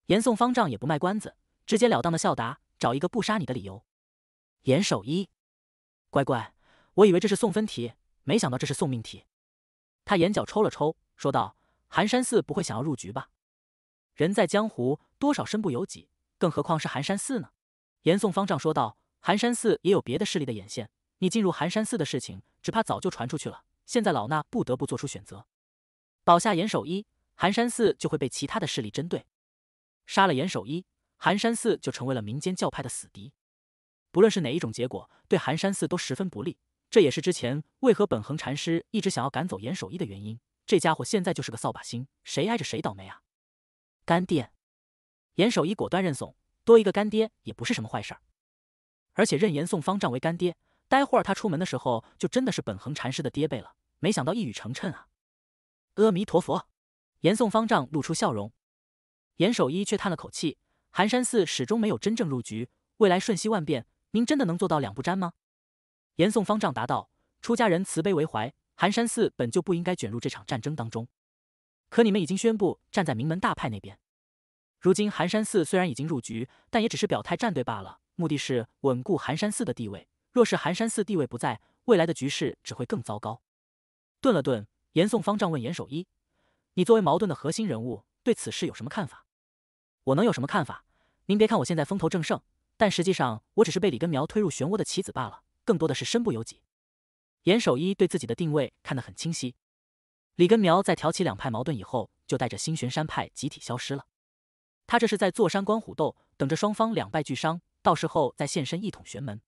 严嵩方丈也不卖关子，直截了当的笑答：“找一个不杀你的理由。”严守一，乖乖，我以为这是送分题，没想到这是送命题。他眼角抽了抽，说道。寒山寺不会想要入局吧？人在江湖，多少身不由己，更何况是寒山寺呢？严嵩方丈说道：“寒山寺也有别的势力的眼线，你进入寒山寺的事情，只怕早就传出去了。现在老衲不得不做出选择：保下严守一，寒山寺就会被其他的势力针对；杀了严守一，寒山寺就成为了民间教派的死敌。不论是哪一种结果，对寒山寺都十分不利。这也是之前为何本恒禅师一直想要赶走严守一的原因。”这家伙现在就是个扫把星，谁挨着谁倒霉啊！干爹，严守一果断认怂，多一个干爹也不是什么坏事儿。而且认严嵩方丈为干爹，待会儿他出门的时候就真的是本恒禅师的爹辈了。没想到一语成谶啊！阿弥陀佛，严嵩方丈露出笑容，严守一却叹了口气：寒山寺始终没有真正入局，未来瞬息万变，您真的能做到两不沾吗？严颂方丈答道：出家人慈悲为怀。寒山寺本就不应该卷入这场战争当中，可你们已经宣布站在名门大派那边。如今寒山寺虽然已经入局，但也只是表态站队罢了，目的是稳固寒山寺的地位。若是寒山寺地位不在，未来的局势只会更糟糕。顿了顿，严嵩方丈问严守一：“你作为矛盾的核心人物，对此事有什么看法？”“我能有什么看法？您别看我现在风头正盛，但实际上我只是被李根苗推入漩涡的棋子罢了，更多的是身不由己。”严守一对自己的定位看得很清晰，李根苗在挑起两派矛盾以后，就带着新玄山派集体消失了。他这是在坐山观虎斗，等着双方两败俱伤，到时候再现身一统玄门。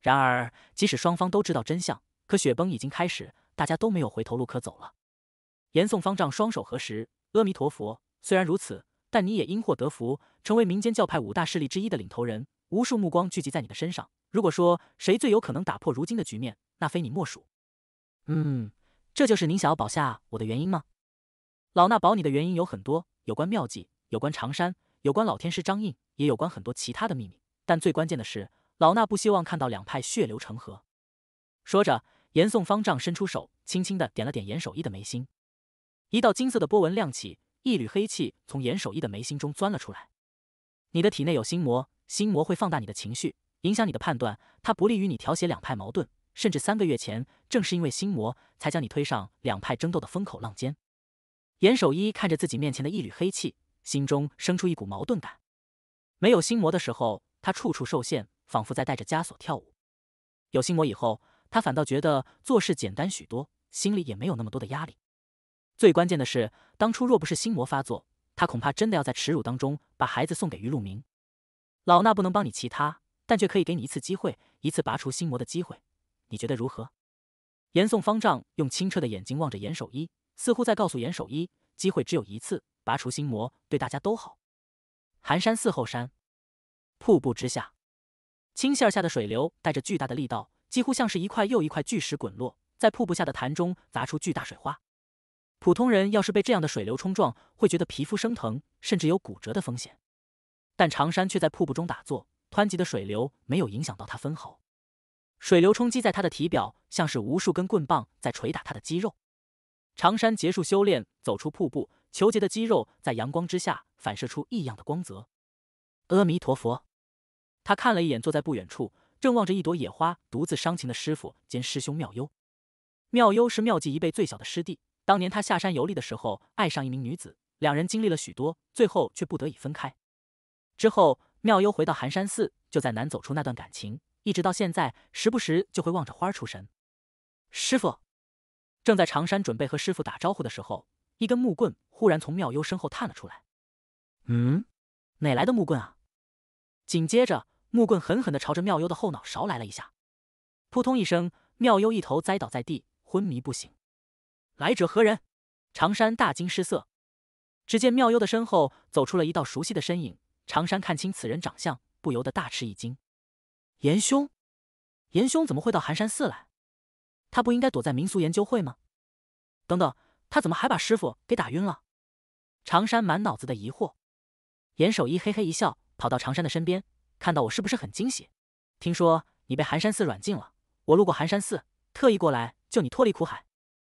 然而，即使双方都知道真相，可雪崩已经开始，大家都没有回头路可走了。严嵩方丈双手合十，阿弥陀佛。虽然如此，但你也因祸得福，成为民间教派五大势力之一的领头人，无数目光聚集在你的身上。如果说谁最有可能打破如今的局面，那非你莫属。嗯，这就是您想要保下我的原因吗？老衲保你的原因有很多，有关妙计，有关长山，有关老天师张印，也有关很多其他的秘密。但最关键的是，老衲不希望看到两派血流成河。说着，严嵩方丈伸出手，轻轻的点了点严守义的眉心，一道金色的波纹亮起，一缕黑气从严守义的眉心中钻了出来。你的体内有心魔，心魔会放大你的情绪。影响你的判断，它不利于你调和两派矛盾。甚至三个月前，正是因为心魔，才将你推上两派争斗的风口浪尖。严守一看着自己面前的一缕黑气，心中生出一股矛盾感。没有心魔的时候，他处处受限，仿佛在带着枷锁跳舞；有心魔以后，他反倒觉得做事简单许多，心里也没有那么多的压力。最关键的是，当初若不是心魔发作，他恐怕真的要在耻辱当中把孩子送给于路明。老衲不能帮你其他。但却可以给你一次机会，一次拔除心魔的机会，你觉得如何？严嵩方丈用清澈的眼睛望着严守一，似乎在告诉严守一，机会只有一次，拔除心魔对大家都好。寒山寺后山，瀑布之下，青线下的水流带着巨大的力道，几乎像是一块又一块巨石滚落在瀑布下的潭中，砸出巨大水花。普通人要是被这样的水流冲撞，会觉得皮肤生疼，甚至有骨折的风险。但长山却在瀑布中打坐。湍急的水流没有影响到他分毫，水流冲击在他的体表，像是无数根棍棒在捶打他的肌肉。长山结束修炼，走出瀑布，裘杰的肌肉在阳光之下反射出异样的光泽。阿弥陀佛，他看了一眼坐在不远处，正望着一朵野花独自伤情的师傅兼师兄妙优。妙优是妙计一辈最小的师弟，当年他下山游历的时候，爱上一名女子，两人经历了许多，最后却不得已分开。之后。妙幽回到寒山寺，就在难走出那段感情，一直到现在，时不时就会望着花出神。师傅，正在长山准备和师傅打招呼的时候，一根木棍忽然从妙幽身后探了出来。嗯，哪来的木棍啊？紧接着，木棍狠狠的朝着妙幽的后脑勺来了一下，扑通一声，妙幽一头栽倒在地，昏迷不醒。来者何人？长山大惊失色，只见妙幽的身后走出了一道熟悉的身影。常山看清此人长相，不由得大吃一惊：“严兄，严兄怎么会到寒山寺来？他不应该躲在民俗研究会吗？等等，他怎么还把师傅给打晕了？”常山满脑子的疑惑。严守一嘿嘿一笑，跑到常山的身边，看到我是不是很惊喜？听说你被寒山寺软禁了，我路过寒山寺，特意过来救你脱离苦海。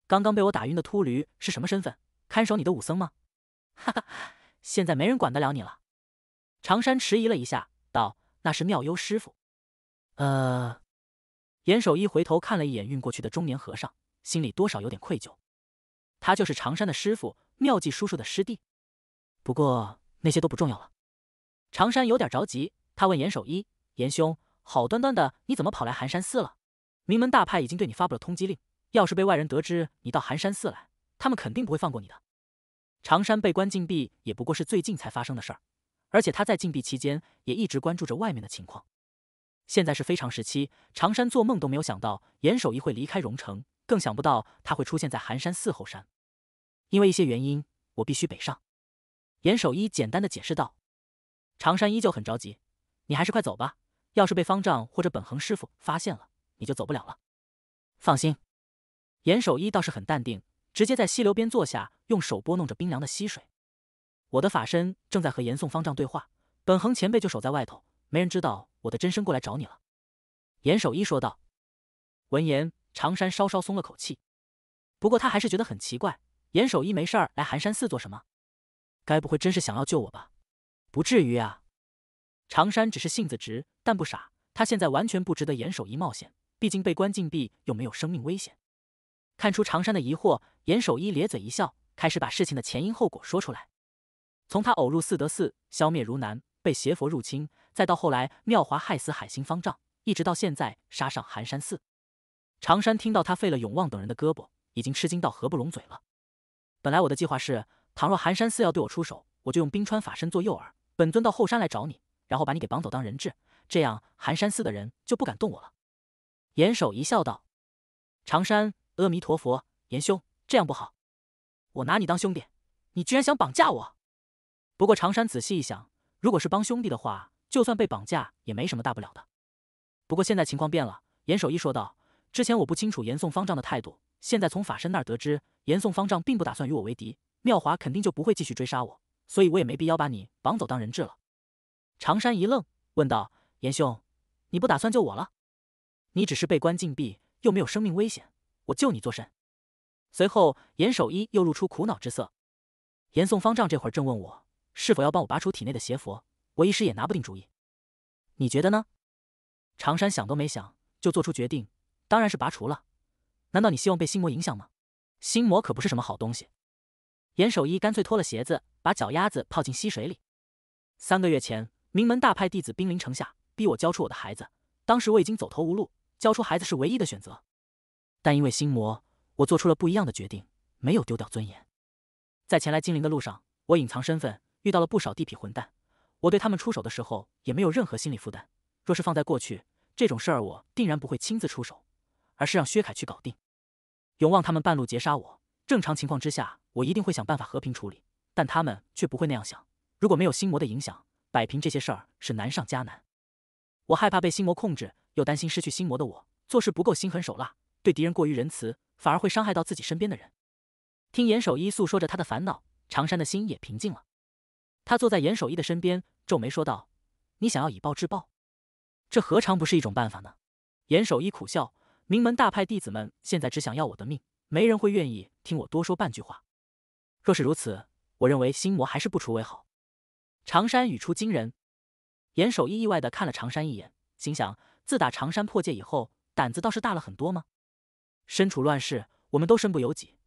刚刚被我打晕的秃驴是什么身份？看守你的武僧吗？哈哈，现在没人管得了你了。常山迟疑了一下，道：“那是妙幽师傅。”呃，严守一回头看了一眼运过去的中年和尚，心里多少有点愧疚。他就是常山的师傅，妙计叔叔的师弟。不过那些都不重要了。常山有点着急，他问严守一：“严兄，好端端的你怎么跑来寒山寺了？名门大派已经对你发布了通缉令，要是被外人得知你到寒山寺来，他们肯定不会放过你的。”常山被关禁闭也不过是最近才发生的事儿。而且他在禁闭期间也一直关注着外面的情况。现在是非常时期，常山做梦都没有想到严守一会离开荣城，更想不到他会出现在寒山寺后山。因为一些原因，我必须北上。严守一简单的解释道。常山依旧很着急：“你还是快走吧，要是被方丈或者本恒师傅发现了，你就走不了了。”放心，严守一倒是很淡定，直接在溪流边坐下，用手拨弄着冰凉的溪水。我的法身正在和严嵩方丈对话，本恒前辈就守在外头，没人知道我的真身过来找你了。”严守一说道。闻言，长山稍稍松了口气，不过他还是觉得很奇怪，严守一没事儿来寒山寺做什么？该不会真是想要救我吧？不至于啊！长山只是性子直，但不傻，他现在完全不值得严守一冒险，毕竟被关禁闭又没有生命危险。看出长山的疑惑，严守一咧嘴一笑，开始把事情的前因后果说出来。从他偶入四德寺消灭如南，被邪佛入侵，再到后来妙华害死海星方丈，一直到现在杀上寒山寺。长山听到他废了永旺等人的胳膊，已经吃惊到合不拢嘴了。本来我的计划是，倘若寒山寺要对我出手，我就用冰川法身做诱饵，本尊到后山来找你，然后把你给绑走当人质，这样寒山寺的人就不敢动我了。严守一笑道：“长山，阿弥陀佛，严兄这样不好。我拿你当兄弟，你居然想绑架我！”不过长山仔细一想，如果是帮兄弟的话，就算被绑架也没什么大不了的。不过现在情况变了，严守一说道：“之前我不清楚严嵩方丈的态度，现在从法身那儿得知，严嵩方丈并不打算与我为敌，妙华肯定就不会继续追杀我，所以我也没必要把你绑走当人质了。”长山一愣，问道：“严兄，你不打算救我了？你只是被关禁闭，又没有生命危险，我救你作甚？”随后，严守一又露出苦恼之色。严嵩方丈这会儿正问我。是否要帮我拔除体内的邪佛？我一时也拿不定主意。你觉得呢？常山想都没想就做出决定，当然是拔除了。难道你希望被心魔影响吗？心魔可不是什么好东西。严守一干脆脱了鞋子，把脚丫子泡进溪水里。三个月前，名门大派弟子兵临城下，逼我交出我的孩子。当时我已经走投无路，交出孩子是唯一的选择。但因为心魔，我做出了不一样的决定，没有丢掉尊严。在前来金陵的路上，我隐藏身份。遇到了不少地痞混蛋，我对他们出手的时候也没有任何心理负担。若是放在过去，这种事儿我定然不会亲自出手，而是让薛凯去搞定。永旺他们半路截杀我，正常情况之下我一定会想办法和平处理，但他们却不会那样想。如果没有心魔的影响，摆平这些事儿是难上加难。我害怕被心魔控制，又担心失去心魔的我做事不够心狠手辣，对敌人过于仁慈，反而会伤害到自己身边的人。听严守一诉说着他的烦恼，常山的心也平静了。他坐在严守一的身边，皱眉说道：“你想要以暴制暴，这何尝不是一种办法呢？”严守一苦笑：“名门大派弟子们现在只想要我的命，没人会愿意听我多说半句话。若是如此，我认为心魔还是不除为好。”常山语出惊人，严守一意外的看了常山一眼，心想：自打常山破戒以后，胆子倒是大了很多吗？身处乱世，我们都身不由己，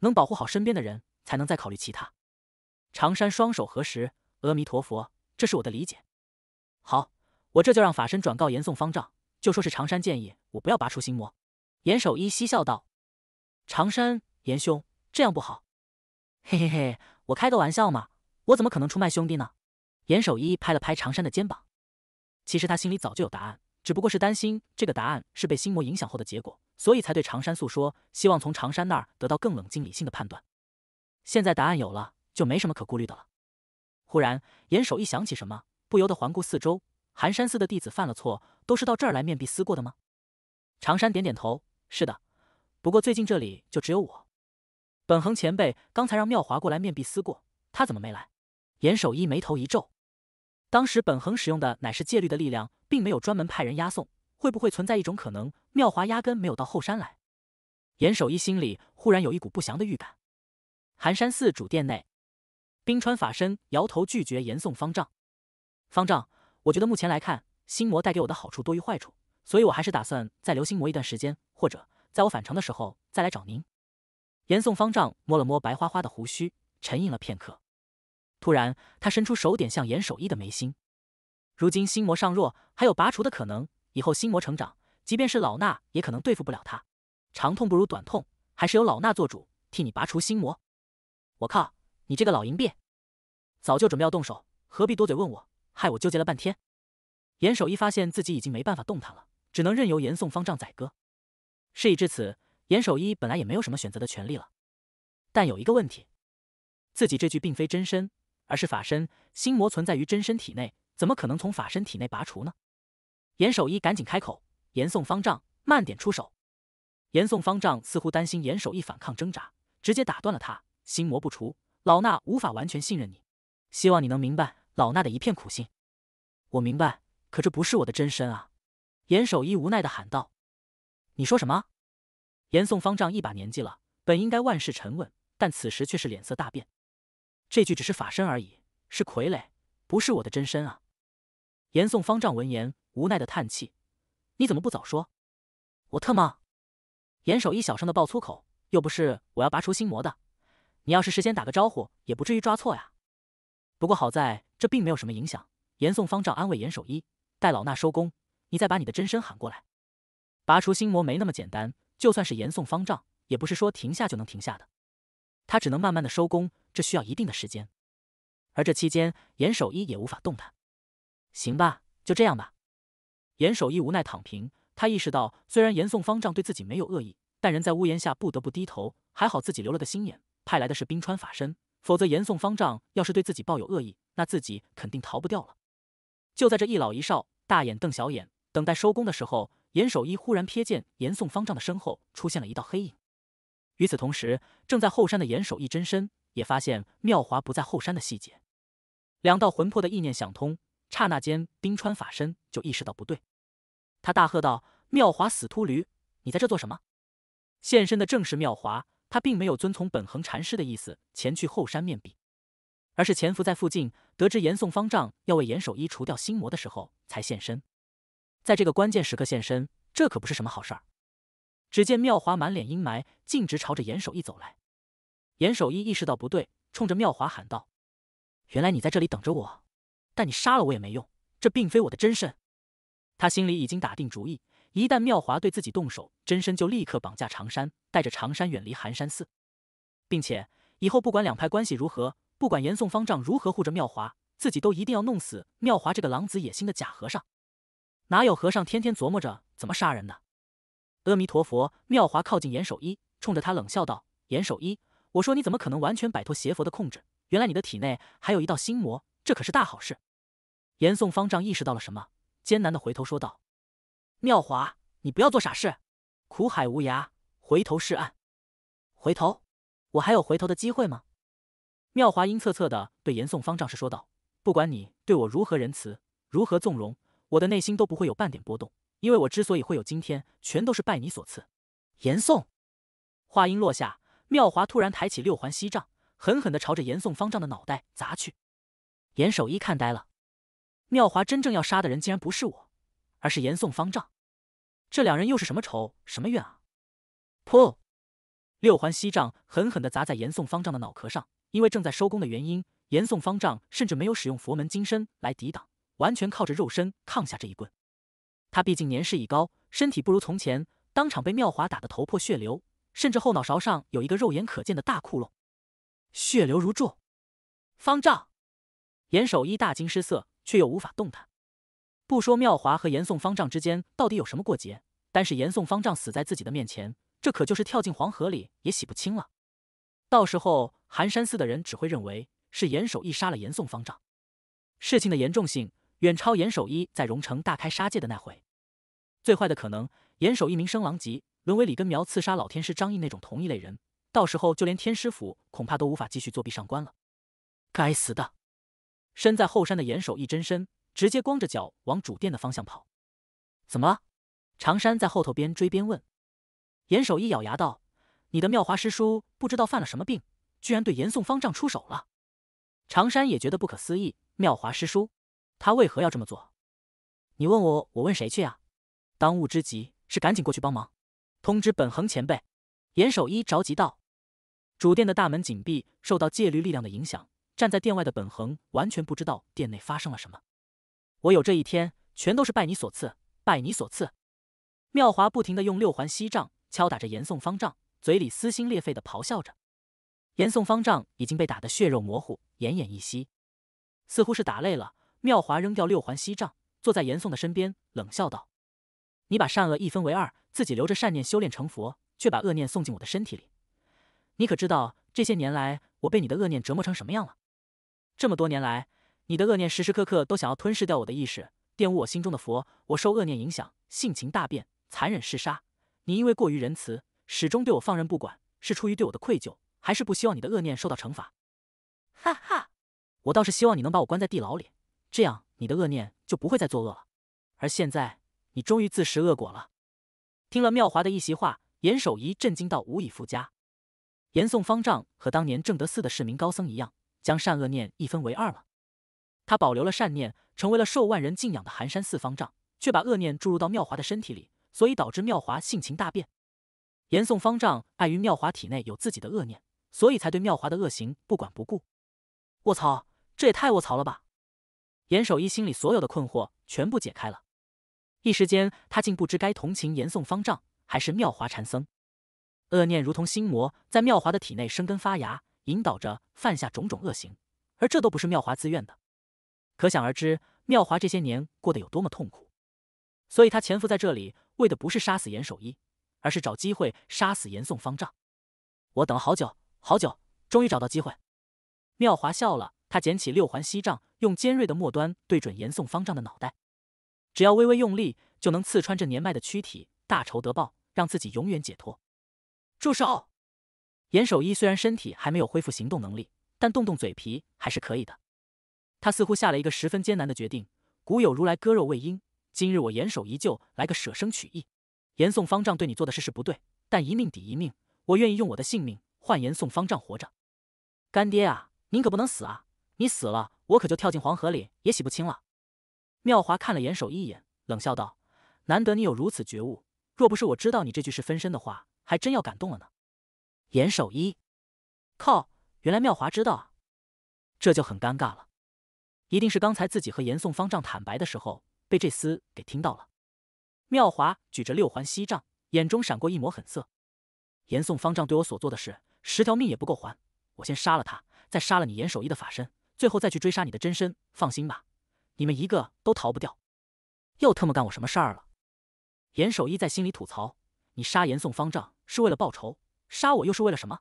能保护好身边的人，才能再考虑其他。常山双手合十，阿弥陀佛，这是我的理解。好，我这就让法身转告严嵩方丈，就说是常山建议我不要拔除心魔。严守一嬉笑道：“常山，严兄这样不好。”嘿嘿嘿，我开个玩笑嘛，我怎么可能出卖兄弟呢？严守一拍了拍常山的肩膀。其实他心里早就有答案，只不过是担心这个答案是被心魔影响后的结果，所以才对常山诉说，希望从常山那儿得到更冷静理性的判断。现在答案有了。就没什么可顾虑的了。忽然，严守一想起什么，不由得环顾四周。寒山寺的弟子犯了错，都是到这儿来面壁思过的吗？长山点点头：“是的。不过最近这里就只有我。本恒前辈刚才让妙华过来面壁思过，他怎么没来？”严守一眉头一皱：“当时本恒使用的乃是戒律的力量，并没有专门派人押送。会不会存在一种可能，妙华压根没有到后山来？”严守一心里忽然有一股不祥的预感。寒山寺主殿内。冰川法身摇头拒绝严嵩方丈。方丈，我觉得目前来看，心魔带给我的好处多于坏处，所以我还是打算再留心魔一段时间，或者在我返程的时候再来找您。严嵩方丈摸了摸白花花的胡须，沉吟了片刻，突然他伸出手点向严守一的眉心。如今心魔尚弱，还有拔除的可能。以后心魔成长，即便是老衲也可能对付不了他。长痛不如短痛，还是由老衲做主，替你拔除心魔。我靠！你这个老淫币，早就准备要动手，何必多嘴问我？害我纠结了半天。严守一发现自己已经没办法动弹了，只能任由严颂方丈宰割。事已至此，严守一本来也没有什么选择的权利了。但有一个问题，自己这具并非真身，而是法身，心魔存在于真身体内，怎么可能从法身体内拔除呢？严守一赶紧开口：“严颂方丈，慢点出手。”严颂方丈似乎担心严守一反抗挣扎，直接打断了他：“心魔不除。”老衲无法完全信任你，希望你能明白老衲的一片苦心。我明白，可这不是我的真身啊！”严守一无奈的喊道。“你说什么？”严嵩方丈一把年纪了，本应该万事沉稳，但此时却是脸色大变。“这具只是法身而已，是傀儡，不是我的真身啊！”严嵩方丈闻言无奈的叹气，“你怎么不早说？”“我特么！”严守一小声的爆粗口，“又不是我要拔除心魔的。”你要是事先打个招呼，也不至于抓错呀。不过好在这并没有什么影响。严嵩方丈安慰严守一：“待老衲收工，你再把你的真身喊过来。拔除心魔没那么简单，就算是严嵩方丈，也不是说停下就能停下的。他只能慢慢的收工，这需要一定的时间。而这期间，严守一也无法动弹。行吧，就这样吧。”严守一无奈躺平。他意识到，虽然严嵩方丈对自己没有恶意，但人在屋檐下不得不低头。还好自己留了个心眼。派来的是冰川法身，否则严嵩方丈要是对自己抱有恶意，那自己肯定逃不掉了。就在这一老一少大眼瞪小眼等待收工的时候，严守一忽然瞥见严嵩方丈的身后出现了一道黑影。与此同时，正在后山的严守一真身也发现妙华不在后山的细节。两道魂魄的意念想通，刹那间，冰川法身就意识到不对，他大喝道：“妙华，死秃驴，你在这做什么？”现身的正是妙华。他并没有遵从本恒禅师的意思前去后山面壁，而是潜伏在附近。得知严嵩方丈要为严守一除掉心魔的时候，才现身。在这个关键时刻现身，这可不是什么好事儿。只见妙华满脸阴霾，径直朝着严守一走来。严守一意识到不对，冲着妙华喊道：“原来你在这里等着我，但你杀了我也没用，这并非我的真身。”他心里已经打定主意。一旦妙华对自己动手，真身就立刻绑架长山，带着长山远离寒山寺，并且以后不管两派关系如何，不管严嵩方丈如何护着妙华，自己都一定要弄死妙华这个狼子野心的假和尚。哪有和尚天天琢磨着怎么杀人呢？阿弥陀佛，妙华靠近严守一，冲着他冷笑道：“严守一，我说你怎么可能完全摆脱邪佛的控制？原来你的体内还有一道心魔，这可是大好事。”严嵩方丈意识到了什么，艰难的回头说道。妙华，你不要做傻事！苦海无涯，回头是岸。回头，我还有回头的机会吗？妙华阴恻恻的对严嵩方丈是说道：“不管你对我如何仁慈，如何纵容，我的内心都不会有半点波动。因为我之所以会有今天，全都是拜你所赐。”严嵩。话音落下，妙华突然抬起六环锡杖，狠狠的朝着严嵩方丈的脑袋砸去。严守一看呆了，妙华真正要杀的人竟然不是我。而是严嵩方丈，这两人又是什么仇什么怨啊？噗！六环锡杖狠狠的砸在严嵩方丈的脑壳上，因为正在收工的原因，严嵩方丈甚至没有使用佛门金身来抵挡，完全靠着肉身抗下这一棍。他毕竟年事已高，身体不如从前，当场被妙华打得头破血流，甚至后脑勺上有一个肉眼可见的大窟窿，血流如注。方丈严守一大惊失色，却又无法动弹。不说妙华和严嵩方丈之间到底有什么过节，但是严嵩方丈死在自己的面前，这可就是跳进黄河里也洗不清了。到时候寒山寺的人只会认为是严守义杀了严宋方丈，事情的严重性远超严守义在荣城大开杀戒的那回。最坏的可能，严守一名声狼藉，沦为李根苗刺杀老天师张毅那种同一类人，到时候就连天师府恐怕都无法继续作壁上观了。该死的！身在后山的严守义真身。直接光着脚往主殿的方向跑，怎么了？常山在后头边追边问。严守一咬牙道：“你的妙华师叔不知道犯了什么病，居然对严宋方丈出手了。”常山也觉得不可思议：“妙华师叔，他为何要这么做？你问我，我问谁去啊？”当务之急是赶紧过去帮忙，通知本恒前辈。”严守一着急道。主殿的大门紧闭，受到戒律力量的影响，站在殿外的本恒完全不知道殿内发生了什么。我有这一天，全都是拜你所赐，拜你所赐！妙华不停地用六环锡杖敲打着严嵩方丈，嘴里撕心裂肺地咆哮着。严嵩方丈已经被打得血肉模糊，奄奄一息。似乎是打累了，妙华扔掉六环锡杖，坐在严嵩的身边，冷笑道：“你把善恶一分为二，自己留着善念修炼成佛，却把恶念送进我的身体里。你可知道这些年来我被你的恶念折磨成什么样了？这么多年来……”你的恶念时时刻刻都想要吞噬掉我的意识，玷污我心中的佛。我受恶念影响，性情大变，残忍嗜杀。你因为过于仁慈，始终对我放任不管，是出于对我的愧疚，还是不希望你的恶念受到惩罚？哈哈，我倒是希望你能把我关在地牢里，这样你的恶念就不会再作恶了。而现在，你终于自食恶果了。听了妙华的一席话，严守仪震惊到无以复加。严嵩方丈和当年正德寺的市民高僧一样，将善恶念一分为二了。他保留了善念，成为了受万人敬仰的寒山寺方丈，却把恶念注入到妙华的身体里，所以导致妙华性情大变。严嵩方丈碍于妙华体内有自己的恶念，所以才对妙华的恶行不管不顾。卧槽，这也太卧槽了吧！严守一心里所有的困惑全部解开了，一时间他竟不知该同情严嵩方丈，还是妙华禅僧。恶念如同心魔，在妙华的体内生根发芽，引导着犯下种种恶行，而这都不是妙华自愿的。可想而知，妙华这些年过得有多么痛苦，所以他潜伏在这里，为的不是杀死严守一，而是找机会杀死严嵩方丈。我等了好久好久，终于找到机会。妙华笑了，他捡起六环锡杖，用尖锐的末端对准严嵩方丈的脑袋，只要微微用力，就能刺穿这年迈的躯体。大仇得报，让自己永远解脱。住手！严守一虽然身体还没有恢复行动能力，但动动嘴皮还是可以的。他似乎下了一个十分艰难的决定。古有如来割肉喂鹰，今日我严守一旧来个舍生取义。严嵩方丈对你做的事是不对，但一命抵一命，我愿意用我的性命换严嵩方丈活着。干爹啊，您可不能死啊！你死了，我可就跳进黄河里也洗不清了。妙华看了严守一眼，冷笑道：“难得你有如此觉悟，若不是我知道你这句是分身的话，还真要感动了呢。”严守一，靠！原来妙华知道啊，这就很尴尬了。一定是刚才自己和严嵩方丈坦白的时候，被这厮给听到了。妙华举着六环锡杖，眼中闪过一抹狠色。严嵩方丈对我所做的事，十条命也不够还。我先杀了他，再杀了你严守一的法身，最后再去追杀你的真身。放心吧，你们一个都逃不掉。又特么干我什么事儿了？严守一在心里吐槽：你杀严嵩方丈是为了报仇，杀我又是为了什么？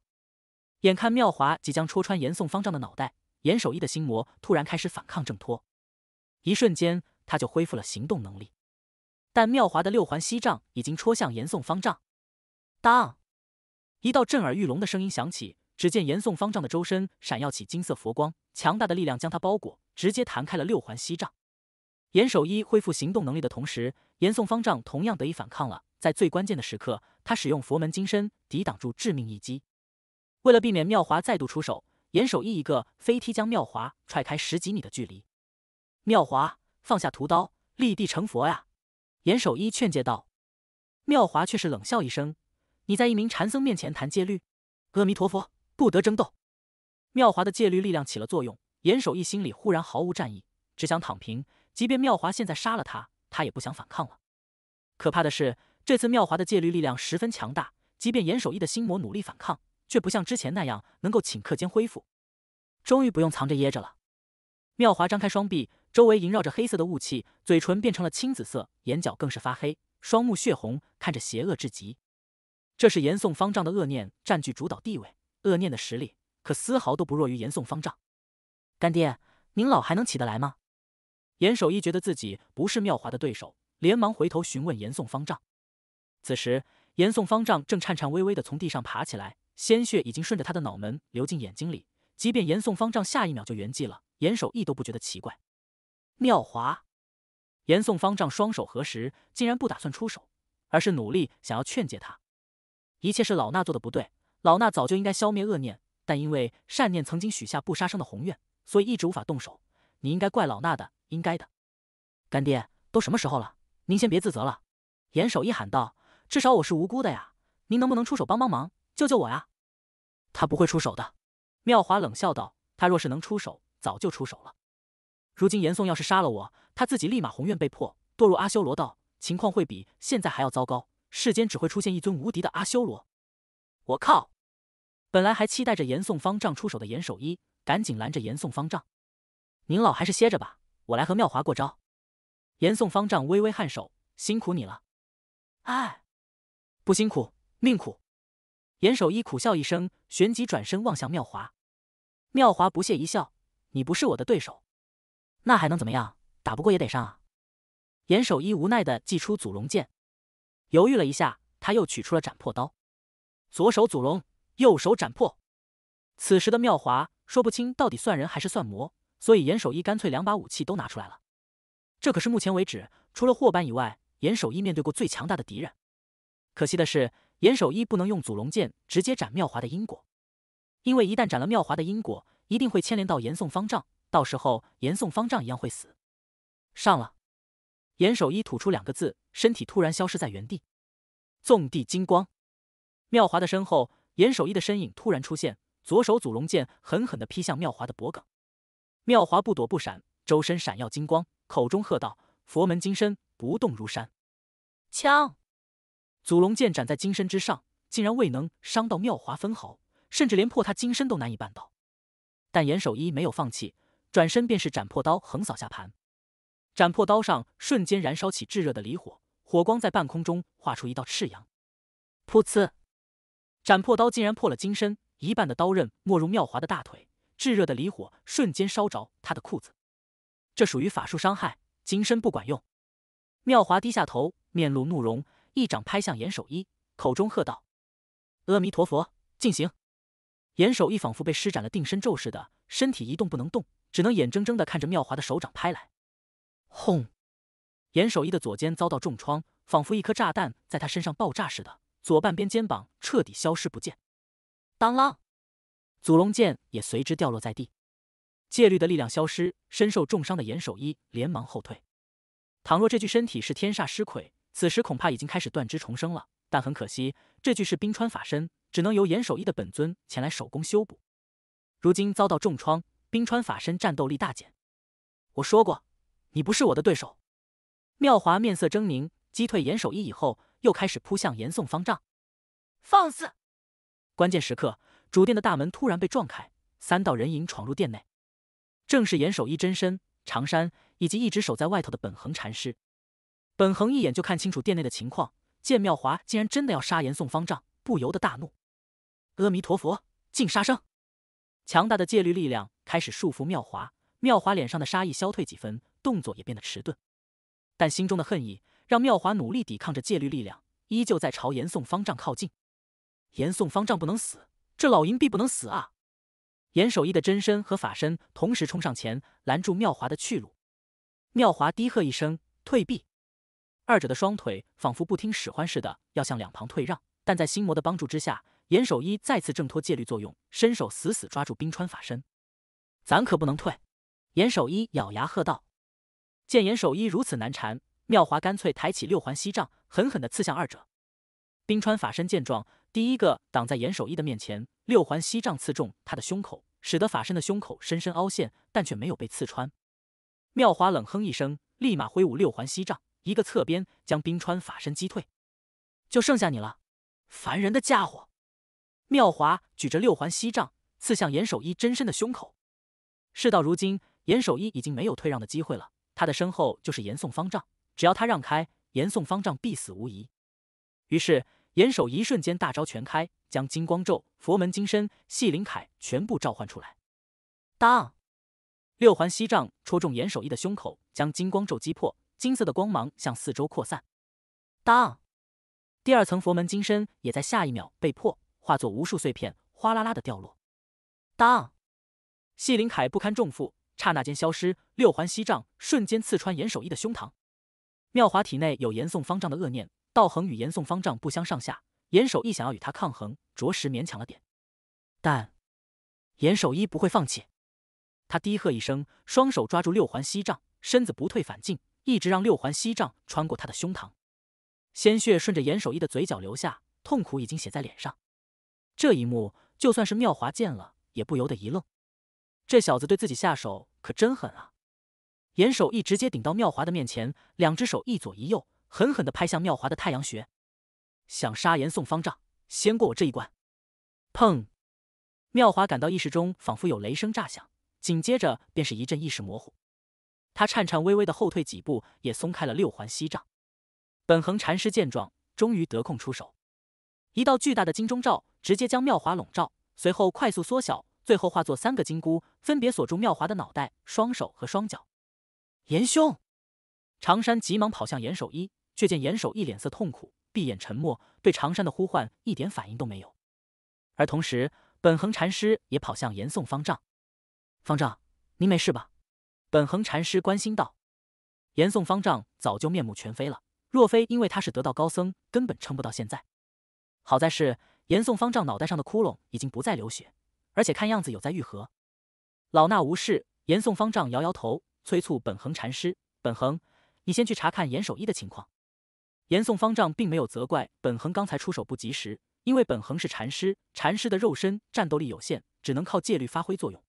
眼看妙华即将戳穿严嵩方丈的脑袋。严守一的心魔突然开始反抗挣脱，一瞬间他就恢复了行动能力。但妙华的六环锡杖已经戳向严嵩方丈。当，一道震耳欲聋的声音响起，只见严嵩方丈的周身闪耀起金色佛光，强大的力量将他包裹，直接弹开了六环锡杖。严守一恢复行动能力的同时，严嵩方丈同样得以反抗了。在最关键的时刻，他使用佛门金身抵挡住致命一击。为了避免妙华再度出手。严守一一个飞踢将妙华踹开十几米的距离，妙华放下屠刀，立地成佛呀！严守一劝诫道，妙华却是冷笑一声：“你在一名禅僧面前谈戒律？阿弥陀佛，不得争斗。”妙华的戒律力量起了作用，严守一心里忽然毫无战意，只想躺平。即便妙华现在杀了他，他也不想反抗了。可怕的是，这次妙华的戒律力量十分强大，即便严守一的心魔努力反抗。却不像之前那样能够顷刻间恢复，终于不用藏着掖着了。妙华张开双臂，周围萦绕着黑色的雾气，嘴唇变成了青紫色，眼角更是发黑，双目血红，看着邪恶至极。这是严嵩方丈的恶念占据主导地位，恶念的实力可丝毫都不弱于严嵩方丈。干爹，您老还能起得来吗？严守一觉得自己不是妙华的对手，连忙回头询问严嵩方丈。此时，严嵩方丈正颤颤巍巍的从地上爬起来。鲜血已经顺着他的脑门流进眼睛里，即便严嵩方丈下一秒就圆寂了，严守义都不觉得奇怪。妙华，严嵩方丈双手合十，竟然不打算出手，而是努力想要劝解他。一切是老衲做的不对，老衲早就应该消灭恶念，但因为善念曾经许下不杀生的宏愿，所以一直无法动手。你应该怪老衲的，应该的。干爹，都什么时候了？您先别自责了。严守义喊道：“至少我是无辜的呀，您能不能出手帮帮忙？”救救我呀！他不会出手的，妙华冷笑道：“他若是能出手，早就出手了。如今严嵩要是杀了我，他自己立马红愿被迫堕入阿修罗道，情况会比现在还要糟糕。世间只会出现一尊无敌的阿修罗。”我靠！本来还期待着严嵩方丈出手的严守一，赶紧拦着严嵩方丈：“您老还是歇着吧，我来和妙华过招。”严嵩方丈微微颔首：“辛苦你了。”哎，不辛苦，命苦。严守一苦笑一声，旋即转身望向妙华。妙华不屑一笑：“你不是我的对手，那还能怎么样？打不过也得上啊！”严守一无奈的祭出祖龙剑，犹豫了一下，他又取出了斩破刀。左手祖龙，右手斩破。此时的妙华说不清到底算人还是算魔，所以严守一干脆两把武器都拿出来了。这可是目前为止，除了霍班以外，严守一面对过最强大的敌人。可惜的是。严守一不能用祖龙剑直接斩妙华的因果，因为一旦斩了妙华的因果，一定会牵连到严嵩方丈，到时候严嵩方丈一样会死。上了，严守一吐出两个字，身体突然消失在原地。纵地金光，妙华的身后，严守一的身影突然出现，左手祖龙剑狠狠地劈向妙华的脖颈。妙华不躲不闪，周身闪耀金光，口中喝道：“佛门金身，不动如山。”枪。祖龙剑斩在金身之上，竟然未能伤到妙华分毫，甚至连破他金身都难以办到。但严守一没有放弃，转身便是斩破刀横扫下盘。斩破刀上瞬间燃烧起炙热的离火，火光在半空中画出一道赤阳。噗呲！斩破刀竟然破了金身，一半的刀刃没入妙华的大腿，炙热的离火瞬间烧着他的裤子。这属于法术伤害，金身不管用。妙华低下头，面露怒容。一掌拍向严守一，口中喝道：“阿弥陀佛，进行！”严守一仿佛被施展了定身咒似的，身体一动不能动，只能眼睁睁的看着妙华的手掌拍来。轰！严守一的左肩遭到重创，仿佛一颗炸弹在他身上爆炸似的，左半边肩膀彻底消失不见。当啷！祖龙剑也随之掉落在地。戒律的力量消失，身受重伤的严守一连忙后退。倘若这具身体是天煞尸魁。此时恐怕已经开始断肢重生了，但很可惜，这具是冰川法身，只能由严守一的本尊前来手工修补。如今遭到重创，冰川法身战斗力大减。我说过，你不是我的对手。妙华面色狰狞，击退严守一以后，又开始扑向严颂方丈。放肆！关键时刻，主殿的大门突然被撞开，三道人影闯入殿内，正是严守一真身、长山以及一直守在外头的本恒禅师。本恒一眼就看清楚店内的情况，见妙华竟然真的要杀严嵩方丈，不由得大怒：“阿弥陀佛，净杀生！”强大的戒律力量开始束缚妙华，妙华脸上的杀意消退几分，动作也变得迟钝，但心中的恨意让妙华努力抵抗着戒律力量，依旧在朝严嵩方丈靠近。严嵩方丈不能死，这老淫必不能死啊！严守义的真身和法身同时冲上前，拦住妙华的去路。妙华低喝一声：“退避！”二者的双腿仿佛不听使唤似的，要向两旁退让，但在心魔的帮助之下，严守一再次挣脱戒律作用，伸手死死抓住冰川法身。咱可不能退！严守一咬牙喝道。见严守一如此难缠，妙华干脆抬起六环锡杖，狠狠地刺向二者。冰川法身见状，第一个挡在严守一的面前，六环锡杖刺中他的胸口，使得法身的胸口深深凹陷，但却没有被刺穿。妙华冷哼一声，立马挥舞六环锡杖。一个侧边将冰川法身击退，就剩下你了，烦人的家伙！妙华举着六环锡杖刺向严守一真身的胸口。事到如今，严守一已经没有退让的机会了。他的身后就是严宋方丈，只要他让开，严宋方丈必死无疑。于是，严守一瞬间大招全开，将金光咒、佛门金身、系灵铠全部召唤出来。当，六环锡杖戳中严守一的胸口，将金光咒击破。金色的光芒向四周扩散。当，第二层佛门金身也在下一秒被破，化作无数碎片，哗啦啦的掉落。当，谢林凯不堪重负，刹那间消失。六环锡杖瞬间刺穿严守一的胸膛。妙华体内有严嵩方丈的恶念，道恒与严嵩方丈不相上下。严守一想要与他抗衡，着实勉强了点。但，严守一不会放弃。他低喝一声，双手抓住六环锡杖，身子不退反进。一直让六环锡杖穿过他的胸膛，鲜血顺着严守义的嘴角流下，痛苦已经写在脸上。这一幕就算是妙华见了，也不由得一愣。这小子对自己下手可真狠啊！严守义直接顶到妙华的面前，两只手一左一右，狠狠的拍向妙华的太阳穴。想杀严宋方丈，先过我这一关！砰！妙华感到意识中仿佛有雷声炸响，紧接着便是一阵意识模糊。他颤颤巍巍的后退几步，也松开了六环锡杖。本恒禅师见状，终于得空出手，一道巨大的金钟罩直接将妙华笼罩，随后快速缩小，最后化作三个金箍，分别锁住妙华的脑袋、双手和双脚。严兄，长山急忙跑向严守一，却见严守一脸色痛苦，闭眼沉默，对长山的呼唤一点反应都没有。而同时，本恒禅师也跑向严颂方丈，方丈，您没事吧？本恒禅师关心道：“严嵩方丈早就面目全非了，若非因为他是得道高僧，根本撑不到现在。好在是严嵩方丈脑袋上的窟窿已经不再流血，而且看样子有在愈合。老衲无事。”严嵩方丈摇摇头，催促本恒禅师：“本恒，你先去查看严守一的情况。”严嵩方丈并没有责怪本恒刚才出手不及时，因为本恒是禅师，禅师的肉身战斗力有限，只能靠戒律发挥作用。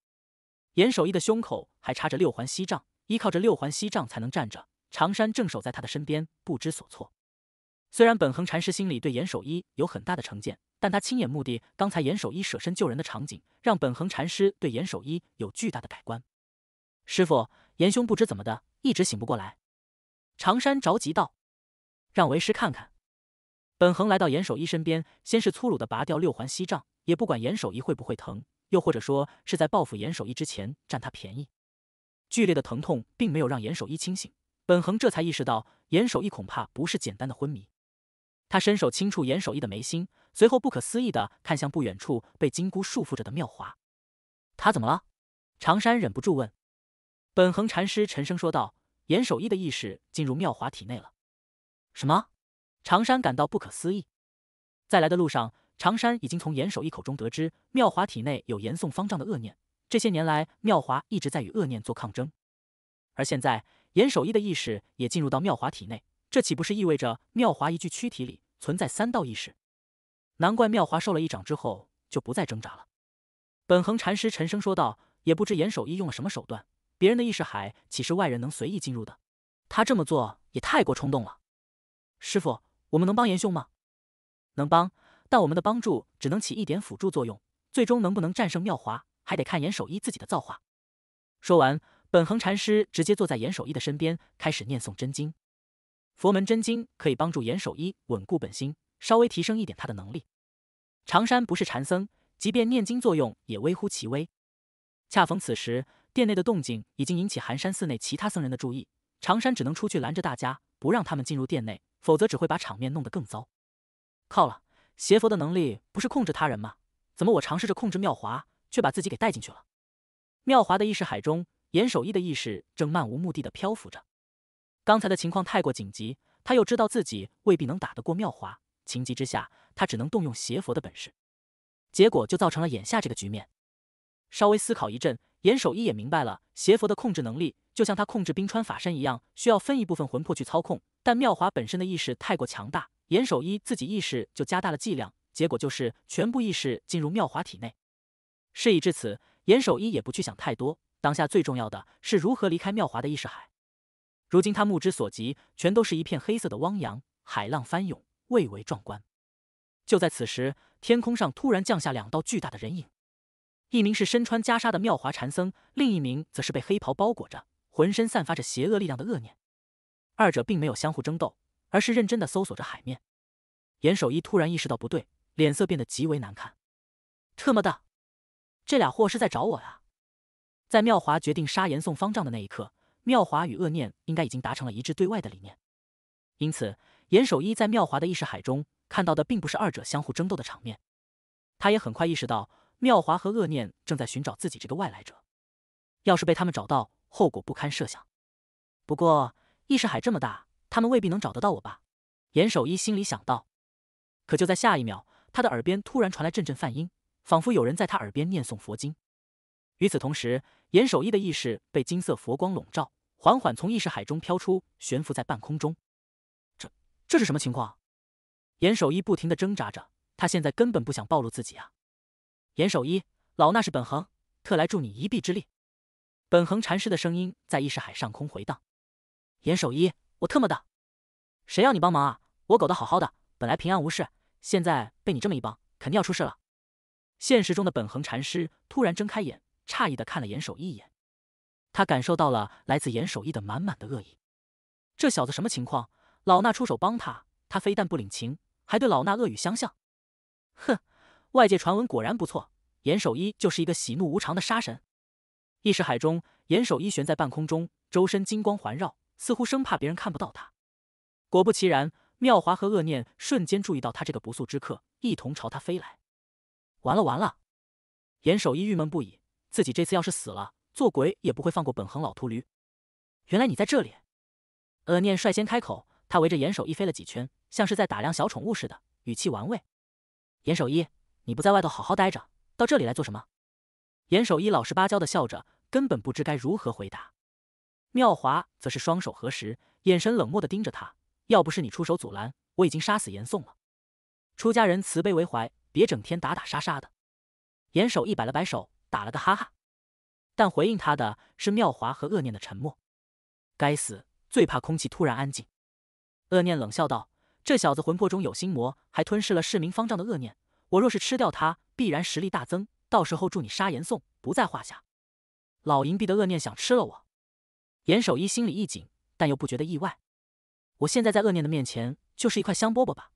严守一的胸口还插着六环锡杖，依靠着六环锡杖才能站着。长山正守在他的身边，不知所措。虽然本恒禅师心里对严守一有很大的成见，但他亲眼目睹刚才严守一舍身救人的场景，让本恒禅师对严守一有巨大的改观。师傅，严兄不知怎么的，一直醒不过来。长山着急道：“让为师看看。”本恒来到严守一身边，先是粗鲁的拔掉六环锡杖，也不管严守一会不会疼。又或者说是在报复严守一之前占他便宜，剧烈的疼痛并没有让严守一清醒，本恒这才意识到严守一恐怕不是简单的昏迷。他伸手轻触严守一的眉心，随后不可思议的看向不远处被金箍束缚着的妙华。他怎么了？长山忍不住问。本恒禅师沉声说道：“严守一的意识进入妙华体内了。”什么？长山感到不可思议。在来的路上。常山已经从严守一口中得知，妙华体内有严颂方丈的恶念。这些年来，妙华一直在与恶念做抗争。而现在，严守一的意识也进入到妙华体内，这岂不是意味着妙华一具躯体里存在三道意识？难怪妙华受了一掌之后就不再挣扎了。本恒禅师沉声说道：“也不知严守一用了什么手段，别人的意识海岂是外人能随意进入的？他这么做也太过冲动了。”师傅，我们能帮严兄吗？能帮。但我们的帮助只能起一点辅助作用，最终能不能战胜妙华，还得看严守一自己的造化。说完，本恒禅师直接坐在严守一的身边，开始念诵真经。佛门真经可以帮助严守一稳固本心，稍微提升一点他的能力。长山不是禅僧，即便念经作用也微乎其微。恰逢此时，殿内的动静已经引起寒山寺内其他僧人的注意，长山只能出去拦着大家，不让他们进入殿内，否则只会把场面弄得更糟。靠了。邪佛的能力不是控制他人吗？怎么我尝试着控制妙华，却把自己给带进去了？妙华的意识海中，严守一的意识正漫无目的的漂浮着。刚才的情况太过紧急，他又知道自己未必能打得过妙华，情急之下，他只能动用邪佛的本事，结果就造成了眼下这个局面。稍微思考一阵，严守一也明白了，邪佛的控制能力就像他控制冰川法身一样，需要分一部分魂魄去操控，但妙华本身的意识太过强大。严守一自己意识就加大了剂量，结果就是全部意识进入妙华体内。事已至此，严守一也不去想太多，当下最重要的是如何离开妙华的意识海。如今他目之所及，全都是一片黑色的汪洋，海浪翻涌，蔚为壮观。就在此时，天空上突然降下两道巨大的人影，一名是身穿袈裟的妙华禅僧，另一名则是被黑袍包裹着，浑身散发着邪恶力量的恶念。二者并没有相互争斗。而是认真的搜索着海面，严守一突然意识到不对，脸色变得极为难看。特么的，这俩货是在找我呀！在妙华决定杀严嵩方丈的那一刻，妙华与恶念应该已经达成了一致对外的理念，因此严守一在妙华的意识海中看到的并不是二者相互争斗的场面。他也很快意识到，妙华和恶念正在寻找自己这个外来者。要是被他们找到，后果不堪设想。不过意识海这么大。他们未必能找得到我吧？严守一心里想到。可就在下一秒，他的耳边突然传来阵阵梵音，仿佛有人在他耳边念诵佛经。与此同时，严守一的意识被金色佛光笼罩，缓缓从意识海中飘出，悬浮在半空中。这这是什么情况？严守一不停的挣扎着，他现在根本不想暴露自己啊！严守一，老衲是本恒，特来助你一臂之力。本恒禅师的声音在意识海上空回荡。严守一。我特么的，谁要你帮忙啊！我苟的好好的，本来平安无事，现在被你这么一帮，肯定要出事了。现实中的本恒禅师突然睁开眼，诧异的看了严守一眼，他感受到了来自严守义的满满的恶意。这小子什么情况？老衲出手帮他，他非但不领情，还对老衲恶语相向。哼，外界传闻果然不错，严守义就是一个喜怒无常的杀神。意识海中，严守义悬在半空中，周身金光环绕。似乎生怕别人看不到他，果不其然，妙华和恶念瞬间注意到他这个不速之客，一同朝他飞来。完了完了，严守一郁闷不已，自己这次要是死了，做鬼也不会放过本恒老秃驴。原来你在这里，恶念率先开口，他围着严守一飞了几圈，像是在打量小宠物似的，语气玩味。严守一，你不在外头好好待着，到这里来做什么？严守一老实巴交的笑着，根本不知该如何回答。妙华则是双手合十，眼神冷漠的盯着他。要不是你出手阻拦，我已经杀死严嵩了。出家人慈悲为怀，别整天打打杀杀的。严守一摆了摆手，打了个哈哈。但回应他的是妙华和恶念的沉默。该死，最怕空气突然安静。恶念冷笑道：“这小子魂魄中有心魔，还吞噬了市民方丈的恶念。我若是吃掉他，必然实力大增。到时候助你杀严嵩不在话下。”老银币的恶念想吃了我。严守一心里一紧，但又不觉得意外。我现在在恶念的面前，就是一块香饽饽吧？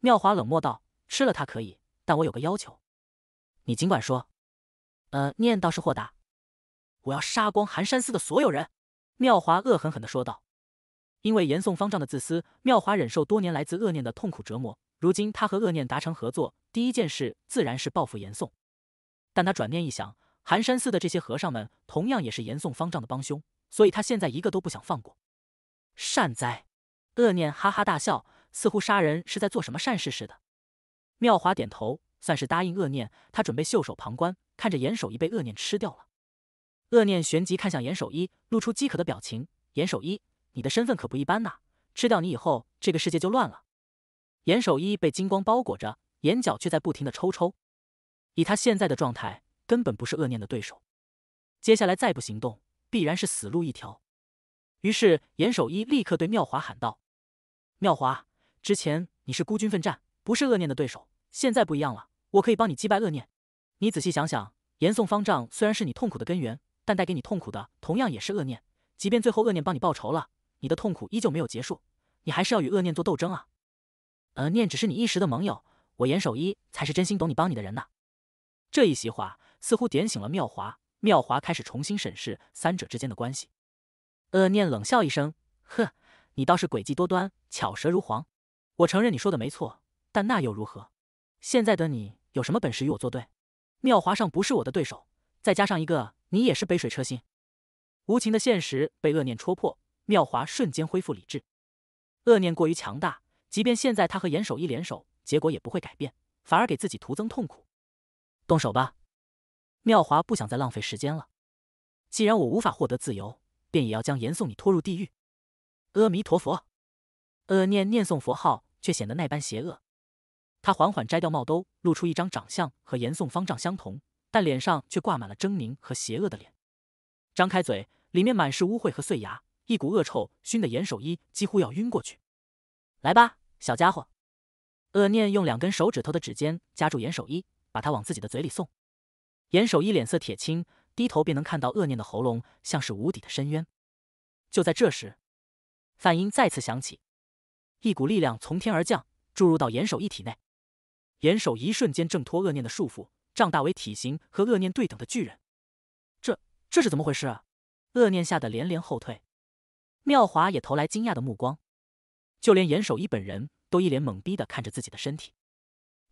妙华冷漠道：“吃了它可以，但我有个要求，你尽管说。”呃，念倒是豁达，我要杀光寒山寺的所有人。”妙华恶狠狠地说道。因为严嵩方丈的自私，妙华忍受多年来自恶念的痛苦折磨。如今他和恶念达成合作，第一件事自然是报复严嵩。但他转念一想，寒山寺的这些和尚们，同样也是严嵩方丈的帮凶。所以他现在一个都不想放过。善哉，恶念哈哈大笑，似乎杀人是在做什么善事似的。妙华点头，算是答应恶念。他准备袖手旁观，看着严守一被恶念吃掉了。恶念旋即看向严守一，露出饥渴的表情。严守一，你的身份可不一般呐！吃掉你以后，这个世界就乱了。严守一被金光包裹着，眼角却在不停的抽抽。以他现在的状态，根本不是恶念的对手。接下来再不行动。必然是死路一条。于是严守一立刻对妙华喊道：“妙华，之前你是孤军奋战，不是恶念的对手。现在不一样了，我可以帮你击败恶念。你仔细想想，严颂方丈虽然是你痛苦的根源，但带给你痛苦的同样也是恶念。即便最后恶念帮你报仇了，你的痛苦依旧没有结束。你还是要与恶念做斗争啊！呃，念只是你一时的盟友，我严守一才是真心懂你、帮你的人呢。”这一席话似乎点醒了妙华。妙华开始重新审视三者之间的关系。恶念冷笑一声：“呵，你倒是诡计多端，巧舌如簧。我承认你说的没错，但那又如何？现在的你有什么本事与我作对？妙华尚不是我的对手，再加上一个你，也是杯水车薪。”无情的现实被恶念戳破，妙华瞬间恢复理智。恶念过于强大，即便现在他和严守一联手，结果也不会改变，反而给自己徒增痛苦。动手吧。妙华不想再浪费时间了。既然我无法获得自由，便也要将严嵩你拖入地狱。阿弥陀佛，恶念念诵佛号，却显得那般邪恶。他缓缓摘掉帽兜，露出一张长相和严嵩方丈相同，但脸上却挂满了狰狞和邪恶的脸。张开嘴，里面满是污秽和碎牙，一股恶臭熏得严守一几乎要晕过去。来吧，小家伙。恶念用两根手指头的指尖夹住严守一，把他往自己的嘴里送。严守一脸色铁青，低头便能看到恶念的喉咙像是无底的深渊。就在这时，梵音再次响起，一股力量从天而降，注入到严守一体内。严守一瞬间挣脱恶念的束缚，胀大为体型和恶念对等的巨人。这这是怎么回事？恶念吓得连连后退，妙华也投来惊讶的目光，就连严守一本人都一脸懵逼的看着自己的身体。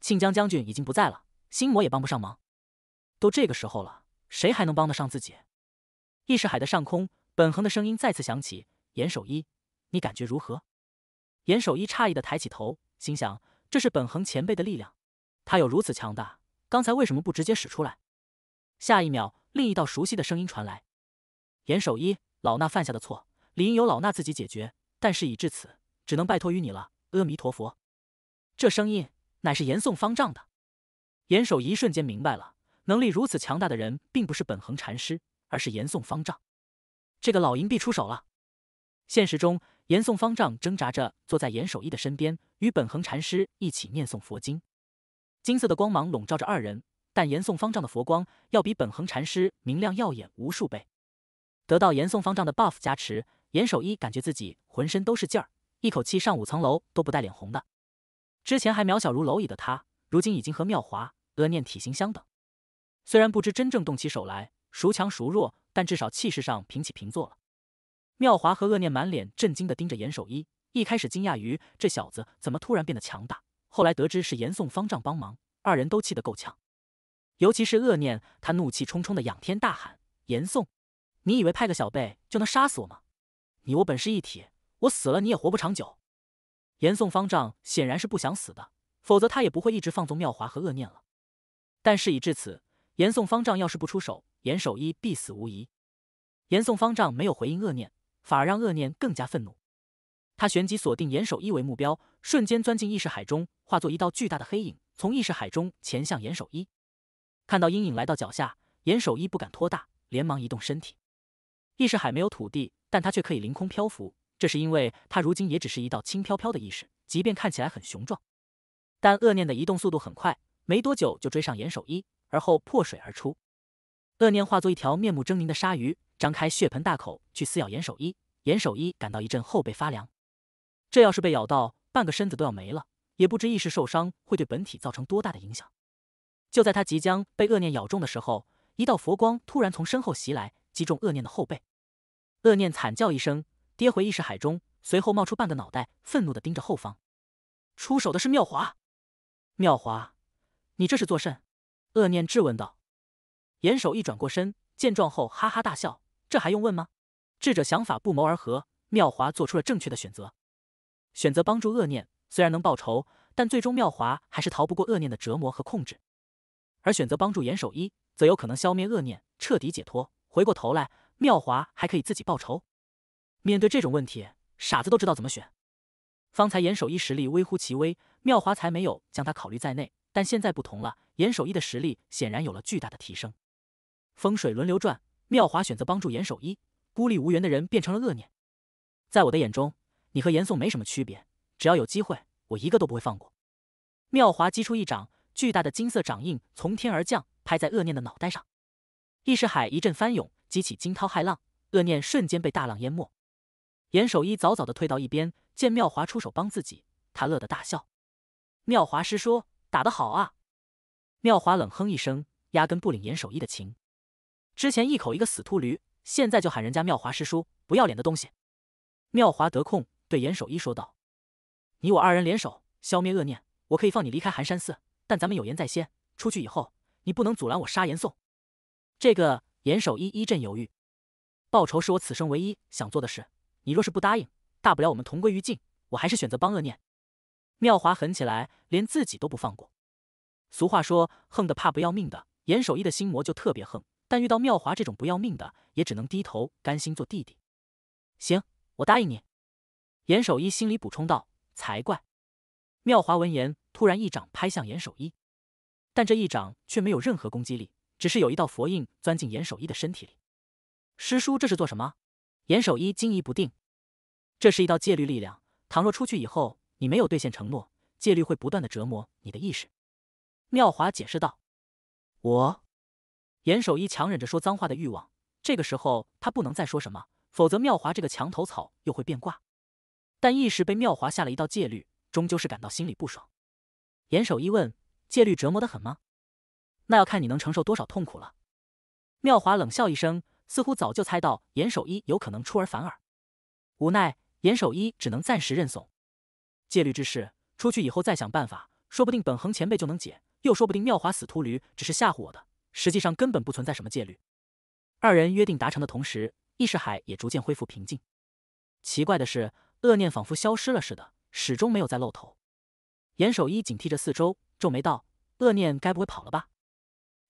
庆江将军已经不在了，心魔也帮不上忙。都这个时候了，谁还能帮得上自己？意识海的上空，本恒的声音再次响起：“严守一，你感觉如何？”严守一诧异的抬起头，心想：“这是本恒前辈的力量，他有如此强大，刚才为什么不直接使出来？”下一秒，另一道熟悉的声音传来：“严守一，老衲犯下的错，理应由老衲自己解决，但事已至此，只能拜托于你了。”阿弥陀佛。这声音乃是严嵩方丈的。严守一瞬间明白了。能力如此强大的人，并不是本恒禅师，而是严嵩方丈。这个老银币出手了。现实中，严嵩方丈挣扎着坐在严守一的身边，与本恒禅师一起念诵佛经。金色的光芒笼罩着二人，但严嵩方丈的佛光要比本恒禅师明亮耀眼无数倍。得到严嵩方丈的 buff 加持，严守一感觉自己浑身都是劲儿，一口气上五层楼都不带脸红的。之前还渺小如蝼蚁的他，如今已经和妙华阿念体型相等。虽然不知真正动起手来孰强孰弱，但至少气势上平起平坐了。妙华和恶念满脸震惊地盯着严守一，一开始惊讶于这小子怎么突然变得强大，后来得知是严嵩方丈帮忙，二人都气得够呛。尤其是恶念，他怒气冲冲地仰天大喊：“严嵩，你以为派个小辈就能杀死我吗？你我本是一体，我死了你也活不长久。”严嵩方丈显然是不想死的，否则他也不会一直放纵妙华和恶念了。但事已至此。严嵩方丈要是不出手，严守一必死无疑。严嵩方丈没有回应恶念，反而让恶念更加愤怒。他旋即锁定严守一为目标，瞬间钻进意识海中，化作一道巨大的黑影，从意识海中潜向严守一。看到阴影来到脚下，严守一不敢拖大，连忙移动身体。意识海没有土地，但他却可以凌空漂浮，这是因为他如今也只是一道轻飘飘的意识，即便看起来很雄壮，但恶念的移动速度很快，没多久就追上严守一。而后破水而出，恶念化作一条面目狰狞的鲨鱼，张开血盆大口去撕咬严守一。严守一感到一阵后背发凉，这要是被咬到，半个身子都要没了，也不知意识受伤会对本体造成多大的影响。就在他即将被恶念咬中的时候，一道佛光突然从身后袭来，击中恶念的后背。恶念惨叫一声，跌回意识海中，随后冒出半个脑袋，愤怒的盯着后方。出手的是妙华，妙华，你这是作甚？恶念质问道：“严守一转过身，见状后哈哈大笑。这还用问吗？智者想法不谋而合，妙华做出了正确的选择。选择帮助恶念，虽然能报仇，但最终妙华还是逃不过恶念的折磨和控制。而选择帮助严守一，则有可能消灭恶念，彻底解脱。回过头来，妙华还可以自己报仇。面对这种问题，傻子都知道怎么选。方才严守一实力微乎其微，妙华才没有将他考虑在内。”但现在不同了，严守一的实力显然有了巨大的提升。风水轮流转，妙华选择帮助严守一。孤立无援的人变成了恶念。在我的眼中，你和严嵩没什么区别。只要有机会，我一个都不会放过。妙华击出一掌，巨大的金色掌印从天而降，拍在恶念的脑袋上。意识海一阵翻涌，激起惊涛骇浪，恶念瞬间被大浪淹没。严守一早早的退到一边，见妙华出手帮自己，他乐得大笑。妙华师说。打得好啊！妙华冷哼一声，压根不领严守一的情。之前一口一个死秃驴，现在就喊人家妙华师叔，不要脸的东西！妙华得空对严守一说道：“你我二人联手消灭恶念，我可以放你离开寒山寺，但咱们有言在先，出去以后你不能阻拦我杀严颂。”这个严守一一阵犹豫：“报仇是我此生唯一想做的事，你若是不答应，大不了我们同归于尽。我还是选择帮恶念。”妙华狠起来，连自己都不放过。俗话说：“横的怕不要命的。”严守一的心魔就特别横，但遇到妙华这种不要命的，也只能低头甘心做弟弟。行，我答应你。”严守一心里补充道：“才怪。”妙华闻言，突然一掌拍向严守一，但这一掌却没有任何攻击力，只是有一道佛印钻进严守一的身体里。“师叔，这是做什么？”严守一惊疑不定。这是一道戒律力量，倘若出去以后。你没有兑现承诺，戒律会不断的折磨你的意识。”妙华解释道。“我，严守一强忍着说脏话的欲望。这个时候，他不能再说什么，否则妙华这个墙头草又会变卦。但意识被妙华下了一道戒律，终究是感到心里不爽。严守一问：“戒律折磨的很吗？那要看你能承受多少痛苦了。”妙华冷笑一声，似乎早就猜到严守一有可能出尔反尔。无奈，严守一只能暂时认怂。戒律之事，出去以后再想办法，说不定本恒前辈就能解，又说不定妙华死秃驴只是吓唬我的，实际上根本不存在什么戒律。二人约定达成的同时，意识海也逐渐恢复平静。奇怪的是，恶念仿佛消失了似的，始终没有再露头。严守一警惕着四周，皱眉道：“恶念该不会跑了吧？”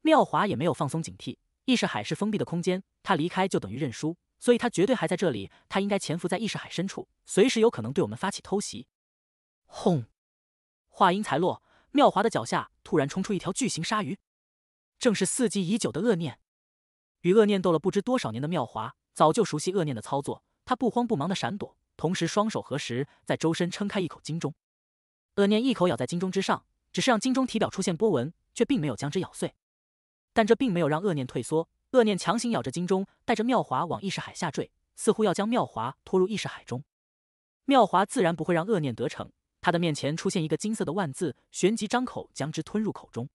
妙华也没有放松警惕。意识海是封闭的空间，他离开就等于认输，所以他绝对还在这里。他应该潜伏在意识海深处，随时有可能对我们发起偷袭。轰！话音才落，妙华的脚下突然冲出一条巨型鲨鱼，正是伺机已久的恶念。与恶念斗了不知多少年的妙华，早就熟悉恶念的操作。他不慌不忙的闪躲，同时双手合十，在周身撑开一口金钟。恶念一口咬在金钟之上，只是让金钟体表出现波纹，却并没有将之咬碎。但这并没有让恶念退缩，恶念强行咬着金钟，带着妙华往意识海下坠，似乎要将妙华拖入意识海中。妙华自然不会让恶念得逞。他的面前出现一个金色的万字，旋即张口将之吞入口中，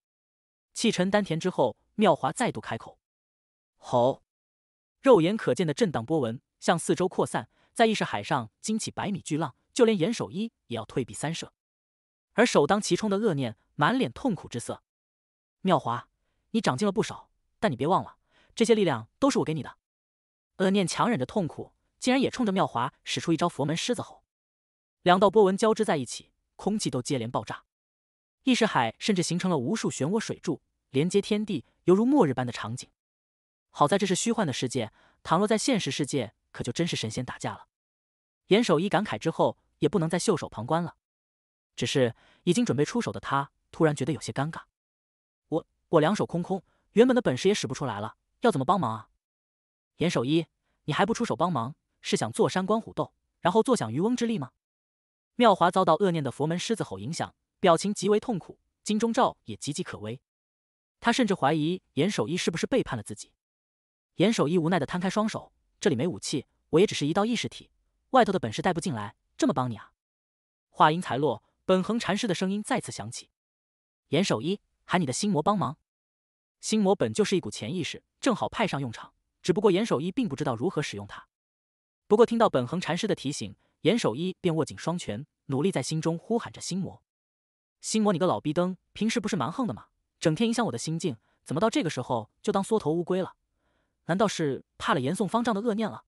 气沉丹田之后，妙华再度开口，吼！肉眼可见的震荡波纹向四周扩散，在意识海上惊起百米巨浪，就连严守一也要退避三舍。而首当其冲的恶念满脸痛苦之色。妙华，你长进了不少，但你别忘了，这些力量都是我给你的。恶念强忍着痛苦，竟然也冲着妙华使出一招佛门狮子吼。两道波纹交织在一起，空气都接连爆炸，意识海甚至形成了无数漩涡水柱，连接天地，犹如末日般的场景。好在这是虚幻的世界，倘若在现实世界，可就真是神仙打架了。严守一感慨之后，也不能再袖手旁观了。只是已经准备出手的他，突然觉得有些尴尬。我我两手空空，原本的本事也使不出来了，要怎么帮忙啊？严守一，你还不出手帮忙，是想坐山观虎斗，然后坐享渔翁之利吗？妙华遭到恶念的佛门狮子吼影响，表情极为痛苦。金钟罩也岌岌可危，他甚至怀疑严守一是不是背叛了自己。严守一无奈的摊开双手：“这里没武器，我也只是一道意识体，外头的本事带不进来。”这么帮你啊？话音才落，本恒禅师的声音再次响起：“严守一，喊你的心魔帮忙。心魔本就是一股潜意识，正好派上用场。只不过严守一并不知道如何使用它。不过听到本恒禅师的提醒。”严守一便握紧双拳，努力在心中呼喊着：“心魔，心魔，你个老逼灯，平时不是蛮横的吗？整天影响我的心境，怎么到这个时候就当缩头乌龟了？难道是怕了严嵩方丈的恶念了？”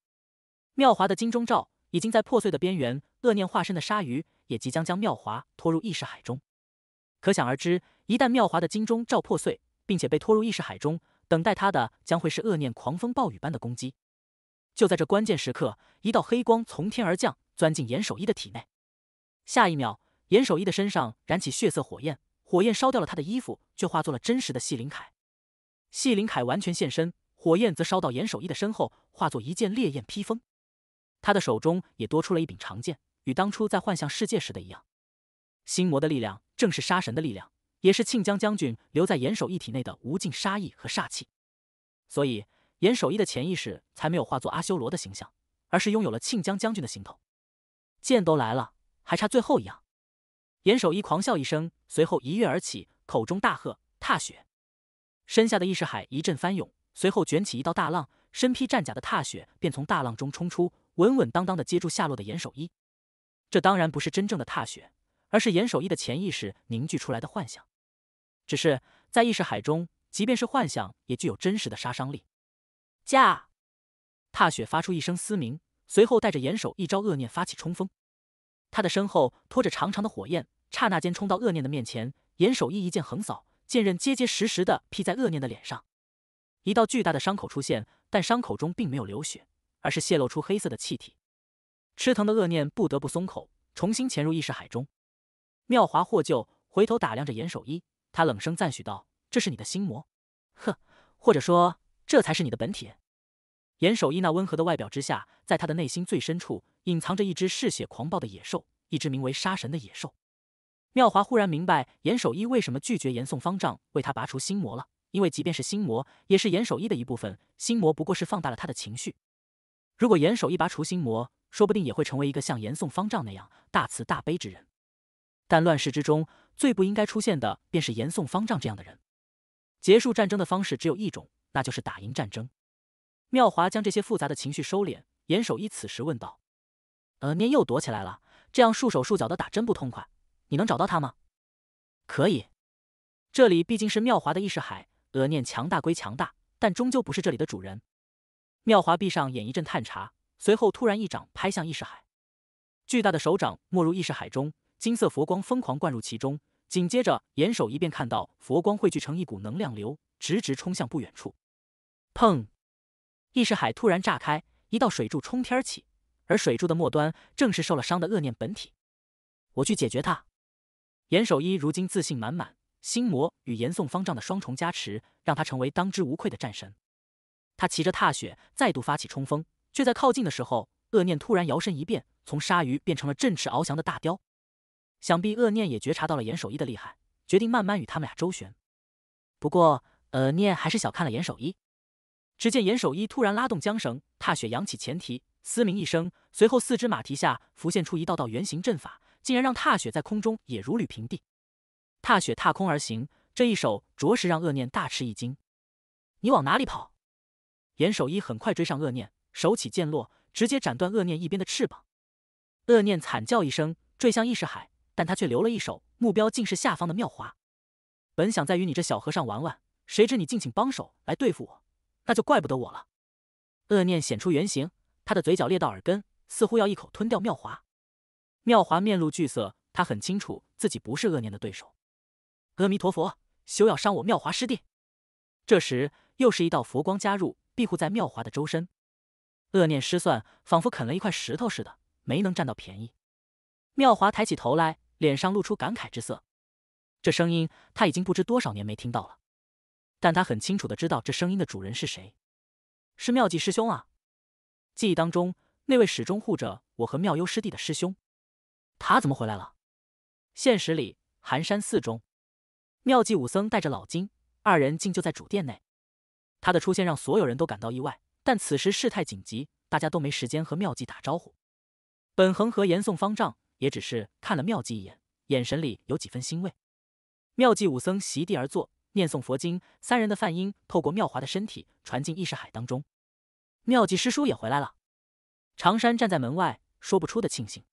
妙华的金钟罩已经在破碎的边缘，恶念化身的鲨鱼也即将将妙华拖入意识海中。可想而知，一旦妙华的金钟罩破碎，并且被拖入意识海中，等待他的将会是恶念狂风暴雨般的攻击。就在这关键时刻，一道黑光从天而降。钻进严守一的体内，下一秒，严守一的身上燃起血色火焰，火焰烧掉了他的衣服，却化作了真实的细林凯。细林凯完全现身，火焰则烧到严守一的身后，化作一件烈焰披风。他的手中也多出了一柄长剑，与当初在幻象世界时的一样。心魔的力量正是杀神的力量，也是庆江将军留在严守一体内的无尽杀意和煞气，所以严守一的潜意识才没有化作阿修罗的形象，而是拥有了庆江将军的行头。剑都来了，还差最后一样。严守一狂笑一声，随后一跃而起，口中大喝：“踏雪！”身下的意识海一阵翻涌，随后卷起一道大浪，身披战甲的踏雪便从大浪中冲出，稳稳当当的接住下落的严守一。这当然不是真正的踏雪，而是严守一的潜意识凝聚出来的幻想。只是在意识海中，即便是幻想，也具有真实的杀伤力。驾！踏雪发出一声嘶鸣。随后，带着严守一招恶念发起冲锋，他的身后拖着长长的火焰，刹那间冲到恶念的面前。严守一一剑横扫，剑刃结结实实的劈在恶念的脸上，一道巨大的伤口出现，但伤口中并没有流血，而是泄露出黑色的气体。吃疼的恶念不得不松口，重新潜入意识海中。妙华获救，回头打量着严守一，他冷声赞许道：“这是你的心魔，呵，或者说这才是你的本体。”严守一那温和的外表之下，在他的内心最深处隐藏着一只嗜血狂暴的野兽，一只名为“杀神”的野兽。妙华忽然明白严守一为什么拒绝严嵩方丈为他拔除心魔了，因为即便是心魔，也是严守一的一部分。心魔不过是放大了他的情绪。如果严守一拔除心魔，说不定也会成为一个像严嵩方丈那样大慈大悲之人。但乱世之中，最不应该出现的便是严嵩方丈这样的人。结束战争的方式只有一种，那就是打赢战争。妙华将这些复杂的情绪收敛，严守一此时问道：“额念又躲起来了，这样束手束脚的打真不痛快。你能找到他吗？”“可以。”这里毕竟是妙华的意识海，额念强大归强大，但终究不是这里的主人。妙华闭上眼一阵探查，随后突然一掌拍向意识海，巨大的手掌没入意识海中，金色佛光疯狂灌入其中。紧接着，严守一便看到佛光汇聚成一股能量流，直直冲向不远处。砰！意识海突然炸开，一道水柱冲天起，而水柱的末端正是受了伤的恶念本体。我去解决它。严守一如今自信满满，心魔与严颂方丈的双重加持，让他成为当之无愧的战神。他骑着踏雪再度发起冲锋，却在靠近的时候，恶念突然摇身一变，从鲨鱼变成了振翅翱翔的大雕。想必恶念也觉察到了严守一的厉害，决定慢慢与他们俩周旋。不过恶念还是小看了严守一。只见严守一突然拉动缰绳，踏雪扬起前蹄，嘶鸣一声，随后四只马蹄下浮现出一道道圆形阵法，竟然让踏雪在空中也如履平地。踏雪踏空而行，这一手着实让恶念大吃一惊。你往哪里跑？严守一很快追上恶念，手起剑落，直接斩断恶念一边的翅膀。恶念惨叫一声，坠向意识海，但他却留了一手，目标竟是下方的妙华。本想再与你这小和尚玩玩，谁知你竟请帮手来对付我。那就怪不得我了。恶念显出原形，他的嘴角裂到耳根，似乎要一口吞掉妙华。妙华面露惧色，他很清楚自己不是恶念的对手。阿弥陀佛，休要伤我妙华师弟！这时，又是一道佛光加入，庇护在妙华的周身。恶念失算，仿佛啃了一块石头似的，没能占到便宜。妙华抬起头来，脸上露出感慨之色。这声音，他已经不知多少年没听到了。但他很清楚的知道这声音的主人是谁，是妙计师兄啊！记忆当中，那位始终护着我和妙优师弟的师兄，他怎么回来了？现实里，寒山寺中，妙计武僧带着老金，二人竟就在主殿内。他的出现让所有人都感到意外，但此时事态紧急，大家都没时间和妙计打招呼。本恒和严颂方丈也只是看了妙计一眼，眼神里有几分欣慰。妙计武僧席地而坐。念诵佛经，三人的梵音透过妙华的身体传进意识海当中。妙计师叔也回来了。长山站在门外，说不出的庆幸。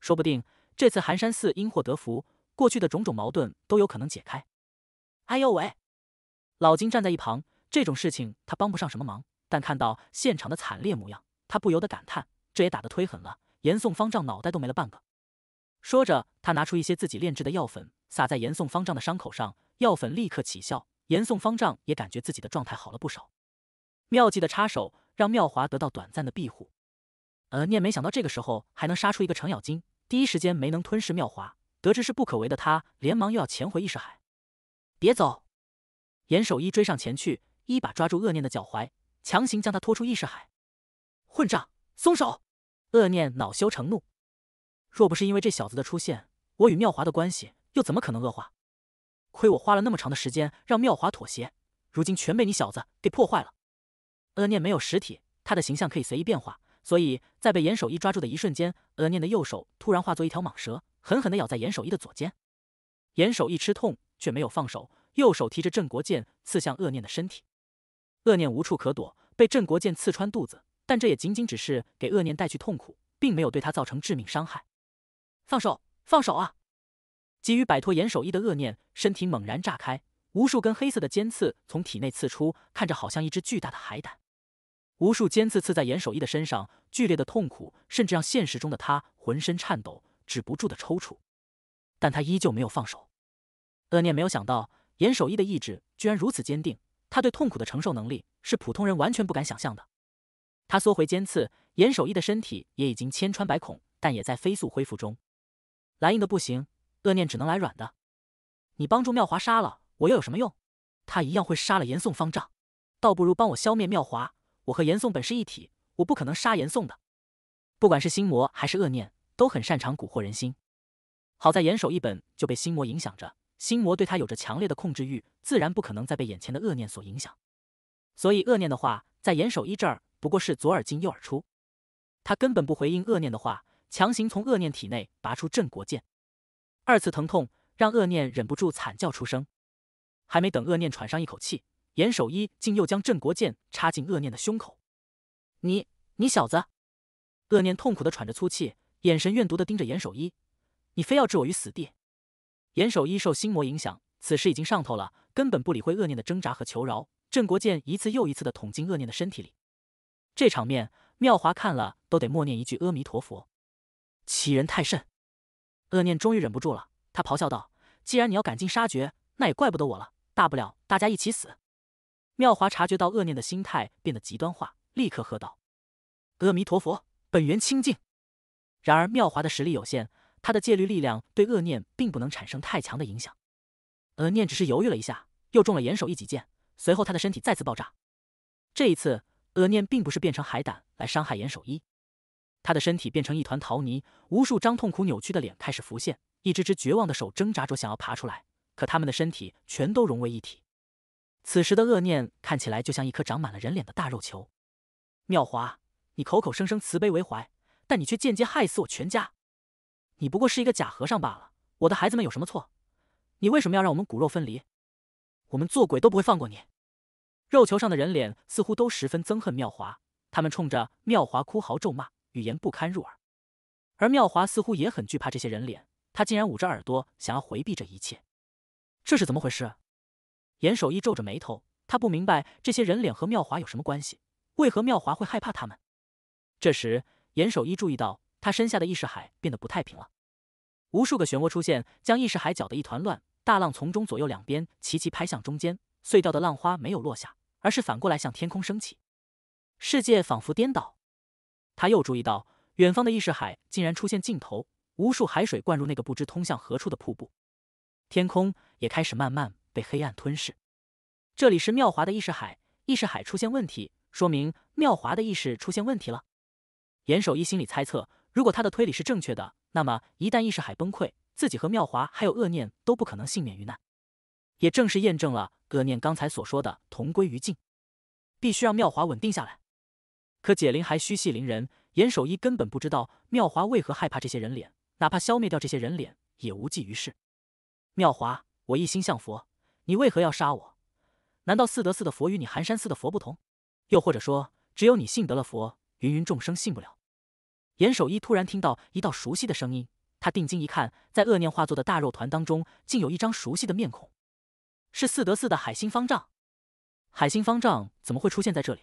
说不定这次寒山寺因祸得福，过去的种种矛盾都有可能解开。哎呦喂！老金站在一旁，这种事情他帮不上什么忙，但看到现场的惨烈模样，他不由得感叹：这也打得忒狠了，严嵩方丈脑袋都没了半个。说着，他拿出一些自己炼制的药粉，撒在严嵩方丈的伤口上。药粉立刻起效，严宋方丈也感觉自己的状态好了不少。妙计的插手让妙华得到短暂的庇护。呃，念没想到这个时候还能杀出一个程咬金，第一时间没能吞噬妙华。得知是不可为的，他连忙又要潜回意识海。别走！严守一追上前去，一把抓住恶念的脚踝，强行将他拖出意识海。混账！松手！恶念恼羞成怒。若不是因为这小子的出现，我与妙华的关系又怎么可能恶化？亏我花了那么长的时间让妙华妥协，如今全被你小子给破坏了。恶念没有实体，他的形象可以随意变化，所以在被严守一抓住的一瞬间，恶念的右手突然化作一条蟒蛇，狠狠的咬在严守一的左肩。严守一吃痛却没有放手，右手提着镇国剑刺向恶念的身体。恶念无处可躲，被镇国剑刺穿肚子，但这也仅仅只是给恶念带去痛苦，并没有对他造成致命伤害。放手，放手啊！急于摆脱严守一的恶念，身体猛然炸开，无数根黑色的尖刺从体内刺出，看着好像一只巨大的海胆。无数尖刺刺在严守一的身上，剧烈的痛苦甚至让现实中的他浑身颤抖，止不住的抽搐。但他依旧没有放手。恶念没有想到，严守一的意志居然如此坚定，他对痛苦的承受能力是普通人完全不敢想象的。他缩回尖刺，严守一的身体也已经千疮百孔，但也在飞速恢复中。来硬的不行。恶念只能来软的，你帮助妙华杀了我又有什么用？他一样会杀了严嵩方丈，倒不如帮我消灭妙华。我和严嵩本是一体，我不可能杀严嵩的。不管是心魔还是恶念，都很擅长蛊惑人心。好在严守一本就被心魔影响着，心魔对他有着强烈的控制欲，自然不可能再被眼前的恶念所影响。所以恶念的话，在严守一这儿不过是左耳进右耳出，他根本不回应恶念的话，强行从恶念体内拔出镇国剑。二次疼痛让恶念忍不住惨叫出声，还没等恶念喘上一口气，严守一竟又将镇国剑插进恶念的胸口。你你小子！恶念痛苦的喘着粗气，眼神怨毒的盯着严守一。你非要置我于死地？严守一受心魔影响，此时已经上头了，根本不理会恶念的挣扎和求饶。镇国剑一次又一次的捅进恶念的身体里。这场面，妙华看了都得默念一句阿弥陀佛，欺人太甚！恶念终于忍不住了，他咆哮道：“既然你要赶尽杀绝，那也怪不得我了。大不了大家一起死。”妙华察觉到恶念的心态变得极端化，立刻喝道：“阿弥陀佛，本源清净。”然而妙华的实力有限，他的戒律力量对恶念并不能产生太强的影响。恶念只是犹豫了一下，又中了严守一几剑，随后他的身体再次爆炸。这一次，恶念并不是变成海胆来伤害严守一。他的身体变成一团陶泥，无数张痛苦扭曲的脸开始浮现，一只只绝望的手挣扎着想要爬出来，可他们的身体全都融为一体。此时的恶念看起来就像一颗长满了人脸的大肉球。妙华，你口口声声慈悲为怀，但你却间接害死我全家。你不过是一个假和尚罢了。我的孩子们有什么错？你为什么要让我们骨肉分离？我们做鬼都不会放过你！肉球上的人脸似乎都十分憎恨妙华，他们冲着妙华哭嚎咒骂。语言不堪入耳，而妙华似乎也很惧怕这些人脸，他竟然捂着耳朵想要回避这一切。这是怎么回事？严守一皱着眉头，他不明白这些人脸和妙华有什么关系，为何妙华会害怕他们？这时，严守一注意到他身下的意识海变得不太平了，无数个漩涡出现，将意识海搅得一团乱，大浪从中左右两边齐齐拍向中间，碎掉的浪花没有落下，而是反过来向天空升起，世界仿佛颠倒。他又注意到，远方的意识海竟然出现尽头，无数海水灌入那个不知通向何处的瀑布，天空也开始慢慢被黑暗吞噬。这里是妙华的意识海，意识海出现问题，说明妙华的意识出现问题了。严守一心里猜测，如果他的推理是正确的，那么一旦意识海崩溃，自己和妙华还有恶念都不可能幸免于难。也正是验证了恶念刚才所说的“同归于尽”，必须让妙华稳定下来。可解铃还须系铃人，严守一根本不知道妙华为何害怕这些人脸，哪怕消灭掉这些人脸也无济于事。妙华，我一心向佛，你为何要杀我？难道四德寺的佛与你寒山寺的佛不同？又或者说，只有你信得了佛，芸芸众生信不了？严守一突然听到一道熟悉的声音，他定睛一看，在恶念化作的大肉团当中，竟有一张熟悉的面孔，是四德寺的海星方丈。海星方丈怎么会出现在这里？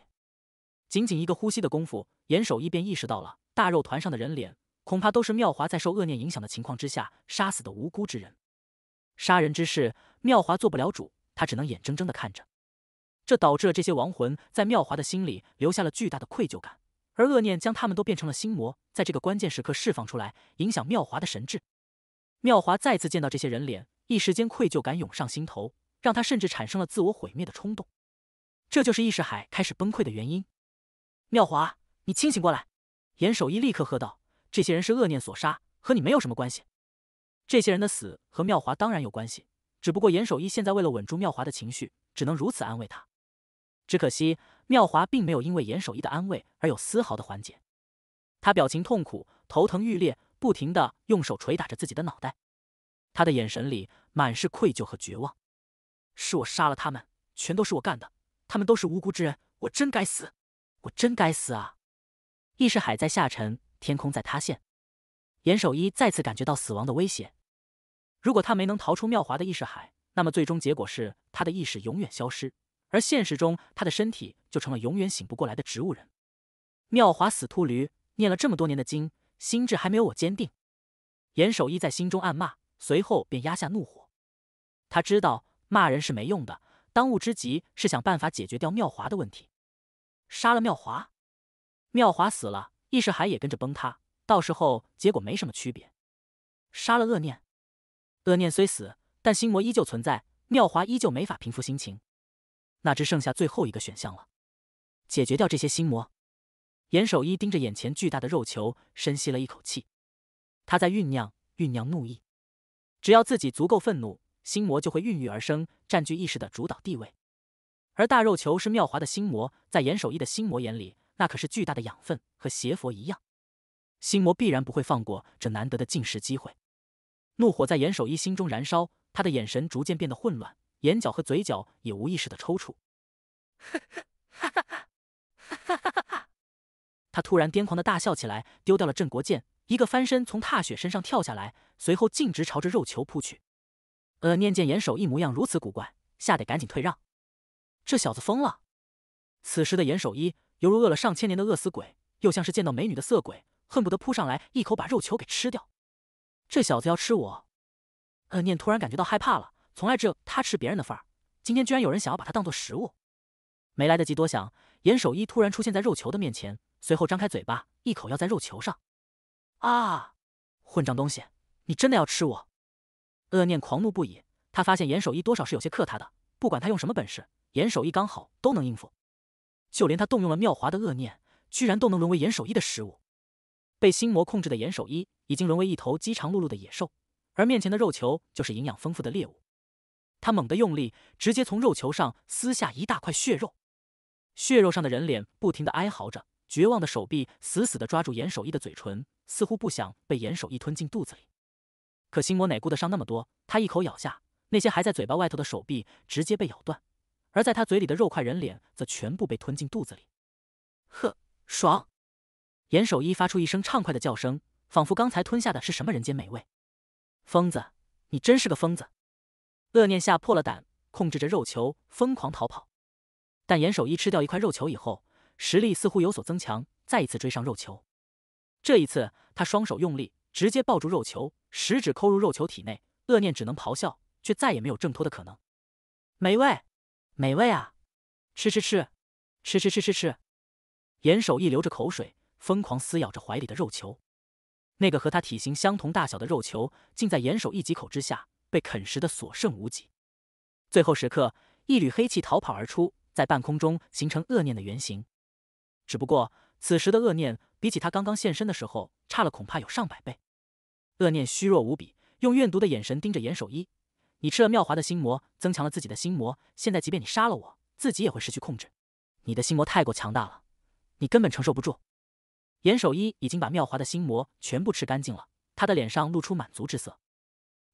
仅仅一个呼吸的功夫，严守一便意识到了，大肉团上的人脸，恐怕都是妙华在受恶念影响的情况之下杀死的无辜之人。杀人之事，妙华做不了主，他只能眼睁睁地看着。这导致了这些亡魂在妙华的心里留下了巨大的愧疚感，而恶念将他们都变成了心魔，在这个关键时刻释放出来，影响妙华的神智。妙华再次见到这些人脸，一时间愧疚感涌上心头，让他甚至产生了自我毁灭的冲动。这就是意识海开始崩溃的原因。妙华，你清醒过来！严守一立刻喝道：“这些人是恶念所杀，和你没有什么关系。”这些人的死和妙华当然有关系，只不过严守一现在为了稳住妙华的情绪，只能如此安慰他。只可惜，妙华并没有因为严守一的安慰而有丝毫的缓解。他表情痛苦，头疼欲裂，不停的用手捶打着自己的脑袋。他的眼神里满是愧疚和绝望：“是我杀了他们，全都是我干的。他们都是无辜之人，我真该死。”我真该死啊！意识海在下沉，天空在塌陷。严守一再次感觉到死亡的威胁。如果他没能逃出妙华的意识海，那么最终结果是他的意识永远消失，而现实中他的身体就成了永远醒不过来的植物人。妙华死秃驴，念了这么多年的经，心智还没有我坚定。严守一在心中暗骂，随后便压下怒火。他知道骂人是没用的，当务之急是想办法解决掉妙华的问题。杀了妙华，妙华死了，意识海也跟着崩塌，到时候结果没什么区别。杀了恶念，恶念虽死，但心魔依旧存在，妙华依旧没法平复心情。那只剩下最后一个选项了，解决掉这些心魔。严守一盯着眼前巨大的肉球，深吸了一口气，他在酝酿，酝酿怒意。只要自己足够愤怒，心魔就会孕育而生，占据意识的主导地位。而大肉球是妙华的心魔，在严守一的心魔眼里，那可是巨大的养分，和邪佛一样，心魔必然不会放过这难得的进食机会。怒火在严守一心中燃烧，他的眼神逐渐变得混乱，眼角和嘴角也无意识的抽搐。哈哈哈哈哈！哈哈哈哈他突然癫狂的大笑起来，丢掉了镇国剑，一个翻身从踏雪身上跳下来，随后径直朝着肉球扑去。呃，念见严守一模样如此古怪，吓得赶紧退让。这小子疯了！此时的严守一犹如饿了上千年的饿死鬼，又像是见到美女的色鬼，恨不得扑上来一口把肉球给吃掉。这小子要吃我！恶念突然感觉到害怕了，从来只有他吃别人的份儿，今天居然有人想要把他当做食物。没来得及多想，严守一突然出现在肉球的面前，随后张开嘴巴，一口咬在肉球上。啊！混账东西，你真的要吃我！恶念狂怒不已，他发现严守一多少是有些克他的。不管他用什么本事，严守一刚好都能应付。就连他动用了妙华的恶念，居然都能沦为严守一的食物。被心魔控制的严守一已经沦为一头饥肠辘辘的野兽，而面前的肉球就是营养丰富的猎物。他猛地用力，直接从肉球上撕下一大块血肉。血肉上的人脸不停的哀嚎着，绝望的手臂死死的抓住严守一的嘴唇，似乎不想被严守一吞进肚子里。可心魔哪顾得上那么多，他一口咬下。那些还在嘴巴外头的手臂直接被咬断，而在他嘴里的肉块人脸则全部被吞进肚子里。呵，爽！严守一发出一声畅快的叫声，仿佛刚才吞下的是什么人间美味。疯子，你真是个疯子！恶念吓破了胆，控制着肉球疯狂逃跑。但严守一吃掉一块肉球以后，实力似乎有所增强，再一次追上肉球。这一次，他双手用力，直接抱住肉球，食指抠入肉球体内。恶念只能咆哮。却再也没有挣脱的可能。美味，美味啊！吃吃吃，吃吃吃吃吃。严守义流着口水，疯狂撕咬着怀里的肉球。那个和他体型相同大小的肉球，竟在严守义几口之下被啃食的所剩无几。最后时刻，一缕黑气逃跑而出，在半空中形成恶念的原型。只不过，此时的恶念比起他刚刚现身的时候，差了恐怕有上百倍。恶念虚弱无比，用怨毒的眼神盯着严守一，你吃了妙华的心魔，增强了自己的心魔。现在，即便你杀了我自己，也会失去控制。你的心魔太过强大了，你根本承受不住。严守一已经把妙华的心魔全部吃干净了，他的脸上露出满足之色。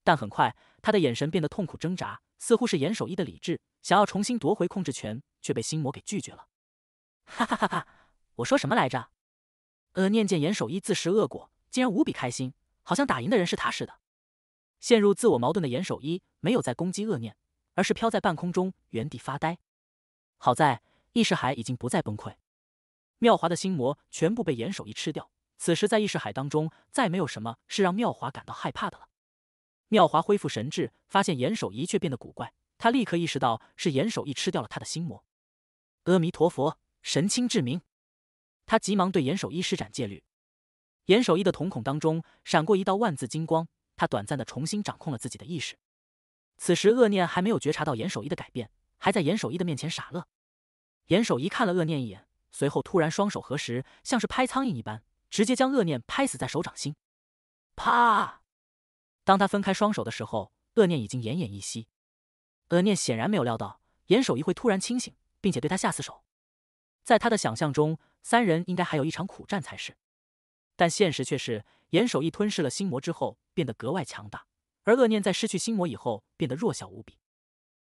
但很快，他的眼神变得痛苦挣扎，似乎是严守一的理智想要重新夺回控制权，却被心魔给拒绝了。哈哈哈哈！我说什么来着？呃，念见严守一自食恶果，竟然无比开心，好像打赢的人是他似的。陷入自我矛盾的严守一没有再攻击恶念，而是飘在半空中原地发呆。好在意识海已经不再崩溃，妙华的心魔全部被严守一吃掉。此时在意识海当中，再没有什么是让妙华感到害怕的了。妙华恢复神智，发现严守一却变得古怪。他立刻意识到是严守一吃掉了他的心魔。阿弥陀佛，神清智明。他急忙对严守一施展戒律。严守一的瞳孔当中闪过一道万字金光。他短暂的重新掌控了自己的意识，此时恶念还没有觉察到严守一的改变，还在严守一的面前傻乐。严守一看了恶念一眼，随后突然双手合十，像是拍苍蝇一般，直接将恶念拍死在手掌心。啪！当他分开双手的时候，恶念已经奄奄一息。恶念显然没有料到严守一会突然清醒，并且对他下死手。在他的想象中，三人应该还有一场苦战才是，但现实却是严守一吞噬了心魔之后。变得格外强大，而恶念在失去心魔以后变得弱小无比。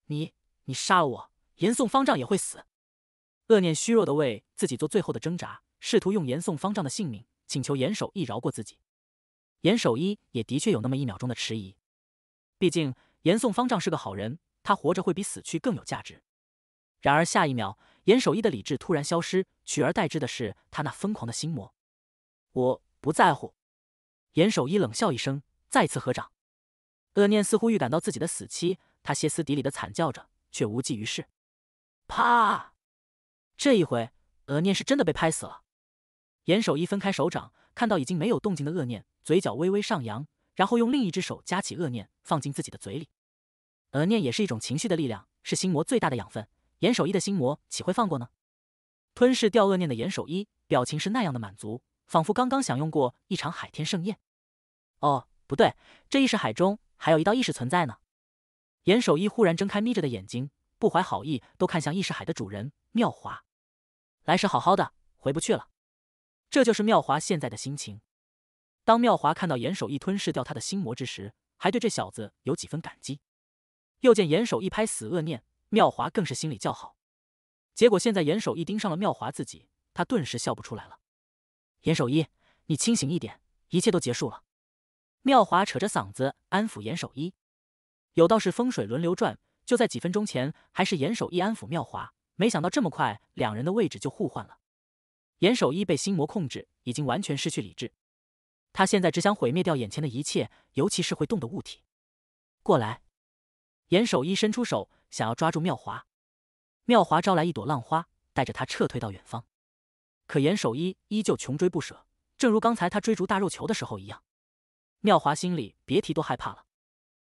你，你杀了我，严嵩方丈也会死。恶念虚弱的为自己做最后的挣扎，试图用严嵩方丈的性命请求严守一饶过自己。严守一也的确有那么一秒钟的迟疑，毕竟严嵩方丈是个好人，他活着会比死去更有价值。然而下一秒，严守一的理智突然消失，取而代之的是他那疯狂的心魔。我不在乎。严守一冷笑一声。再次合掌，恶念似乎预感到自己的死期，他歇斯底里的惨叫着，却无济于事。啪！这一回，恶念是真的被拍死了。严守一分开手掌，看到已经没有动静的恶念，嘴角微微上扬，然后用另一只手夹起恶念，放进自己的嘴里。恶念也是一种情绪的力量，是心魔最大的养分。严守一的心魔岂会放过呢？吞噬掉恶念的严守一表情是那样的满足，仿佛刚刚享用过一场海天盛宴。哦。不对，这意识海中还有一道意识存在呢。严守一忽然睁开眯着的眼睛，不怀好意，都看向意识海的主人妙华。来时好好的，回不去了。这就是妙华现在的心情。当妙华看到严守一吞噬掉他的心魔之时，还对这小子有几分感激。又见严守一拍死恶念，妙华更是心里叫好。结果现在严守一盯上了妙华自己，他顿时笑不出来了。严守一，你清醒一点，一切都结束了。妙华扯着嗓子安抚严守一：“有道是风水轮流转，就在几分钟前还是严守一安抚妙华，没想到这么快，两人的位置就互换了。”严守一被心魔控制，已经完全失去理智，他现在只想毁灭掉眼前的一切，尤其是会动的物体。过来！严守一伸出手，想要抓住妙华。妙华招来一朵浪花，带着他撤退到远方。可严守一依旧穷追不舍，正如刚才他追逐大肉球的时候一样。妙华心里别提多害怕了，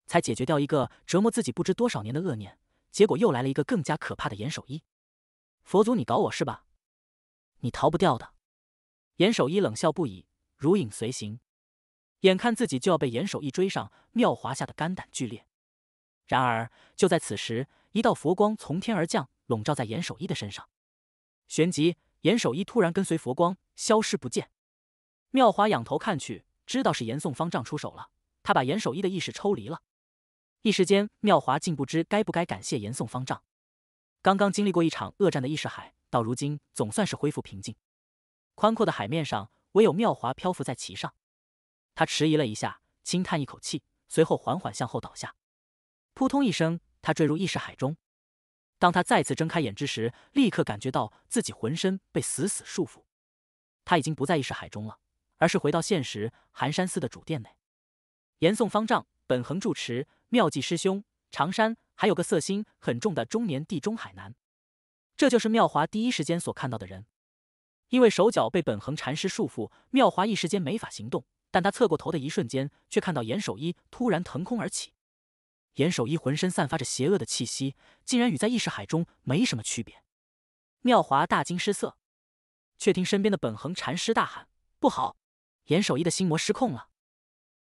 才解决掉一个折磨自己不知多少年的恶念，结果又来了一个更加可怕的严守一。佛祖，你搞我是吧？你逃不掉的！严守一冷笑不已，如影随形。眼看自己就要被严守一追上，妙华吓得肝胆俱裂。然而，就在此时，一道佛光从天而降，笼罩在严守一的身上。旋即，严守一突然跟随佛光消失不见。妙华仰头看去。知道是严嵩方丈出手了，他把严守一的意识抽离了。一时间，妙华竟不知该不该感谢严嵩方丈。刚刚经历过一场恶战的意识海，到如今总算是恢复平静。宽阔的海面上，唯有妙华漂浮在其上。他迟疑了一下，轻叹一口气，随后缓缓向后倒下。扑通一声，他坠入意识海中。当他再次睁开眼之时，立刻感觉到自己浑身被死死束缚。他已经不在意识海中了。而是回到现实，寒山寺的主殿内，严嵩方丈、本恒住持、妙计师兄、长山，还有个色心很重的中年地中海男，这就是妙华第一时间所看到的人。因为手脚被本恒禅师束缚，妙华一时间没法行动。但他侧过头的一瞬间，却看到严守一突然腾空而起。严守一浑身散发着邪恶的气息，竟然与在意识海中没什么区别。妙华大惊失色，却听身边的本恒禅师大喊：“不好！”严守一的心魔失控了。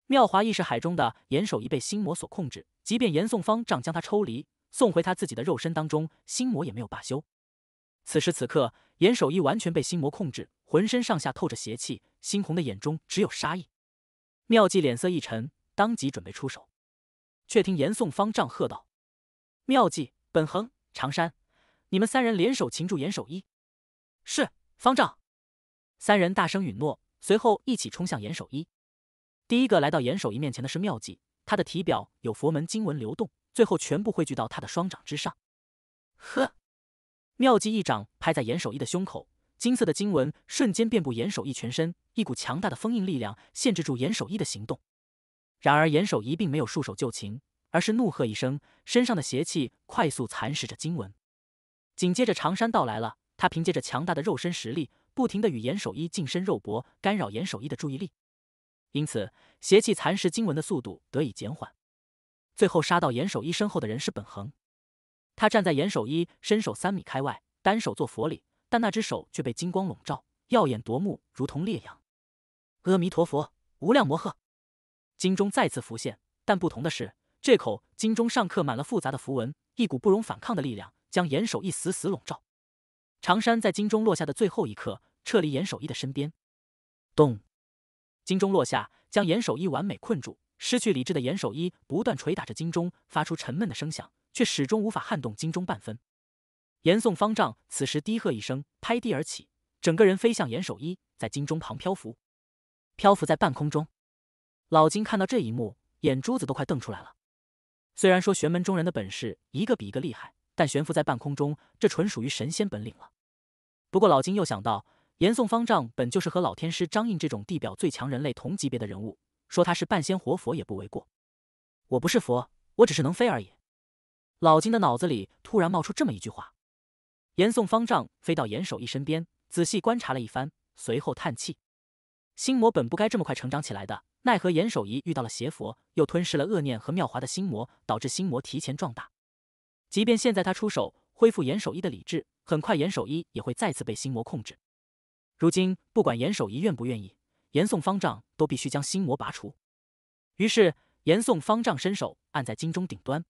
妙华意识海中的严守一被心魔所控制，即便严嵩方丈将他抽离，送回他自己的肉身当中，心魔也没有罢休。此时此刻，严守一完全被心魔控制，浑身上下透着邪气，猩红的眼中只有杀意。妙计脸色一沉，当即准备出手，却听严嵩方丈喝道：“妙计，本恒，长山，你们三人联手擒住严守一。”“是，方丈。”三人大声允诺。随后一起冲向严守一。第一个来到严守一面前的是妙计，他的体表有佛门经文流动，最后全部汇聚到他的双掌之上。呵，妙计一掌拍在严守一的胸口，金色的经文瞬间遍布严守一全身，一股强大的封印力量限制住严守一的行动。然而严守一并没有束手就擒，而是怒喝一声，身上的邪气快速蚕食着经文。紧接着长山到来了，他凭借着强大的肉身实力。不停地与严守一近身肉搏，干扰严守一的注意力，因此邪气蚕食经文的速度得以减缓。最后杀到严守一身后的人是本恒，他站在严守一身手三米开外，单手做佛礼，但那只手却被金光笼罩，耀眼夺目，如同烈阳。阿弥陀佛，无量摩诃。金钟再次浮现，但不同的是，这口金钟上刻满了复杂的符文，一股不容反抗的力量将严守一死死笼罩。长山在金钟落下的最后一刻。撤离严守一的身边。咚，金钟落下，将严守一完美困住。失去理智的严守一不断捶打着金钟，发出沉闷的声响，却始终无法撼动金钟半分。严宋方丈此时低喝一声，拍地而起，整个人飞向严守一，在金钟旁漂浮，漂浮在半空中。老金看到这一幕，眼珠子都快瞪出来了。虽然说玄门中人的本事一个比一个厉害，但悬浮在半空中，这纯属于神仙本领了。不过老金又想到。严嵩方丈本就是和老天师张印这种地表最强人类同级别的人物，说他是半仙活佛也不为过。我不是佛，我只是能飞而已。老金的脑子里突然冒出这么一句话。严嵩方丈飞到严守一身边，仔细观察了一番，随后叹气：心魔本不该这么快成长起来的，奈何严守一遇到了邪佛，又吞噬了恶念和妙华的心魔，导致心魔提前壮大。即便现在他出手恢复严守一的理智，很快严守一也会再次被心魔控制。如今，不管严守一愿不愿意，严嵩方丈都必须将心魔拔除。于是，严嵩方丈伸手按在金钟顶端，“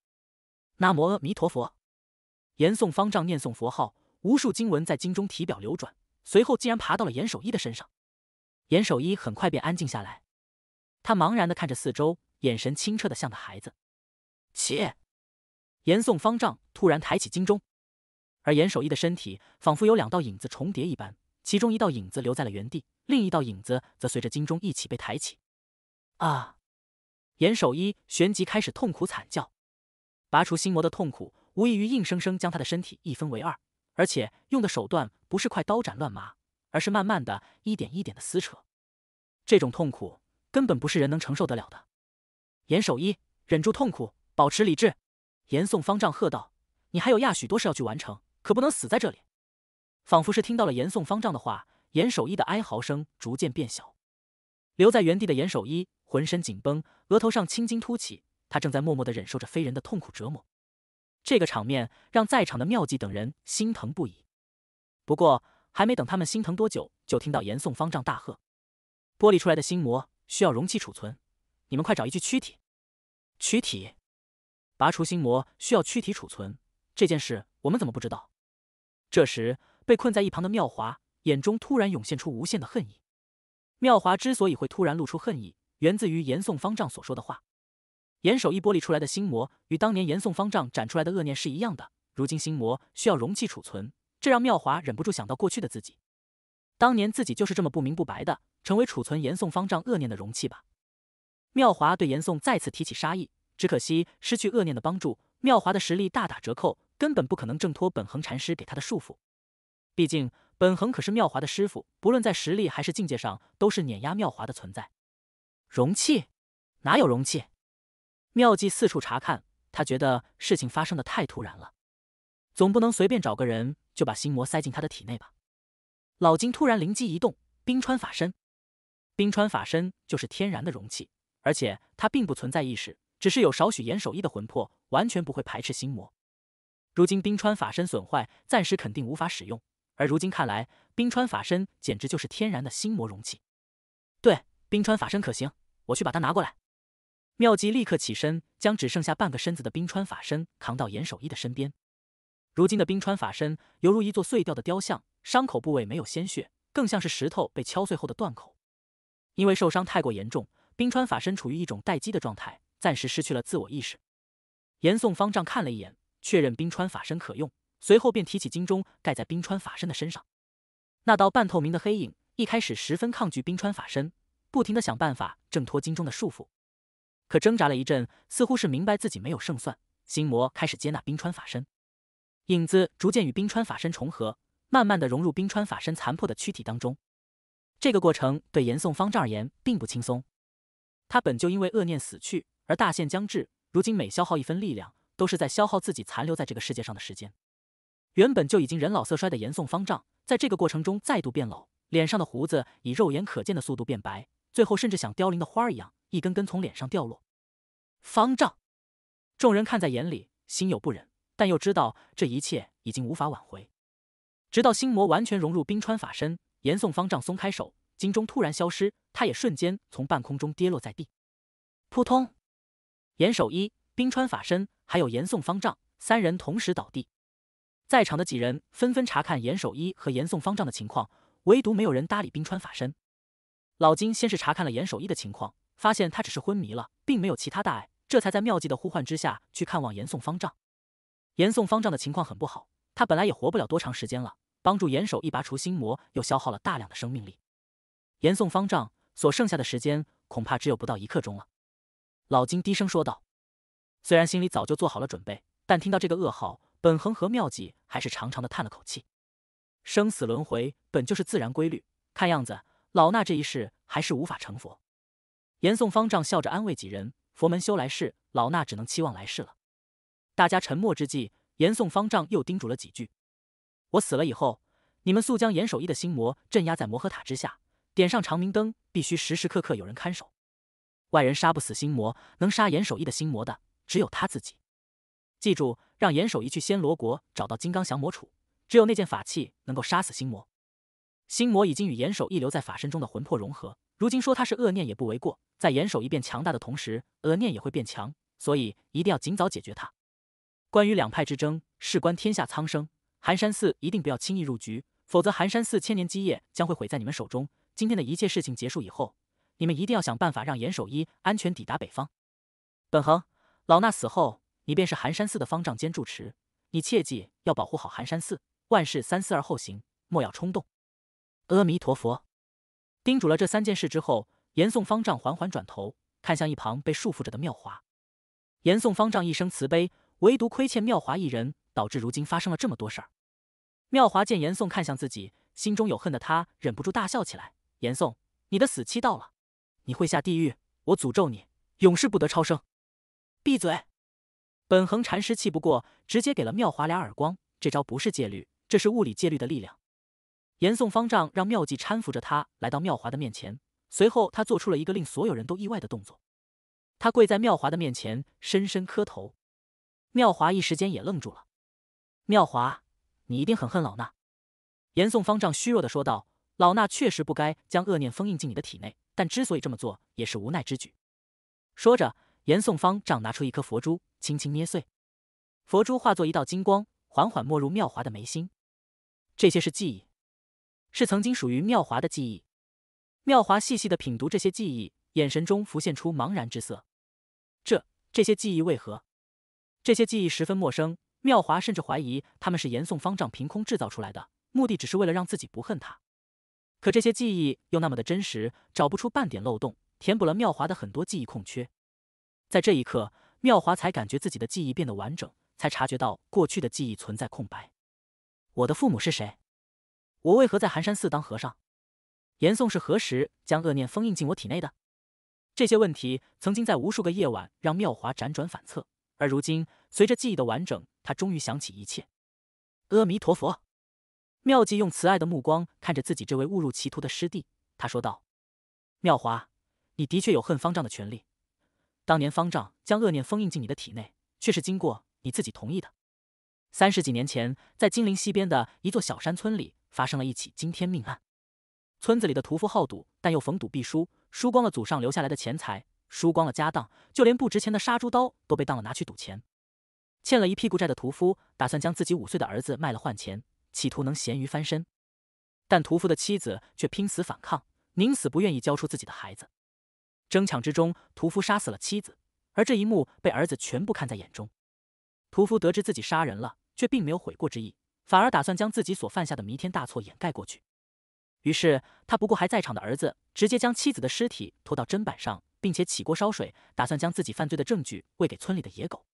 南无阿弥陀佛。”严嵩方丈念诵佛号，无数经文在金钟体表流转，随后竟然爬到了严守一的身上。严守一很快便安静下来，他茫然地看着四周，眼神清澈的像个孩子。起！严嵩方丈突然抬起金钟，而严守一的身体仿佛有两道影子重叠一般。其中一道影子留在了原地，另一道影子则随着金钟一起被抬起。啊！严守一旋即开始痛苦惨叫，拔除心魔的痛苦无异于硬生生将他的身体一分为二，而且用的手段不是快刀斩乱麻，而是慢慢的、一点一点的撕扯。这种痛苦根本不是人能承受得了的。严守一忍住痛苦，保持理智。严宋方丈喝道：“你还有亚许多事要去完成，可不能死在这里。”仿佛是听到了严嵩方丈的话，严守一的哀嚎声逐渐变小。留在原地的严守一浑身紧绷，额头上青筋凸起，他正在默默的忍受着非人的痛苦折磨。这个场面让在场的妙计等人心疼不已。不过，还没等他们心疼多久，就听到严嵩方丈大喝：“剥离出来的心魔需要容器储存，你们快找一具躯体。”“躯体？拔除心魔需要躯体储存，这件事我们怎么不知道？”这时。被困在一旁的妙华眼中突然涌现出无限的恨意。妙华之所以会突然露出恨意，源自于严嵩方丈所说的话。严守一剥离出来的心魔，与当年严嵩方丈展出来的恶念是一样的。如今心魔需要容器储存，这让妙华忍不住想到过去的自己。当年自己就是这么不明不白的，成为储存严嵩方丈恶念的容器吧。妙华对严嵩再次提起杀意，只可惜失去恶念的帮助，妙华的实力大打折扣，根本不可能挣脱本恒禅师给他的束缚。毕竟，本恒可是妙华的师傅，不论在实力还是境界上，都是碾压妙华的存在。容器？哪有容器？妙计四处查看，他觉得事情发生的太突然了，总不能随便找个人就把心魔塞进他的体内吧？老金突然灵机一动：冰川法身，冰川法身就是天然的容器，而且它并不存在意识，只是有少许严守一的魂魄，完全不会排斥心魔。如今冰川法身损坏，暂时肯定无法使用。而如今看来，冰川法身简直就是天然的心魔容器。对，冰川法身可行，我去把它拿过来。妙计立刻起身，将只剩下半个身子的冰川法身扛到严守一的身边。如今的冰川法身犹如一座碎掉的雕像，伤口部位没有鲜血，更像是石头被敲碎后的断口。因为受伤太过严重，冰川法身处于一种待机的状态，暂时失去了自我意识。严颂方丈看了一眼，确认冰川法身可用。随后便提起金钟，盖在冰川法身的身上。那道半透明的黑影一开始十分抗拒冰川法身，不停的想办法挣脱金钟的束缚。可挣扎了一阵，似乎是明白自己没有胜算，心魔开始接纳冰川法身。影子逐渐与冰川法身重合，慢慢的融入冰川法身残破的躯体当中。这个过程对严嵩方丈而言并不轻松。他本就因为恶念死去，而大限将至，如今每消耗一分力量，都是在消耗自己残留在这个世界上的时间。原本就已经人老色衰的严嵩方丈，在这个过程中再度变老，脸上的胡子以肉眼可见的速度变白，最后甚至像凋零的花儿一样，一根根从脸上掉落。方丈，众人看在眼里，心有不忍，但又知道这一切已经无法挽回。直到心魔完全融入冰川法身，严嵩方丈松开手，金钟突然消失，他也瞬间从半空中跌落在地，扑通！严守一、冰川法身，还有严嵩方丈三人同时倒地。在场的几人纷纷查看严守一和严颂方丈的情况，唯独没有人搭理冰川法身。老金先是查看了严守一的情况，发现他只是昏迷了，并没有其他大碍，这才在妙计的呼唤之下去看望严颂方丈。严颂方丈的情况很不好，他本来也活不了多长时间了。帮助严守一拔除心魔，又消耗了大量的生命力，严颂方丈所剩下的时间恐怕只有不到一刻钟了。老金低声说道：“虽然心里早就做好了准备，但听到这个噩耗。”本恒和妙计还是长长的叹了口气，生死轮回本就是自然规律。看样子，老衲这一世还是无法成佛。严嵩方丈笑着安慰几人：“佛门修来世，老衲只能期望来世了。”大家沉默之际，严嵩方丈又叮嘱了几句：“我死了以后，你们速将严守义的心魔镇压在魔诃塔之下，点上长明灯，必须时时刻刻有人看守。外人杀不死心魔，能杀严守义的心魔的，只有他自己。记住。”让严守一去仙罗国找到金刚降魔杵，只有那件法器能够杀死心魔。心魔已经与严守一留在法身中的魂魄融合，如今说他是恶念也不为过。在严守一变强大的同时，恶念也会变强，所以一定要尽早解决他。关于两派之争，事关天下苍生，寒山寺一定不要轻易入局，否则寒山寺千年基业将会毁在你们手中。今天的一切事情结束以后，你们一定要想办法让严守一安全抵达北方。本恒，老衲死后。你便是寒山寺的方丈兼住持，你切记要保护好寒山寺，万事三思而后行，莫要冲动。阿弥陀佛。叮嘱了这三件事之后，严嵩方丈缓缓转头看向一旁被束缚着的妙华。严嵩方丈一生慈悲，唯独亏欠妙华一人，导致如今发生了这么多事儿。妙华见严嵩看向自己，心中有恨的他忍不住大笑起来。严嵩，你的死期到了，你会下地狱。我诅咒你，永世不得超生。闭嘴。本恒禅师气不过，直接给了妙华俩耳光。这招不是戒律，这是物理戒律的力量。严嵩方丈让妙计搀扶着他来到妙华的面前，随后他做出了一个令所有人都意外的动作，他跪在妙华的面前，深深磕头。妙华一时间也愣住了。妙华，你一定很恨老衲。”严嵩方丈虚弱的说道，“老衲确实不该将恶念封印进你的体内，但之所以这么做，也是无奈之举。”说着，严嵩方丈拿出一颗佛珠。轻轻捏碎，佛珠化作一道金光，缓缓没入妙华的眉心。这些是记忆，是曾经属于妙华的记忆。妙华细细的品读这些记忆，眼神中浮现出茫然之色。这这些记忆为何？这些记忆十分陌生，妙华甚至怀疑他们是严宋方丈凭空制造出来的，目的只是为了让自己不恨他。可这些记忆又那么的真实，找不出半点漏洞，填补了妙华的很多记忆空缺。在这一刻。妙华才感觉自己的记忆变得完整，才察觉到过去的记忆存在空白。我的父母是谁？我为何在寒山寺当和尚？严嵩是何时将恶念封印进我体内的？这些问题曾经在无数个夜晚让妙华辗转反侧，而如今随着记忆的完整，他终于想起一切。阿弥陀佛！妙计用慈爱的目光看着自己这位误入歧途的师弟，他说道：“妙华，你的确有恨方丈的权利。”当年方丈将恶念封印进你的体内，却是经过你自己同意的。三十几年前，在金陵西边的一座小山村里，发生了一起惊天命案。村子里的屠夫好赌，但又逢赌必输，输光了祖上留下来的钱财，输光了家当，就连不值钱的杀猪刀都被当了拿去赌钱。欠了一屁股债的屠夫打算将自己五岁的儿子卖了换钱，企图能咸鱼翻身。但屠夫的妻子却拼死反抗，宁死不愿意交出自己的孩子。争抢之中，屠夫杀死了妻子，而这一幕被儿子全部看在眼中。屠夫得知自己杀人了，却并没有悔过之意，反而打算将自己所犯下的弥天大错掩盖过去。于是，他不顾还在场的儿子，直接将妻子的尸体拖到砧板上，并且起锅烧水，打算将自己犯罪的证据喂给村里的野狗。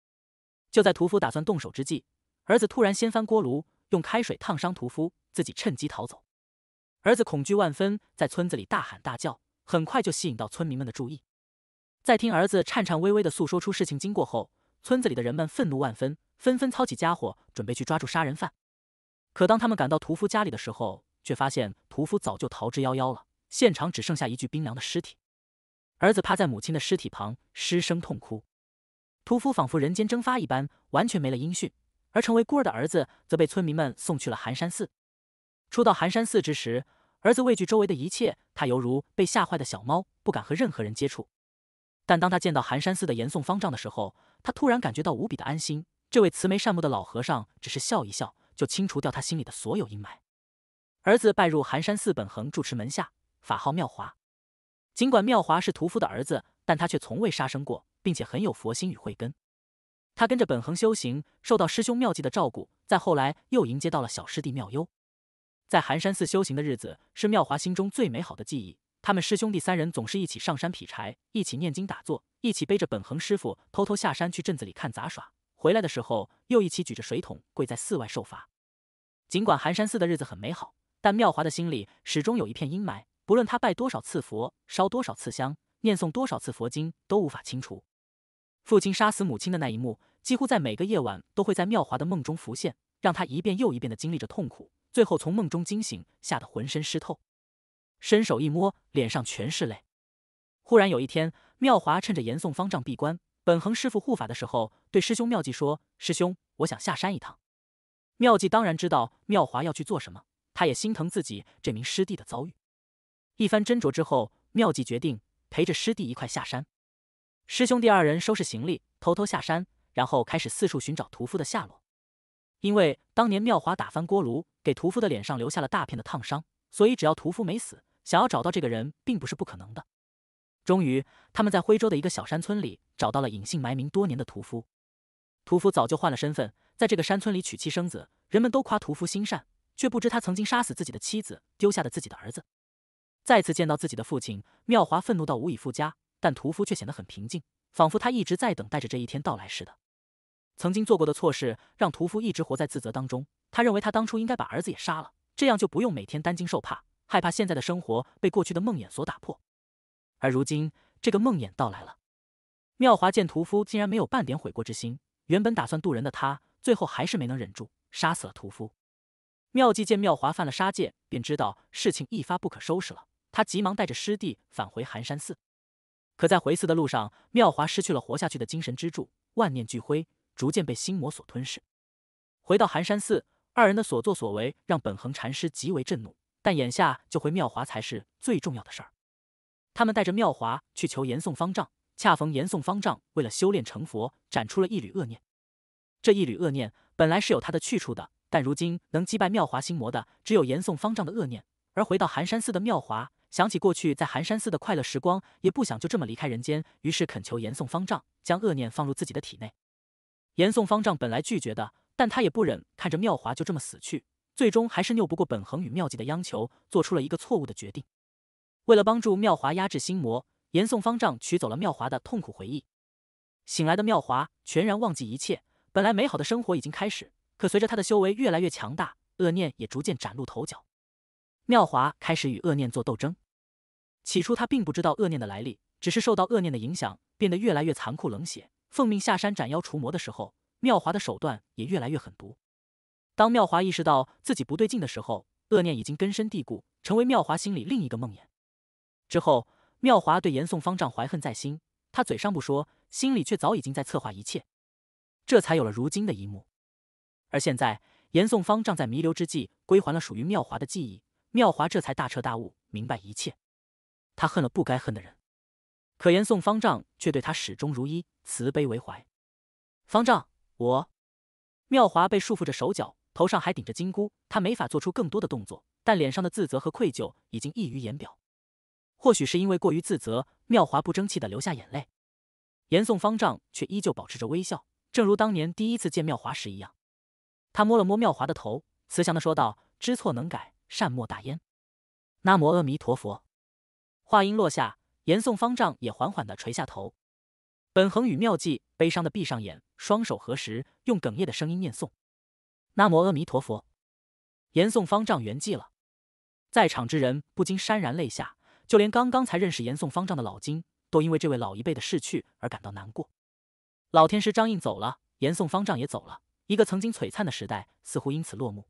就在屠夫打算动手之际，儿子突然掀翻锅炉，用开水烫伤屠夫，自己趁机逃走。儿子恐惧万分，在村子里大喊大叫。很快就吸引到村民们的注意，在听儿子颤颤巍巍地诉说出事情经过后，村子里的人们愤怒万分，纷纷操起家伙准备去抓住杀人犯。可当他们赶到屠夫家里的时候，却发现屠夫早就逃之夭夭了，现场只剩下一具冰凉的尸体。儿子趴在母亲的尸体旁失声痛哭，屠夫仿佛人间蒸发一般，完全没了音讯。而成为孤儿的儿子则被村民们送去了寒山寺。初到寒山寺之时。儿子畏惧周围的一切，他犹如被吓坏的小猫，不敢和任何人接触。但当他见到寒山寺的严嵩方丈的时候，他突然感觉到无比的安心。这位慈眉善目的老和尚，只是笑一笑，就清除掉他心里的所有阴霾。儿子拜入寒山寺本恒住持门下，法号妙华。尽管妙华是屠夫的儿子，但他却从未杀生过，并且很有佛心与慧根。他跟着本恒修行，受到师兄妙计的照顾，再后来又迎接到了小师弟妙优。在寒山寺修行的日子是妙华心中最美好的记忆。他们师兄弟三人总是一起上山劈柴，一起念经打坐，一起背着本恒师傅偷偷下山去镇子里看杂耍，回来的时候又一起举着水桶跪在寺外受罚。尽管寒山寺的日子很美好，但妙华的心里始终有一片阴霾。不论他拜多少次佛，烧多少次香，念诵多少次佛经，都无法清除。父亲杀死母亲的那一幕，几乎在每个夜晚都会在妙华的梦中浮现，让他一遍又一遍的经历着痛苦。最后从梦中惊醒，吓得浑身湿透，伸手一摸，脸上全是泪。忽然有一天，妙华趁着严嵩方丈闭关，本恒师傅护法的时候，对师兄妙计说：“师兄，我想下山一趟。”妙计当然知道妙华要去做什么，他也心疼自己这名师弟的遭遇。一番斟酌之后，妙计决定陪着师弟一块下山。师兄弟二人收拾行李，偷偷下山，然后开始四处寻找屠夫的下落。因为当年妙华打翻锅炉，给屠夫的脸上留下了大片的烫伤，所以只要屠夫没死，想要找到这个人并不是不可能的。终于，他们在徽州的一个小山村里找到了隐姓埋名多年的屠夫。屠夫早就换了身份，在这个山村里娶妻生子，人们都夸屠夫心善，却不知他曾经杀死自己的妻子，丢下了自己的儿子。再次见到自己的父亲，妙华愤怒到无以复加，但屠夫却显得很平静，仿佛他一直在等待着这一天到来似的。曾经做过的错事，让屠夫一直活在自责当中。他认为他当初应该把儿子也杀了，这样就不用每天担惊受怕，害怕现在的生活被过去的梦魇所打破。而如今，这个梦魇到来了。妙华见屠夫竟然没有半点悔过之心，原本打算渡人的他，最后还是没能忍住，杀死了屠夫。妙计见妙华犯了杀戒，便知道事情一发不可收拾了。他急忙带着师弟返回寒山寺，可在回寺的路上，妙华失去了活下去的精神支柱，万念俱灰。逐渐被心魔所吞噬。回到寒山寺，二人的所作所为让本恒禅师极为震怒。但眼下救回妙华才是最重要的事儿。他们带着妙华去求严嵩方丈，恰逢严嵩方丈为了修炼成佛，斩出了一缕恶念。这一缕恶念本来是有他的去处的，但如今能击败妙华心魔的，只有严嵩方丈的恶念。而回到寒山寺的妙华，想起过去在寒山寺的快乐时光，也不想就这么离开人间，于是恳求严嵩方丈将恶念放入自己的体内。严嵩方丈本来拒绝的，但他也不忍看着妙华就这么死去，最终还是拗不过本恒与妙计的央求，做出了一个错误的决定。为了帮助妙华压制心魔，严嵩方丈取走了妙华的痛苦回忆。醒来的妙华全然忘记一切，本来美好的生活已经开始，可随着他的修为越来越强大，恶念也逐渐崭露头角。妙华开始与恶念做斗争，起初他并不知道恶念的来历，只是受到恶念的影响，变得越来越残酷冷血。奉命下山斩妖除魔的时候，妙华的手段也越来越狠毒。当妙华意识到自己不对劲的时候，恶念已经根深蒂固，成为妙华心里另一个梦魇。之后，妙华对严嵩方丈怀恨在心，他嘴上不说，心里却早已经在策划一切，这才有了如今的一幕。而现在，严嵩方丈在弥留之际归还了属于妙华的记忆，妙华这才大彻大悟，明白一切。他恨了不该恨的人，可严嵩方丈却对他始终如一。慈悲为怀，方丈，我妙华被束缚着手脚，头上还顶着金箍，他没法做出更多的动作，但脸上的自责和愧疚已经溢于言表。或许是因为过于自责，妙华不争气的流下眼泪。严嵩方丈却依旧保持着微笑，正如当年第一次见妙华时一样。他摸了摸妙华的头，慈祥的说道：“知错能改，善莫大焉。”南无阿弥陀佛。话音落下，严嵩方丈也缓缓的垂下头。本恒与妙计悲伤的闭上眼，双手合十，用哽咽的声音念诵：“南无阿弥陀佛。”严嵩方丈圆寂了，在场之人不禁潸然泪下，就连刚刚才认识严嵩方丈的老金，都因为这位老一辈的逝去而感到难过。老天师张印走了，严嵩方丈也走了，一个曾经璀璨的时代似乎因此落幕。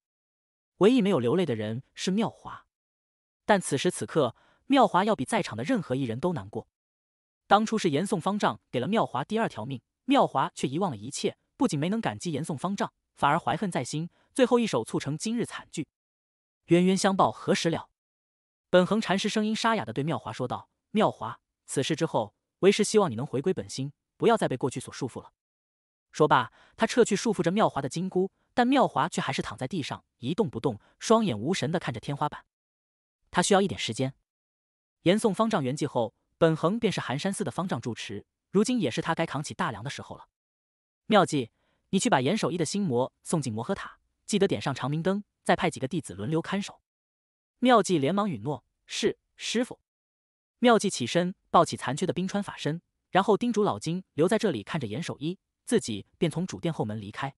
唯一没有流泪的人是妙华，但此时此刻，妙华要比在场的任何一人都难过。当初是严嵩方丈给了妙华第二条命，妙华却遗忘了一切，不仅没能感激严嵩方丈，反而怀恨在心，最后一手促成今日惨剧。冤冤相报何时了？本恒禅师声音沙哑的对妙华说道：“妙华，此事之后，为师希望你能回归本心，不要再被过去所束缚了。”说罢，他撤去束缚着妙华的金箍，但妙华却还是躺在地上一动不动，双眼无神的看着天花板。他需要一点时间。严嵩方丈圆寂后。本恒便是寒山寺的方丈住持，如今也是他该扛起大梁的时候了。妙计，你去把严守一的心魔送进魔诃塔，记得点上长明灯，再派几个弟子轮流看守。妙计连忙允诺：“是，师傅。”妙计起身抱起残缺的冰川法身，然后叮嘱老金留在这里看着严守一，自己便从主殿后门离开。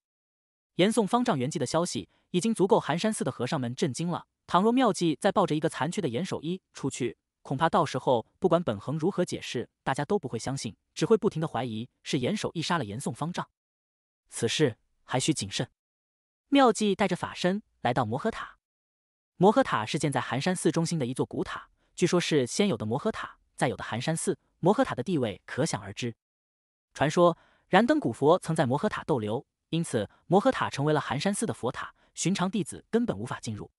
严嵩方丈圆寂的消息已经足够寒山寺的和尚们震惊了，倘若妙计再抱着一个残缺的严守一出去，恐怕到时候，不管本恒如何解释，大家都不会相信，只会不停的怀疑是严守义杀了严嵩方丈。此事还需谨慎。妙计带着法身来到摩诃塔。摩诃塔是建在寒山寺中心的一座古塔，据说是先有的摩诃塔，再有的寒山寺。摩诃塔的地位可想而知。传说燃灯古佛曾在摩诃塔逗留，因此摩诃塔成为了寒山寺的佛塔，寻常弟子根本无法进入。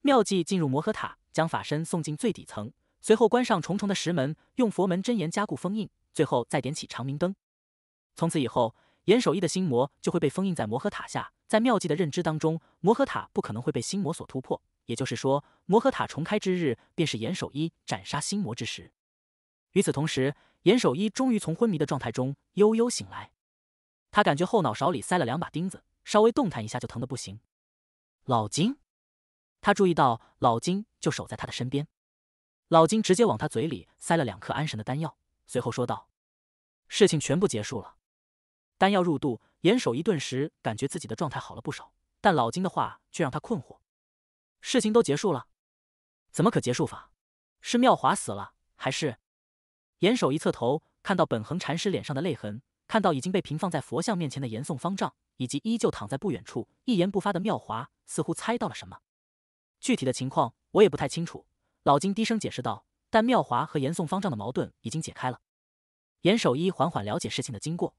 妙计进入摩诃塔，将法身送进最底层。随后关上重重的石门，用佛门真言加固封印，最后再点起长明灯。从此以后，严守一的心魔就会被封印在魔核塔下。在妙计的认知当中，魔核塔不可能会被心魔所突破，也就是说，魔核塔重开之日，便是严守一斩杀心魔之时。与此同时，严守一终于从昏迷的状态中悠悠醒来，他感觉后脑勺里塞了两把钉子，稍微动弹一下就疼的不行。老金，他注意到老金就守在他的身边。老金直接往他嘴里塞了两颗安神的丹药，随后说道：“事情全部结束了。”丹药入肚，严守一顿时感觉自己的状态好了不少。但老金的话却让他困惑：“事情都结束了，怎么可结束法？是妙华死了，还是？”严守一侧头，看到本恒禅师脸上的泪痕，看到已经被平放在佛像面前的严颂方丈，以及依旧躺在不远处一言不发的妙华，似乎猜到了什么。具体的情况我也不太清楚。老金低声解释道：“但妙华和严嵩方丈的矛盾已经解开了。”严守一缓缓了解事情的经过。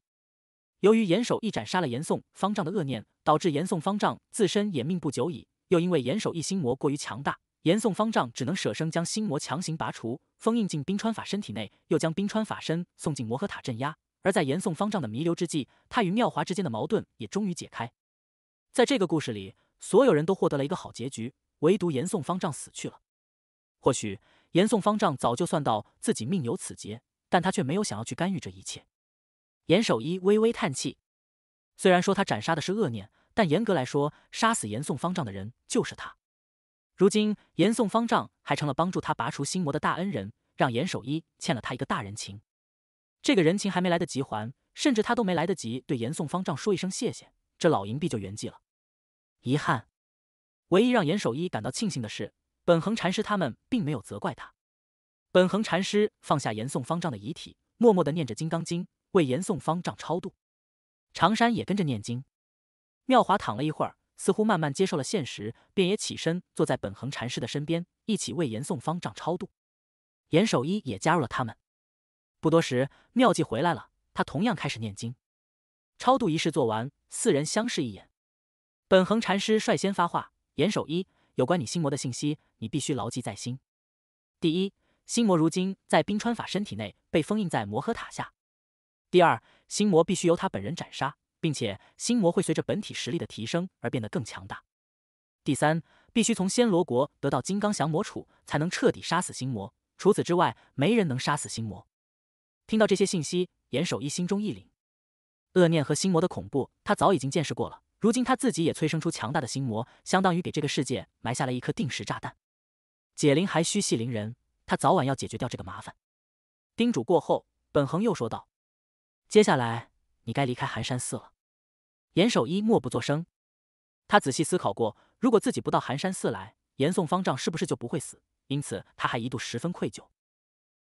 由于严守一斩杀了严嵩方丈的恶念，导致严嵩方丈自身也命不久矣。又因为严守一心魔过于强大，严嵩方丈只能舍生将心魔强行拔除，封印进冰川法身体内，又将冰川法身送进魔核塔镇压。而在严嵩方丈的弥留之际，他与妙华之间的矛盾也终于解开。在这个故事里，所有人都获得了一个好结局，唯独严嵩方丈死去了。或许严嵩方丈早就算到自己命有此劫，但他却没有想要去干预这一切。严守一微微叹气，虽然说他斩杀的是恶念，但严格来说，杀死严嵩方丈的人就是他。如今严嵩方丈还成了帮助他拔除心魔的大恩人，让严守一欠了他一个大人情。这个人情还没来得及还，甚至他都没来得及对严嵩方丈说一声谢谢，这老银币就圆寂了。遗憾，唯一让严守一感到庆幸的是。本恒禅师他们并没有责怪他。本恒禅师放下严嵩方丈的遗体，默默地念着《金刚经》，为严嵩方丈超度。长山也跟着念经。妙华躺了一会儿，似乎慢慢接受了现实，便也起身坐在本恒禅师的身边，一起为严嵩方丈超度。严守一也加入了他们。不多时，妙计回来了，他同样开始念经。超度仪式做完，四人相视一眼。本恒禅师率先发话：“严守一。”有关你心魔的信息，你必须牢记在心。第一，心魔如今在冰川法身体内被封印在魔核塔下。第二，心魔必须由他本人斩杀，并且心魔会随着本体实力的提升而变得更强大。第三，必须从暹罗国得到金刚降魔杵，才能彻底杀死心魔。除此之外，没人能杀死心魔。听到这些信息，严守一心中一凛，恶念和心魔的恐怖，他早已经见识过了。如今他自己也催生出强大的心魔，相当于给这个世界埋下了一颗定时炸弹。解铃还须系铃人，他早晚要解决掉这个麻烦。叮嘱过后，本恒又说道：“接下来你该离开寒山寺了。”严守一默不作声。他仔细思考过，如果自己不到寒山寺来，严嵩方丈是不是就不会死？因此他还一度十分愧疚。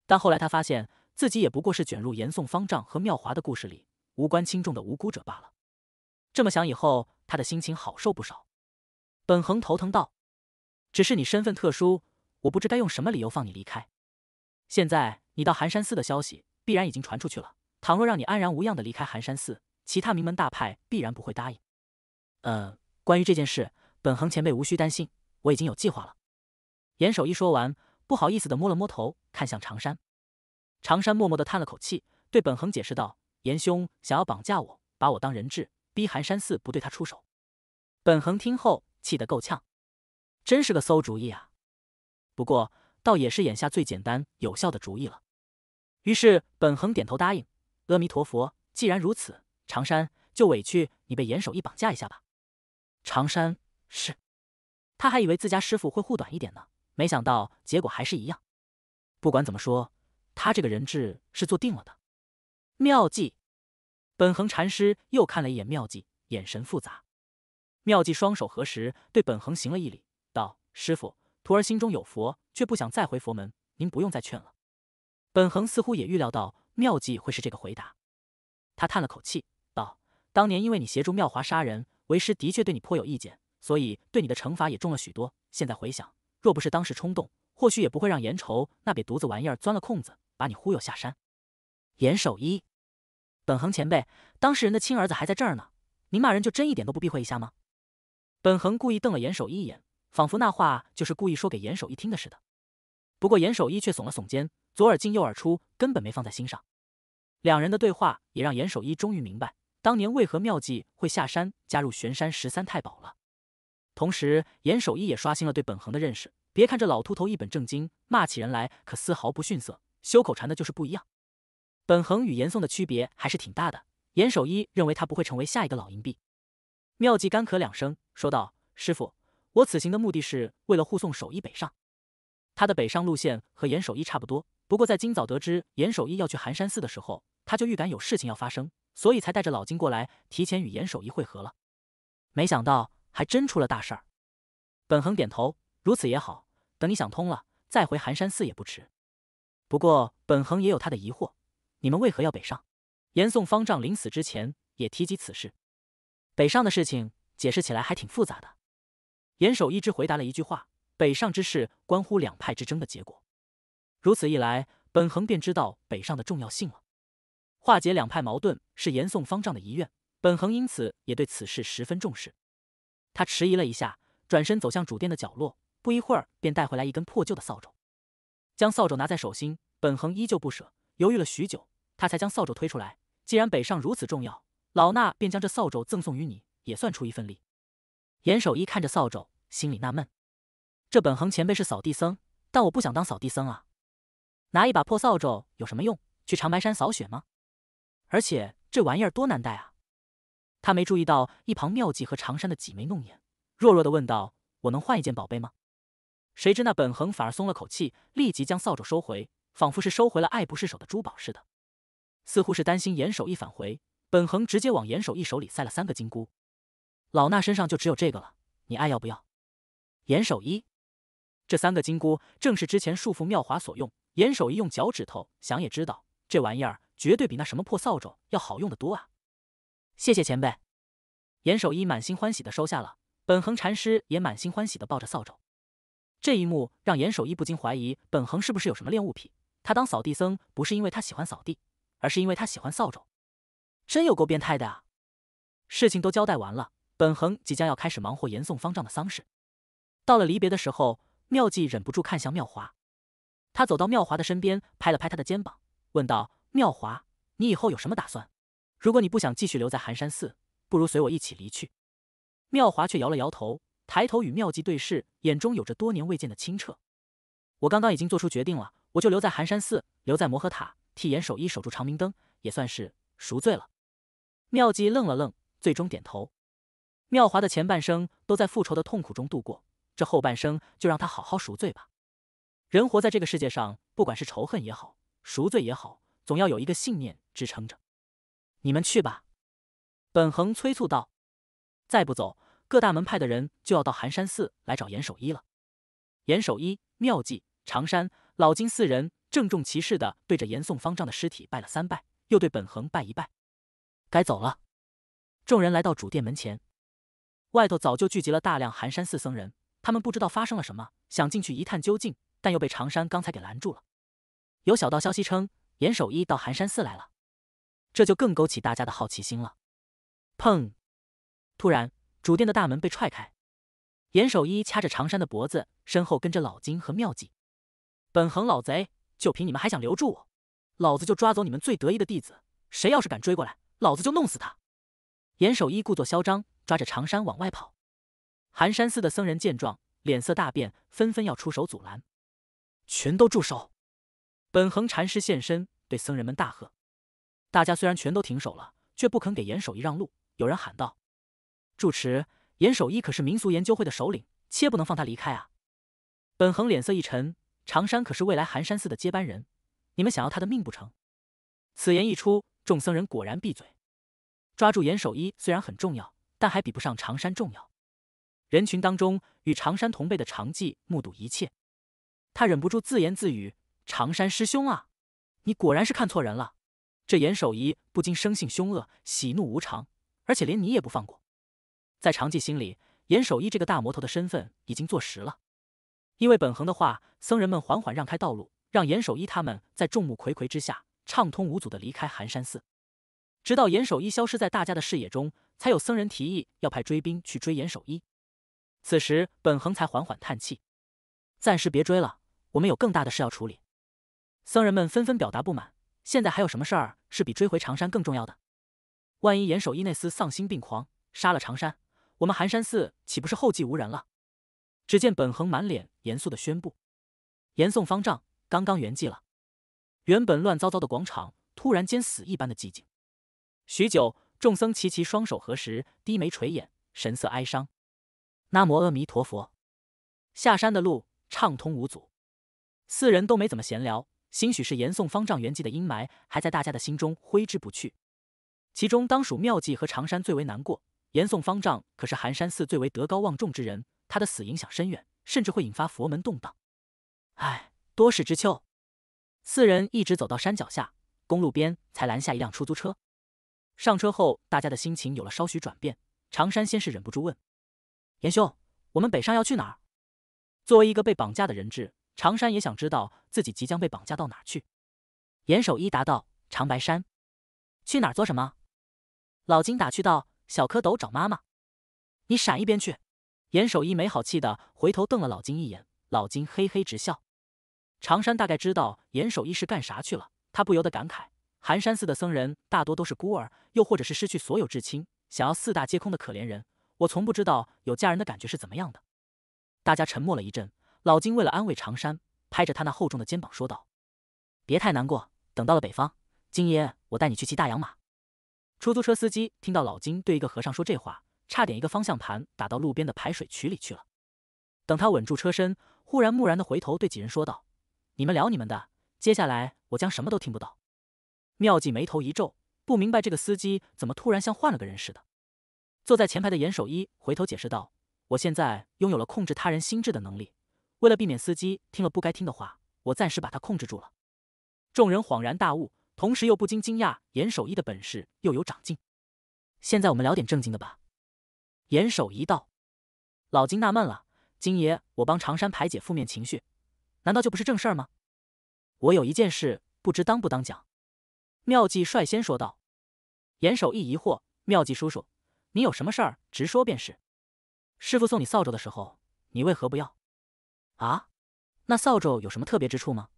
但后来他发现自己也不过是卷入严嵩方丈和妙华的故事里，无关轻重的无辜者罢了。这么想以后，他的心情好受不少。本恒头疼道：“只是你身份特殊，我不知该用什么理由放你离开。现在你到寒山寺的消息必然已经传出去了，倘若让你安然无恙的离开寒山寺，其他名门大派必然不会答应。”呃，关于这件事，本恒前辈无需担心，我已经有计划了。严守一说完，不好意思的摸了摸头，看向长山。长山默默的叹了口气，对本恒解释道：“严兄想要绑架我，把我当人质。”逼寒山寺不对他出手，本恒听后气得够呛，真是个馊主意啊！不过倒也是眼下最简单有效的主意了。于是本恒点头答应：“阿弥陀佛，既然如此，长山就委屈你被严守义绑架一下吧。”长山是，他还以为自家师傅会护短一点呢，没想到结果还是一样。不管怎么说，他这个人质是做定了的。妙计。本恒禅师又看了一眼妙计，眼神复杂。妙计双手合十，对本恒行了一礼，道：“师傅，徒儿心中有佛，却不想再回佛门，您不用再劝了。”本恒似乎也预料到妙计会是这个回答，他叹了口气，道：“当年因为你协助妙华杀人，为师的确对你颇有意见，所以对你的惩罚也重了许多。现在回想，若不是当时冲动，或许也不会让严愁那瘪犊子玩意儿钻了空子，把你忽悠下山。”严守一。本恒前辈，当事人的亲儿子还在这儿呢，您骂人就真一点都不避讳一下吗？本恒故意瞪了严守一一眼，仿佛那话就是故意说给严守一听的似的。不过严守一却耸了耸肩，左耳进右耳出，根本没放在心上。两人的对话也让严守一终于明白当年为何妙计会下山加入玄山十三太保了。同时，严守一也刷新了对本恒的认识。别看这老秃头一本正经，骂起人来可丝毫不逊色，修口禅的就是不一样。本恒与严嵩的区别还是挺大的。严守一认为他不会成为下一个老银币。妙计干咳两声，说道：“师傅，我此行的目的是为了护送守一北上。他的北上路线和严守一差不多，不过在今早得知严守一要去寒山寺的时候，他就预感有事情要发生，所以才带着老金过来，提前与严守一会合了。没想到还真出了大事儿。”本恒点头，如此也好，等你想通了，再回寒山寺也不迟。不过本恒也有他的疑惑。你们为何要北上？严嵩方丈临死之前也提及此事。北上的事情解释起来还挺复杂的。严守一直回答了一句话：“北上之事关乎两派之争的结果。”如此一来，本恒便知道北上的重要性了。化解两派矛盾是严嵩方丈的遗愿，本恒因此也对此事十分重视。他迟疑了一下，转身走向主殿的角落，不一会儿便带回来一根破旧的扫帚。将扫帚拿在手心，本恒依旧不舍，犹豫了许久。他才将扫帚推出来。既然北上如此重要，老衲便将这扫帚赠送于你，也算出一份力。严守一看着扫帚，心里纳闷：这本恒前辈是扫地僧，但我不想当扫地僧啊！拿一把破扫帚有什么用？去长白山扫雪吗？而且这玩意儿多难带啊！他没注意到一旁妙计和长山的挤眉弄眼，弱弱的问道：“我能换一件宝贝吗？”谁知那本恒反而松了口气，立即将扫帚收回，仿佛是收回了爱不释手的珠宝似的。似乎是担心严守一返回，本恒直接往严守一手里塞了三个金箍。老衲身上就只有这个了，你爱要不要？严守一，这三个金箍正是之前束缚妙华所用。严守一用脚趾头想也知道，这玩意儿绝对比那什么破扫帚要好用得多啊！谢谢前辈。严守一满心欢喜的收下了，本恒禅师也满心欢喜的抱着扫帚。这一幕让严守一不禁怀疑，本恒是不是有什么恋物癖。他当扫地僧不是因为他喜欢扫地。而是因为他喜欢扫帚，真有够变态的啊！事情都交代完了，本恒即将要开始忙活严颂方丈的丧事。到了离别的时候，妙计忍不住看向妙华，他走到妙华的身边，拍了拍他的肩膀，问道：“妙华，你以后有什么打算？如果你不想继续留在寒山寺，不如随我一起离去。”妙华却摇了摇头，抬头与妙计对视，眼中有着多年未见的清澈。我刚刚已经做出决定了，我就留在寒山寺，留在摩诃塔。替严守一守住长明灯，也算是赎罪了。妙计愣了愣，最终点头。妙华的前半生都在复仇的痛苦中度过，这后半生就让他好好赎罪吧。人活在这个世界上，不管是仇恨也好，赎罪也好，总要有一个信念支撑着。你们去吧，本恒催促道。再不走，各大门派的人就要到寒山寺来找严守一了。严守一、妙计、长山、老金四人。郑重其事的对着严嵩方丈的尸体拜了三拜，又对本恒拜一拜。该走了。众人来到主殿门前，外头早就聚集了大量寒山寺僧人。他们不知道发生了什么，想进去一探究竟，但又被长山刚才给拦住了。有小道消息称严守一到寒山寺来了，这就更勾起大家的好奇心了。砰！突然，主殿的大门被踹开，严守一掐着长山的脖子，身后跟着老金和妙计。本恒老贼！就凭你们还想留住我，老子就抓走你们最得意的弟子！谁要是敢追过来，老子就弄死他！严守一故作嚣张，抓着长衫往外跑。寒山寺的僧人见状，脸色大变，纷纷要出手阻拦。全都住手！本恒禅师现身，对僧人们大喝：“大家虽然全都停手了，却不肯给严守一让路。”有人喊道：“住持，严守一可是民俗研究会的首领，切不能放他离开啊！”本恒脸色一沉。常山可是未来寒山寺的接班人，你们想要他的命不成？此言一出，众僧人果然闭嘴。抓住严守一虽然很重要，但还比不上常山重要。人群当中，与常山同辈的常寂目睹一切，他忍不住自言自语：“常山师兄啊，你果然是看错人了。”这严守一不禁生性凶恶，喜怒无常，而且连你也不放过。在常寂心里，严守一这个大魔头的身份已经坐实了。因为本恒的话，僧人们缓缓让开道路，让严守一他们在众目睽睽之下畅通无阻的离开寒山寺。直到严守一消失在大家的视野中，才有僧人提议要派追兵去追严守一。此时，本恒才缓缓叹气：“暂时别追了，我们有更大的事要处理。”僧人们纷纷表达不满：“现在还有什么事儿是比追回长山更重要的？万一严守一那厮丧心病狂杀了长山，我们寒山寺岂不是后继无人了？”只见本恒满脸。严肃的宣布：“严嵩方丈刚刚圆寂了。”原本乱糟糟的广场突然间死一般的寂静。许久，众僧齐齐双手合十，低眉垂眼，神色哀伤。“南无阿弥陀佛。”下山的路畅通无阻。四人都没怎么闲聊，兴许是严嵩方丈圆寂的阴霾还在大家的心中挥之不去。其中当属妙计和长山最为难过。严嵩方丈可是寒山寺最为德高望重之人，他的死影响深远。甚至会引发佛门动荡，哎，多事之秋。四人一直走到山脚下公路边，才拦下一辆出租车。上车后，大家的心情有了稍许转变。常山先是忍不住问：“严兄，我们北上要去哪儿？”作为一个被绑架的人质，常山也想知道自己即将被绑架到哪儿去。严守一答道：“长白山，去哪儿做什么？”老金打趣道：“小蝌蚪找妈妈，你闪一边去。”严守一没好气的回头瞪了老金一眼，老金嘿嘿直笑。常山大概知道严守一是干啥去了，他不由得感慨：寒山寺的僧人大多都是孤儿，又或者是失去所有至亲，想要四大皆空的可怜人。我从不知道有家人的感觉是怎么样的。大家沉默了一阵，老金为了安慰常山，拍着他那厚重的肩膀说道：“别太难过，等到了北方，金爷，我带你去骑大洋马。”出租车司机听到老金对一个和尚说这话。差点一个方向盘打到路边的排水渠里去了。等他稳住车身，忽然木然的回头对几人说道：“你们聊你们的，接下来我将什么都听不到。”妙计眉头一皱，不明白这个司机怎么突然像换了个人似的。坐在前排的严守一回头解释道：“我现在拥有了控制他人心智的能力，为了避免司机听了不该听的话，我暂时把他控制住了。”众人恍然大悟，同时又不禁惊讶：严守一的本事又有长进。现在我们聊点正经的吧。严守一道，老金纳闷了：“金爷，我帮常山排解负面情绪，难道就不是正事儿吗？”我有一件事，不知当不当讲。妙计率先说道。严守一疑惑：“妙计叔叔，你有什么事儿，直说便是。师傅送你扫帚的时候，你为何不要？”啊？那扫帚有什么特别之处吗？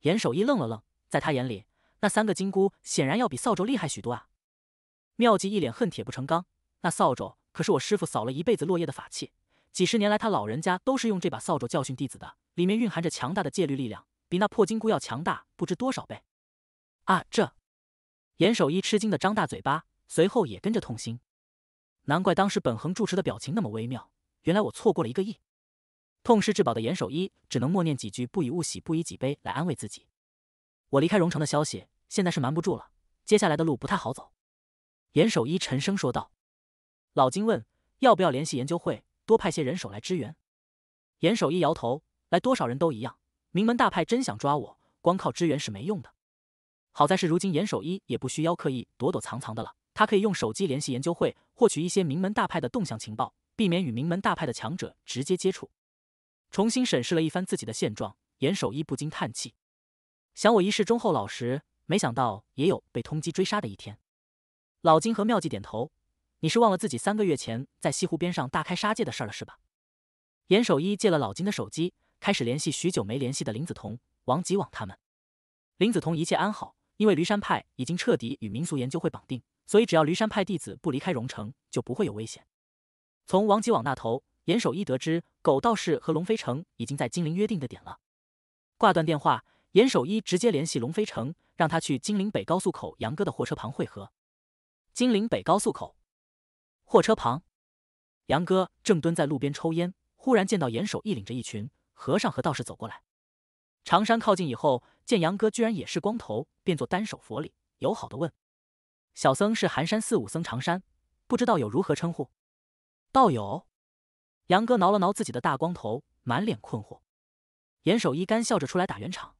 严守一愣了愣，在他眼里，那三个金箍显然要比扫帚厉害许多啊。妙计一脸恨铁不成钢：“那扫帚。”可是我师父扫了一辈子落叶的法器，几十年来他老人家都是用这把扫帚教训弟子的，里面蕴含着强大的戒律力量，比那破金箍要强大不知多少倍。啊！这严守一吃惊的张大嘴巴，随后也跟着痛心。难怪当时本恒住持的表情那么微妙，原来我错过了一个亿。痛失至宝的严守一只能默念几句“不以物喜，不以己悲”来安慰自己。我离开荣城的消息现在是瞒不住了，接下来的路不太好走。严守一沉声说道。老金问：“要不要联系研究会，多派些人手来支援？”严守一摇头：“来多少人都一样。名门大派真想抓我，光靠支援是没用的。好在是如今，严守一也不需要刻意躲躲藏藏的了，他可以用手机联系研究会，获取一些名门大派的动向情报，避免与名门大派的强者直接接触。”重新审视了一番自己的现状，严守一不禁叹气：“想我一世忠厚老实，没想到也有被通缉追杀的一天。”老金和妙计点头。你是忘了自己三个月前在西湖边上大开杀戒的事了是吧？严守一借了老金的手机，开始联系许久没联系的林子彤、王吉网他们。林子彤一切安好，因为驴山派已经彻底与民俗研究会绑定，所以只要驴山派弟子不离开荣城，就不会有危险。从王吉网那头，严守一得知狗道士和龙飞城已经在金陵约定的点了。挂断电话，严守一直接联系龙飞城，让他去金陵北高速口杨哥的货车旁汇合。金陵北高速口。货车旁，杨哥正蹲在路边抽烟，忽然见到严守一领着一群和尚和道士走过来。长山靠近以后，见杨哥居然也是光头，便做单手佛礼，友好的问：“小僧是寒山寺武僧长山，不知道有如何称呼？”道友。杨哥挠了挠自己的大光头，满脸困惑。严守一干笑着出来打圆场：“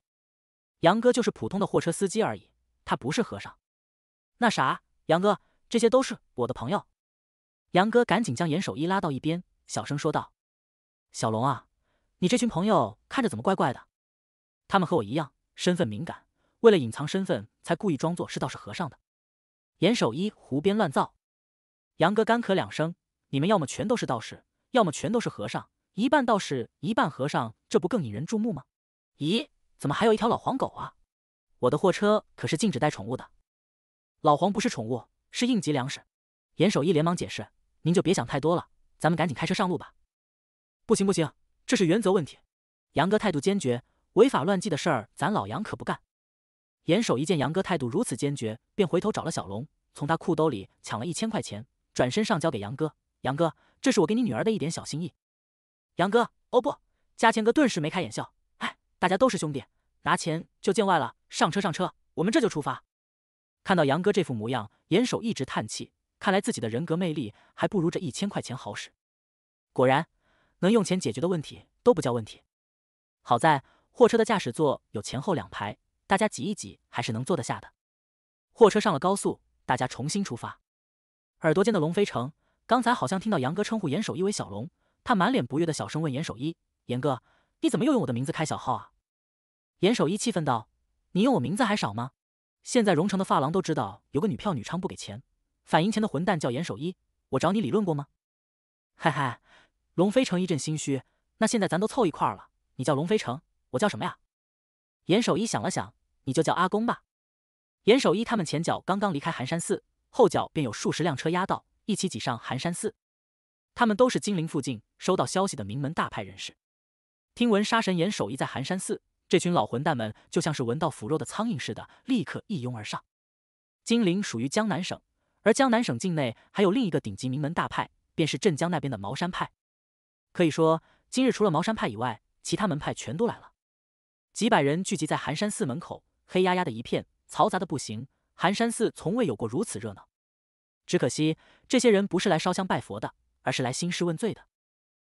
杨哥就是普通的货车司机而已，他不是和尚。”那啥，杨哥，这些都是我的朋友。杨哥赶紧将严守一拉到一边，小声说道：“小龙啊，你这群朋友看着怎么怪怪的？他们和我一样，身份敏感，为了隐藏身份，才故意装作是道士和尚的。”严守一胡编乱造。杨哥干咳两声：“你们要么全都是道士，要么全都是和尚，一半道士一半和尚，这不更引人注目吗？”咦，怎么还有一条老黄狗啊？我的货车可是禁止带宠物的。老黄不是宠物，是应急粮食。严守一连忙解释。您就别想太多了，咱们赶紧开车上路吧。不行不行，这是原则问题。杨哥态度坚决，违法乱纪的事儿，咱老杨可不干。严守一见杨哥态度如此坚决，便回头找了小龙，从他裤兜里抢了一千块钱，转身上交给杨哥。杨哥，这是我给你女儿的一点小心意。杨哥，哦不，加钱哥顿时眉开眼笑。哎，大家都是兄弟，拿钱就见外了。上车上车，我们这就出发。看到杨哥这副模样，严守一直叹气。看来自己的人格魅力还不如这一千块钱好使。果然，能用钱解决的问题都不叫问题。好在货车的驾驶座有前后两排，大家挤一挤还是能坐得下的。货车上了高速，大家重新出发。耳朵尖的龙飞城刚才好像听到杨哥称呼严守一为小龙，他满脸不悦的小声问严守一：“严哥，你怎么又用我的名字开小号啊？”严守一气愤道：“你用我名字还少吗？现在荣城的发廊都知道有个女票女娼不给钱。”反应前的混蛋叫严守一，我找你理论过吗？嗨嗨，龙飞城一阵心虚。那现在咱都凑一块儿了，你叫龙飞城，我叫什么呀？严守一想了想，你就叫阿公吧。严守一他们前脚刚刚离开寒山寺，后脚便有数十辆车压道，一起挤上寒山寺。他们都是金陵附近收到消息的名门大派人士。听闻杀神严守一在寒山寺，这群老混蛋们就像是闻到腐肉的苍蝇似的，立刻一拥而上。金陵属于江南省。而江南省境内还有另一个顶级名门大派，便是镇江那边的茅山派。可以说，今日除了茅山派以外，其他门派全都来了。几百人聚集在寒山寺门口，黑压压的一片，嘈杂的不行。寒山寺从未有过如此热闹。只可惜，这些人不是来烧香拜佛的，而是来兴师问罪的。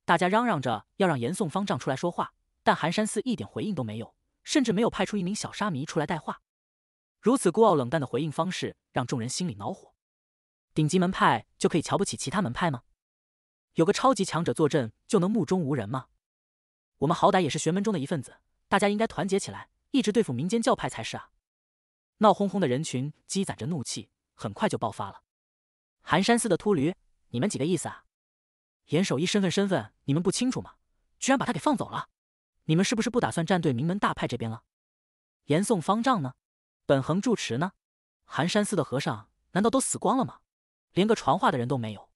大家嚷嚷着要让严嵩方丈出来说话，但寒山寺一点回应都没有，甚至没有派出一名小沙弥出来带话。如此孤傲冷淡的回应方式，让众人心里恼火。顶级门派就可以瞧不起其他门派吗？有个超级强者坐镇就能目中无人吗？我们好歹也是玄门中的一份子，大家应该团结起来，一直对付民间教派才是啊！闹哄哄的人群积攒着怒气，很快就爆发了。寒山寺的秃驴，你们几个意思啊？严守一身份身份你们不清楚吗？居然把他给放走了！你们是不是不打算站队名门大派这边了？严颂方丈呢？本恒住持呢？寒山寺的和尚难道都死光了吗？连个传话的人都没有，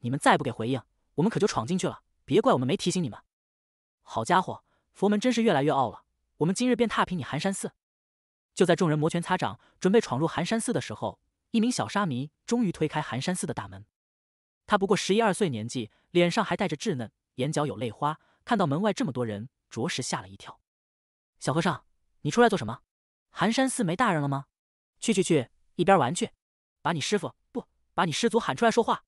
你们再不给回应，我们可就闯进去了！别怪我们没提醒你们。好家伙，佛门真是越来越傲了！我们今日便踏平你寒山寺！就在众人摩拳擦掌准备闯入寒山寺的时候，一名小沙弥终于推开寒山寺的大门。他不过十一二岁年纪，脸上还带着稚嫩，眼角有泪花。看到门外这么多人，着实吓了一跳。小和尚，你出来做什么？寒山寺没大人了吗？去去去，一边玩去！把你师傅……把你师祖喊出来说话。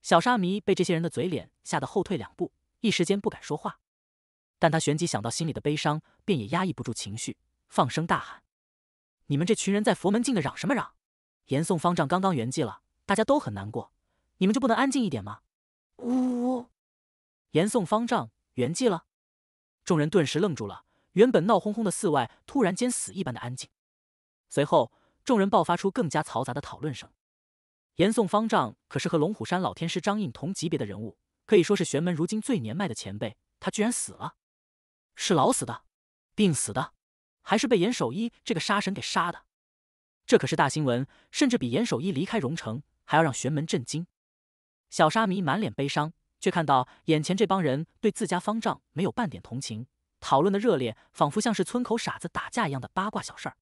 小沙弥被这些人的嘴脸吓得后退两步，一时间不敢说话。但他旋即想到心里的悲伤，便也压抑不住情绪，放声大喊：“你们这群人在佛门禁的嚷什么嚷？”严嵩方丈刚刚圆寂了，大家都很难过，你们就不能安静一点吗？呜呜！严嵩方丈圆寂了，众人顿时愣住了。原本闹哄哄的寺外突然间死一般的安静，随后众人爆发出更加嘈杂的讨论声。严嵩方丈可是和龙虎山老天师张印同级别的人物，可以说是玄门如今最年迈的前辈。他居然死了，是老死的，病死的，还是被严守一这个杀神给杀的？这可是大新闻，甚至比严守一离开荣城还要让玄门震惊。小沙弥满脸悲伤，却看到眼前这帮人对自家方丈没有半点同情，讨论的热烈，仿佛像是村口傻子打架一样的八卦小事儿。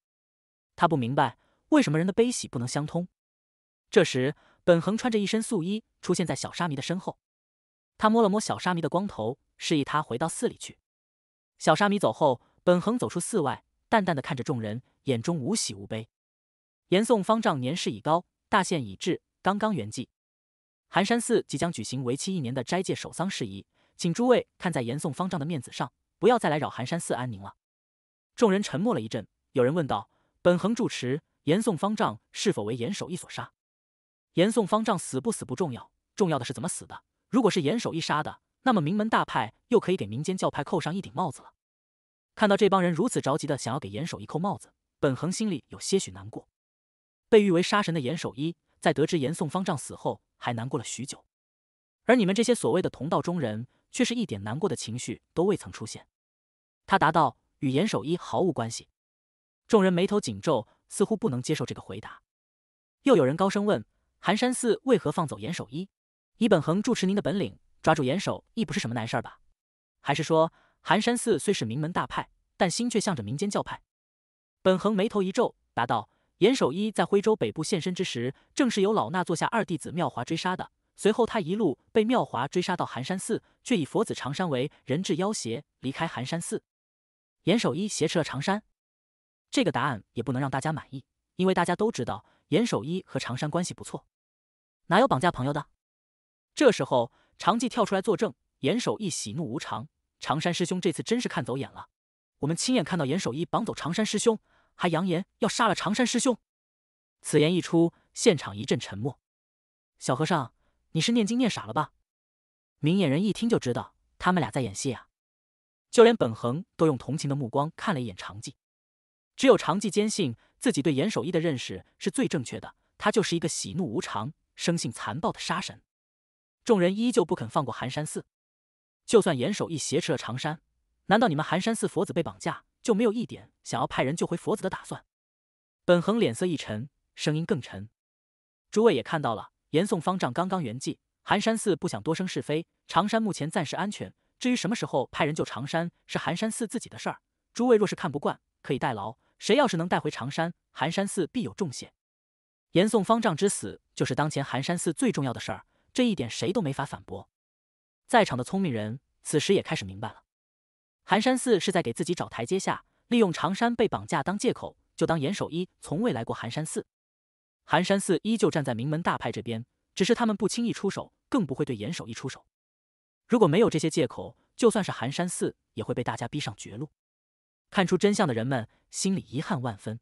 他不明白为什么人的悲喜不能相通。这时，本恒穿着一身素衣出现在小沙弥的身后，他摸了摸小沙弥的光头，示意他回到寺里去。小沙弥走后，本恒走出寺外，淡淡的看着众人，眼中无喜无悲。严嵩方丈年事已高，大限已至，刚刚圆寂。寒山寺即将举行为期一年的斋戒守丧事宜，请诸位看在严嵩方丈的面子上，不要再来扰寒山寺安宁了。众人沉默了一阵，有人问道：“本恒住持，严嵩方丈是否为严守一所杀？”严嵩方丈死不死不重要，重要的是怎么死的。如果是严守一杀的，那么名门大派又可以给民间教派扣上一顶帽子了。看到这帮人如此着急的想要给严守一扣帽子，本恒心里有些许难过。被誉为杀神的严守一，在得知严嵩方丈死后还难过了许久，而你们这些所谓的同道中人，却是一点难过的情绪都未曾出现。他答道：“与严守一毫无关系。”众人眉头紧皱，似乎不能接受这个回答。又有人高声问。寒山寺为何放走严守一？以本恒住持您的本领，抓住严守一不是什么难事儿吧？还是说，寒山寺虽是名门大派，但心却向着民间教派？本恒眉头一皱，答道：“严守一在徽州北部现身之时，正是由老衲座下二弟子妙华追杀的。随后，他一路被妙华追杀到寒山寺，却以佛子长山为人质要挟，离开寒山寺。严守一挟持了长山。”这个答案也不能让大家满意，因为大家都知道，严守一和长山关系不错。哪有绑架朋友的？这时候，常继跳出来作证。严守义喜怒无常，常山师兄这次真是看走眼了。我们亲眼看到严守义绑走常山师兄，还扬言要杀了常山师兄。此言一出，现场一阵沉默。小和尚，你是念经念傻了吧？明眼人一听就知道，他们俩在演戏啊。就连本恒都用同情的目光看了一眼常记。只有常记坚信自己对严守义的认识是最正确的，他就是一个喜怒无常。生性残暴的杀神，众人依旧不肯放过寒山寺。就算严守义挟持了长山，难道你们寒山寺佛子被绑架就没有一点想要派人救回佛子的打算？本恒脸色一沉，声音更沉：“诸位也看到了，严嵩方丈刚刚圆寂，寒山寺不想多生是非。长山目前暂时安全，至于什么时候派人救长山，是寒山寺自己的事儿。诸位若是看不惯，可以代劳。谁要是能带回长山，寒山寺必有重谢。”严嵩方丈之死就是当前寒山寺最重要的事儿，这一点谁都没法反驳。在场的聪明人此时也开始明白了，寒山寺是在给自己找台阶下，利用长山被绑架当借口，就当严守一从未来过寒山寺。寒山寺依旧站在名门大派这边，只是他们不轻易出手，更不会对严守一出手。如果没有这些借口，就算是寒山寺也会被大家逼上绝路。看出真相的人们心里遗憾万分，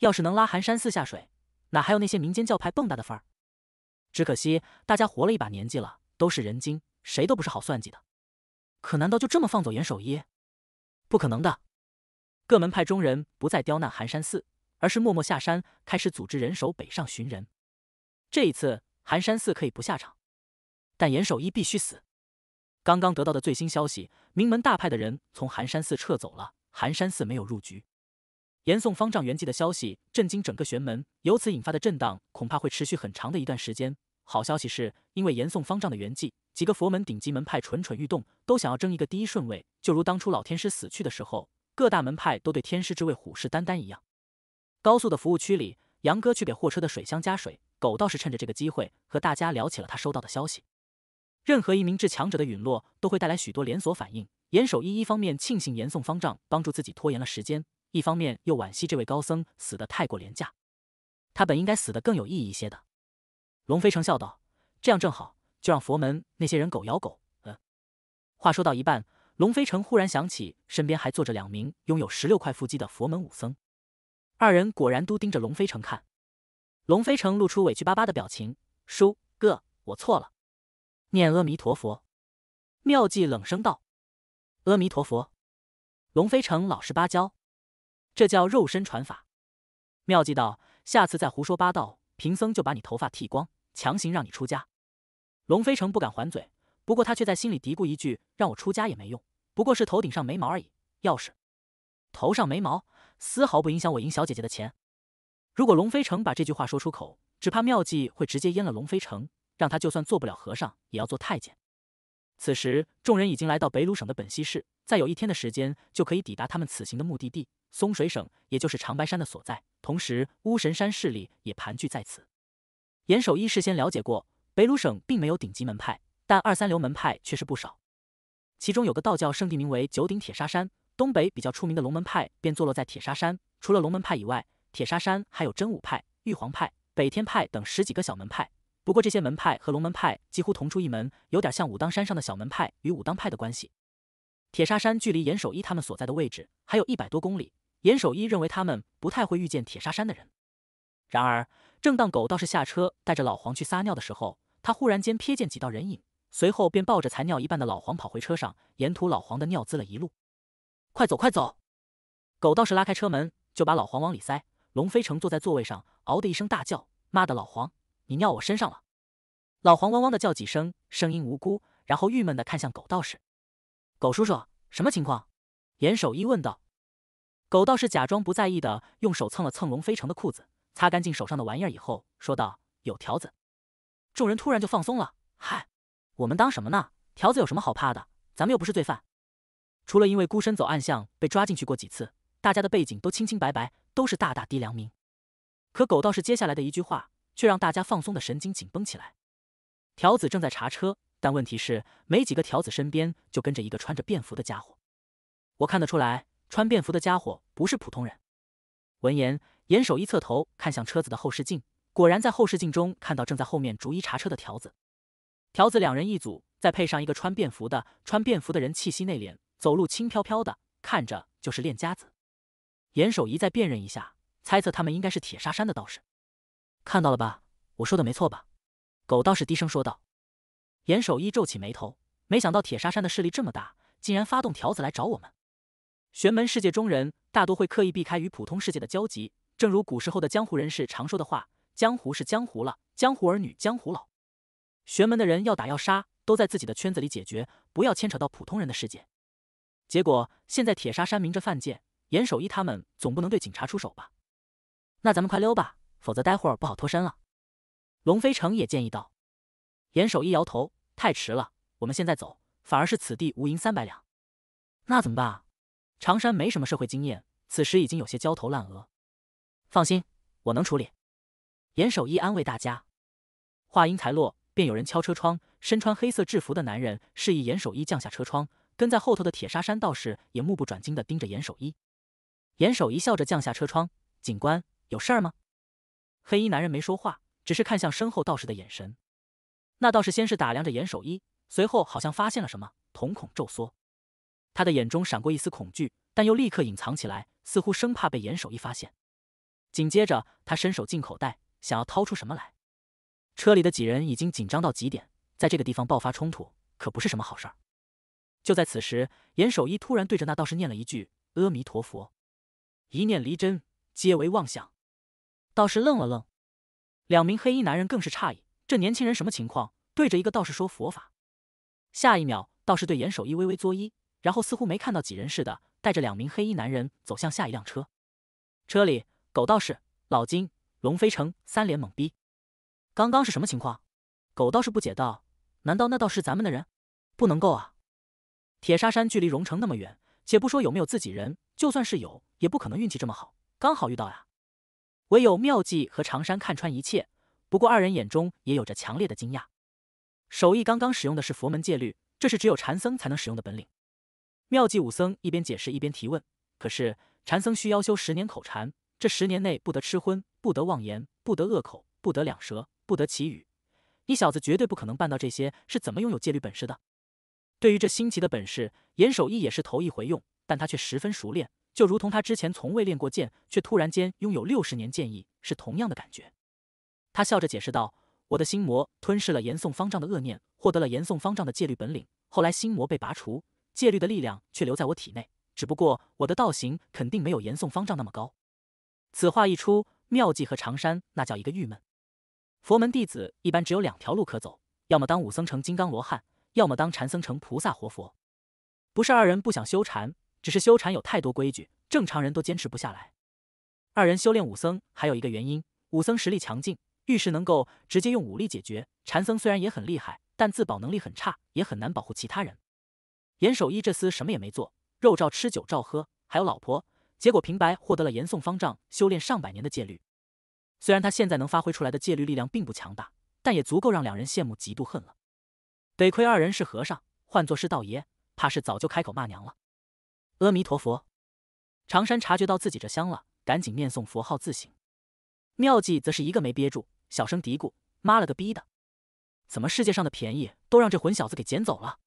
要是能拉寒山寺下水。哪还有那些民间教派蹦跶的份儿？只可惜大家活了一把年纪了，都是人精，谁都不是好算计的。可难道就这么放走严守一？不可能的！各门派中人不再刁难寒山寺，而是默默下山，开始组织人手北上寻人。这一次，寒山寺可以不下场，但严守一必须死。刚刚得到的最新消息，名门大派的人从寒山寺撤走了，寒山寺没有入局。严颂方丈圆寂的消息震惊整个玄门，由此引发的震荡恐怕会持续很长的一段时间。好消息是，因为严颂方丈的圆寂，几个佛门顶级门派蠢蠢欲动，都想要争一个第一顺位，就如当初老天师死去的时候，各大门派都对天师之位虎视眈眈一样。高速的服务区里，杨哥去给货车的水箱加水，狗倒是趁着这个机会和大家聊起了他收到的消息。任何一名至强者的陨落都会带来许多连锁反应。严守一一方面庆幸严嵩方丈帮助自己拖延了时间。一方面又惋惜这位高僧死的太过廉价，他本应该死的更有意义一些的。龙飞成笑道：“这样正好，就让佛门那些人狗咬狗。”呃，话说到一半，龙飞成忽然想起身边还坐着两名拥有十六块腹肌的佛门武僧，二人果然都盯着龙飞成看。龙飞成露出委屈巴巴的表情：“叔哥，我错了。”念阿弥陀佛。妙计冷声道：“阿弥陀佛。”龙飞成老实巴交。这叫肉身传法，妙计道，下次再胡说八道，贫僧就把你头发剃光，强行让你出家。龙飞城不敢还嘴，不过他却在心里嘀咕一句：“让我出家也没用，不过是头顶上没毛而已。要是头上没毛，丝毫不影响我赢小姐姐的钱。”如果龙飞城把这句话说出口，只怕妙计会直接阉了龙飞城，让他就算做不了和尚，也要做太监。此时，众人已经来到北鲁省的本溪市，再有一天的时间就可以抵达他们此行的目的地。松水省，也就是长白山的所在，同时巫神山势力也盘踞在此。严守一事先了解过，北鲁省并没有顶级门派，但二三流门派却是不少。其中有个道教圣地，名为九鼎铁砂山。东北比较出名的龙门派便坐落在铁砂山。除了龙门派以外，铁砂山还有真武派、玉皇派、北天派等十几个小门派。不过这些门派和龙门派几乎同出一门，有点像武当山上的小门派与武当派的关系。铁砂山距离严守一他们所在的位置还有一百多公里。严守一认为他们不太会遇见铁砂山的人。然而，正当狗道士下车带着老黄去撒尿的时候，他忽然间瞥见几道人影，随后便抱着才尿一半的老黄跑回车上，沿途老黄的尿滋了一路。快走，快走！狗道士拉开车门就把老黄往里塞。龙飞城坐在座位上，嗷的一声大叫：“妈的，老黄，你尿我身上了！”老黄汪汪的叫几声，声音无辜，然后郁闷的看向狗道士。狗叔叔，什么情况？严守一问道。狗道士假装不在意的用手蹭了蹭龙飞城的裤子，擦干净手上的玩意儿以后，说道：“有条子。”众人突然就放松了。嗨，我们当什么呢？条子有什么好怕的？咱们又不是罪犯。除了因为孤身走暗巷被抓进去过几次，大家的背景都清清白白，都是大大低良民。可狗道士接下来的一句话，却让大家放松的神经紧绷起来。条子正在查车，但问题是，没几个条子身边就跟着一个穿着便服的家伙。我看得出来。穿便服的家伙不是普通人。闻言，严守一侧头看向车子的后视镜，果然在后视镜中看到正在后面逐一查车的条子。条子两人一组，再配上一个穿便服的。穿便服的人气息内敛，走路轻飘飘的，看着就是练家子。严守一再辨认一下，猜测他们应该是铁沙山的道士。看到了吧，我说的没错吧？狗道士低声说道。严守一皱起眉头，没想到铁沙山的势力这么大，竟然发动条子来找我们。玄门世界中人大多会刻意避开与普通世界的交集，正如古时候的江湖人士常说的话：“江湖是江湖了，江湖儿女江湖老。”玄门的人要打要杀，都在自己的圈子里解决，不要牵扯到普通人的世界。结果现在铁砂山明着犯贱，严守一他们总不能对警察出手吧？那咱们快溜吧，否则待会儿不好脱身了。龙飞城也建议道。严守一摇头：“太迟了，我们现在走，反而是此地无银三百两。”那怎么办？常山没什么社会经验，此时已经有些焦头烂额。放心，我能处理。严守一安慰大家。话音才落，便有人敲车窗。身穿黑色制服的男人示意严守一降下车窗。跟在后头的铁砂山道士也目不转睛的盯着严守一。严守一笑着降下车窗：“警官，有事儿吗？”黑衣男人没说话，只是看向身后道士的眼神。那道士先是打量着严守一，随后好像发现了什么，瞳孔骤缩。他的眼中闪过一丝恐惧，但又立刻隐藏起来，似乎生怕被严守一发现。紧接着，他伸手进口袋，想要掏出什么来。车里的几人已经紧张到极点，在这个地方爆发冲突可不是什么好事儿。就在此时，严守一突然对着那道士念了一句“阿弥陀佛”，一念离真，皆为妄想。道士愣了愣，两名黑衣男人更是诧异：这年轻人什么情况？对着一个道士说佛法？下一秒，道士对严守一微微作揖。然后似乎没看到几人似的，带着两名黑衣男人走向下一辆车。车里，狗道士、老金、龙飞城三脸懵逼。刚刚是什么情况？狗道士不解道：“难道那倒是咱们的人？不能够啊！铁沙山距离荣城那么远，且不说有没有自己人，就算是有，也不可能运气这么好，刚好遇到呀。”唯有妙计和长山看穿一切，不过二人眼中也有着强烈的惊讶。手艺刚刚使用的是佛门戒律，这是只有禅僧才能使用的本领。妙计武僧一边解释一边提问：“可是禅僧需要修十年口禅，这十年内不得吃荤，不得妄言，不得恶口，不得两舌，不得绮语。你小子绝对不可能办到这些，是怎么拥有戒律本事的？”对于这新奇的本事，严守一也是头一回用，但他却十分熟练，就如同他之前从未练过剑，却突然间拥有六十年剑意是同样的感觉。他笑着解释道：“我的心魔吞噬了严嵩方丈的恶念，获得了严嵩方丈的戒律本领。后来心魔被拔除。”戒律的力量却留在我体内，只不过我的道行肯定没有严嵩方丈那么高。此话一出，妙计和长山那叫一个郁闷。佛门弟子一般只有两条路可走，要么当武僧成金刚罗汉，要么当禅僧成菩萨活佛。不是二人不想修禅，只是修禅有太多规矩，正常人都坚持不下来。二人修炼武僧还有一个原因，武僧实力强劲，遇事能够直接用武力解决。禅僧虽然也很厉害，但自保能力很差，也很难保护其他人。严守一这厮什么也没做，肉照吃酒照喝，还有老婆，结果平白获得了严嵩方丈修炼上百年的戒律。虽然他现在能发挥出来的戒律力量并不强大，但也足够让两人羡慕嫉妒恨了。得亏二人是和尚，换作是道爷，怕是早就开口骂娘了。阿弥陀佛，长山察觉到自己这香了，赶紧念诵佛号自省。妙计则是一个没憋住，小声嘀咕：“妈了个逼的，怎么世界上的便宜都让这混小子给捡走了？”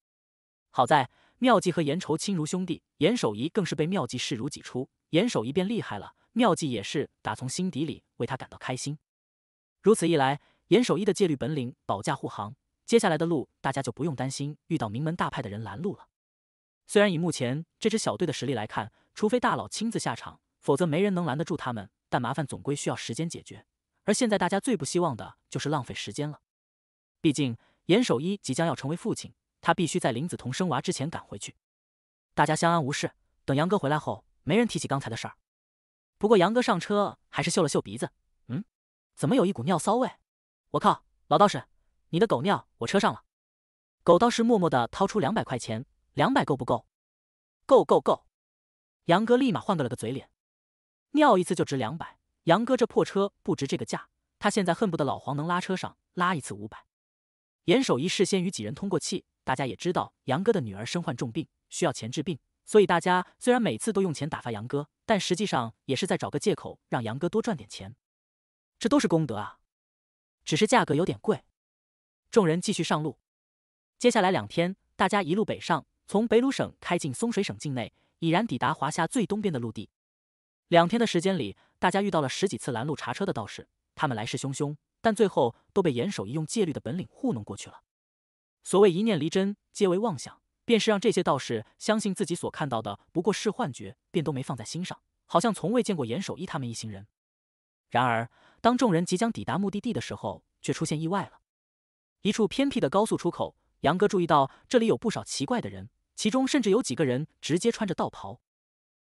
好在妙计和严愁亲如兄弟，严守一更是被妙计视如己出。严守一变厉害了，妙计也是打从心底里为他感到开心。如此一来，严守一的戒律本领保驾护航，接下来的路大家就不用担心遇到名门大派的人拦路了。虽然以目前这支小队的实力来看，除非大佬亲自下场，否则没人能拦得住他们。但麻烦总归需要时间解决，而现在大家最不希望的就是浪费时间了。毕竟严守一即将要成为父亲。他必须在林子彤生娃之前赶回去。大家相安无事。等杨哥回来后，没人提起刚才的事儿。不过杨哥上车还是嗅了嗅鼻子，嗯，怎么有一股尿骚味？我靠，老道士，你的狗尿我车上了！狗道士默默的掏出两百块钱，两百够不够？够够够！杨哥立马换了个了个嘴脸，尿一次就值两百。杨哥这破车不值这个价，他现在恨不得老黄能拉车上拉一次五百。严守一事先与几人通过气。大家也知道杨哥的女儿身患重病，需要钱治病，所以大家虽然每次都用钱打发杨哥，但实际上也是在找个借口让杨哥多赚点钱。这都是功德啊，只是价格有点贵。众人继续上路，接下来两天，大家一路北上，从北鲁省开进松水省境内，已然抵达华夏最东边的陆地。两天的时间里，大家遇到了十几次拦路查车的道士，他们来势汹汹，但最后都被严守一用戒律的本领糊弄过去了。所谓一念离真，皆为妄想，便是让这些道士相信自己所看到的不过是幻觉，便都没放在心上，好像从未见过严守一他们一行人。然而，当众人即将抵达目的地的时候，却出现意外了。一处偏僻的高速出口，杨哥注意到这里有不少奇怪的人，其中甚至有几个人直接穿着道袍。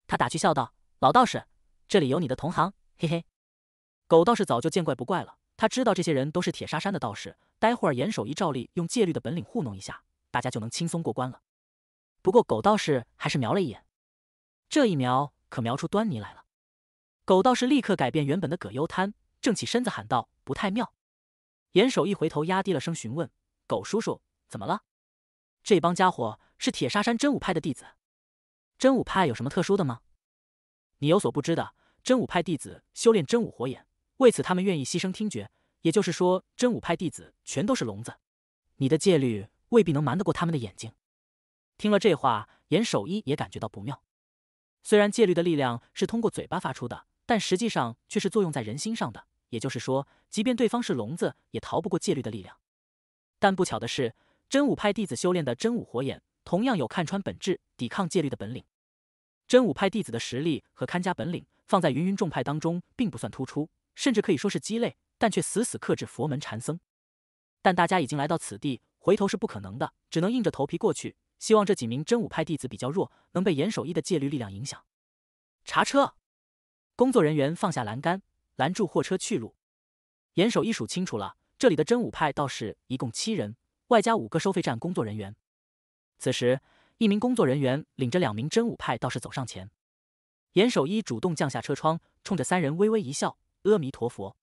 他打趣笑道：“老道士，这里有你的同行，嘿嘿。”狗道士早就见怪不怪了，他知道这些人都是铁砂山的道士。待会儿严守一照例用戒律的本领糊弄一下，大家就能轻松过关了。不过狗道士还是瞄了一眼，这一瞄可瞄出端倪来了。狗道士立刻改变原本的葛优瘫，正起身子喊道：“不太妙！”严守一回头压低了声询问：“狗叔叔，怎么了？”这帮家伙是铁沙山真武派的弟子。真武派有什么特殊的吗？你有所不知的，真武派弟子修炼真武火眼，为此他们愿意牺牲听觉。也就是说，真武派弟子全都是聋子，你的戒律未必能瞒得过他们的眼睛。听了这话，严守一也感觉到不妙。虽然戒律的力量是通过嘴巴发出的，但实际上却是作用在人心上的。也就是说，即便对方是聋子，也逃不过戒律的力量。但不巧的是，真武派弟子修炼的真武火眼，同样有看穿本质、抵抗戒律的本领。真武派弟子的实力和看家本领，放在芸芸众派当中，并不算突出。甚至可以说是鸡肋，但却死死克制佛门禅僧。但大家已经来到此地，回头是不可能的，只能硬着头皮过去。希望这几名真武派弟子比较弱，能被严守一的戒律力量影响。查车，工作人员放下栏杆，拦住货车去路。严守一数清楚了，这里的真武派道士一共七人，外加五个收费站工作人员。此时，一名工作人员领着两名真武派道士走上前，严守一主动降下车窗，冲着三人微微一笑。阿弥陀佛，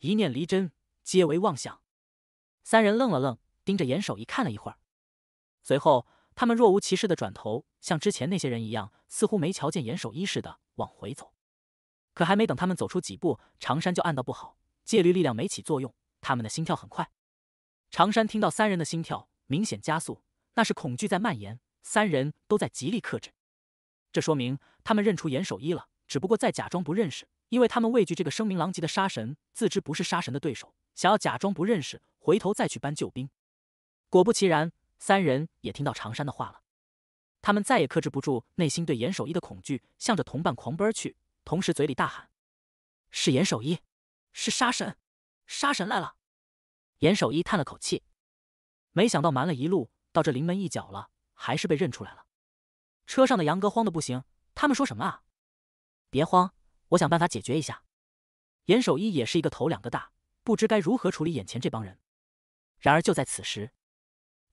一念离真，皆为妄想。三人愣了愣，盯着严守一看了一会儿，随后他们若无其事的转头，像之前那些人一样，似乎没瞧见严守一似的，往回走。可还没等他们走出几步，常山就暗道不好，戒律力量没起作用，他们的心跳很快。常山听到三人的心跳明显加速，那是恐惧在蔓延。三人都在极力克制，这说明他们认出严守一了，只不过在假装不认识。因为他们畏惧这个声名狼藉的杀神，自知不是杀神的对手，想要假装不认识，回头再去搬救兵。果不其然，三人也听到长山的话了，他们再也克制不住内心对严守一的恐惧，向着同伴狂奔去，同时嘴里大喊：“是严守一，是杀神，杀神来了！”严守一叹了口气，没想到瞒了一路到这临门一脚了，还是被认出来了。车上的杨哥慌得不行，他们说什么啊？别慌。我想办法解决一下，严守一也是一个头两个大，不知该如何处理眼前这帮人。然而就在此时，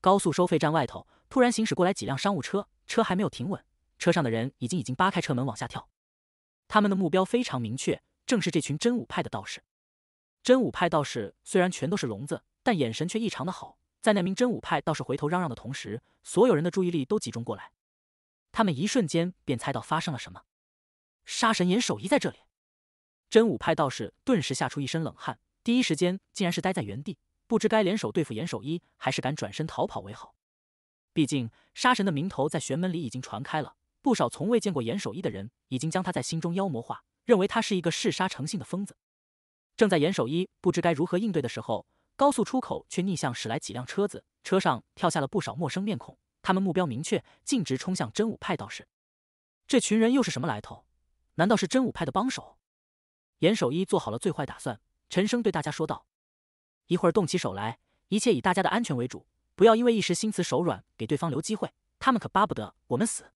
高速收费站外头突然行驶过来几辆商务车，车还没有停稳，车上的人已经已经扒开车门往下跳。他们的目标非常明确，正是这群真武派的道士。真武派道士虽然全都是聋子，但眼神却异常的好。在那名真武派道士回头嚷嚷的同时，所有人的注意力都集中过来，他们一瞬间便猜到发生了什么。杀神严守一在这里，真武派道士顿时吓出一身冷汗，第一时间竟然是待在原地，不知该联手对付严守一，还是敢转身逃跑为好。毕竟杀神的名头在玄门里已经传开了，不少从未见过严守一的人已经将他在心中妖魔化，认为他是一个嗜杀成性的疯子。正在严守一不知该如何应对的时候，高速出口却逆向驶来几辆车子，车上跳下了不少陌生面孔，他们目标明确，径直冲向真武派道士。这群人又是什么来头？难道是真武派的帮手？严守一做好了最坏打算，沉声对大家说道：“一会儿动起手来，一切以大家的安全为主，不要因为一时心慈手软给对方留机会，他们可巴不得我们死。”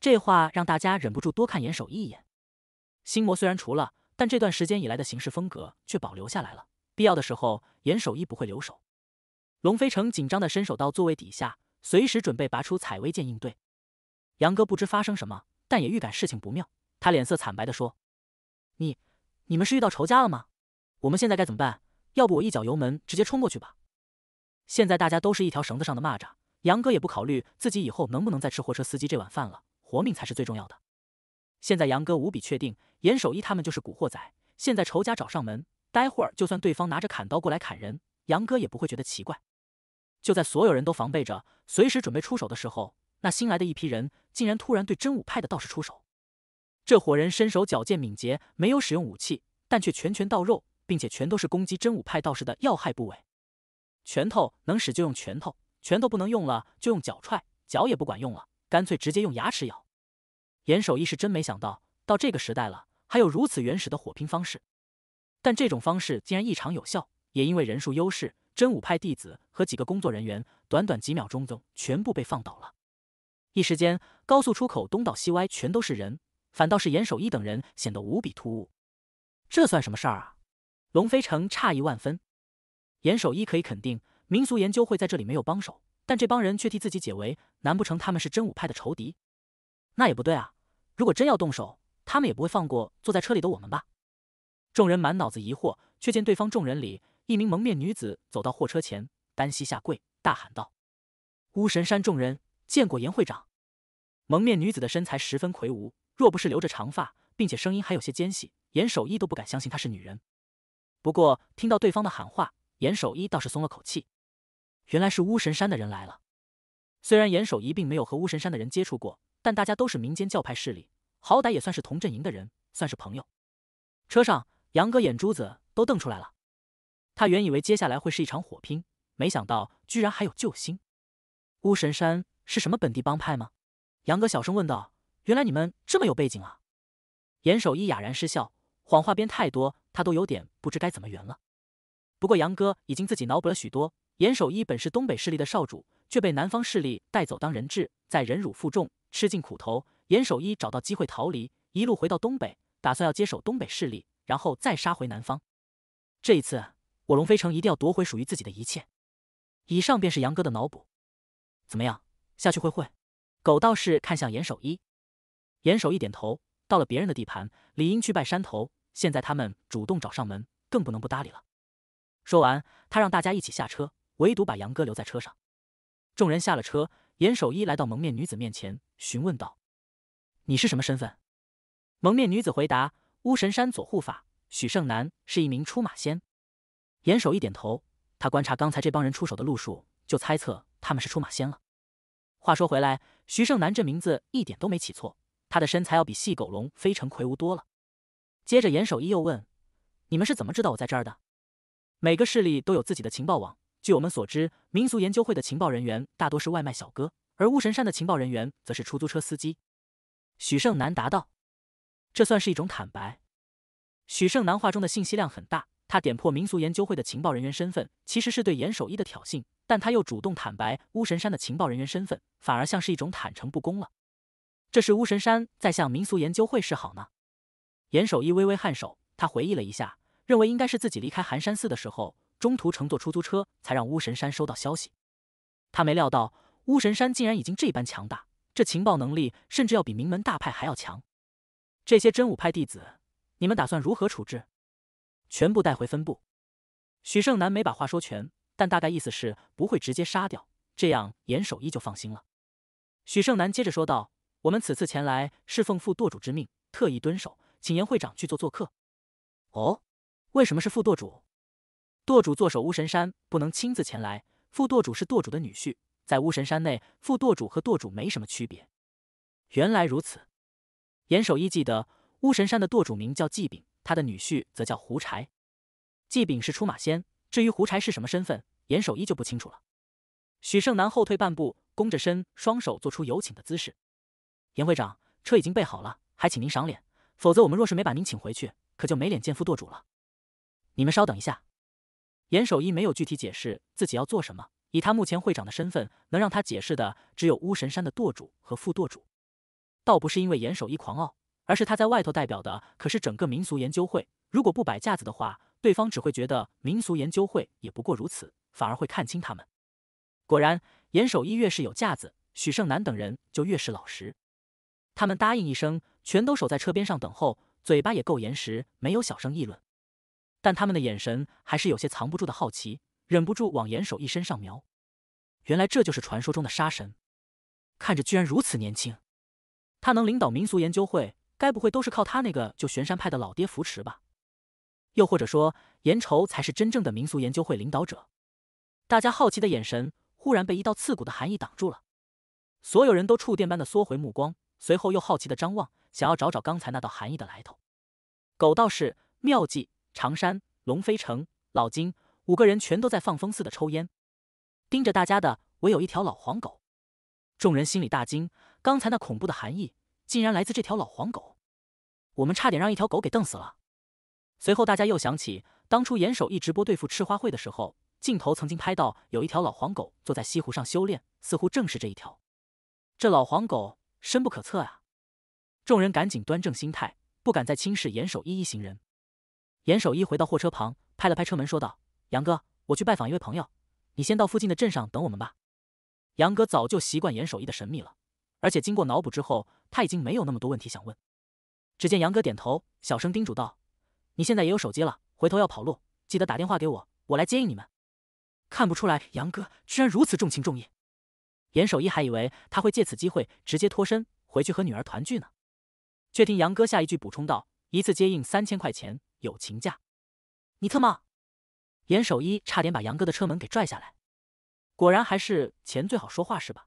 这话让大家忍不住多看严守一一眼。心魔虽然除了，但这段时间以来的行事风格却保留下来了，必要的时候严守一不会留手。龙飞城紧张的伸手到座位底下，随时准备拔出采薇剑应对。杨哥不知发生什么，但也预感事情不妙。他脸色惨白的说：“你，你们是遇到仇家了吗？我们现在该怎么办？要不我一脚油门直接冲过去吧。现在大家都是一条绳子上的蚂蚱，杨哥也不考虑自己以后能不能再吃货车司机这碗饭了，活命才是最重要的。现在杨哥无比确定，严守一他们就是古惑仔。现在仇家找上门，待会儿就算对方拿着砍刀过来砍人，杨哥也不会觉得奇怪。就在所有人都防备着，随时准备出手的时候，那新来的一批人竟然突然对真武派的道士出手。”这伙人身手矫健敏捷，没有使用武器，但却拳拳到肉，并且全都是攻击真武派道士的要害部位。拳头能使就用拳头，拳头不能用了就用脚踹，脚也不管用了，干脆直接用牙齿咬。严守义是真没想到，到这个时代了还有如此原始的火拼方式。但这种方式竟然异常有效，也因为人数优势，真武派弟子和几个工作人员短短几秒钟中全部被放倒了。一时间，高速出口东倒西歪，全都是人。反倒是严守一等人显得无比突兀，这算什么事儿啊？龙飞城诧异万分。严守一可以肯定，民俗研究会在这里没有帮手，但这帮人却替自己解围，难不成他们是真武派的仇敌？那也不对啊！如果真要动手，他们也不会放过坐在车里的我们吧？众人满脑子疑惑，却见对方众人里一名蒙面女子走到货车前，单膝下跪，大喊道：“巫神山众人见过严会长。”蒙面女子的身材十分魁梧。若不是留着长发，并且声音还有些尖细，严守一都不敢相信她是女人。不过听到对方的喊话，严守一倒是松了口气，原来是巫神山的人来了。虽然严守一并没有和巫神山的人接触过，但大家都是民间教派势力，好歹也算是同阵营的人，算是朋友。车上，杨哥眼珠子都瞪出来了，他原以为接下来会是一场火拼，没想到居然还有救星。巫神山是什么本地帮派吗？杨哥小声问道。原来你们这么有背景啊！严守一哑然失笑，谎话编太多，他都有点不知该怎么圆了。不过杨哥已经自己脑补了许多。严守一本是东北势力的少主，却被南方势力带走当人质，在忍辱负重，吃尽苦头。严守一找到机会逃离，一路回到东北，打算要接手东北势力，然后再杀回南方。这一次，我龙飞城一定要夺回属于自己的一切。以上便是杨哥的脑补。怎么样，下去会会？狗道士看向严守一。严守一点头，到了别人的地盘，理应去拜山头。现在他们主动找上门，更不能不搭理了。说完，他让大家一起下车，唯独把杨哥留在车上。众人下了车，严守一来到蒙面女子面前，询问道：“你是什么身份？”蒙面女子回答：“巫神山左护法许胜男是一名出马仙。”严守一点头，他观察刚才这帮人出手的路数，就猜测他们是出马仙了。话说回来，徐胜男这名字一点都没起错。他的身材要比细狗龙飞成魁梧多了。接着严守一又问：“你们是怎么知道我在这儿的？”每个势力都有自己的情报网。据我们所知，民俗研究会的情报人员大多是外卖小哥，而巫神山的情报人员则是出租车司机。许胜男答道：“这算是一种坦白。”许胜男话中的信息量很大，他点破民俗研究会的情报人员身份，其实是对严守一的挑衅；但他又主动坦白巫神山的情报人员身份，反而像是一种坦诚不公了。这是巫神山在向民俗研究会示好呢。严守一微微颔首，他回忆了一下，认为应该是自己离开寒山寺的时候，中途乘坐出租车，才让巫神山收到消息。他没料到巫神山竟然已经这般强大，这情报能力甚至要比名门大派还要强。这些真武派弟子，你们打算如何处置？全部带回分部。许胜男没把话说全，但大概意思是不会直接杀掉。这样严守一就放心了。许胜男接着说道。我们此次前来是奉副舵主之命，特意蹲守，请严会长去做做客。哦，为什么是副舵主？舵主坐守巫神山，不能亲自前来。副舵主是舵主的女婿，在巫神山内，副舵主和舵主没什么区别。原来如此。严守一记得，巫神山的舵主名叫纪炳，他的女婿则叫胡柴。纪炳是出马仙，至于胡柴是什么身份，严守一就不清楚了。许胜男后退半步，弓着身，双手做出有请的姿势。严会长，车已经备好了，还请您赏脸。否则我们若是没把您请回去，可就没脸见副舵主了。你们稍等一下。严守一没有具体解释自己要做什么，以他目前会长的身份，能让他解释的只有巫神山的舵主和副舵主。倒不是因为严守一狂傲，而是他在外头代表的可是整个民俗研究会。如果不摆架子的话，对方只会觉得民俗研究会也不过如此，反而会看清他们。果然，严守一越是有架子，许胜男等人就越是老实。他们答应一声，全都守在车边上等候，嘴巴也够严实，没有小声议论。但他们的眼神还是有些藏不住的好奇，忍不住往严守一身上瞄。原来这就是传说中的杀神，看着居然如此年轻。他能领导民俗研究会，该不会都是靠他那个就玄山派的老爹扶持吧？又或者说，严愁才是真正的民俗研究会领导者？大家好奇的眼神忽然被一道刺骨的寒意挡住了，所有人都触电般的缩回目光。随后又好奇的张望，想要找找刚才那道寒意的来头。狗道士、妙计、长山、龙飞城、老金五个人全都在放风似的抽烟，盯着大家的唯有一条老黄狗。众人心里大惊，刚才那恐怖的寒意竟然来自这条老黄狗，我们差点让一条狗给瞪死了。随后大家又想起当初严守一直播对付赤花会的时候，镜头曾经拍到有一条老黄狗坐在西湖上修炼，似乎正是这一条。这老黄狗。深不可测啊！众人赶紧端正心态，不敢再轻视严守一一行人。严守一回到货车旁，拍了拍车门，说道：“杨哥，我去拜访一位朋友，你先到附近的镇上等我们吧。”杨哥早就习惯严守一的神秘了，而且经过脑补之后，他已经没有那么多问题想问。只见杨哥点头，小声叮嘱道：“你现在也有手机了，回头要跑路，记得打电话给我，我来接应你们。”看不出来，杨哥居然如此重情重义。严守一还以为他会借此机会直接脱身回去和女儿团聚呢，却听杨哥下一句补充道：“一次接应三千块钱，友情价。”你特么？”严守一差点把杨哥的车门给拽下来。果然还是钱最好说话是吧？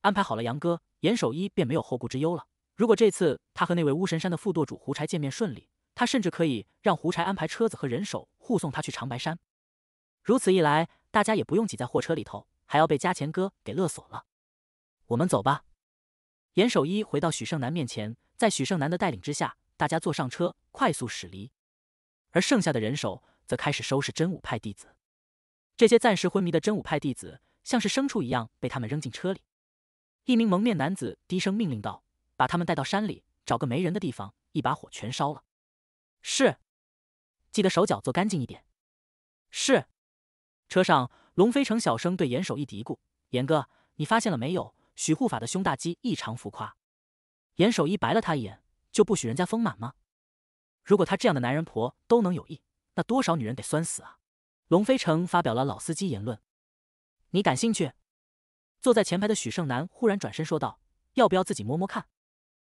安排好了杨哥，严守一便没有后顾之忧了。如果这次他和那位巫神山的副舵主胡柴见面顺利，他甚至可以让胡柴安排车子和人手护送他去长白山。如此一来，大家也不用挤在货车里头。还要被加钱哥给勒索了，我们走吧。严守一回到许胜男面前，在许胜男的带领之下，大家坐上车，快速驶离。而剩下的人手则开始收拾真武派弟子。这些暂时昏迷的真武派弟子，像是牲畜一样被他们扔进车里。一名蒙面男子低声命令道：“把他们带到山里，找个没人的地方，一把火全烧了。”“是。”“记得手脚做干净一点。”“是。”车上。龙飞城小声对严守一嘀咕：“严哥，你发现了没有？许护法的胸大肌异常浮夸。”严守一白了他一眼：“就不许人家丰满吗？如果他这样的男人婆都能有意，那多少女人得酸死啊！”龙飞城发表了老司机言论：“你感兴趣？”坐在前排的许胜男忽然转身说道：“要不要自己摸摸看？”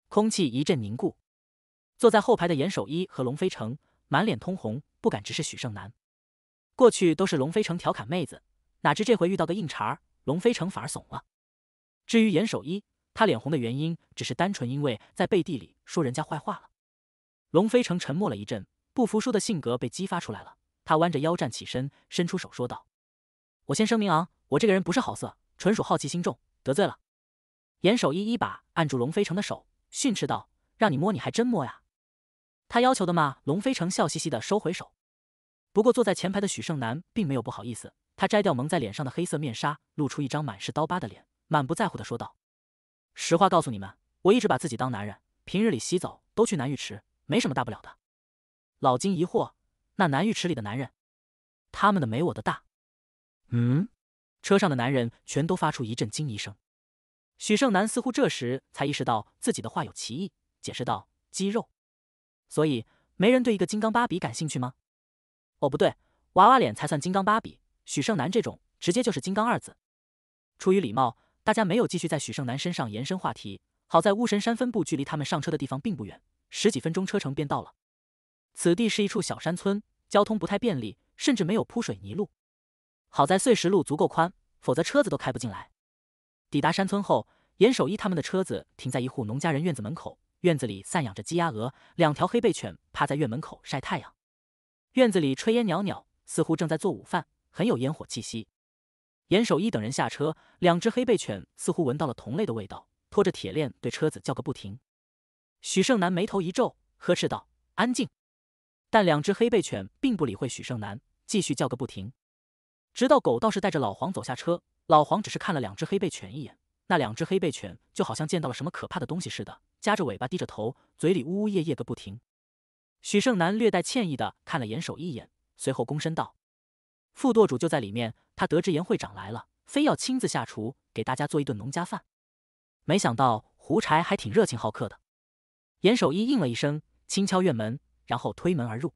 空气一阵凝固。坐在后排的严守一和龙飞城满脸通红，不敢直视许胜男。过去都是龙飞城调侃妹子，哪知这回遇到个硬茬儿，龙飞城反而怂了。至于严守一，他脸红的原因只是单纯因为在背地里说人家坏话了。龙飞城沉默了一阵，不服输的性格被激发出来了。他弯着腰站起身，伸出手说道：“我先声明啊，我这个人不是好色，纯属好奇心重，得罪了。”严守一一把按住龙飞城的手，训斥道：“让你摸你还真摸呀！”他要求的嘛。龙飞城笑嘻嘻的收回手。不过，坐在前排的许胜男并没有不好意思，他摘掉蒙在脸上的黑色面纱，露出一张满是刀疤的脸，满不在乎的说道：“实话告诉你们，我一直把自己当男人，平日里洗澡都去男浴池，没什么大不了的。”老金疑惑：“那男浴池里的男人，他们的没我的大？”嗯，车上的男人全都发出一阵惊疑声。许胜男似乎这时才意识到自己的话有歧义，解释道：“肌肉，所以没人对一个金刚芭比感兴趣吗？”哦，不对，娃娃脸才算金刚芭比，许胜男这种直接就是“金刚”二字。出于礼貌，大家没有继续在许胜男身上延伸话题。好在巫神山分部距离他们上车的地方并不远，十几分钟车程便到了。此地是一处小山村，交通不太便利，甚至没有铺水泥路。好在碎石路足够宽，否则车子都开不进来。抵达山村后，严守一他们的车子停在一户农家人院子门口，院子里散养着鸡鸭鹅，两条黑背犬趴在院门口晒太阳。院子里炊烟袅袅，似乎正在做午饭，很有烟火气息。严守一等人下车，两只黑背犬似乎闻到了同类的味道，拖着铁链对车子叫个不停。许胜男眉头一皱，呵斥道：“安静！”但两只黑背犬并不理会许胜男，继续叫个不停。直到狗道士带着老黄走下车，老黄只是看了两只黑背犬一眼，那两只黑背犬就好像见到了什么可怕的东西似的，夹着尾巴低着头，嘴里呜呜咽咽个不停。许胜男略带歉意的看了严守一眼，随后躬身道：“副舵主就在里面。他得知严会长来了，非要亲自下厨给大家做一顿农家饭。没想到胡柴还挺热情好客的。”严守一应了一声，轻敲院门，然后推门而入。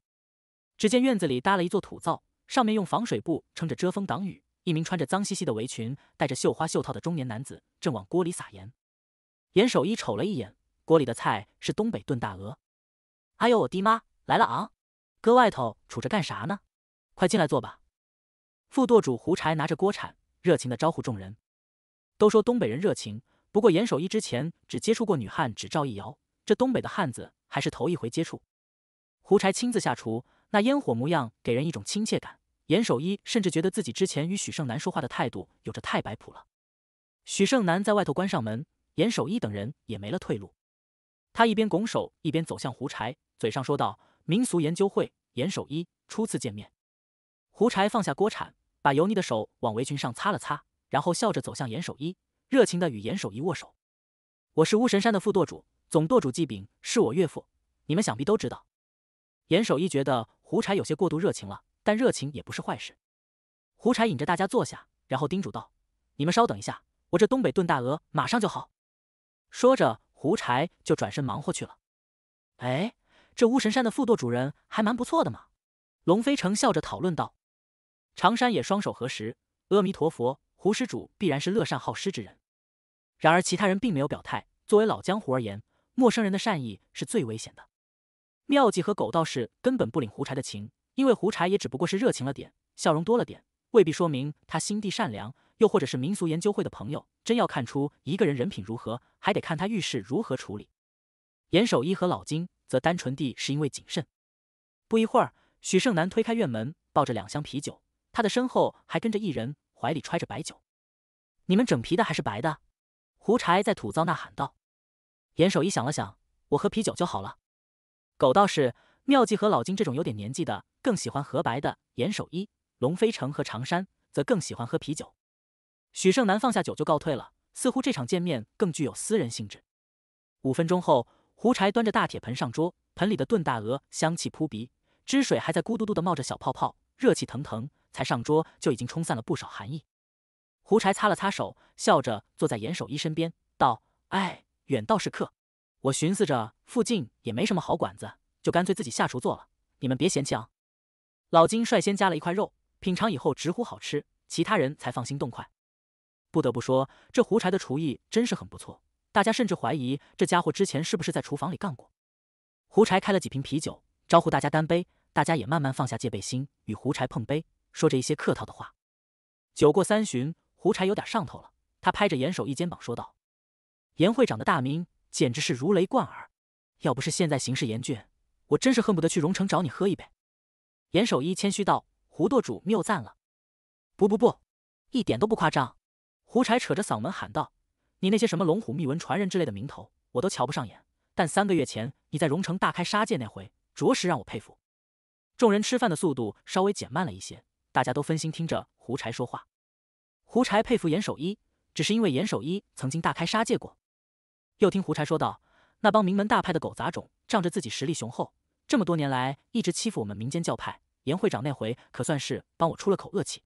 只见院子里搭了一座土灶，上面用防水布撑着遮风挡雨。一名穿着脏兮兮的围裙、戴着绣花袖套的中年男子正往锅里撒盐。严守一瞅了一眼锅里的菜，是东北炖大鹅。哎呦我滴妈来了啊！搁外头杵着干啥呢？快进来坐吧！副舵主胡柴拿着锅铲，热情地招呼众人。都说东北人热情，不过严守一之前只接触过女汉，只赵一瑶，这东北的汉子还是头一回接触。胡柴亲自下厨，那烟火模样给人一种亲切感。严守一甚至觉得自己之前与许胜男说话的态度有着太摆谱了。许胜男在外头关上门，严守一等人也没了退路。他一边拱手，一边走向胡柴。嘴上说道：“民俗研究会严守一，初次见面。”胡柴放下锅铲，把油腻的手往围裙上擦了擦，然后笑着走向严守一，热情地与严守一握手。“我是巫神山的副舵主，总舵主季炳是我岳父，你们想必都知道。”严守一觉得胡柴有些过度热情了，但热情也不是坏事。胡柴引着大家坐下，然后叮嘱道：“你们稍等一下，我这东北炖大鹅马上就好。”说着，胡柴就转身忙活去了。哎。这巫神山的副舵主人还蛮不错的嘛，龙飞城笑着讨论道。常山也双手合十，阿弥陀佛，胡施主必然是乐善好施之人。然而其他人并没有表态。作为老江湖而言，陌生人的善意是最危险的。妙计和狗道士根本不领胡柴的情，因为胡柴也只不过是热情了点，笑容多了点，未必说明他心地善良，又或者是民俗研究会的朋友。真要看出一个人人品如何，还得看他遇事如何处理。严守一和老金。则单纯地是因为谨慎。不一会儿，许胜男推开院门，抱着两箱啤酒，他的身后还跟着一人，怀里揣着白酒。你们整啤的还是白的？胡柴在土灶那喊道。严守一想了想，我喝啤酒就好了。狗道士、妙计和老金这种有点年纪的更喜欢喝白的，严守一、龙飞城和常山则更喜欢喝啤酒。许胜男放下酒就告退了，似乎这场见面更具有私人性质。五分钟后。胡柴端着大铁盆上桌，盆里的炖大鹅香气扑鼻，汁水还在咕嘟嘟的冒着小泡泡，热气腾腾。才上桌就已经冲散了不少寒意。胡柴擦了擦手，笑着坐在严守一身边，道：“哎，远道是客，我寻思着附近也没什么好馆子，就干脆自己下厨做了，你们别嫌弃啊。”老金率先夹了一块肉，品尝以后直呼好吃，其他人才放心动筷。不得不说，这胡柴的厨艺真是很不错。大家甚至怀疑这家伙之前是不是在厨房里干过。胡柴开了几瓶啤酒，招呼大家干杯。大家也慢慢放下戒备心，与胡柴碰杯，说着一些客套的话。酒过三巡，胡柴有点上头了，他拍着严守一肩膀说道：“严会长的大名简直是如雷贯耳，要不是现在形势严峻，我真是恨不得去荣城找你喝一杯。”严守一谦虚道：“胡舵主谬赞了。”“不不不，一点都不夸张。”胡柴扯着嗓门喊道。你那些什么龙虎秘闻传人之类的名头，我都瞧不上眼。但三个月前你在荣城大开杀戒那回，着实让我佩服。众人吃饭的速度稍微减慢了一些，大家都分心听着胡柴说话。胡柴佩服严守一，只是因为严守一曾经大开杀戒过。又听胡柴说道：“那帮名门大派的狗杂种，仗着自己实力雄厚，这么多年来一直欺负我们民间教派。严会长那回可算是帮我出了口恶气。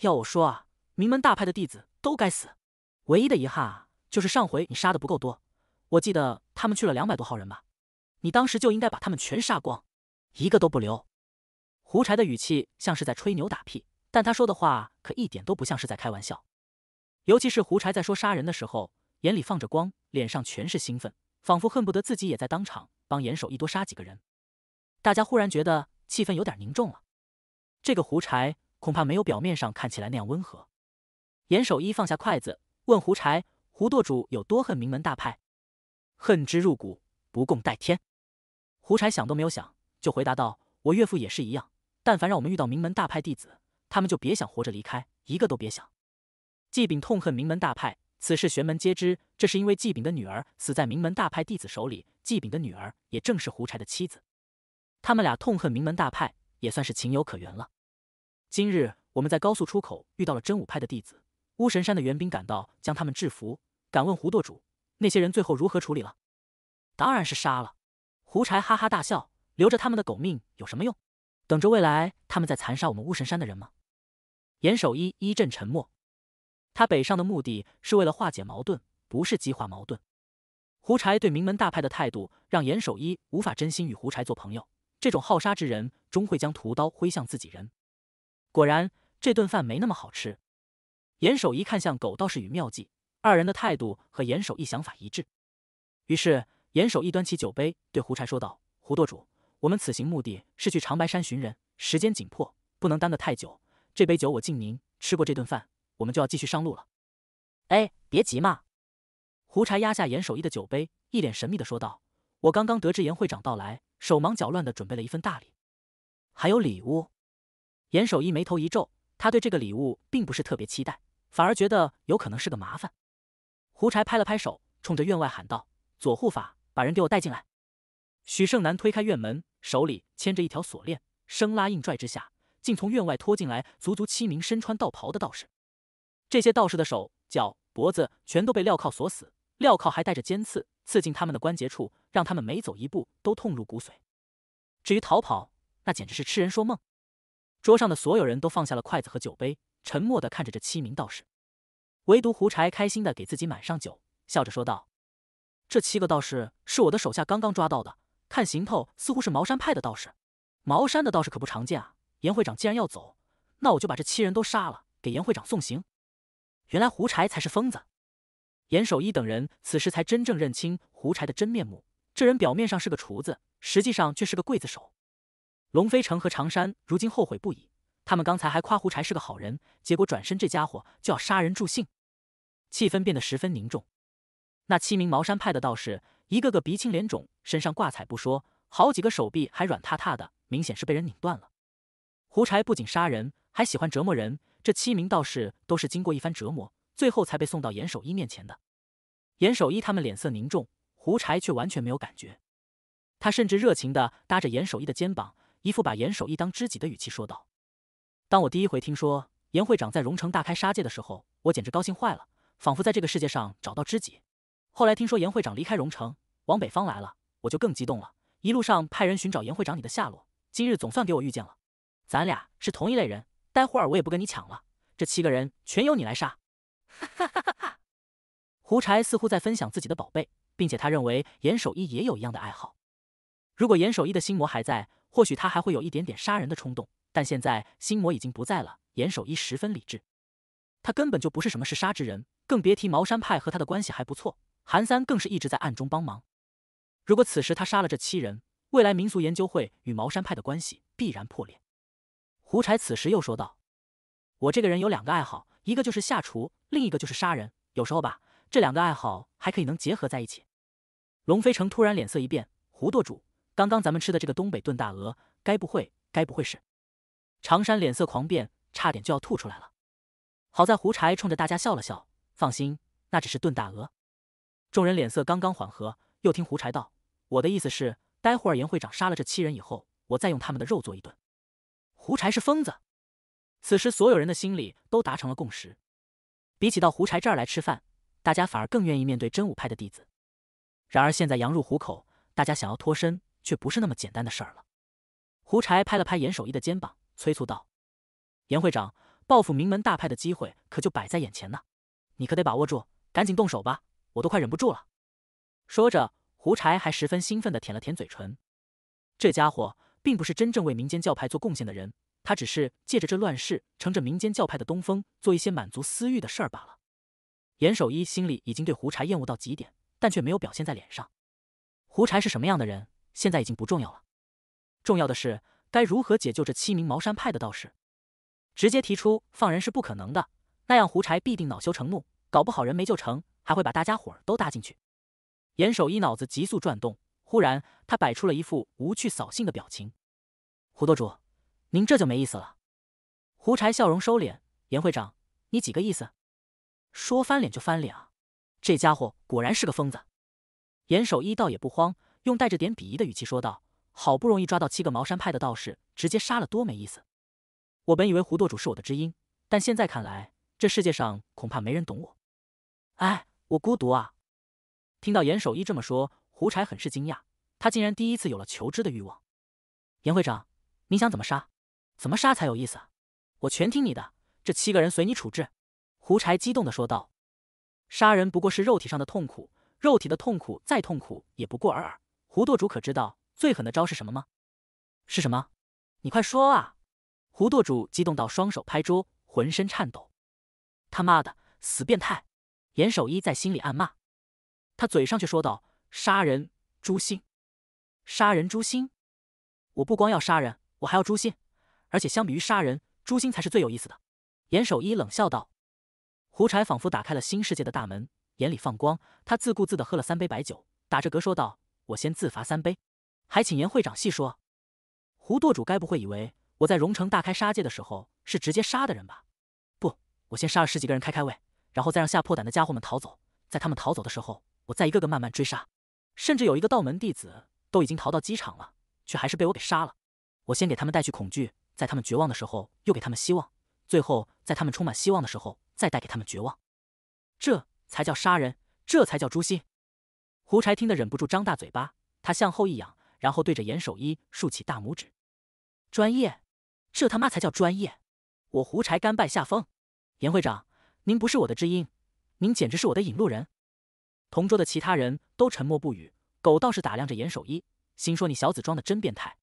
要我说啊，名门大派的弟子都该死。唯一的遗憾啊！”就是上回你杀的不够多，我记得他们去了两百多号人吧，你当时就应该把他们全杀光，一个都不留。胡柴的语气像是在吹牛打屁，但他说的话可一点都不像是在开玩笑。尤其是胡柴在说杀人的时候，眼里放着光，脸上全是兴奋，仿佛恨不得自己也在当场帮严守一多杀几个人。大家忽然觉得气氛有点凝重了，这个胡柴恐怕没有表面上看起来那样温和。严守一放下筷子，问胡柴。胡舵主有多恨名门大派？恨之入骨，不共戴天。胡柴想都没有想，就回答道：“我岳父也是一样，但凡让我们遇到名门大派弟子，他们就别想活着离开，一个都别想。”季炳痛恨名门大派，此事玄门皆知，这是因为季炳的女儿死在名门大派弟子手里，季炳的女儿也正是胡柴的妻子，他们俩痛恨名门大派，也算是情有可原了。今日我们在高速出口遇到了真武派的弟子。巫神山的援兵赶到，将他们制服。敢问胡舵主，那些人最后如何处理了？当然是杀了。胡柴哈哈大笑，留着他们的狗命有什么用？等着未来他们在残杀我们巫神山的人吗？严守一一阵沉默。他北上的目的是为了化解矛盾，不是激化矛盾。胡柴对名门大派的态度，让严守一无法真心与胡柴做朋友。这种好杀之人，终会将屠刀挥向自己人。果然，这顿饭没那么好吃。严守一看向狗道士与妙计二人的态度和严守一想法一致，于是严守一端起酒杯对胡柴说道：“胡舵主，我们此行目的是去长白山寻人，时间紧迫，不能耽搁太久。这杯酒我敬您，吃过这顿饭，我们就要继续上路了。”哎，别急嘛！胡柴压下严守一的酒杯，一脸神秘的说道：“我刚刚得知严会长到来，手忙脚乱的准备了一份大礼，还有礼物。”严守一眉头一皱，他对这个礼物并不是特别期待。反而觉得有可能是个麻烦。胡柴拍了拍手，冲着院外喊道：“左护法，把人给我带进来！”许胜男推开院门，手里牵着一条锁链，生拉硬拽之下，竟从院外拖进来足足七名身穿道袍的道士。这些道士的手、脚、脖子全都被镣铐锁死，镣铐还带着尖刺，刺进他们的关节处，让他们每走一步都痛入骨髓。至于逃跑，那简直是痴人说梦。桌上的所有人都放下了筷子和酒杯。沉默的看着这七名道士，唯独胡柴开心的给自己满上酒，笑着说道：“这七个道士是我的手下刚刚抓到的，看行头似乎是茅山派的道士。茅山的道士可不常见啊。严会长既然要走，那我就把这七人都杀了，给严会长送行。”原来胡柴才是疯子。严守一等人此时才真正认清胡柴的真面目，这人表面上是个厨子，实际上却是个刽子手。龙飞城和长山如今后悔不已。他们刚才还夸胡柴是个好人，结果转身这家伙就要杀人助兴，气氛变得十分凝重。那七名茅山派的道士一个个鼻青脸肿，身上挂彩不说，好几个手臂还软塌塌的，明显是被人拧断了。胡柴不仅杀人，还喜欢折磨人。这七名道士都是经过一番折磨，最后才被送到严守一面前的。严守一他们脸色凝重，胡柴却完全没有感觉，他甚至热情的搭着严守一的肩膀，一副把严守一当知己的语气说道。当我第一回听说严会长在荣城大开杀戒的时候，我简直高兴坏了，仿佛在这个世界上找到知己。后来听说严会长离开荣城往北方来了，我就更激动了。一路上派人寻找严会长你的下落，今日总算给我遇见了。咱俩是同一类人，待会儿我也不跟你抢了，这七个人全由你来杀。哈哈哈哈哈！胡柴似乎在分享自己的宝贝，并且他认为严守一也有一样的爱好。如果严守一的心魔还在，或许他还会有一点点杀人的冲动。但现在心魔已经不在了，严守一十分理智，他根本就不是什么嗜杀之人，更别提茅山派和他的关系还不错，韩三更是一直在暗中帮忙。如果此时他杀了这七人，未来民俗研究会与茅山派的关系必然破裂。胡柴此时又说道：“我这个人有两个爱好，一个就是下厨，另一个就是杀人。有时候吧，这两个爱好还可以能结合在一起。”龙飞城突然脸色一变：“胡舵主，刚刚咱们吃的这个东北炖大鹅，该不会……该不会是……”常山脸色狂变，差点就要吐出来了。好在胡柴冲着大家笑了笑：“放心，那只是炖大鹅。”众人脸色刚刚缓和，又听胡柴道：“我的意思是，待会儿严会长杀了这七人以后，我再用他们的肉做一顿。”胡柴是疯子。此时，所有人的心里都达成了共识：比起到胡柴这儿来吃饭，大家反而更愿意面对真武派的弟子。然而，现在羊入虎口，大家想要脱身却不是那么简单的事儿了。胡柴拍了拍严守一的肩膀。催促道：“严会长，报复名门大派的机会可就摆在眼前呢，你可得把握住，赶紧动手吧！我都快忍不住了。”说着，胡柴还十分兴奋地舔了舔嘴唇。这家伙并不是真正为民间教派做贡献的人，他只是借着这乱世，乘着民间教派的东风，做一些满足私欲的事儿罢了。严守一心里已经对胡柴厌恶到极点，但却没有表现在脸上。胡柴是什么样的人，现在已经不重要了，重要的是。该如何解救这七名茅山派的道士？直接提出放人是不可能的，那样胡柴必定恼羞成怒，搞不好人没救成，还会把大家伙都搭进去。严守一脑子急速转动，忽然他摆出了一副无趣扫兴的表情：“胡舵主，您这就没意思了。”胡柴笑容收敛：“严会长，你几个意思？说翻脸就翻脸啊？这家伙果然是个疯子。”严守一倒也不慌，用带着点鄙夷的语气说道。好不容易抓到七个茅山派的道士，直接杀了多没意思！我本以为胡舵主是我的知音，但现在看来，这世界上恐怕没人懂我。哎，我孤独啊！听到严守一这么说，胡柴很是惊讶，他竟然第一次有了求知的欲望。严会长，你想怎么杀？怎么杀才有意思？我全听你的，这七个人随你处置。胡柴激动地说道：“杀人不过是肉体上的痛苦，肉体的痛苦再痛苦也不过尔尔。胡舵主可知道？”最狠的招是什么吗？是什么？你快说啊！胡舵主激动到双手拍桌，浑身颤抖。他妈的，死变态！严守一在心里暗骂，他嘴上却说道：“杀人诛心，杀人诛心！我不光要杀人，我还要诛心。而且相比于杀人，诛心才是最有意思的。”严守一冷笑道。胡柴仿佛打开了新世界的大门，眼里放光。他自顾自的喝了三杯白酒，打着嗝说道：“我先自罚三杯。”还请严会长细说。胡舵主该不会以为我在荣城大开杀戒的时候是直接杀的人吧？不，我先杀了十几个人开开胃，然后再让吓破胆的家伙们逃走。在他们逃走的时候，我再一个个慢慢追杀。甚至有一个道门弟子都已经逃到机场了，却还是被我给杀了。我先给他们带去恐惧，在他们绝望的时候又给他们希望，最后在他们充满希望的时候再带给他们绝望。这才叫杀人，这才叫诛心。胡柴听得忍不住张大嘴巴，他向后一仰。然后对着严守一竖起大拇指，专业，这他妈才叫专业！我胡柴甘拜下风。严会长，您不是我的知音，您简直是我的引路人。同桌的其他人都沉默不语。狗道士打量着严守一，心说你小子装的真变态，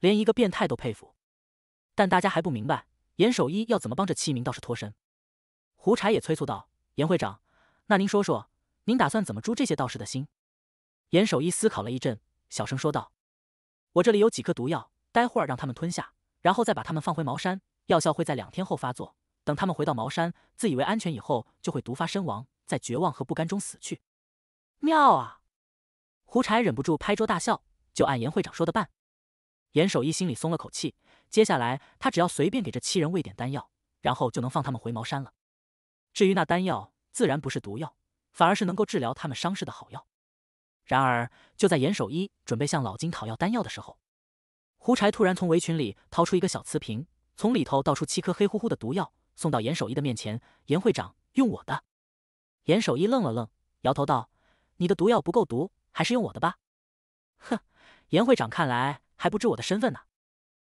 连一个变态都佩服。但大家还不明白严守一要怎么帮这七名道士脱身。胡柴也催促道：“严会长，那您说说，您打算怎么诛这些道士的心？”严守一思考了一阵。小声说道：“我这里有几颗毒药，待会儿让他们吞下，然后再把他们放回茅山，药效会在两天后发作。等他们回到茅山，自以为安全以后，就会毒发身亡，在绝望和不甘中死去。”妙啊！胡柴忍不住拍桌大笑：“就按严会长说的办。”严守一心里松了口气，接下来他只要随便给这七人喂点丹药，然后就能放他们回茅山了。至于那丹药，自然不是毒药，反而是能够治疗他们伤势的好药。然而，就在严守一准备向老金讨要丹药的时候，胡柴突然从围裙里掏出一个小瓷瓶，从里头倒出七颗黑乎乎的毒药，送到严守一的面前。严会长，用我的。严守一愣了愣，摇头道：“你的毒药不够毒，还是用我的吧。”哼，严会长看来还不知我的身份呢。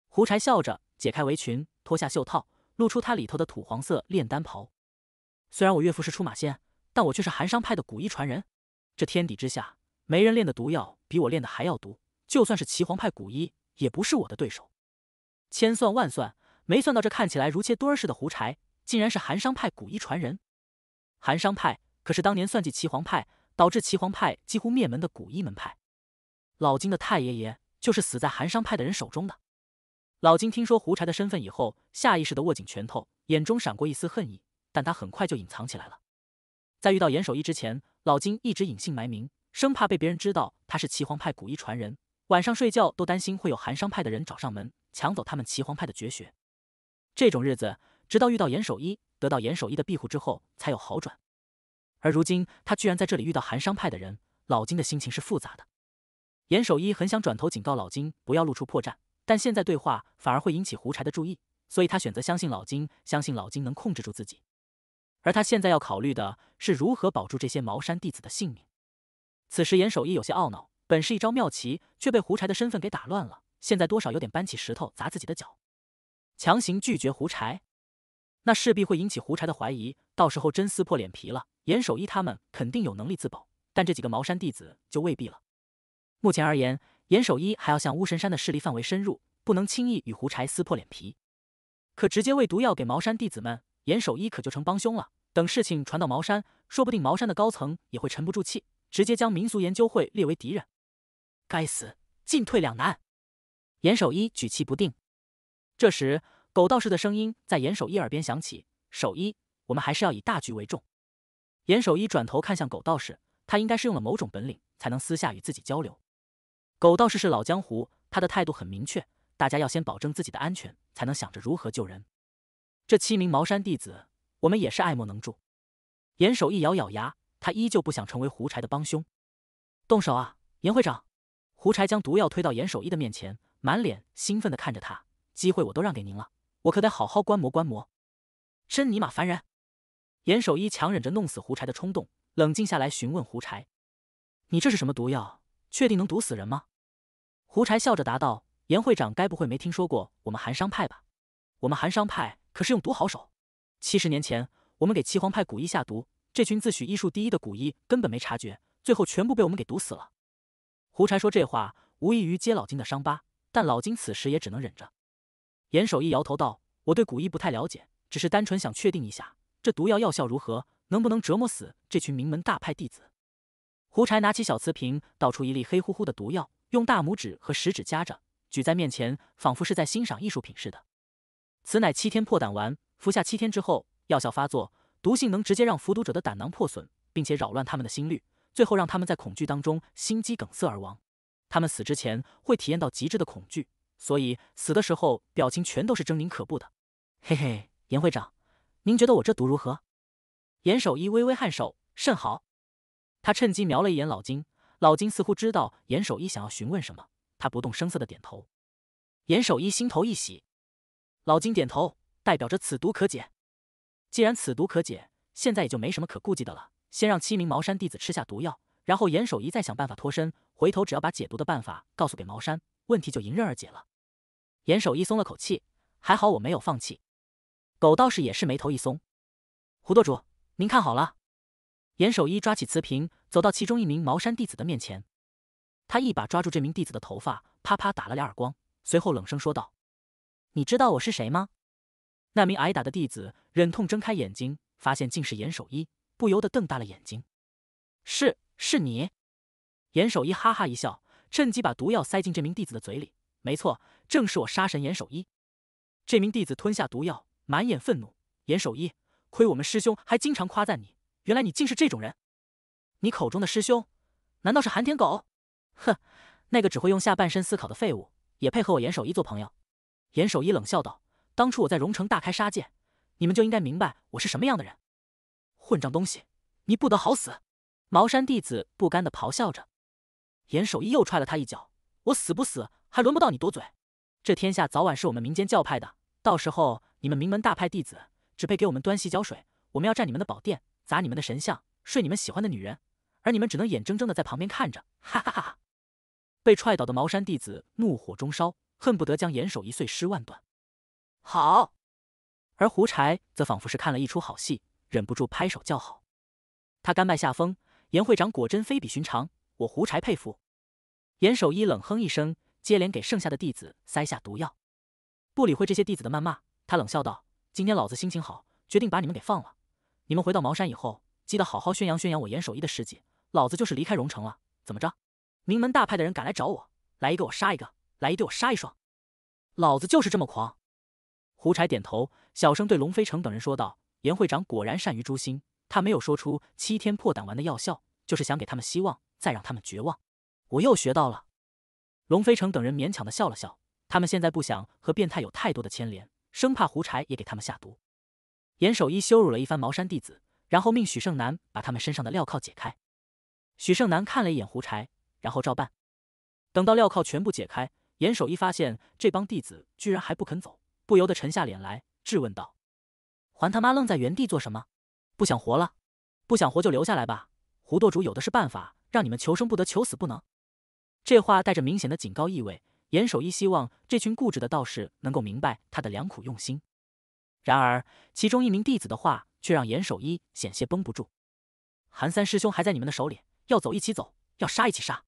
胡柴笑着解开围裙，脱下袖套，露出他里头的土黄色炼丹袍。虽然我岳父是出马仙，但我却是寒商派的古一传人。这天底之下。没人练的毒药比我练的还要毒，就算是齐皇派古一也不是我的对手。千算万算，没算到这看起来如切墩儿似的胡柴，竟然是寒商派古一传人。寒商派可是当年算计齐皇派，导致齐皇派几乎灭门的古一门派。老金的太爷爷就是死在寒商派的人手中的。老金听说胡柴的身份以后，下意识地握紧拳头，眼中闪过一丝恨意，但他很快就隐藏起来了。在遇到严守一之前，老金一直隐姓埋名。生怕被别人知道他是岐黄派古一传人，晚上睡觉都担心会有寒商派的人找上门抢走他们岐黄派的绝学。这种日子，直到遇到严守一，得到严守一的庇护之后，才有好转。而如今，他居然在这里遇到寒商派的人，老金的心情是复杂的。严守一很想转头警告老金不要露出破绽，但现在对话反而会引起胡柴的注意，所以他选择相信老金，相信老金能控制住自己。而他现在要考虑的是如何保住这些茅山弟子的性命。此时，严守一有些懊恼，本是一招妙棋，却被胡柴的身份给打乱了。现在多少有点搬起石头砸自己的脚。强行拒绝胡柴，那势必会引起胡柴的怀疑。到时候真撕破脸皮了，严守一他们肯定有能力自保，但这几个茅山弟子就未必了。目前而言，严守一还要向巫神山的势力范围深入，不能轻易与胡柴撕破脸皮。可直接喂毒药给茅山弟子们，严守一可就成帮凶了。等事情传到茅山，说不定茅山的高层也会沉不住气。直接将民俗研究会列为敌人，该死，进退两难。严守一举棋不定。这时，狗道士的声音在严守一耳边响起：“守一，我们还是要以大局为重。”严守一转头看向狗道士，他应该是用了某种本领，才能私下与自己交流。狗道士是老江湖，他的态度很明确：大家要先保证自己的安全，才能想着如何救人。这七名茅山弟子，我们也是爱莫能助。严守一咬咬牙。他依旧不想成为胡柴的帮凶，动手啊，严会长！胡柴将毒药推到严守一的面前，满脸兴奋的看着他。机会我都让给您了，我可得好好观摩观摩。真尼玛烦人！严守一强忍着弄死胡柴的冲动，冷静下来询问胡柴：“你这是什么毒药？确定能毒死人吗？”胡柴笑着答道：“严会长，该不会没听说过我们寒商派吧？我们寒商派可是用毒好手。七十年前，我们给七皇派古医下毒。”这群自诩医术第一的古医根本没察觉，最后全部被我们给毒死了。胡柴说这话无异于揭老金的伤疤，但老金此时也只能忍着。严守一摇头道：“我对古医不太了解，只是单纯想确定一下这毒药药效如何，能不能折磨死这群名门大派弟子。”胡柴拿起小瓷瓶，倒出一粒黑乎乎的毒药，用大拇指和食指夹着，举在面前，仿佛是在欣赏艺术品似的。此乃七天破胆丸，服下七天之后，药效发作。毒性能直接让服毒者的胆囊破损，并且扰乱他们的心率，最后让他们在恐惧当中心肌梗塞而亡。他们死之前会体验到极致的恐惧，所以死的时候表情全都是狰狞可怖的。嘿嘿，严会长，您觉得我这毒如何？严守一微微颔首，甚好。他趁机瞄了一眼老金，老金似乎知道严守一想要询问什么，他不动声色的点头。严守一心头一喜，老金点头，代表着此毒可解。既然此毒可解，现在也就没什么可顾忌的了。先让七名茅山弟子吃下毒药，然后严守一再想办法脱身。回头只要把解毒的办法告诉给茅山，问题就迎刃而解了。严守一松了口气，还好我没有放弃。狗道士也是眉头一松，胡舵主，您看好了。严守一抓起瓷瓶，走到其中一名茅山弟子的面前，他一把抓住这名弟子的头发，啪啪打了两耳光，随后冷声说道：“你知道我是谁吗？”那名挨打的弟子忍痛睁开眼睛，发现竟是严守一，不由得瞪大了眼睛：“是，是你！”严守一哈哈一笑，趁机把毒药塞进这名弟子的嘴里。没错，正是我杀神严守一。这名弟子吞下毒药，满眼愤怒：“严守一，亏我们师兄还经常夸赞你，原来你竟是这种人！你口中的师兄，难道是韩天狗？哼，那个只会用下半身思考的废物，也配和我严守一做朋友？”严守一冷笑道。当初我在荣城大开杀戒，你们就应该明白我是什么样的人。混账东西，你不得好死！茅山弟子不甘的咆哮着。严守一又踹了他一脚。我死不死还轮不到你多嘴。这天下早晚是我们民间教派的，到时候你们名门大派弟子只配给我们端洗脚水，我们要占你们的宝殿，砸你们的神像，睡你们喜欢的女人，而你们只能眼睁睁的在旁边看着。哈哈哈！被踹倒的茅山弟子怒火中烧，恨不得将严守一碎尸万段。好，而胡柴则仿佛是看了一出好戏，忍不住拍手叫好。他甘拜下风，严会长果真非比寻常，我胡柴佩服。严守一冷哼一声，接连给剩下的弟子塞下毒药，不理会这些弟子的谩骂，他冷笑道：“今天老子心情好，决定把你们给放了。你们回到茅山以后，记得好好宣扬宣扬我严守一的事迹。老子就是离开荣城了，怎么着？名门大派的人敢来找我？来一个我杀一个，来一对我杀一双，老子就是这么狂。”胡柴点头，小声对龙飞城等人说道：“严会长果然善于诛心，他没有说出七天破胆丸的药效，就是想给他们希望，再让他们绝望。”我又学到了。龙飞城等人勉强的笑了笑，他们现在不想和变态有太多的牵连，生怕胡柴也给他们下毒。严守一羞辱了一番茅山弟子，然后命许胜男把他们身上的镣铐解开。许胜男看了一眼胡柴，然后照办。等到镣铐全部解开，严守一发现这帮弟子居然还不肯走。不由得沉下脸来质问道：“还他妈愣在原地做什么？不想活了？不想活就留下来吧！胡舵主有的是办法让你们求生不得，求死不能。”这话带着明显的警告意味。严守一希望这群固执的道士能够明白他的良苦用心，然而其中一名弟子的话却让严守一险些绷不住：“韩三师兄还在你们的手里，要走一起走，要杀一起杀。”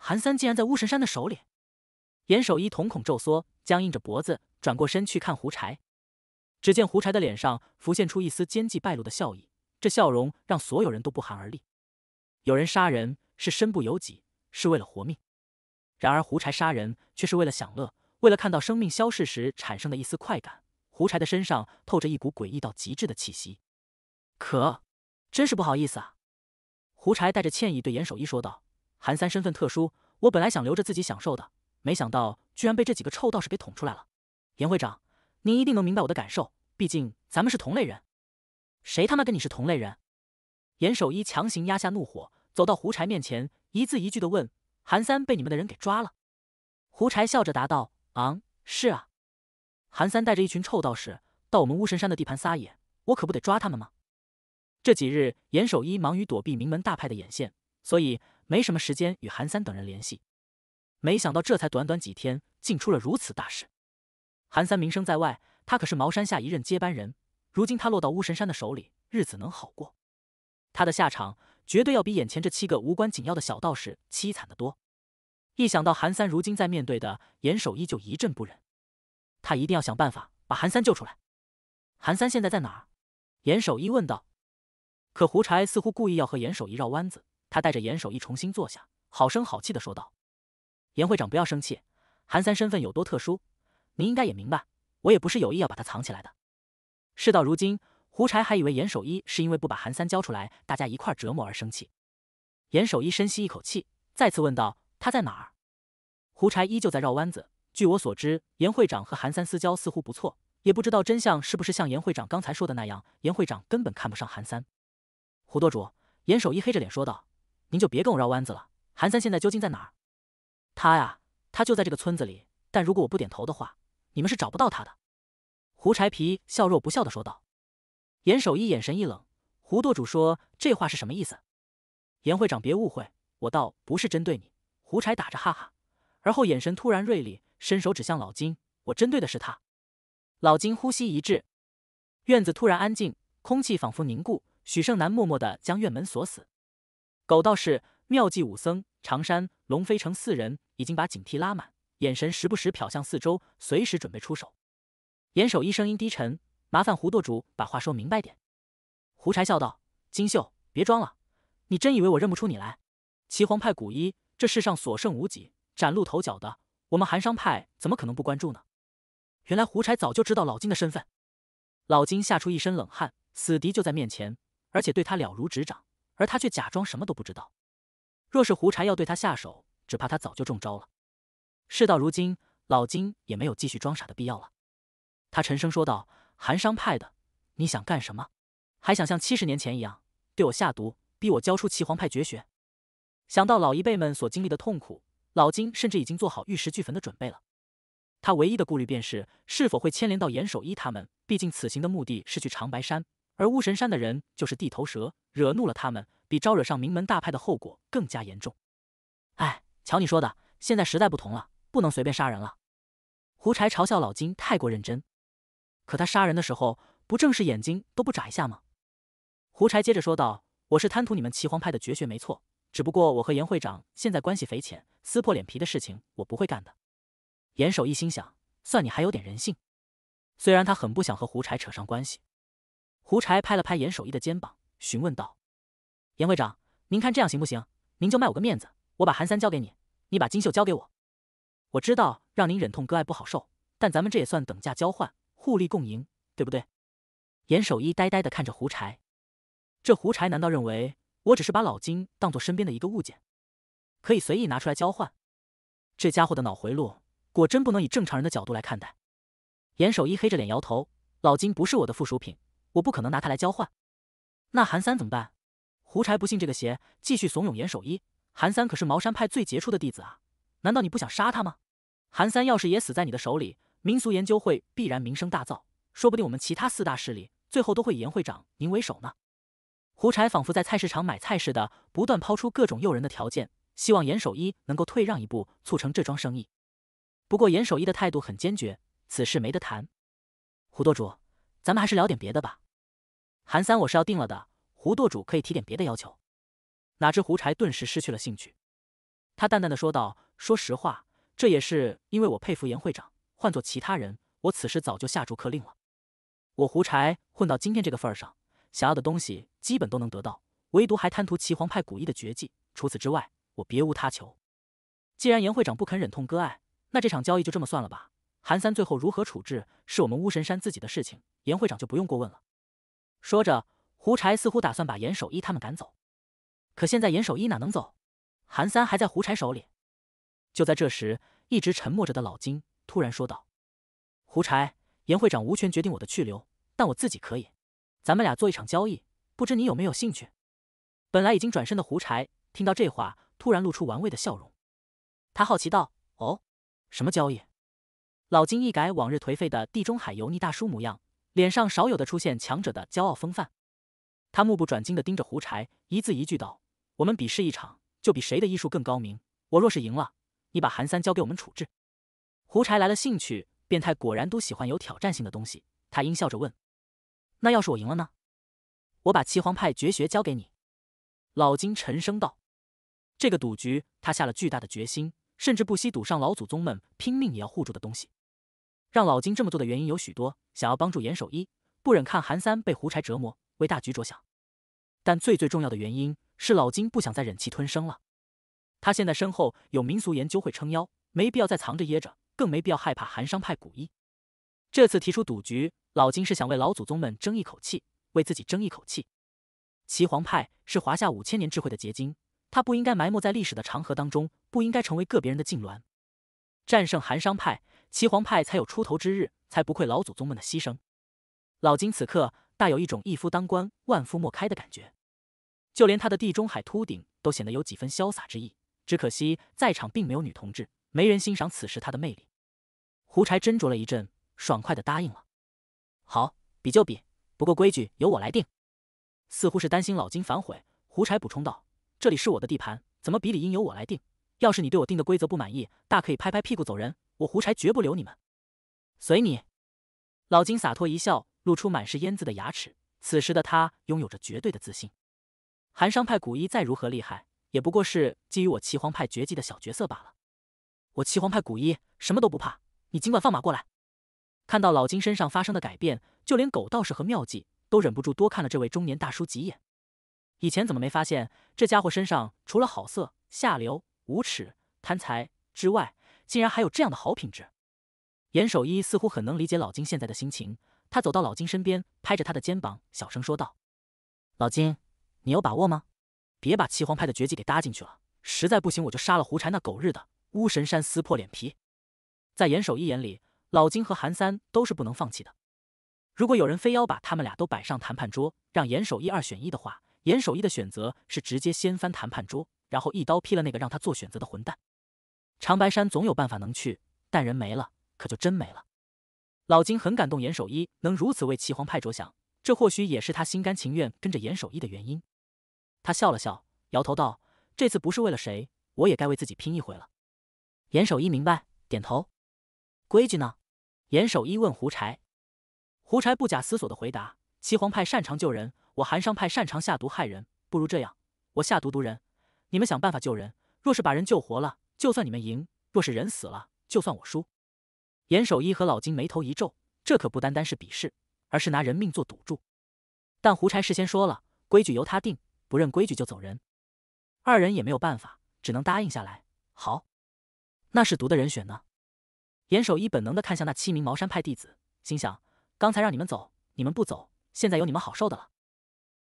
韩三竟然在巫神山的手里！严守一瞳孔骤缩，僵硬着脖子。转过身去看胡柴，只见胡柴的脸上浮现出一丝奸计败露的笑意，这笑容让所有人都不寒而栗。有人杀人是身不由己，是为了活命；然而胡柴杀人却是为了享乐，为了看到生命消逝时产生的一丝快感。胡柴的身上透着一股诡异到极致的气息。可真是不好意思啊！胡柴带着歉意对严守一说道：“韩三身份特殊，我本来想留着自己享受的，没想到居然被这几个臭道士给捅出来了。”严会长，您一定能明白我的感受，毕竟咱们是同类人。谁他妈跟你是同类人？严守一强行压下怒火，走到胡柴面前，一字一句的问：“韩三被你们的人给抓了？”胡柴笑着答道：“昂，是啊。”韩三带着一群臭道士到我们巫神山的地盘撒野，我可不得抓他们吗？这几日，严守一忙于躲避名门大派的眼线，所以没什么时间与韩三等人联系。没想到，这才短短几天，竟出了如此大事。韩三名声在外，他可是茅山下一任接班人。如今他落到巫神山的手里，日子能好过？他的下场绝对要比眼前这七个无关紧要的小道士凄惨得多。一想到韩三如今在面对的严守一，就一阵不忍。他一定要想办法把韩三救出来。韩三现在在哪儿？严守一问道。可胡柴似乎故意要和严守一绕弯子。他带着严守一重新坐下，好声好气的说道：“严会长，不要生气。韩三身份有多特殊？”您应该也明白，我也不是有意要把他藏起来的。事到如今，胡柴还以为严守一是因为不把韩三交出来，大家一块折磨而生气。严守一深吸一口气，再次问道：“他在哪儿？”胡柴依旧在绕弯子。据我所知，严会长和韩三私交似乎不错，也不知道真相是不是像严会长刚才说的那样，严会长根本看不上韩三。胡舵主，严守一黑着脸说道：“您就别跟我绕弯子了。韩三现在究竟在哪？”“他呀，他就在这个村子里。但如果我不点头的话……”你们是找不到他的，胡柴皮笑若不笑的说道。严守一眼神一冷，胡舵主说这话是什么意思？严会长别误会，我倒不是针对你。胡柴打着哈哈，而后眼神突然锐利，伸手指向老金，我针对的是他。老金呼吸一滞，院子突然安静，空气仿佛凝固。许胜男默默的将院门锁死。狗道士、妙计武僧、长山、龙飞成四人已经把警惕拉满。眼神时不时瞟向四周，随时准备出手。严守一声音低沉：“麻烦胡舵主把话说明白点。”胡柴笑道：“金秀，别装了，你真以为我认不出你来？岐皇派古一，这世上所剩无几，崭露头角的，我们寒商派怎么可能不关注呢？”原来胡柴早就知道老金的身份。老金吓出一身冷汗，死敌就在面前，而且对他了如指掌，而他却假装什么都不知道。若是胡柴要对他下手，只怕他早就中招了。事到如今，老金也没有继续装傻的必要了。他沉声说道：“寒商派的，你想干什么？还想像七十年前一样对我下毒，逼我交出齐黄派绝学？”想到老一辈们所经历的痛苦，老金甚至已经做好玉石俱焚的准备了。他唯一的顾虑便是是否会牵连到严守一他们。毕竟此行的目的是去长白山，而巫神山的人就是地头蛇，惹怒了他们，比招惹上名门大派的后果更加严重。哎，瞧你说的，现在时代不同了。不能随便杀人了，胡柴嘲笑老金太过认真，可他杀人的时候不正是眼睛都不眨一下吗？胡柴接着说道：“我是贪图你们祁黄派的绝学没错，只不过我和严会长现在关系匪浅，撕破脸皮的事情我不会干的。”严守一心想，算你还有点人性，虽然他很不想和胡柴扯上关系。胡柴拍了拍严守一的肩膀，询问道：“严会长，您看这样行不行？您就卖我个面子，我把韩三交给你，你把金秀交给我。”我知道让您忍痛割爱不好受，但咱们这也算等价交换，互利共赢，对不对？严守一呆呆的看着胡柴，这胡柴难道认为我只是把老金当做身边的一个物件，可以随意拿出来交换？这家伙的脑回路果真不能以正常人的角度来看待。严守一黑着脸摇头，老金不是我的附属品，我不可能拿他来交换。那韩三怎么办？胡柴不信这个邪，继续怂恿严守一。韩三可是茅山派最杰出的弟子啊，难道你不想杀他吗？韩三要是也死在你的手里，民俗研究会必然名声大噪，说不定我们其他四大势力最后都会以严会长您为首呢。胡柴仿佛在菜市场买菜似的，不断抛出各种诱人的条件，希望严守一能够退让一步，促成这桩生意。不过严守一的态度很坚决，此事没得谈。胡舵主，咱们还是聊点别的吧。韩三我是要定了的，胡舵主可以提点别的要求。哪知胡柴顿时失去了兴趣，他淡淡的说道：“说实话。”这也是因为我佩服严会长，换做其他人，我此时早就下逐客令了。我胡柴混到今天这个份上，想要的东西基本都能得到，唯独还贪图祁黄派古艺的绝技。除此之外，我别无他求。既然严会长不肯忍痛割爱，那这场交易就这么算了吧。韩三最后如何处置，是我们巫神山自己的事情，严会长就不用过问了。说着，胡柴似乎打算把严守一他们赶走，可现在严守一哪能走？韩三还在胡柴手里。就在这时，一直沉默着的老金突然说道：“胡柴，严会长无权决定我的去留，但我自己可以。咱们俩做一场交易，不知你有没有兴趣？”本来已经转身的胡柴听到这话，突然露出玩味的笑容。他好奇道：“哦，什么交易？”老金一改往日颓废的地中海油腻大叔模样，脸上少有的出现强者的骄傲风范。他目不转睛的盯着胡柴，一字一句道：“我们比试一场，就比谁的医术更高明。我若是赢了。”你把韩三交给我们处置。胡柴来了兴趣，变态果然都喜欢有挑战性的东西。他阴笑着问：“那要是我赢了呢？”“我把七皇派绝学交给你。”老金沉声道。这个赌局，他下了巨大的决心，甚至不惜赌上老祖宗们拼命也要护住的东西。让老金这么做的原因有许多：想要帮助严守一，不忍看韩三被胡柴折磨，为大局着想。但最最重要的原因，是老金不想再忍气吞声了。他现在身后有民俗研究会撑腰，没必要再藏着掖着，更没必要害怕寒商派古意。这次提出赌局，老金是想为老祖宗们争一口气，为自己争一口气。岐黄派是华夏五千年智慧的结晶，他不应该埋没在历史的长河当中，不应该成为个别人的痉挛。战胜寒商派，岐黄派才有出头之日，才不愧老祖宗们的牺牲。老金此刻大有一种一夫当关，万夫莫开的感觉，就连他的地中海秃顶都显得有几分潇洒之意。只可惜在场并没有女同志，没人欣赏此时他的魅力。胡柴斟酌了一阵，爽快的答应了。好，比就比，不过规矩由我来定。似乎是担心老金反悔，胡柴补充道：“这里是我的地盘，怎么比理应由我来定？要是你对我定的规则不满意，大可以拍拍屁股走人，我胡柴绝不留你们。随你。”老金洒脱一笑，露出满是烟渍的牙齿。此时的他拥有着绝对的自信。寒商派古一再如何厉害。也不过是基于我祁黄派绝技的小角色罢了。我祁黄派古一什么都不怕，你尽管放马过来。看到老金身上发生的改变，就连狗道士和妙计都忍不住多看了这位中年大叔几眼。以前怎么没发现这家伙身上除了好色、下流、无耻、贪财之外，竟然还有这样的好品质？严守一似乎很能理解老金现在的心情，他走到老金身边，拍着他的肩膀，小声说道：“老金，你有把握吗？”别把齐皇派的绝技给搭进去了，实在不行我就杀了胡柴那狗日的，巫神山撕破脸皮。在严守一眼里，老金和韩三都是不能放弃的。如果有人非要把他们俩都摆上谈判桌，让严守一二选一的话，严守一的选择是直接掀翻谈判桌，然后一刀劈了那个让他做选择的混蛋。长白山总有办法能去，但人没了可就真没了。老金很感动，严守一能如此为齐皇派着想，这或许也是他心甘情愿跟着严守一的原因。他笑了笑，摇头道：“这次不是为了谁，我也该为自己拼一回了。”严守一明白，点头。规矩呢？严守一问胡柴。胡柴不假思索的回答：“齐皇派擅长救人，我寒商派擅长下毒害人。不如这样，我下毒毒人，你们想办法救人。若是把人救活了，就算你们赢；若是人死了，就算我输。”严守一和老金眉头一皱，这可不单单是比试，而是拿人命做赌注。但胡柴事先说了，规矩由他定。不认规矩就走人，二人也没有办法，只能答应下来。好，那是毒的人选呢。严守一本能的看向那七名茅山派弟子，心想：刚才让你们走，你们不走，现在有你们好受的了。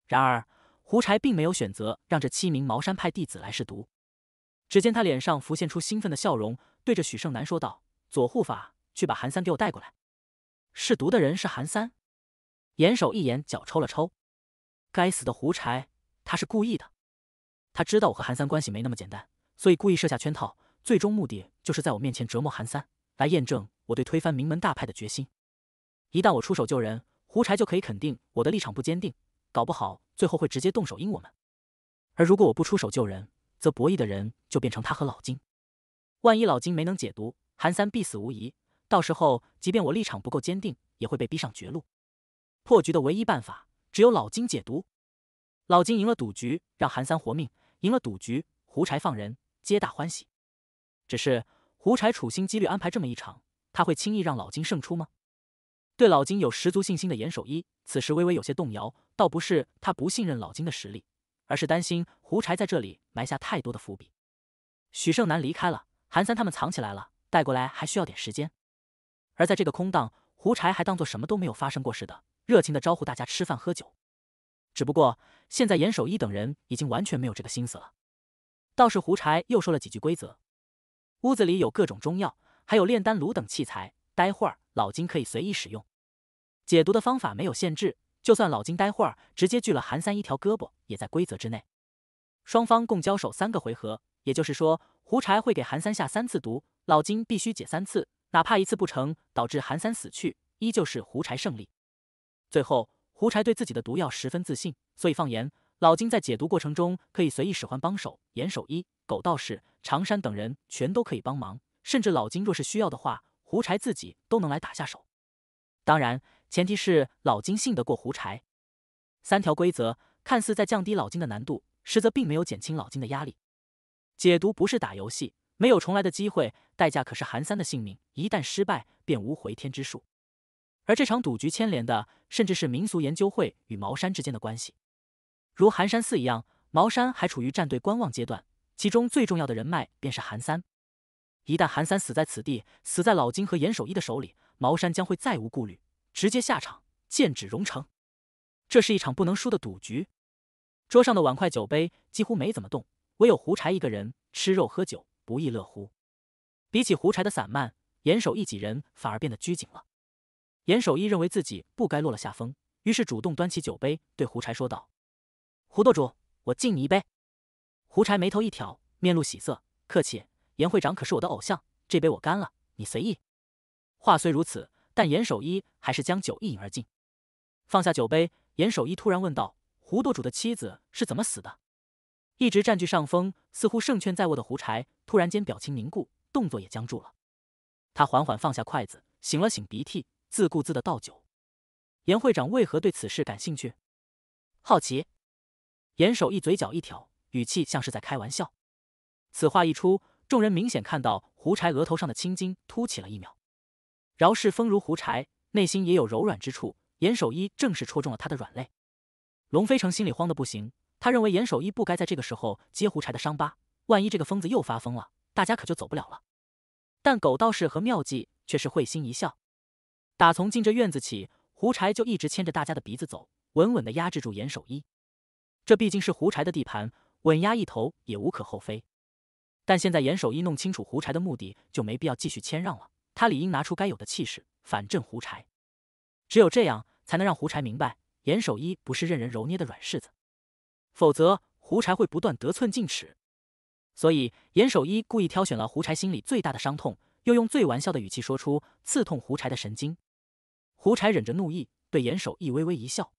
然而胡柴并没有选择让这七名茅山派弟子来试毒，只见他脸上浮现出兴奋的笑容，对着许胜男说道：“左护法，去把韩三给我带过来。”试毒的人是韩三。严守一眼脚抽了抽，该死的胡柴！他是故意的，他知道我和韩三关系没那么简单，所以故意设下圈套，最终目的就是在我面前折磨韩三，来验证我对推翻名门大派的决心。一旦我出手救人，胡柴就可以肯定我的立场不坚定，搞不好最后会直接动手阴我们。而如果我不出手救人，则博弈的人就变成他和老金。万一老金没能解毒，韩三必死无疑。到时候，即便我立场不够坚定，也会被逼上绝路。破局的唯一办法，只有老金解毒。老金赢了赌局，让韩三活命；赢了赌局，胡柴放人，皆大欢喜。只是胡柴处心积虑安排这么一场，他会轻易让老金胜出吗？对老金有十足信心的严守一，此时微微有些动摇。倒不是他不信任老金的实力，而是担心胡柴在这里埋下太多的伏笔。许胜男离开了，韩三他们藏起来了，带过来还需要点时间。而在这个空档，胡柴还当做什么都没有发生过似的，热情地招呼大家吃饭喝酒。只不过现在严守一等人已经完全没有这个心思了，倒是胡柴又说了几句规则。屋子里有各种中药，还有炼丹炉等器材，待会儿老金可以随意使用。解毒的方法没有限制，就算老金待会儿直接锯了韩三一条胳膊，也在规则之内。双方共交手三个回合，也就是说胡柴会给韩三下三次毒，老金必须解三次，哪怕一次不成，导致韩三死去，依旧是胡柴胜利。最后。胡柴对自己的毒药十分自信，所以放言老金在解毒过程中可以随意使唤帮手，严守一、狗道士、常山等人全都可以帮忙，甚至老金若是需要的话，胡柴自己都能来打下手。当然，前提是老金信得过胡柴。三条规则看似在降低老金的难度，实则并没有减轻老金的压力。解毒不是打游戏，没有重来的机会，代价可是韩三的性命，一旦失败便无回天之术。而这场赌局牵连的，甚至是民俗研究会与茅山之间的关系。如寒山寺一样，茅山还处于战队观望阶段。其中最重要的人脉便是韩三。一旦韩三死在此地，死在老金和严守一的手里，茅山将会再无顾虑，直接下场剑指荣城。这是一场不能输的赌局。桌上的碗筷、酒杯几乎没怎么动，唯有胡柴一个人吃肉喝酒，不亦乐乎。比起胡柴的散漫，严守一几人反而变得拘谨了。严守一认为自己不该落了下风，于是主动端起酒杯，对胡柴说道：“胡舵主，我敬你一杯。”胡柴眉头一挑，面露喜色：“客气，严会长可是我的偶像，这杯我干了，你随意。”话虽如此，但严守一还是将酒一饮而尽。放下酒杯，严守一突然问道：“胡舵主的妻子是怎么死的？”一直占据上风，似乎胜券在握的胡柴突然间表情凝固，动作也僵住了。他缓缓放下筷子，擤了擤鼻涕。自顾自的倒酒，严会长为何对此事感兴趣？好奇。严守一嘴角一挑，语气像是在开玩笑。此话一出，众人明显看到胡柴额头上的青筋凸起了一秒。饶是风如胡柴，内心也有柔软之处，严守一正是戳中了他的软肋。龙飞成心里慌得不行，他认为严守一不该在这个时候揭胡柴的伤疤，万一这个疯子又发疯了，大家可就走不了了。但狗道士和妙计却是会心一笑。打从进这院子起，胡柴就一直牵着大家的鼻子走，稳稳的压制住严守一。这毕竟是胡柴的地盘，稳压一头也无可厚非。但现在严守一弄清楚胡柴的目的，就没必要继续谦让了。他理应拿出该有的气势，反震胡柴。只有这样才能让胡柴明白，严守一不是任人揉捏的软柿子，否则胡柴会不断得寸进尺。所以严守一故意挑选了胡柴心里最大的伤痛，又用最玩笑的语气说出，刺痛胡柴的神经。胡柴忍着怒意，对严守义微微一笑：“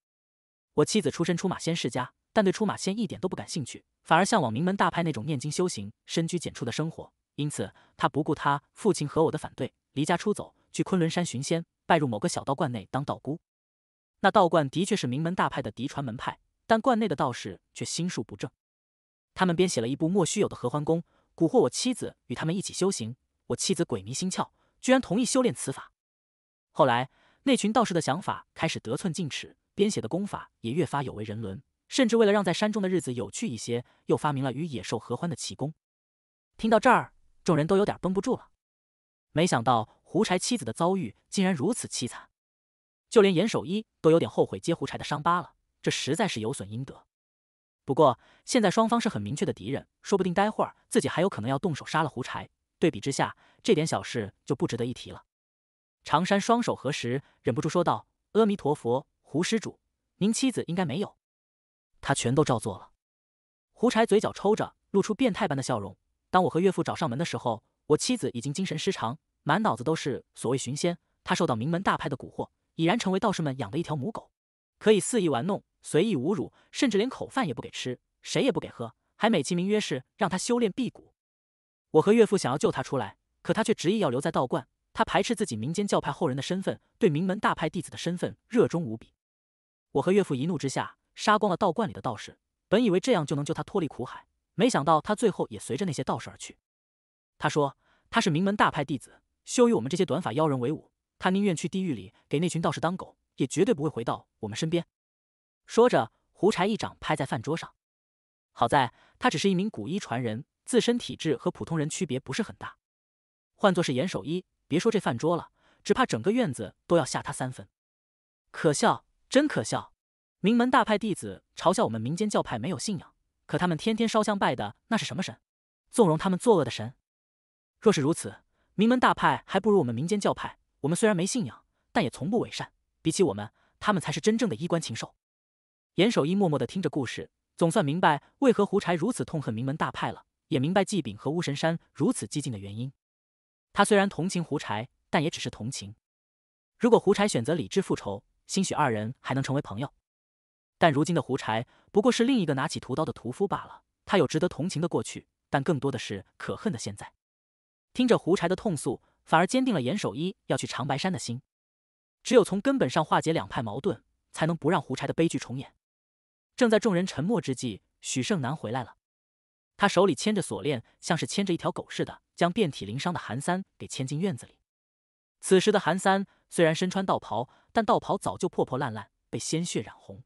我妻子出身出马仙世家，但对出马仙一点都不感兴趣，反而向往名门大派那种念经修行、深居简出的生活。因此，他不顾他父亲和我的反对，离家出走，去昆仑山寻仙，拜入某个小道观内当道姑。那道观的确是名门大派的嫡传门派，但观内的道士却心术不正，他们编写了一部莫须有的合欢功，蛊惑我妻子与他们一起修行。我妻子鬼迷心窍，居然同意修炼此法。后来。”那群道士的想法开始得寸进尺，编写的功法也越发有违人伦，甚至为了让在山中的日子有趣一些，又发明了与野兽合欢的奇功。听到这儿，众人都有点绷不住了。没想到胡柴妻子的遭遇竟然如此凄惨，就连严守一都有点后悔接胡柴的伤疤了。这实在是有损阴德。不过现在双方是很明确的敌人，说不定待会儿自己还有可能要动手杀了胡柴。对比之下，这点小事就不值得一提了。常山双手合十，忍不住说道：“阿弥陀佛，胡施主，您妻子应该没有。”他全都照做了。胡柴嘴角抽着，露出变态般的笑容。当我和岳父找上门的时候，我妻子已经精神失常，满脑子都是所谓寻仙。他受到名门大派的蛊惑，已然成为道士们养的一条母狗，可以肆意玩弄、随意侮辱，甚至连口饭也不给吃，谁也不给喝，还美其名曰是让他修炼辟谷。我和岳父想要救他出来，可他却执意要留在道观。他排斥自己民间教派后人的身份，对名门大派弟子的身份热衷无比。我和岳父一怒之下杀光了道观里的道士，本以为这样就能救他脱离苦海，没想到他最后也随着那些道士而去。他说他是名门大派弟子，羞与我们这些短发妖人为伍，他宁愿去地狱里给那群道士当狗，也绝对不会回到我们身边。说着，胡柴一掌拍在饭桌上。好在他只是一名古医传人，自身体质和普通人区别不是很大，换作是严守一。别说这饭桌了，只怕整个院子都要吓他三分。可笑，真可笑！名门大派弟子嘲笑我们民间教派没有信仰，可他们天天烧香拜的那是什么神？纵容他们作恶的神？若是如此，名门大派还不如我们民间教派。我们虽然没信仰，但也从不伪善。比起我们，他们才是真正的衣冠禽兽。严守一默默的听着故事，总算明白为何胡柴如此痛恨名门大派了，也明白纪炳和巫神山如此激进的原因。他虽然同情胡柴，但也只是同情。如果胡柴选择理智复仇，兴许二人还能成为朋友。但如今的胡柴不过是另一个拿起屠刀的屠夫罢了。他有值得同情的过去，但更多的是可恨的现在。听着胡柴的痛诉，反而坚定了严守一要去长白山的心。只有从根本上化解两派矛盾，才能不让胡柴的悲剧重演。正在众人沉默之际，许胜男回来了。他手里牵着锁链，像是牵着一条狗似的，将遍体鳞伤的韩三给牵进院子里。此时的韩三虽然身穿道袍，但道袍早就破破烂烂，被鲜血染红。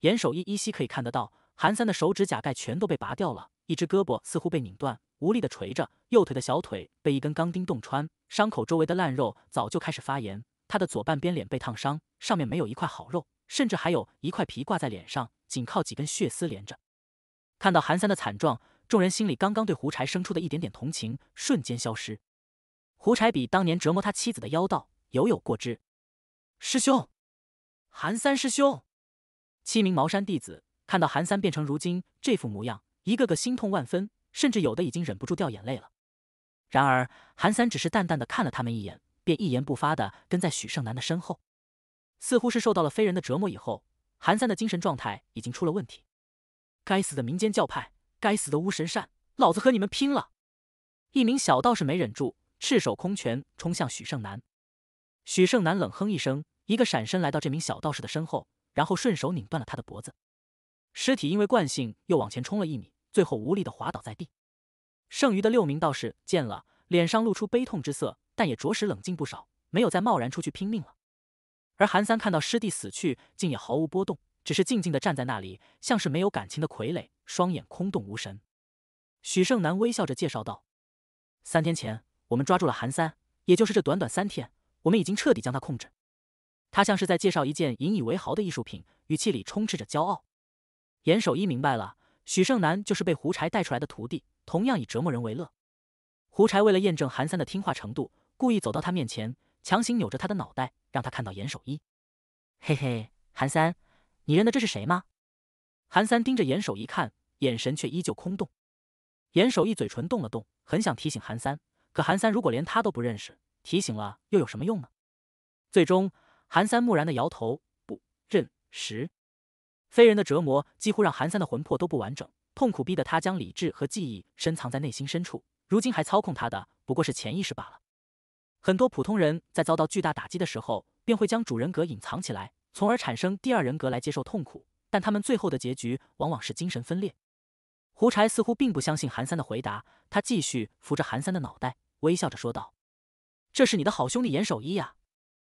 严守一依稀可以看得到，韩三的手指甲盖全都被拔掉了，一只胳膊似乎被拧断，无力的垂着；右腿的小腿被一根钢钉洞穿，伤口周围的烂肉早就开始发炎。他的左半边脸被烫伤，上面没有一块好肉，甚至还有一块皮挂在脸上，仅靠几根血丝连着。看到韩三的惨状，众人心里刚刚对胡柴生出的一点点同情瞬间消失。胡柴比当年折磨他妻子的妖道犹有过之。师兄，韩三师兄，七名茅山弟子看到韩三变成如今这副模样，一个个心痛万分，甚至有的已经忍不住掉眼泪了。然而，韩三只是淡淡的看了他们一眼，便一言不发的跟在许胜男的身后。似乎是受到了非人的折磨以后，韩三的精神状态已经出了问题。该死的民间教派，该死的巫神善，老子和你们拼了！一名小道士没忍住，赤手空拳冲向许胜男。许胜男冷哼一声，一个闪身来到这名小道士的身后，然后顺手拧断了他的脖子。尸体因为惯性又往前冲了一米，最后无力的滑倒在地。剩余的六名道士见了，脸上露出悲痛之色，但也着实冷静不少，没有再贸然出去拼命了。而韩三看到师弟死去，竟也毫无波动。只是静静的站在那里，像是没有感情的傀儡，双眼空洞无神。许胜男微笑着介绍道：“三天前，我们抓住了韩三，也就是这短短三天，我们已经彻底将他控制。”他像是在介绍一件引以为豪的艺术品，语气里充斥着骄傲。严守一明白了，许胜男就是被胡柴带出来的徒弟，同样以折磨人为乐。胡柴为了验证韩三的听话程度，故意走到他面前，强行扭着他的脑袋，让他看到严守一。“嘿嘿，韩三。”你认得这是谁吗？韩三盯着严守一看，眼神却依旧空洞。严守一嘴唇动了动，很想提醒韩三，可韩三如果连他都不认识，提醒了又有什么用呢？最终，韩三木然的摇头，不认识。非人的折磨几乎让韩三的魂魄都不完整，痛苦逼得他将理智和记忆深藏在内心深处。如今还操控他的不过是潜意识罢了。很多普通人在遭到巨大打击的时候，便会将主人格隐藏起来。从而产生第二人格来接受痛苦，但他们最后的结局往往是精神分裂。胡柴似乎并不相信韩三的回答，他继续扶着韩三的脑袋，微笑着说道：“这是你的好兄弟严守一呀，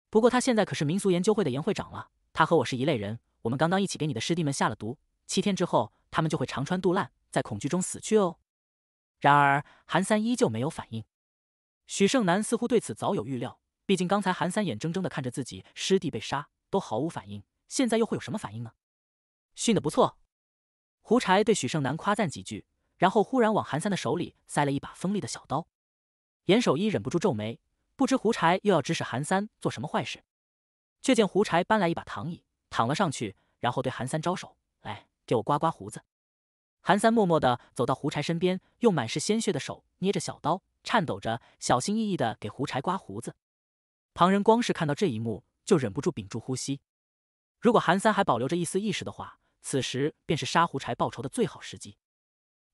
不过他现在可是民俗研究会的严会长了。他和我是一类人，我们刚刚一起给你的师弟们下了毒，七天之后他们就会肠穿肚烂，在恐惧中死去哦。”然而韩三依旧没有反应。许胜男似乎对此早有预料，毕竟刚才韩三眼睁睁的看着自己师弟被杀。都毫无反应，现在又会有什么反应呢？训得不错，胡柴对许胜男夸赞几句，然后忽然往韩三的手里塞了一把锋利的小刀。严守一忍不住皱眉，不知胡柴又要指使韩三做什么坏事。却见胡柴搬来一把躺椅，躺了上去，然后对韩三招手：“来，给我刮刮胡子。”韩三默默地走到胡柴身边，用满是鲜血的手捏着小刀，颤抖着，小心翼翼地给胡柴刮胡子。旁人光是看到这一幕。就忍不住屏住呼吸。如果韩三还保留着一丝意识的话，此时便是杀胡柴报仇的最好时机。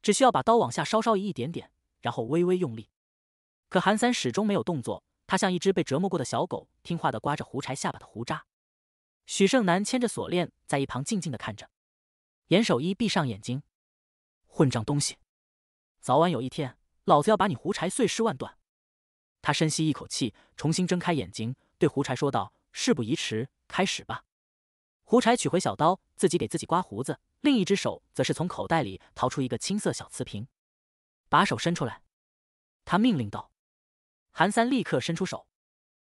只需要把刀往下稍稍移一点点，然后微微用力。可韩三始终没有动作，他像一只被折磨过的小狗，听话的刮着胡柴下巴的胡渣。许胜男牵着锁链在一旁静静的看着。严守一闭上眼睛，混账东西，早晚有一天，老子要把你胡柴碎尸万段。他深吸一口气，重新睁开眼睛，对胡柴说道。事不宜迟，开始吧。胡柴取回小刀，自己给自己刮胡子，另一只手则是从口袋里掏出一个青色小瓷瓶，把手伸出来。他命令道：“韩三，立刻伸出手。”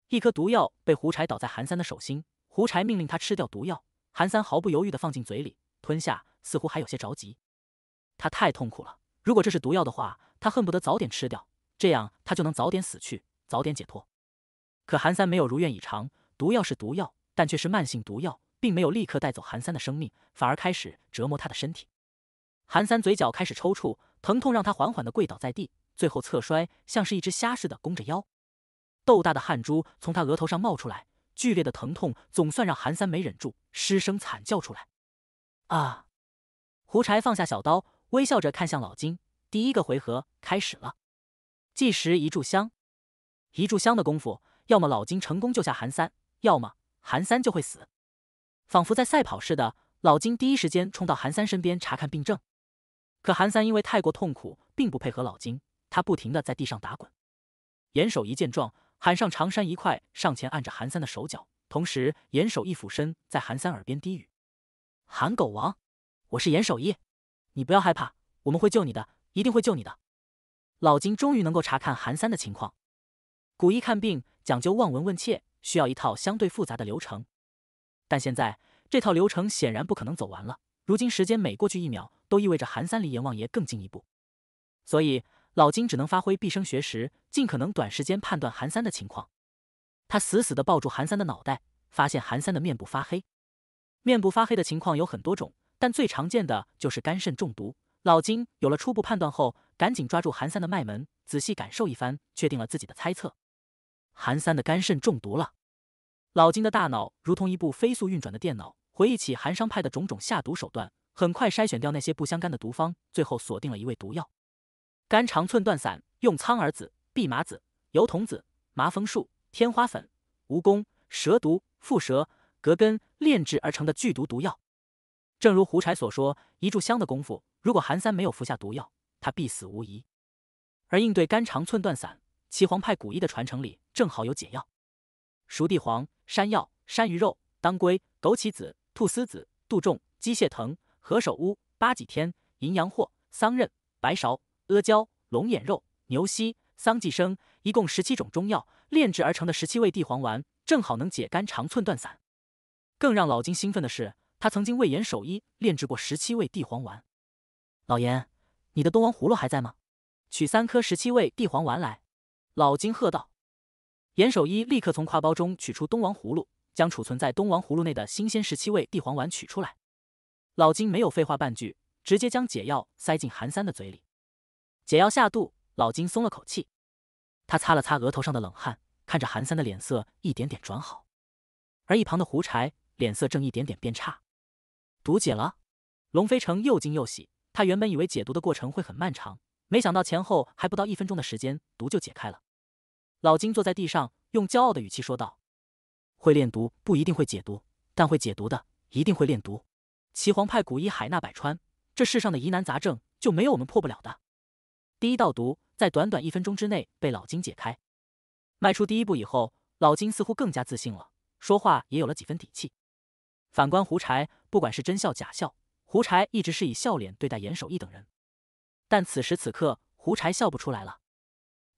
一颗毒药被胡柴倒在韩三的手心。胡柴命令他吃掉毒药。韩三毫不犹豫地放进嘴里，吞下，似乎还有些着急。他太痛苦了。如果这是毒药的话，他恨不得早点吃掉，这样他就能早点死去，早点解脱。可韩三没有如愿以偿。毒药是毒药，但却是慢性毒药，并没有立刻带走韩三的生命，反而开始折磨他的身体。韩三嘴角开始抽搐，疼痛让他缓缓的跪倒在地，最后侧摔，像是一只虾似的弓着腰。豆大的汗珠从他额头上冒出来，剧烈的疼痛总算让韩三没忍住，失声惨叫出来。啊！胡柴放下小刀，微笑着看向老金。第一个回合开始了，计时一炷香。一炷香的功夫，要么老金成功救下韩三。要么韩三就会死，仿佛在赛跑似的，老金第一时间冲到韩三身边查看病症。可韩三因为太过痛苦，并不配合老金，他不停的在地上打滚。严守一见状，喊上长山一块上前按着韩三的手脚，同时严守一俯身在韩三耳边低语：“韩狗王，我是严守一，你不要害怕，我们会救你的，一定会救你的。”老金终于能够查看韩三的情况。古一看病讲究望闻问切。需要一套相对复杂的流程，但现在这套流程显然不可能走完了。如今时间每过去一秒，都意味着韩三离阎王爷更进一步，所以老金只能发挥毕生学识，尽可能短时间判断韩三的情况。他死死的抱住韩三的脑袋，发现韩三的面部发黑。面部发黑的情况有很多种，但最常见的就是肝肾中毒。老金有了初步判断后，赶紧抓住韩三的脉门，仔细感受一番，确定了自己的猜测。韩三的肝肾中毒了。老金的大脑如同一部飞速运转的电脑，回忆起韩商派的种种下毒手段，很快筛选掉那些不相干的毒方，最后锁定了一味毒药——肝肠寸断散，用苍耳子、蓖麻子、油桐子、麻风树、天花粉、蜈蚣、蛇毒、蝮蛇、葛根炼制而成的剧毒毒药。正如胡柴所说，一炷香的功夫，如果韩三没有服下毒药，他必死无疑。而应对肝肠寸断散，岐黄派古医的传承里正好有解药：熟地黄、山药、山萸肉、当归、枸杞子、菟丝子、杜仲、鸡血藤、何首乌、八戟天、淫羊藿、桑葚、白芍、阿胶、龙眼肉、牛膝、桑寄生，一共十七种中药炼制而成的十七味地黄丸，正好能解肝肠寸断散。更让老金兴奋的是，他曾经为严守一炼制过十七味地黄丸。老严，你的东王葫芦还在吗？取三颗十七味地黄丸来。老金喝道：“严守一立刻从挎包中取出东王葫芦，将储存在东王葫芦内的新鲜十七味地黄丸取出来。”老金没有废话半句，直接将解药塞进韩三的嘴里。解药下肚，老金松了口气，他擦了擦额头上的冷汗，看着韩三的脸色一点点转好，而一旁的胡柴脸色正一点点变差。毒解了，龙飞成又惊又喜。他原本以为解毒的过程会很漫长。没想到前后还不到一分钟的时间，毒就解开了。老金坐在地上，用骄傲的语气说道：“会练毒不一定会解毒，但会解毒的一定会练毒。岐黄派古医海纳百川，这世上的疑难杂症就没有我们破不了的。”第一道毒在短短一分钟之内被老金解开。迈出第一步以后，老金似乎更加自信了，说话也有了几分底气。反观胡柴，不管是真笑假笑，胡柴一直是以笑脸对待严守义等人。但此时此刻，胡柴笑不出来了。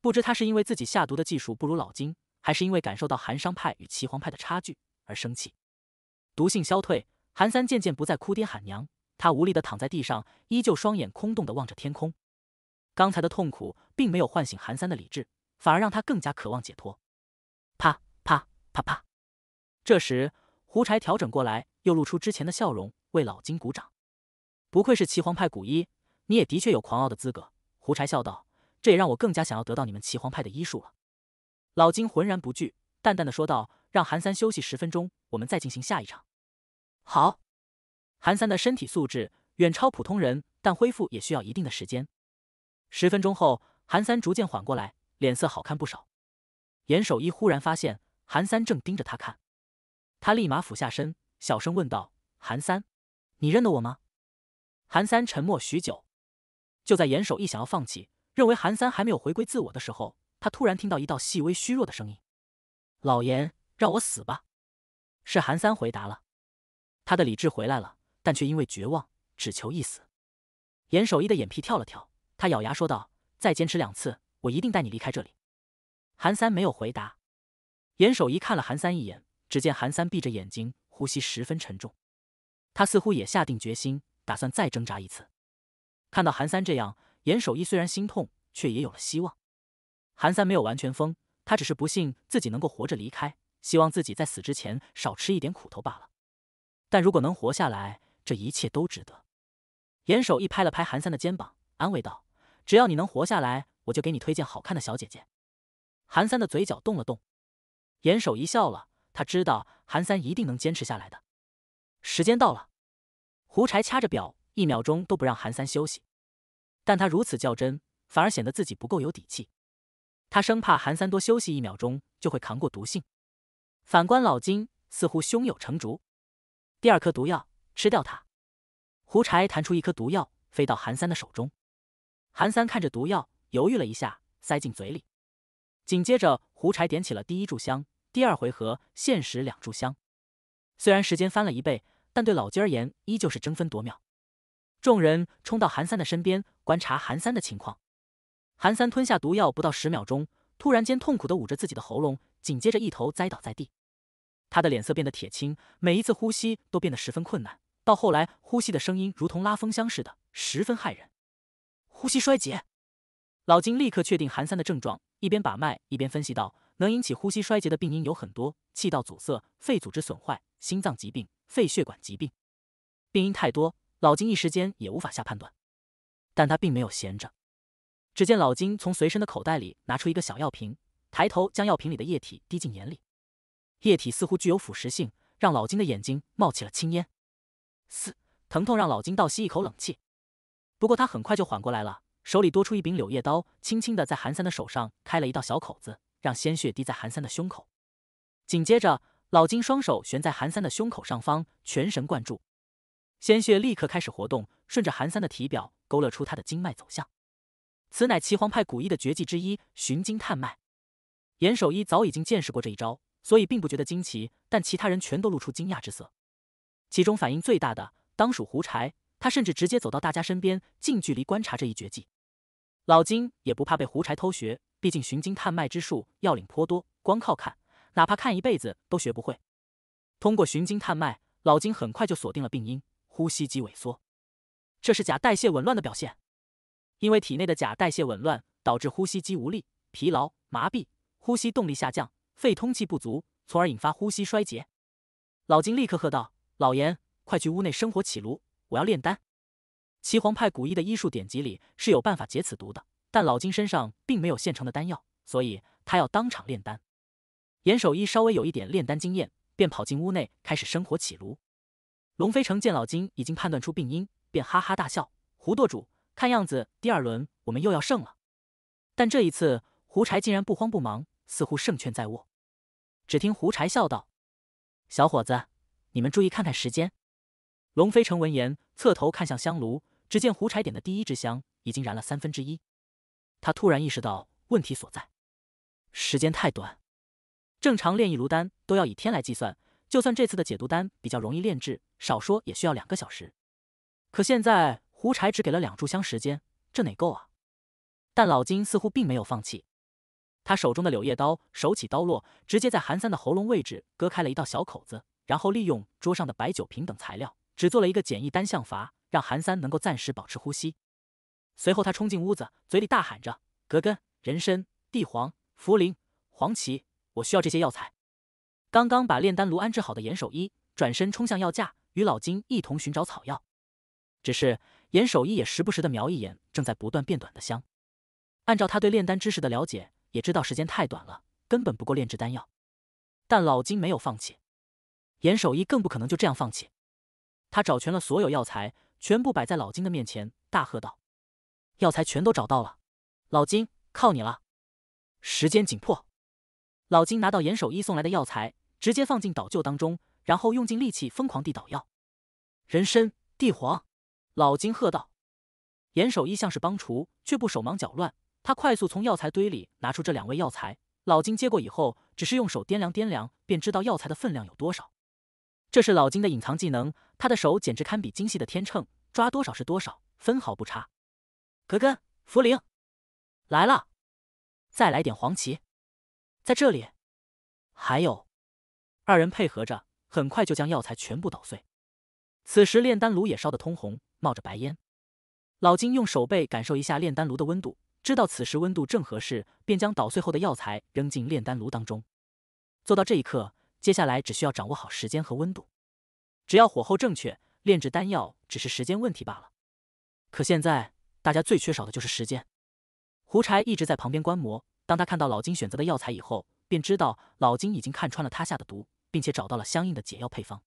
不知他是因为自己下毒的技术不如老金，还是因为感受到寒商派与岐黄派的差距而生气。毒性消退，韩三渐渐不再哭爹喊娘，他无力的躺在地上，依旧双眼空洞的望着天空。刚才的痛苦并没有唤醒韩三的理智，反而让他更加渴望解脱。啪啪啪啪！这时，胡柴调整过来，又露出之前的笑容，为老金鼓掌。不愧是岐皇派古一，你也的确有狂傲的资格。”胡柴笑道，“这也让我更加想要得到你们齐黄派的医术了。”老金浑然不惧，淡淡的说道：“让韩三休息十分钟，我们再进行下一场。”好。韩三的身体素质远超普通人，但恢复也需要一定的时间。十分钟后，韩三逐渐缓过来，脸色好看不少。严守一忽然发现韩三正盯着他看，他立马俯下身，小声问道：“韩三，你认得我吗？”韩三沉默许久。就在严守一想要放弃，认为韩三还没有回归自我的时候，他突然听到一道细微、虚弱的声音：“老严，让我死吧。”是韩三回答了。他的理智回来了，但却因为绝望，只求一死。严守一的眼皮跳了跳，他咬牙说道：“再坚持两次，我一定带你离开这里。”韩三没有回答。严守一看了韩三一眼，只见韩三闭着眼睛，呼吸十分沉重，他似乎也下定决心，打算再挣扎一次。看到韩三这样，严守一虽然心痛，却也有了希望。韩三没有完全疯，他只是不信自己能够活着离开，希望自己在死之前少吃一点苦头罢了。但如果能活下来，这一切都值得。严守一拍了拍韩三的肩膀，安慰道：“只要你能活下来，我就给你推荐好看的小姐姐。”韩三的嘴角动了动，严守一笑了，他知道韩三一定能坚持下来的。时间到了，胡柴掐着表。一秒钟都不让韩三休息，但他如此较真，反而显得自己不够有底气。他生怕韩三多休息一秒钟就会扛过毒性。反观老金，似乎胸有成竹。第二颗毒药，吃掉它。胡柴弹出一颗毒药，飞到韩三的手中。韩三看着毒药，犹豫了一下，塞进嘴里。紧接着，胡柴点起了第一炷香。第二回合限时两炷香，虽然时间翻了一倍，但对老金而言依旧是争分夺秒。众人冲到韩三的身边，观察韩三的情况。韩三吞下毒药不到十秒钟，突然间痛苦的捂着自己的喉咙，紧接着一头栽倒在地。他的脸色变得铁青，每一次呼吸都变得十分困难，到后来呼吸的声音如同拉风箱似的，十分骇人。呼吸衰竭，老金立刻确定韩三的症状，一边把脉一边分析道：“能引起呼吸衰竭的病因有很多，气道阻塞、肺组织损坏、心脏疾病、肺血管疾病，病因太多。”老金一时间也无法下判断，但他并没有闲着。只见老金从随身的口袋里拿出一个小药瓶，抬头将药瓶里的液体滴进眼里。液体似乎具有腐蚀性，让老金的眼睛冒起了青烟。嘶，疼痛让老金倒吸一口冷气。不过他很快就缓过来了，手里多出一柄柳叶刀，轻轻的在韩三的手上开了一道小口子，让鲜血滴在韩三的胸口。紧接着，老金双手悬在韩三的胸口上方，全神贯注。鲜血立刻开始活动，顺着韩三的体表勾勒出他的经脉走向。此乃岐黄派古医的绝技之一——寻经探脉。严守一早已经见识过这一招，所以并不觉得惊奇。但其他人全都露出惊讶之色，其中反应最大的当属胡柴。他甚至直接走到大家身边，近距离观察这一绝技。老金也不怕被胡柴偷学，毕竟寻经探脉之术要领颇多，光靠看，哪怕看一辈子都学不会。通过寻经探脉，老金很快就锁定了病因。呼吸肌萎缩，这是钾代谢紊乱的表现。因为体内的钾代谢紊乱，导致呼吸肌无力、疲劳、麻痹，呼吸动力下降，肺通气不足，从而引发呼吸衰竭。老金立刻喝道：“老严，快去屋内生火起炉，我要炼丹。”岐黄派古医的医术典籍里是有办法解此毒的，但老金身上并没有现成的丹药，所以他要当场炼丹。严守一稍微有一点炼丹经验，便跑进屋内开始生火起炉。龙飞城见老金已经判断出病因，便哈哈大笑。胡舵主，看样子第二轮我们又要胜了。但这一次，胡柴竟然不慌不忙，似乎胜券在握。只听胡柴笑道：“小伙子，你们注意看看时间。”龙飞城闻言，侧头看向香炉，只见胡柴点的第一支香已经燃了三分之一。他突然意识到问题所在：时间太短，正常炼一炉丹都要以天来计算。就算这次的解毒丹比较容易炼制，少说也需要两个小时，可现在胡柴只给了两炷香时间，这哪够啊？但老金似乎并没有放弃，他手中的柳叶刀手起刀落，直接在韩三的喉咙位置割开了一道小口子，然后利用桌上的白酒瓶等材料，只做了一个简易单向阀，让韩三能够暂时保持呼吸。随后他冲进屋子，嘴里大喊着：“葛根、人参、地黄、茯苓、黄芪，我需要这些药材。”刚刚把炼丹炉安置好的严守一转身冲向药架，与老金一同寻找草药。只是严守一也时不时地瞄一眼正在不断变短的香，按照他对炼丹知识的了解，也知道时间太短了，根本不够炼制丹药。但老金没有放弃，严守一更不可能就这样放弃。他找全了所有药材，全部摆在老金的面前，大喝道：“药材全都找到了，老金，靠你了！时间紧迫。”老金拿到严守一送来的药材。直接放进捣臼当中，然后用尽力气疯狂地捣药。人参、地黄，老金喝道：“严守一像是帮厨，却不手忙脚乱。他快速从药材堆里拿出这两味药材。老金接过以后，只是用手掂量掂量，便知道药材的分量有多少。这是老金的隐藏技能，他的手简直堪比精细的天秤，抓多少是多少，分毫不差。葛根、茯苓来了，再来点黄芪，在这里，还有。”二人配合着，很快就将药材全部捣碎。此时炼丹炉也烧得通红，冒着白烟。老金用手背感受一下炼丹炉的温度，知道此时温度正合适，便将捣碎后的药材扔进炼丹炉当中。做到这一刻，接下来只需要掌握好时间和温度。只要火候正确，炼制丹药只是时间问题罢了。可现在大家最缺少的就是时间。胡柴一直在旁边观摩，当他看到老金选择的药材以后。便知道老金已经看穿了他下的毒，并且找到了相应的解药配方。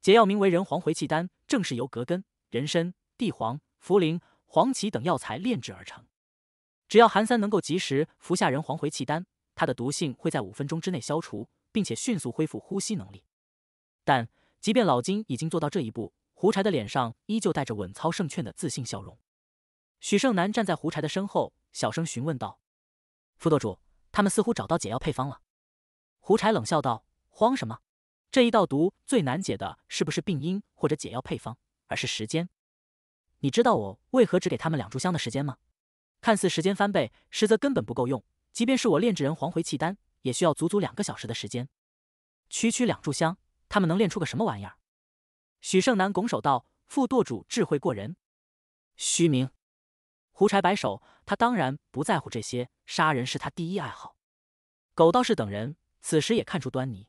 解药名为人黄回气丹，正是由葛根、人参、地黄、茯苓、黄芪等药材炼制而成。只要韩三能够及时服下人黄回气丹，他的毒性会在五分钟之内消除，并且迅速恢复呼吸能力。但即便老金已经做到这一步，胡柴的脸上依旧带着稳操胜券的自信笑容。许胜男站在胡柴的身后，小声询问道：“副舵主。”他们似乎找到解药配方了，胡柴冷笑道：“慌什么？这一道毒最难解的，是不是病因或者解药配方，而是时间？你知道我为何只给他们两炷香的时间吗？看似时间翻倍，实则根本不够用。即便是我炼制人黄回气丹，也需要足足两个小时的时间。区区两炷香，他们能炼出个什么玩意儿？”许胜男拱手道：“副舵主智慧过人，虚名。”胡柴摆手，他当然不在乎这些，杀人是他第一爱好。狗道士等人此时也看出端倪，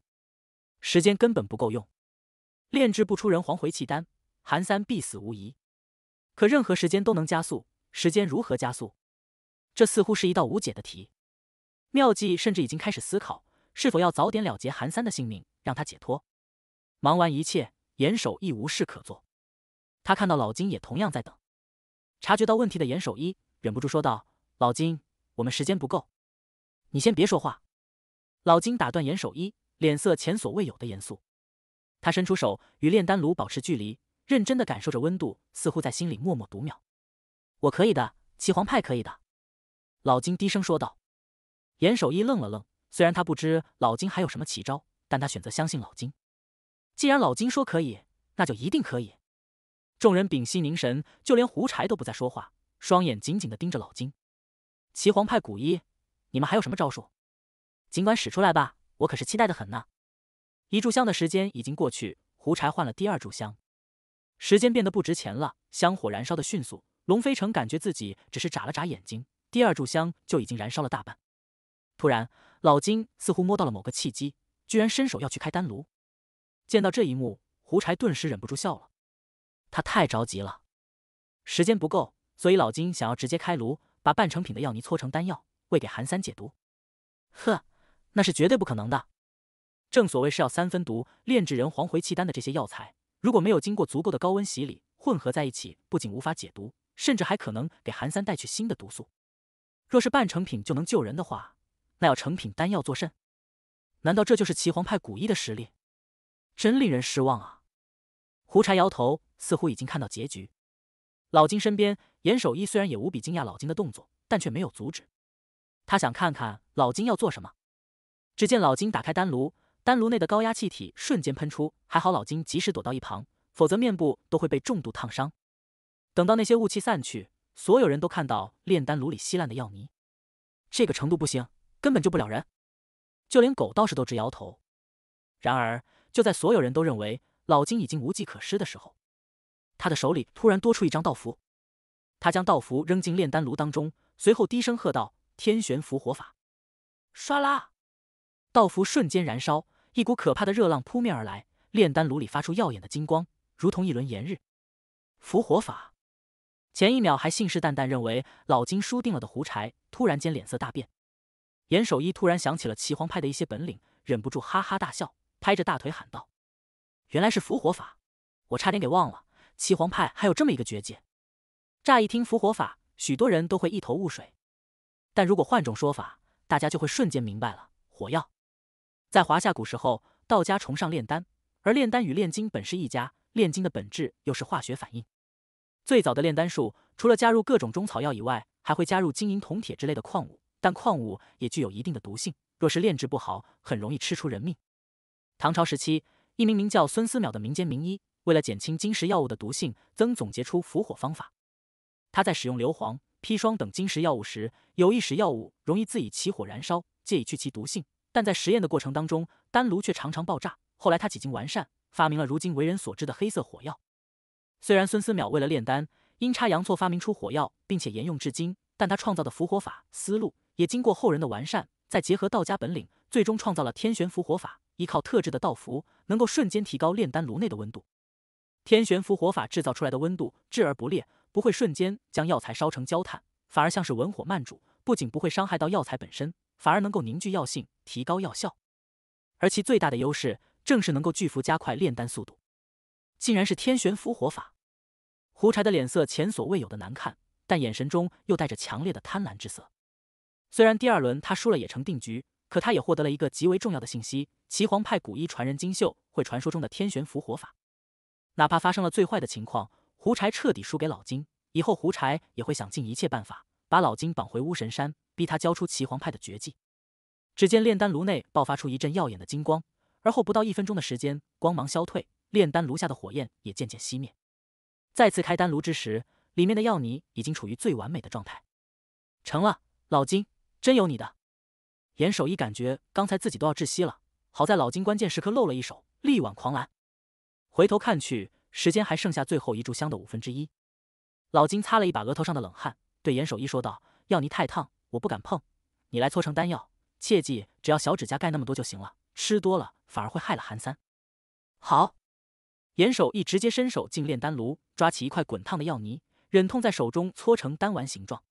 时间根本不够用，炼制不出人皇回气丹，韩三必死无疑。可任何时间都能加速，时间如何加速？这似乎是一道无解的题。妙计甚至已经开始思考，是否要早点了结韩三的性命，让他解脱。忙完一切，严守亦无事可做，他看到老金也同样在等。察觉到问题的严守一忍不住说道：“老金，我们时间不够，你先别说话。”老金打断严守一，脸色前所未有的严肃。他伸出手，与炼丹炉保持距离，认真的感受着温度，似乎在心里默默读秒。“我可以的，祁皇派可以的。”老金低声说道。严守一愣了愣，虽然他不知老金还有什么奇招，但他选择相信老金。既然老金说可以，那就一定可以。众人屏息凝神，就连胡柴都不再说话，双眼紧紧地盯着老金。齐皇派古一，你们还有什么招数？尽管使出来吧，我可是期待的很呢。一炷香的时间已经过去，胡柴换了第二炷香，时间变得不值钱了。香火燃烧的迅速，龙飞城感觉自己只是眨了眨眼睛，第二炷香就已经燃烧了大半。突然，老金似乎摸到了某个契机，居然伸手要去开丹炉。见到这一幕，胡柴顿时忍不住笑了。他太着急了，时间不够，所以老金想要直接开炉，把半成品的药泥搓成丹药，喂给韩三解毒。呵，那是绝对不可能的。正所谓是要三分毒，炼制人黄回气丹的这些药材，如果没有经过足够的高温洗礼，混合在一起，不仅无法解毒，甚至还可能给韩三带去新的毒素。若是半成品就能救人的话，那要成品丹药作甚？难道这就是齐皇派古医的实力？真令人失望啊！胡柴摇头，似乎已经看到结局。老金身边，严守一虽然也无比惊讶老金的动作，但却没有阻止。他想看看老金要做什么。只见老金打开丹炉，丹炉内的高压气体瞬间喷出，还好老金及时躲到一旁，否则面部都会被重度烫伤。等到那些雾气散去，所有人都看到炼丹炉里稀烂的药泥。这个程度不行，根本救不了人。就连狗道士都直摇头。然而，就在所有人都认为……老金已经无计可施的时候，他的手里突然多出一张道符，他将道符扔进炼丹炉当中，随后低声喝道：“天玄符火法！”唰啦，道符瞬间燃烧，一股可怕的热浪扑面而来，炼丹炉里发出耀眼的金光，如同一轮炎日。符火法，前一秒还信誓旦旦认为老金输定了的胡柴，突然间脸色大变。严守一突然想起了祁黄派的一些本领，忍不住哈哈大笑，拍着大腿喊道。原来是伏火法，我差点给忘了。七皇派还有这么一个绝技。乍一听伏火法，许多人都会一头雾水。但如果换种说法，大家就会瞬间明白了。火药，在华夏古时候，道家崇尚炼丹，而炼丹与炼金本是一家，炼金的本质又是化学反应。最早的炼丹术，除了加入各种中草药以外，还会加入金银铜铁之类的矿物，但矿物也具有一定的毒性，若是炼制不好，很容易吃出人命。唐朝时期。一名名叫孙思邈的民间名医，为了减轻金石药物的毒性，曾总结出伏火方法。他在使用硫磺、砒霜等金石药物时，有意使药物容易自己起火燃烧，借以去其毒性。但在实验的过程当中，丹炉却常常爆炸。后来他几经完善，发明了如今为人所知的黑色火药。虽然孙思邈为了炼丹，阴差阳错发明出火药，并且沿用至今，但他创造的伏火法思路也经过后人的完善，再结合道家本领，最终创造了天玄伏火法，依靠特制的道符。能够瞬间提高炼丹炉内的温度，天玄符火法制造出来的温度质而不烈，不会瞬间将药材烧成焦炭，反而像是文火慢煮，不仅不会伤害到药材本身，反而能够凝聚药性，提高药效。而其最大的优势，正是能够巨幅加快炼丹速度。竟然是天玄符火法！胡柴的脸色前所未有的难看，但眼神中又带着强烈的贪婪之色。虽然第二轮他输了，也成定局。可他也获得了一个极为重要的信息：齐皇派古一传人金秀会传说中的天玄符火法。哪怕发生了最坏的情况，胡柴彻底输给老金，以后胡柴也会想尽一切办法把老金绑回巫神山，逼他交出齐皇派的绝技。只见炼丹炉内爆发出一阵耀眼的金光，而后不到一分钟的时间，光芒消退，炼丹炉下的火焰也渐渐熄灭。再次开丹炉之时，里面的药泥已经处于最完美的状态，成了。老金，真有你的！严守一感觉刚才自己都要窒息了，好在老金关键时刻露了一手，力挽狂澜。回头看去，时间还剩下最后一炷香的五分之一。老金擦了一把额头上的冷汗，对严守一说道：“药泥太烫，我不敢碰，你来搓成丹药。切记，只要小指甲盖那么多就行了，吃多了反而会害了韩三。”好。严守一直接伸手进炼丹炉，抓起一块滚烫的药泥，忍痛在手中搓成丹丸形状，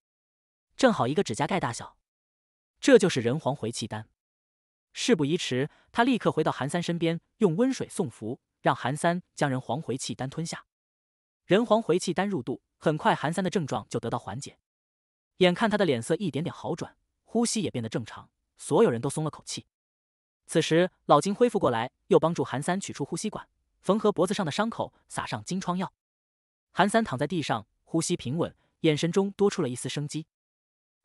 正好一个指甲盖大小。这就是人皇回气丹，事不宜迟，他立刻回到韩三身边，用温水送服，让韩三将人皇回气丹吞下。人皇回气丹入肚，很快韩三的症状就得到缓解，眼看他的脸色一点点好转，呼吸也变得正常，所有人都松了口气。此时老金恢复过来，又帮助韩三取出呼吸管，缝合脖子上的伤口，撒上金疮药。韩三躺在地上，呼吸平稳，眼神中多出了一丝生机。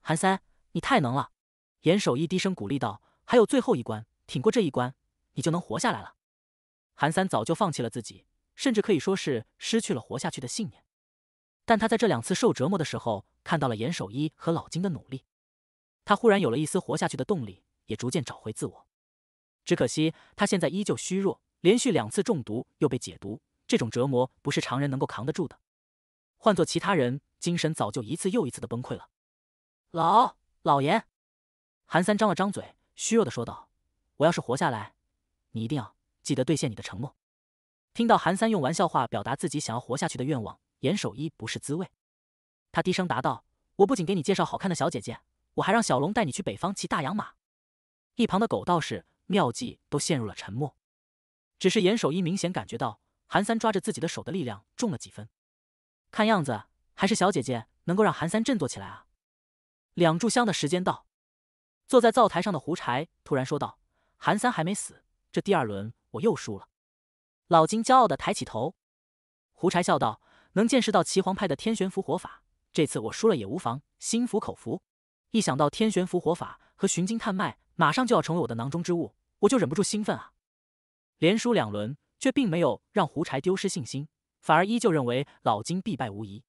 韩三，你太能了！严守一低声鼓励道：“还有最后一关，挺过这一关，你就能活下来了。”韩三早就放弃了自己，甚至可以说是失去了活下去的信念。但他在这两次受折磨的时候，看到了严守一和老金的努力，他忽然有了一丝活下去的动力，也逐渐找回自我。只可惜他现在依旧虚弱，连续两次中毒又被解毒，这种折磨不是常人能够扛得住的。换做其他人，精神早就一次又一次的崩溃了。老老严。韩三张了张嘴，虚弱的说道：“我要是活下来，你一定要记得兑现你的承诺。”听到韩三用玩笑话表达自己想要活下去的愿望，严守一不是滋味。他低声答道：“我不仅给你介绍好看的小姐姐，我还让小龙带你去北方骑大洋马。”一旁的狗道士妙计都陷入了沉默。只是严守一明显感觉到，韩三抓着自己的手的力量重了几分。看样子，还是小姐姐能够让韩三振作起来啊！两炷香的时间到。坐在灶台上的胡柴突然说道：“韩三还没死，这第二轮我又输了。”老金骄傲的抬起头，胡柴笑道：“能见识到齐皇派的天玄符火法，这次我输了也无妨，心服口服。”一想到天玄符火法和寻金探脉马上就要成为我的囊中之物，我就忍不住兴奋啊！连输两轮，却并没有让胡柴丢失信心，反而依旧认为老金必败无疑。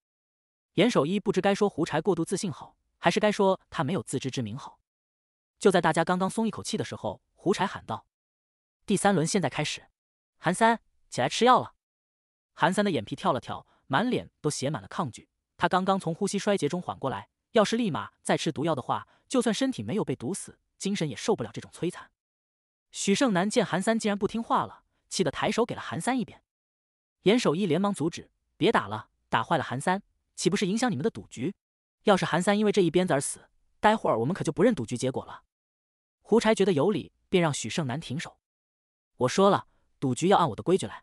严守一不知该说胡柴过度自信好，还是该说他没有自知之明好。就在大家刚刚松一口气的时候，胡柴喊道：“第三轮现在开始。”韩三起来吃药了。韩三的眼皮跳了跳，满脸都写满了抗拒。他刚刚从呼吸衰竭中缓过来，要是立马再吃毒药的话，就算身体没有被毒死，精神也受不了这种摧残。许胜男见韩三竟然不听话了，气得抬手给了韩三一鞭。严守一连忙阻止：“别打了，打坏了韩三，岂不是影响你们的赌局？要是韩三因为这一鞭子而死，待会儿我们可就不认赌局结果了。”胡柴觉得有理，便让许胜男停手。我说了，赌局要按我的规矩来。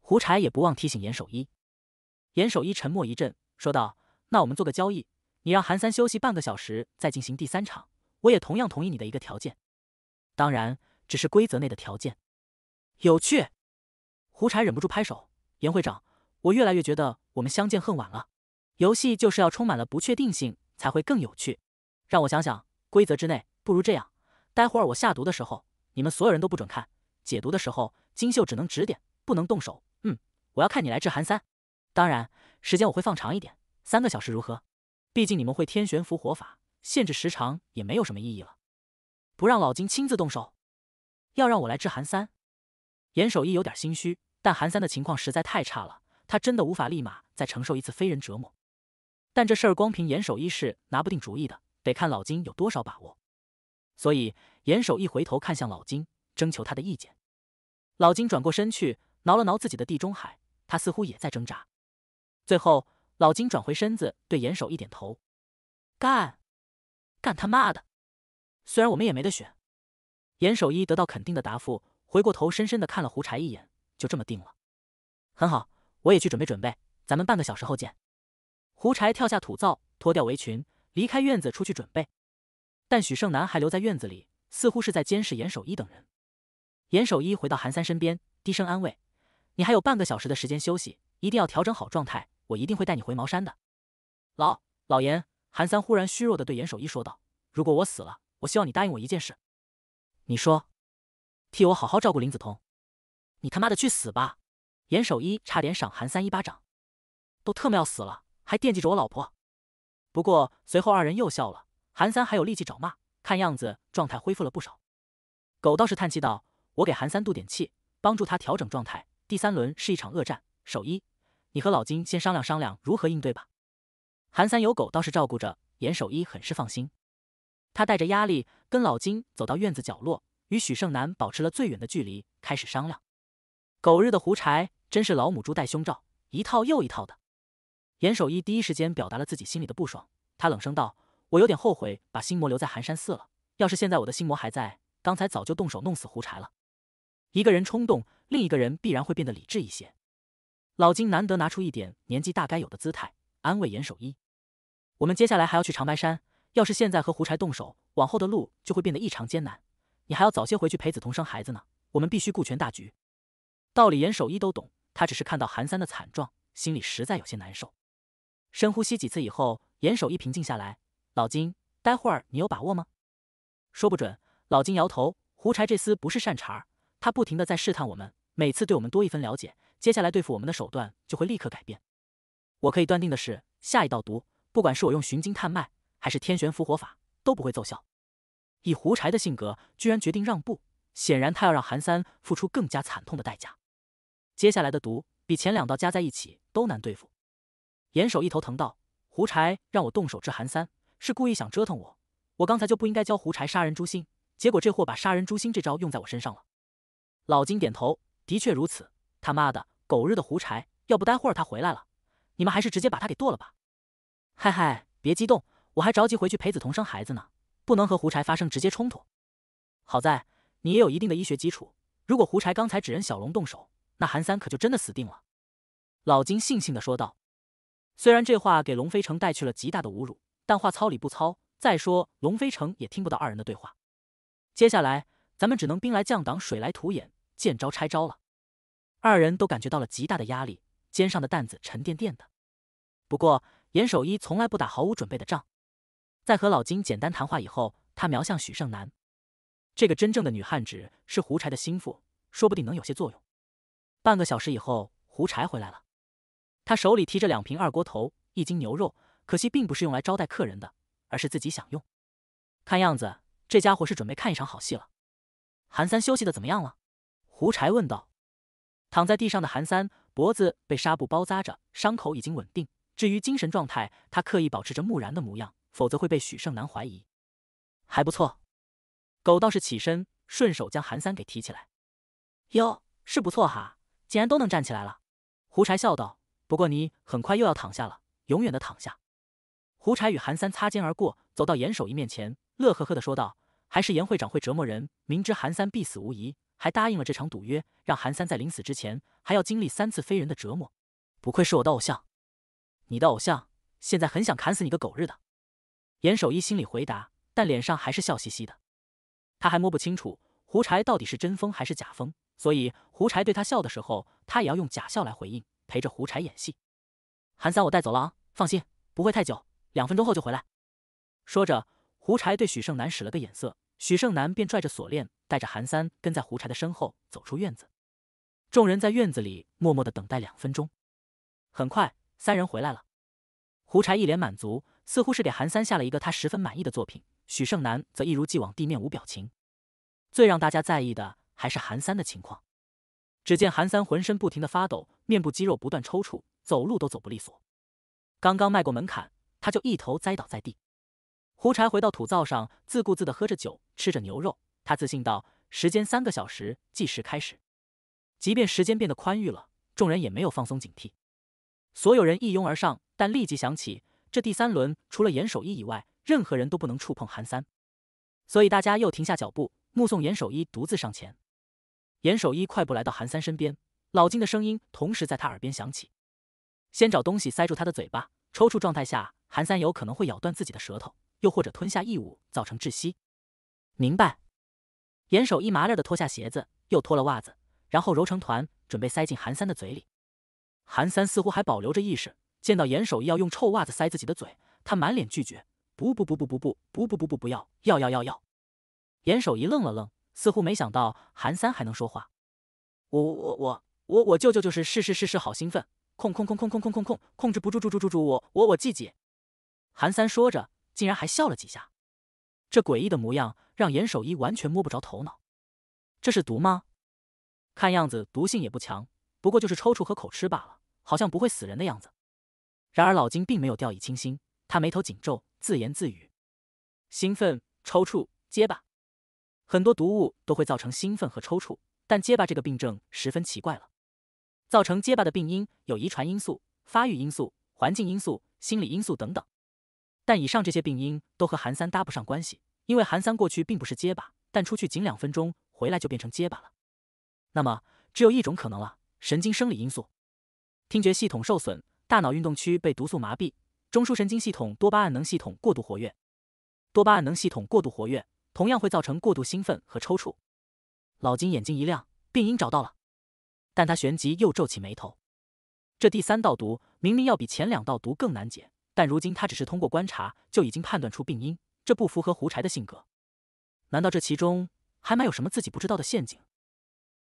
胡柴也不忘提醒严守一。严守一沉默一阵，说道：“那我们做个交易，你让韩三休息半个小时再进行第三场，我也同样同意你的一个条件。当然，只是规则内的条件。”有趣。胡柴忍不住拍手。严会长，我越来越觉得我们相见恨晚了。游戏就是要充满了不确定性，才会更有趣。让我想想，规则之内，不如这样。待会儿我下毒的时候，你们所有人都不准看；解毒的时候，金秀只能指点，不能动手。嗯，我要看你来治韩三。当然，时间我会放长一点，三个小时如何？毕竟你们会天玄符火法，限制时长也没有什么意义了。不让老金亲自动手，要让我来治韩三。严守一有点心虚，但韩三的情况实在太差了，他真的无法立马再承受一次非人折磨。但这事儿光凭严守一是拿不定主意的，得看老金有多少把握。所以，严守一回头看向老金，征求他的意见。老金转过身去，挠了挠自己的地中海，他似乎也在挣扎。最后，老金转回身子，对严守一点头：“干，干他妈的！虽然我们也没得选。”严守一得到肯定的答复，回过头，深深的看了胡柴一眼，就这么定了。很好，我也去准备准备，咱们半个小时后见。胡柴跳下土灶，脱掉围裙，离开院子，出去准备。但许胜男还留在院子里，似乎是在监视严守一等人。严守一回到韩三身边，低声安慰：“你还有半个小时的时间休息，一定要调整好状态。我一定会带你回茅山的。”老老严韩三忽然虚弱的对严守一说道：“如果我死了，我希望你答应我一件事。你说，替我好好照顾林子通。你他妈的去死吧！”严守一差点赏韩三一巴掌。都特么要死了，还惦记着我老婆。不过随后二人又笑了。韩三还有力气找骂，看样子状态恢复了不少。狗倒是叹气道：“我给韩三渡点气，帮助他调整状态。第三轮是一场恶战，守一，你和老金先商量商量如何应对吧。”韩三有狗倒是照顾着，严守一很是放心。他带着压力跟老金走到院子角落，与许胜男保持了最远的距离，开始商量。狗日的胡柴，真是老母猪戴胸罩，一套又一套的。严守一第一时间表达了自己心里的不爽，他冷声道。我有点后悔把心魔留在寒山寺了。要是现在我的心魔还在，刚才早就动手弄死胡柴了。一个人冲动，另一个人必然会变得理智一些。老金难得拿出一点年纪大该有的姿态，安慰严守一：“我们接下来还要去长白山。要是现在和胡柴动手，往后的路就会变得异常艰难。你还要早些回去陪子彤生孩子呢。我们必须顾全大局。”道理严守一都懂，他只是看到韩三的惨状，心里实在有些难受。深呼吸几次以后，严守一平静下来。老金，待会儿你有把握吗？说不准。老金摇头。胡柴这厮不是善茬儿，他不停的在试探我们，每次对我们多一分了解，接下来对付我们的手段就会立刻改变。我可以断定的是，下一道毒，不管是我用寻经探脉，还是天玄复活法，都不会奏效。以胡柴的性格，居然决定让步，显然他要让韩三付出更加惨痛的代价。接下来的毒，比前两道加在一起都难对付。严守一头疼道，胡柴让我动手治韩三。是故意想折腾我，我刚才就不应该教胡柴杀人诛心，结果这货把杀人诛心这招用在我身上了。老金点头，的确如此。他妈的，狗日的胡柴！要不待会儿他回来了，你们还是直接把他给剁了吧。嗨嗨，别激动，我还着急回去陪子彤生孩子呢，不能和胡柴发生直接冲突。好在你也有一定的医学基础，如果胡柴刚才指认小龙动手，那韩三可就真的死定了。老金悻悻的说道，虽然这话给龙飞成带去了极大的侮辱。但话糙理不糙。再说，龙飞城也听不到二人的对话。接下来，咱们只能兵来将挡，水来土掩，见招拆招了。二人都感觉到了极大的压力，肩上的担子沉甸甸的。不过，严守一从来不打毫无准备的仗。在和老金简单谈话以后，他瞄向许胜男，这个真正的女汉子是胡柴的心腹，说不定能有些作用。半个小时以后，胡柴回来了，他手里提着两瓶二锅头，一斤牛肉。可惜并不是用来招待客人的，而是自己享用。看样子这家伙是准备看一场好戏了。韩三休息的怎么样了？胡柴问道。躺在地上的韩三，脖子被纱布包扎着，伤口已经稳定。至于精神状态，他刻意保持着木然的模样，否则会被许胜男怀疑。还不错。狗道士起身，顺手将韩三给提起来。哟，是不错哈，竟然都能站起来了。胡柴笑道。不过你很快又要躺下了，永远的躺下。胡柴与韩三擦肩而过，走到严守一面前，乐呵呵的说道：“还是严会长会折磨人，明知韩三必死无疑，还答应了这场赌约，让韩三在临死之前还要经历三次非人的折磨。”不愧是我的偶像，你的偶像现在很想砍死你个狗日的！严守一心里回答，但脸上还是笑嘻嘻的。他还摸不清楚胡柴到底是真疯还是假疯，所以胡柴对他笑的时候，他也要用假笑来回应，陪着胡柴演戏。韩三，我带走了，啊，放心，不会太久。两分钟后就回来，说着，胡柴对许胜男使了个眼色，许胜男便拽着锁链，带着韩三跟在胡柴的身后走出院子。众人在院子里默默的等待两分钟，很快，三人回来了。胡柴一脸满足，似乎是给韩三下了一个他十分满意的作品。许胜男则一如既往地面无表情。最让大家在意的还是韩三的情况。只见韩三浑身不停的发抖，面部肌肉不断抽搐，走路都走不利索。刚刚迈过门槛。他就一头栽倒在地。胡柴回到土灶上，自顾自的喝着酒，吃着牛肉。他自信道：“时间三个小时，计时开始。”即便时间变得宽裕了，众人也没有放松警惕。所有人一拥而上，但立即想起：“这第三轮除了严守一以外，任何人都不能触碰韩三。”所以大家又停下脚步，目送严守一独自上前。严守一快步来到韩三身边，老金的声音同时在他耳边响起：“先找东西塞住他的嘴巴，抽搐状态下。”韩三有可能会咬断自己的舌头，又或者吞下异物造成窒息。明白？严守一麻利的脱下鞋子，又脱了袜子，然后揉成团，准备塞进韩三的嘴里。韩三似乎还保留着意识，见到严守一要用臭袜子塞自己的嘴，他满脸拒绝：“不不不不不不不不不不不要要要要要！”严守一愣了愣，似乎没想到韩三还能说话。我我我我我舅舅就是是是是是好兴奋控控控控控控控控控制不住住住住住我我我自己。韩三说着，竟然还笑了几下，这诡异的模样让严守一完全摸不着头脑。这是毒吗？看样子毒性也不强，不过就是抽搐和口吃罢了，好像不会死人的样子。然而老金并没有掉以轻心，他眉头紧皱，自言自语：“兴奋、抽搐、结巴，很多毒物都会造成兴奋和抽搐，但结巴这个病症十分奇怪了。造成结巴的病因有遗传因素、发育因素、环境因素、心理因素等等。”但以上这些病因都和韩三搭不上关系，因为韩三过去并不是结巴，但出去仅两分钟，回来就变成结巴了。那么，只有一种可能了：神经生理因素，听觉系统受损，大脑运动区被毒素麻痹，中枢神经系统多巴胺能系统过度活跃。多巴胺能系统过度活跃，同样会造成过度兴奋和抽搐。老金眼睛一亮，病因找到了，但他旋即又皱起眉头。这第三道毒，明明要比前两道毒更难解。但如今他只是通过观察就已经判断出病因，这不符合胡柴的性格。难道这其中还埋有什么自己不知道的陷阱？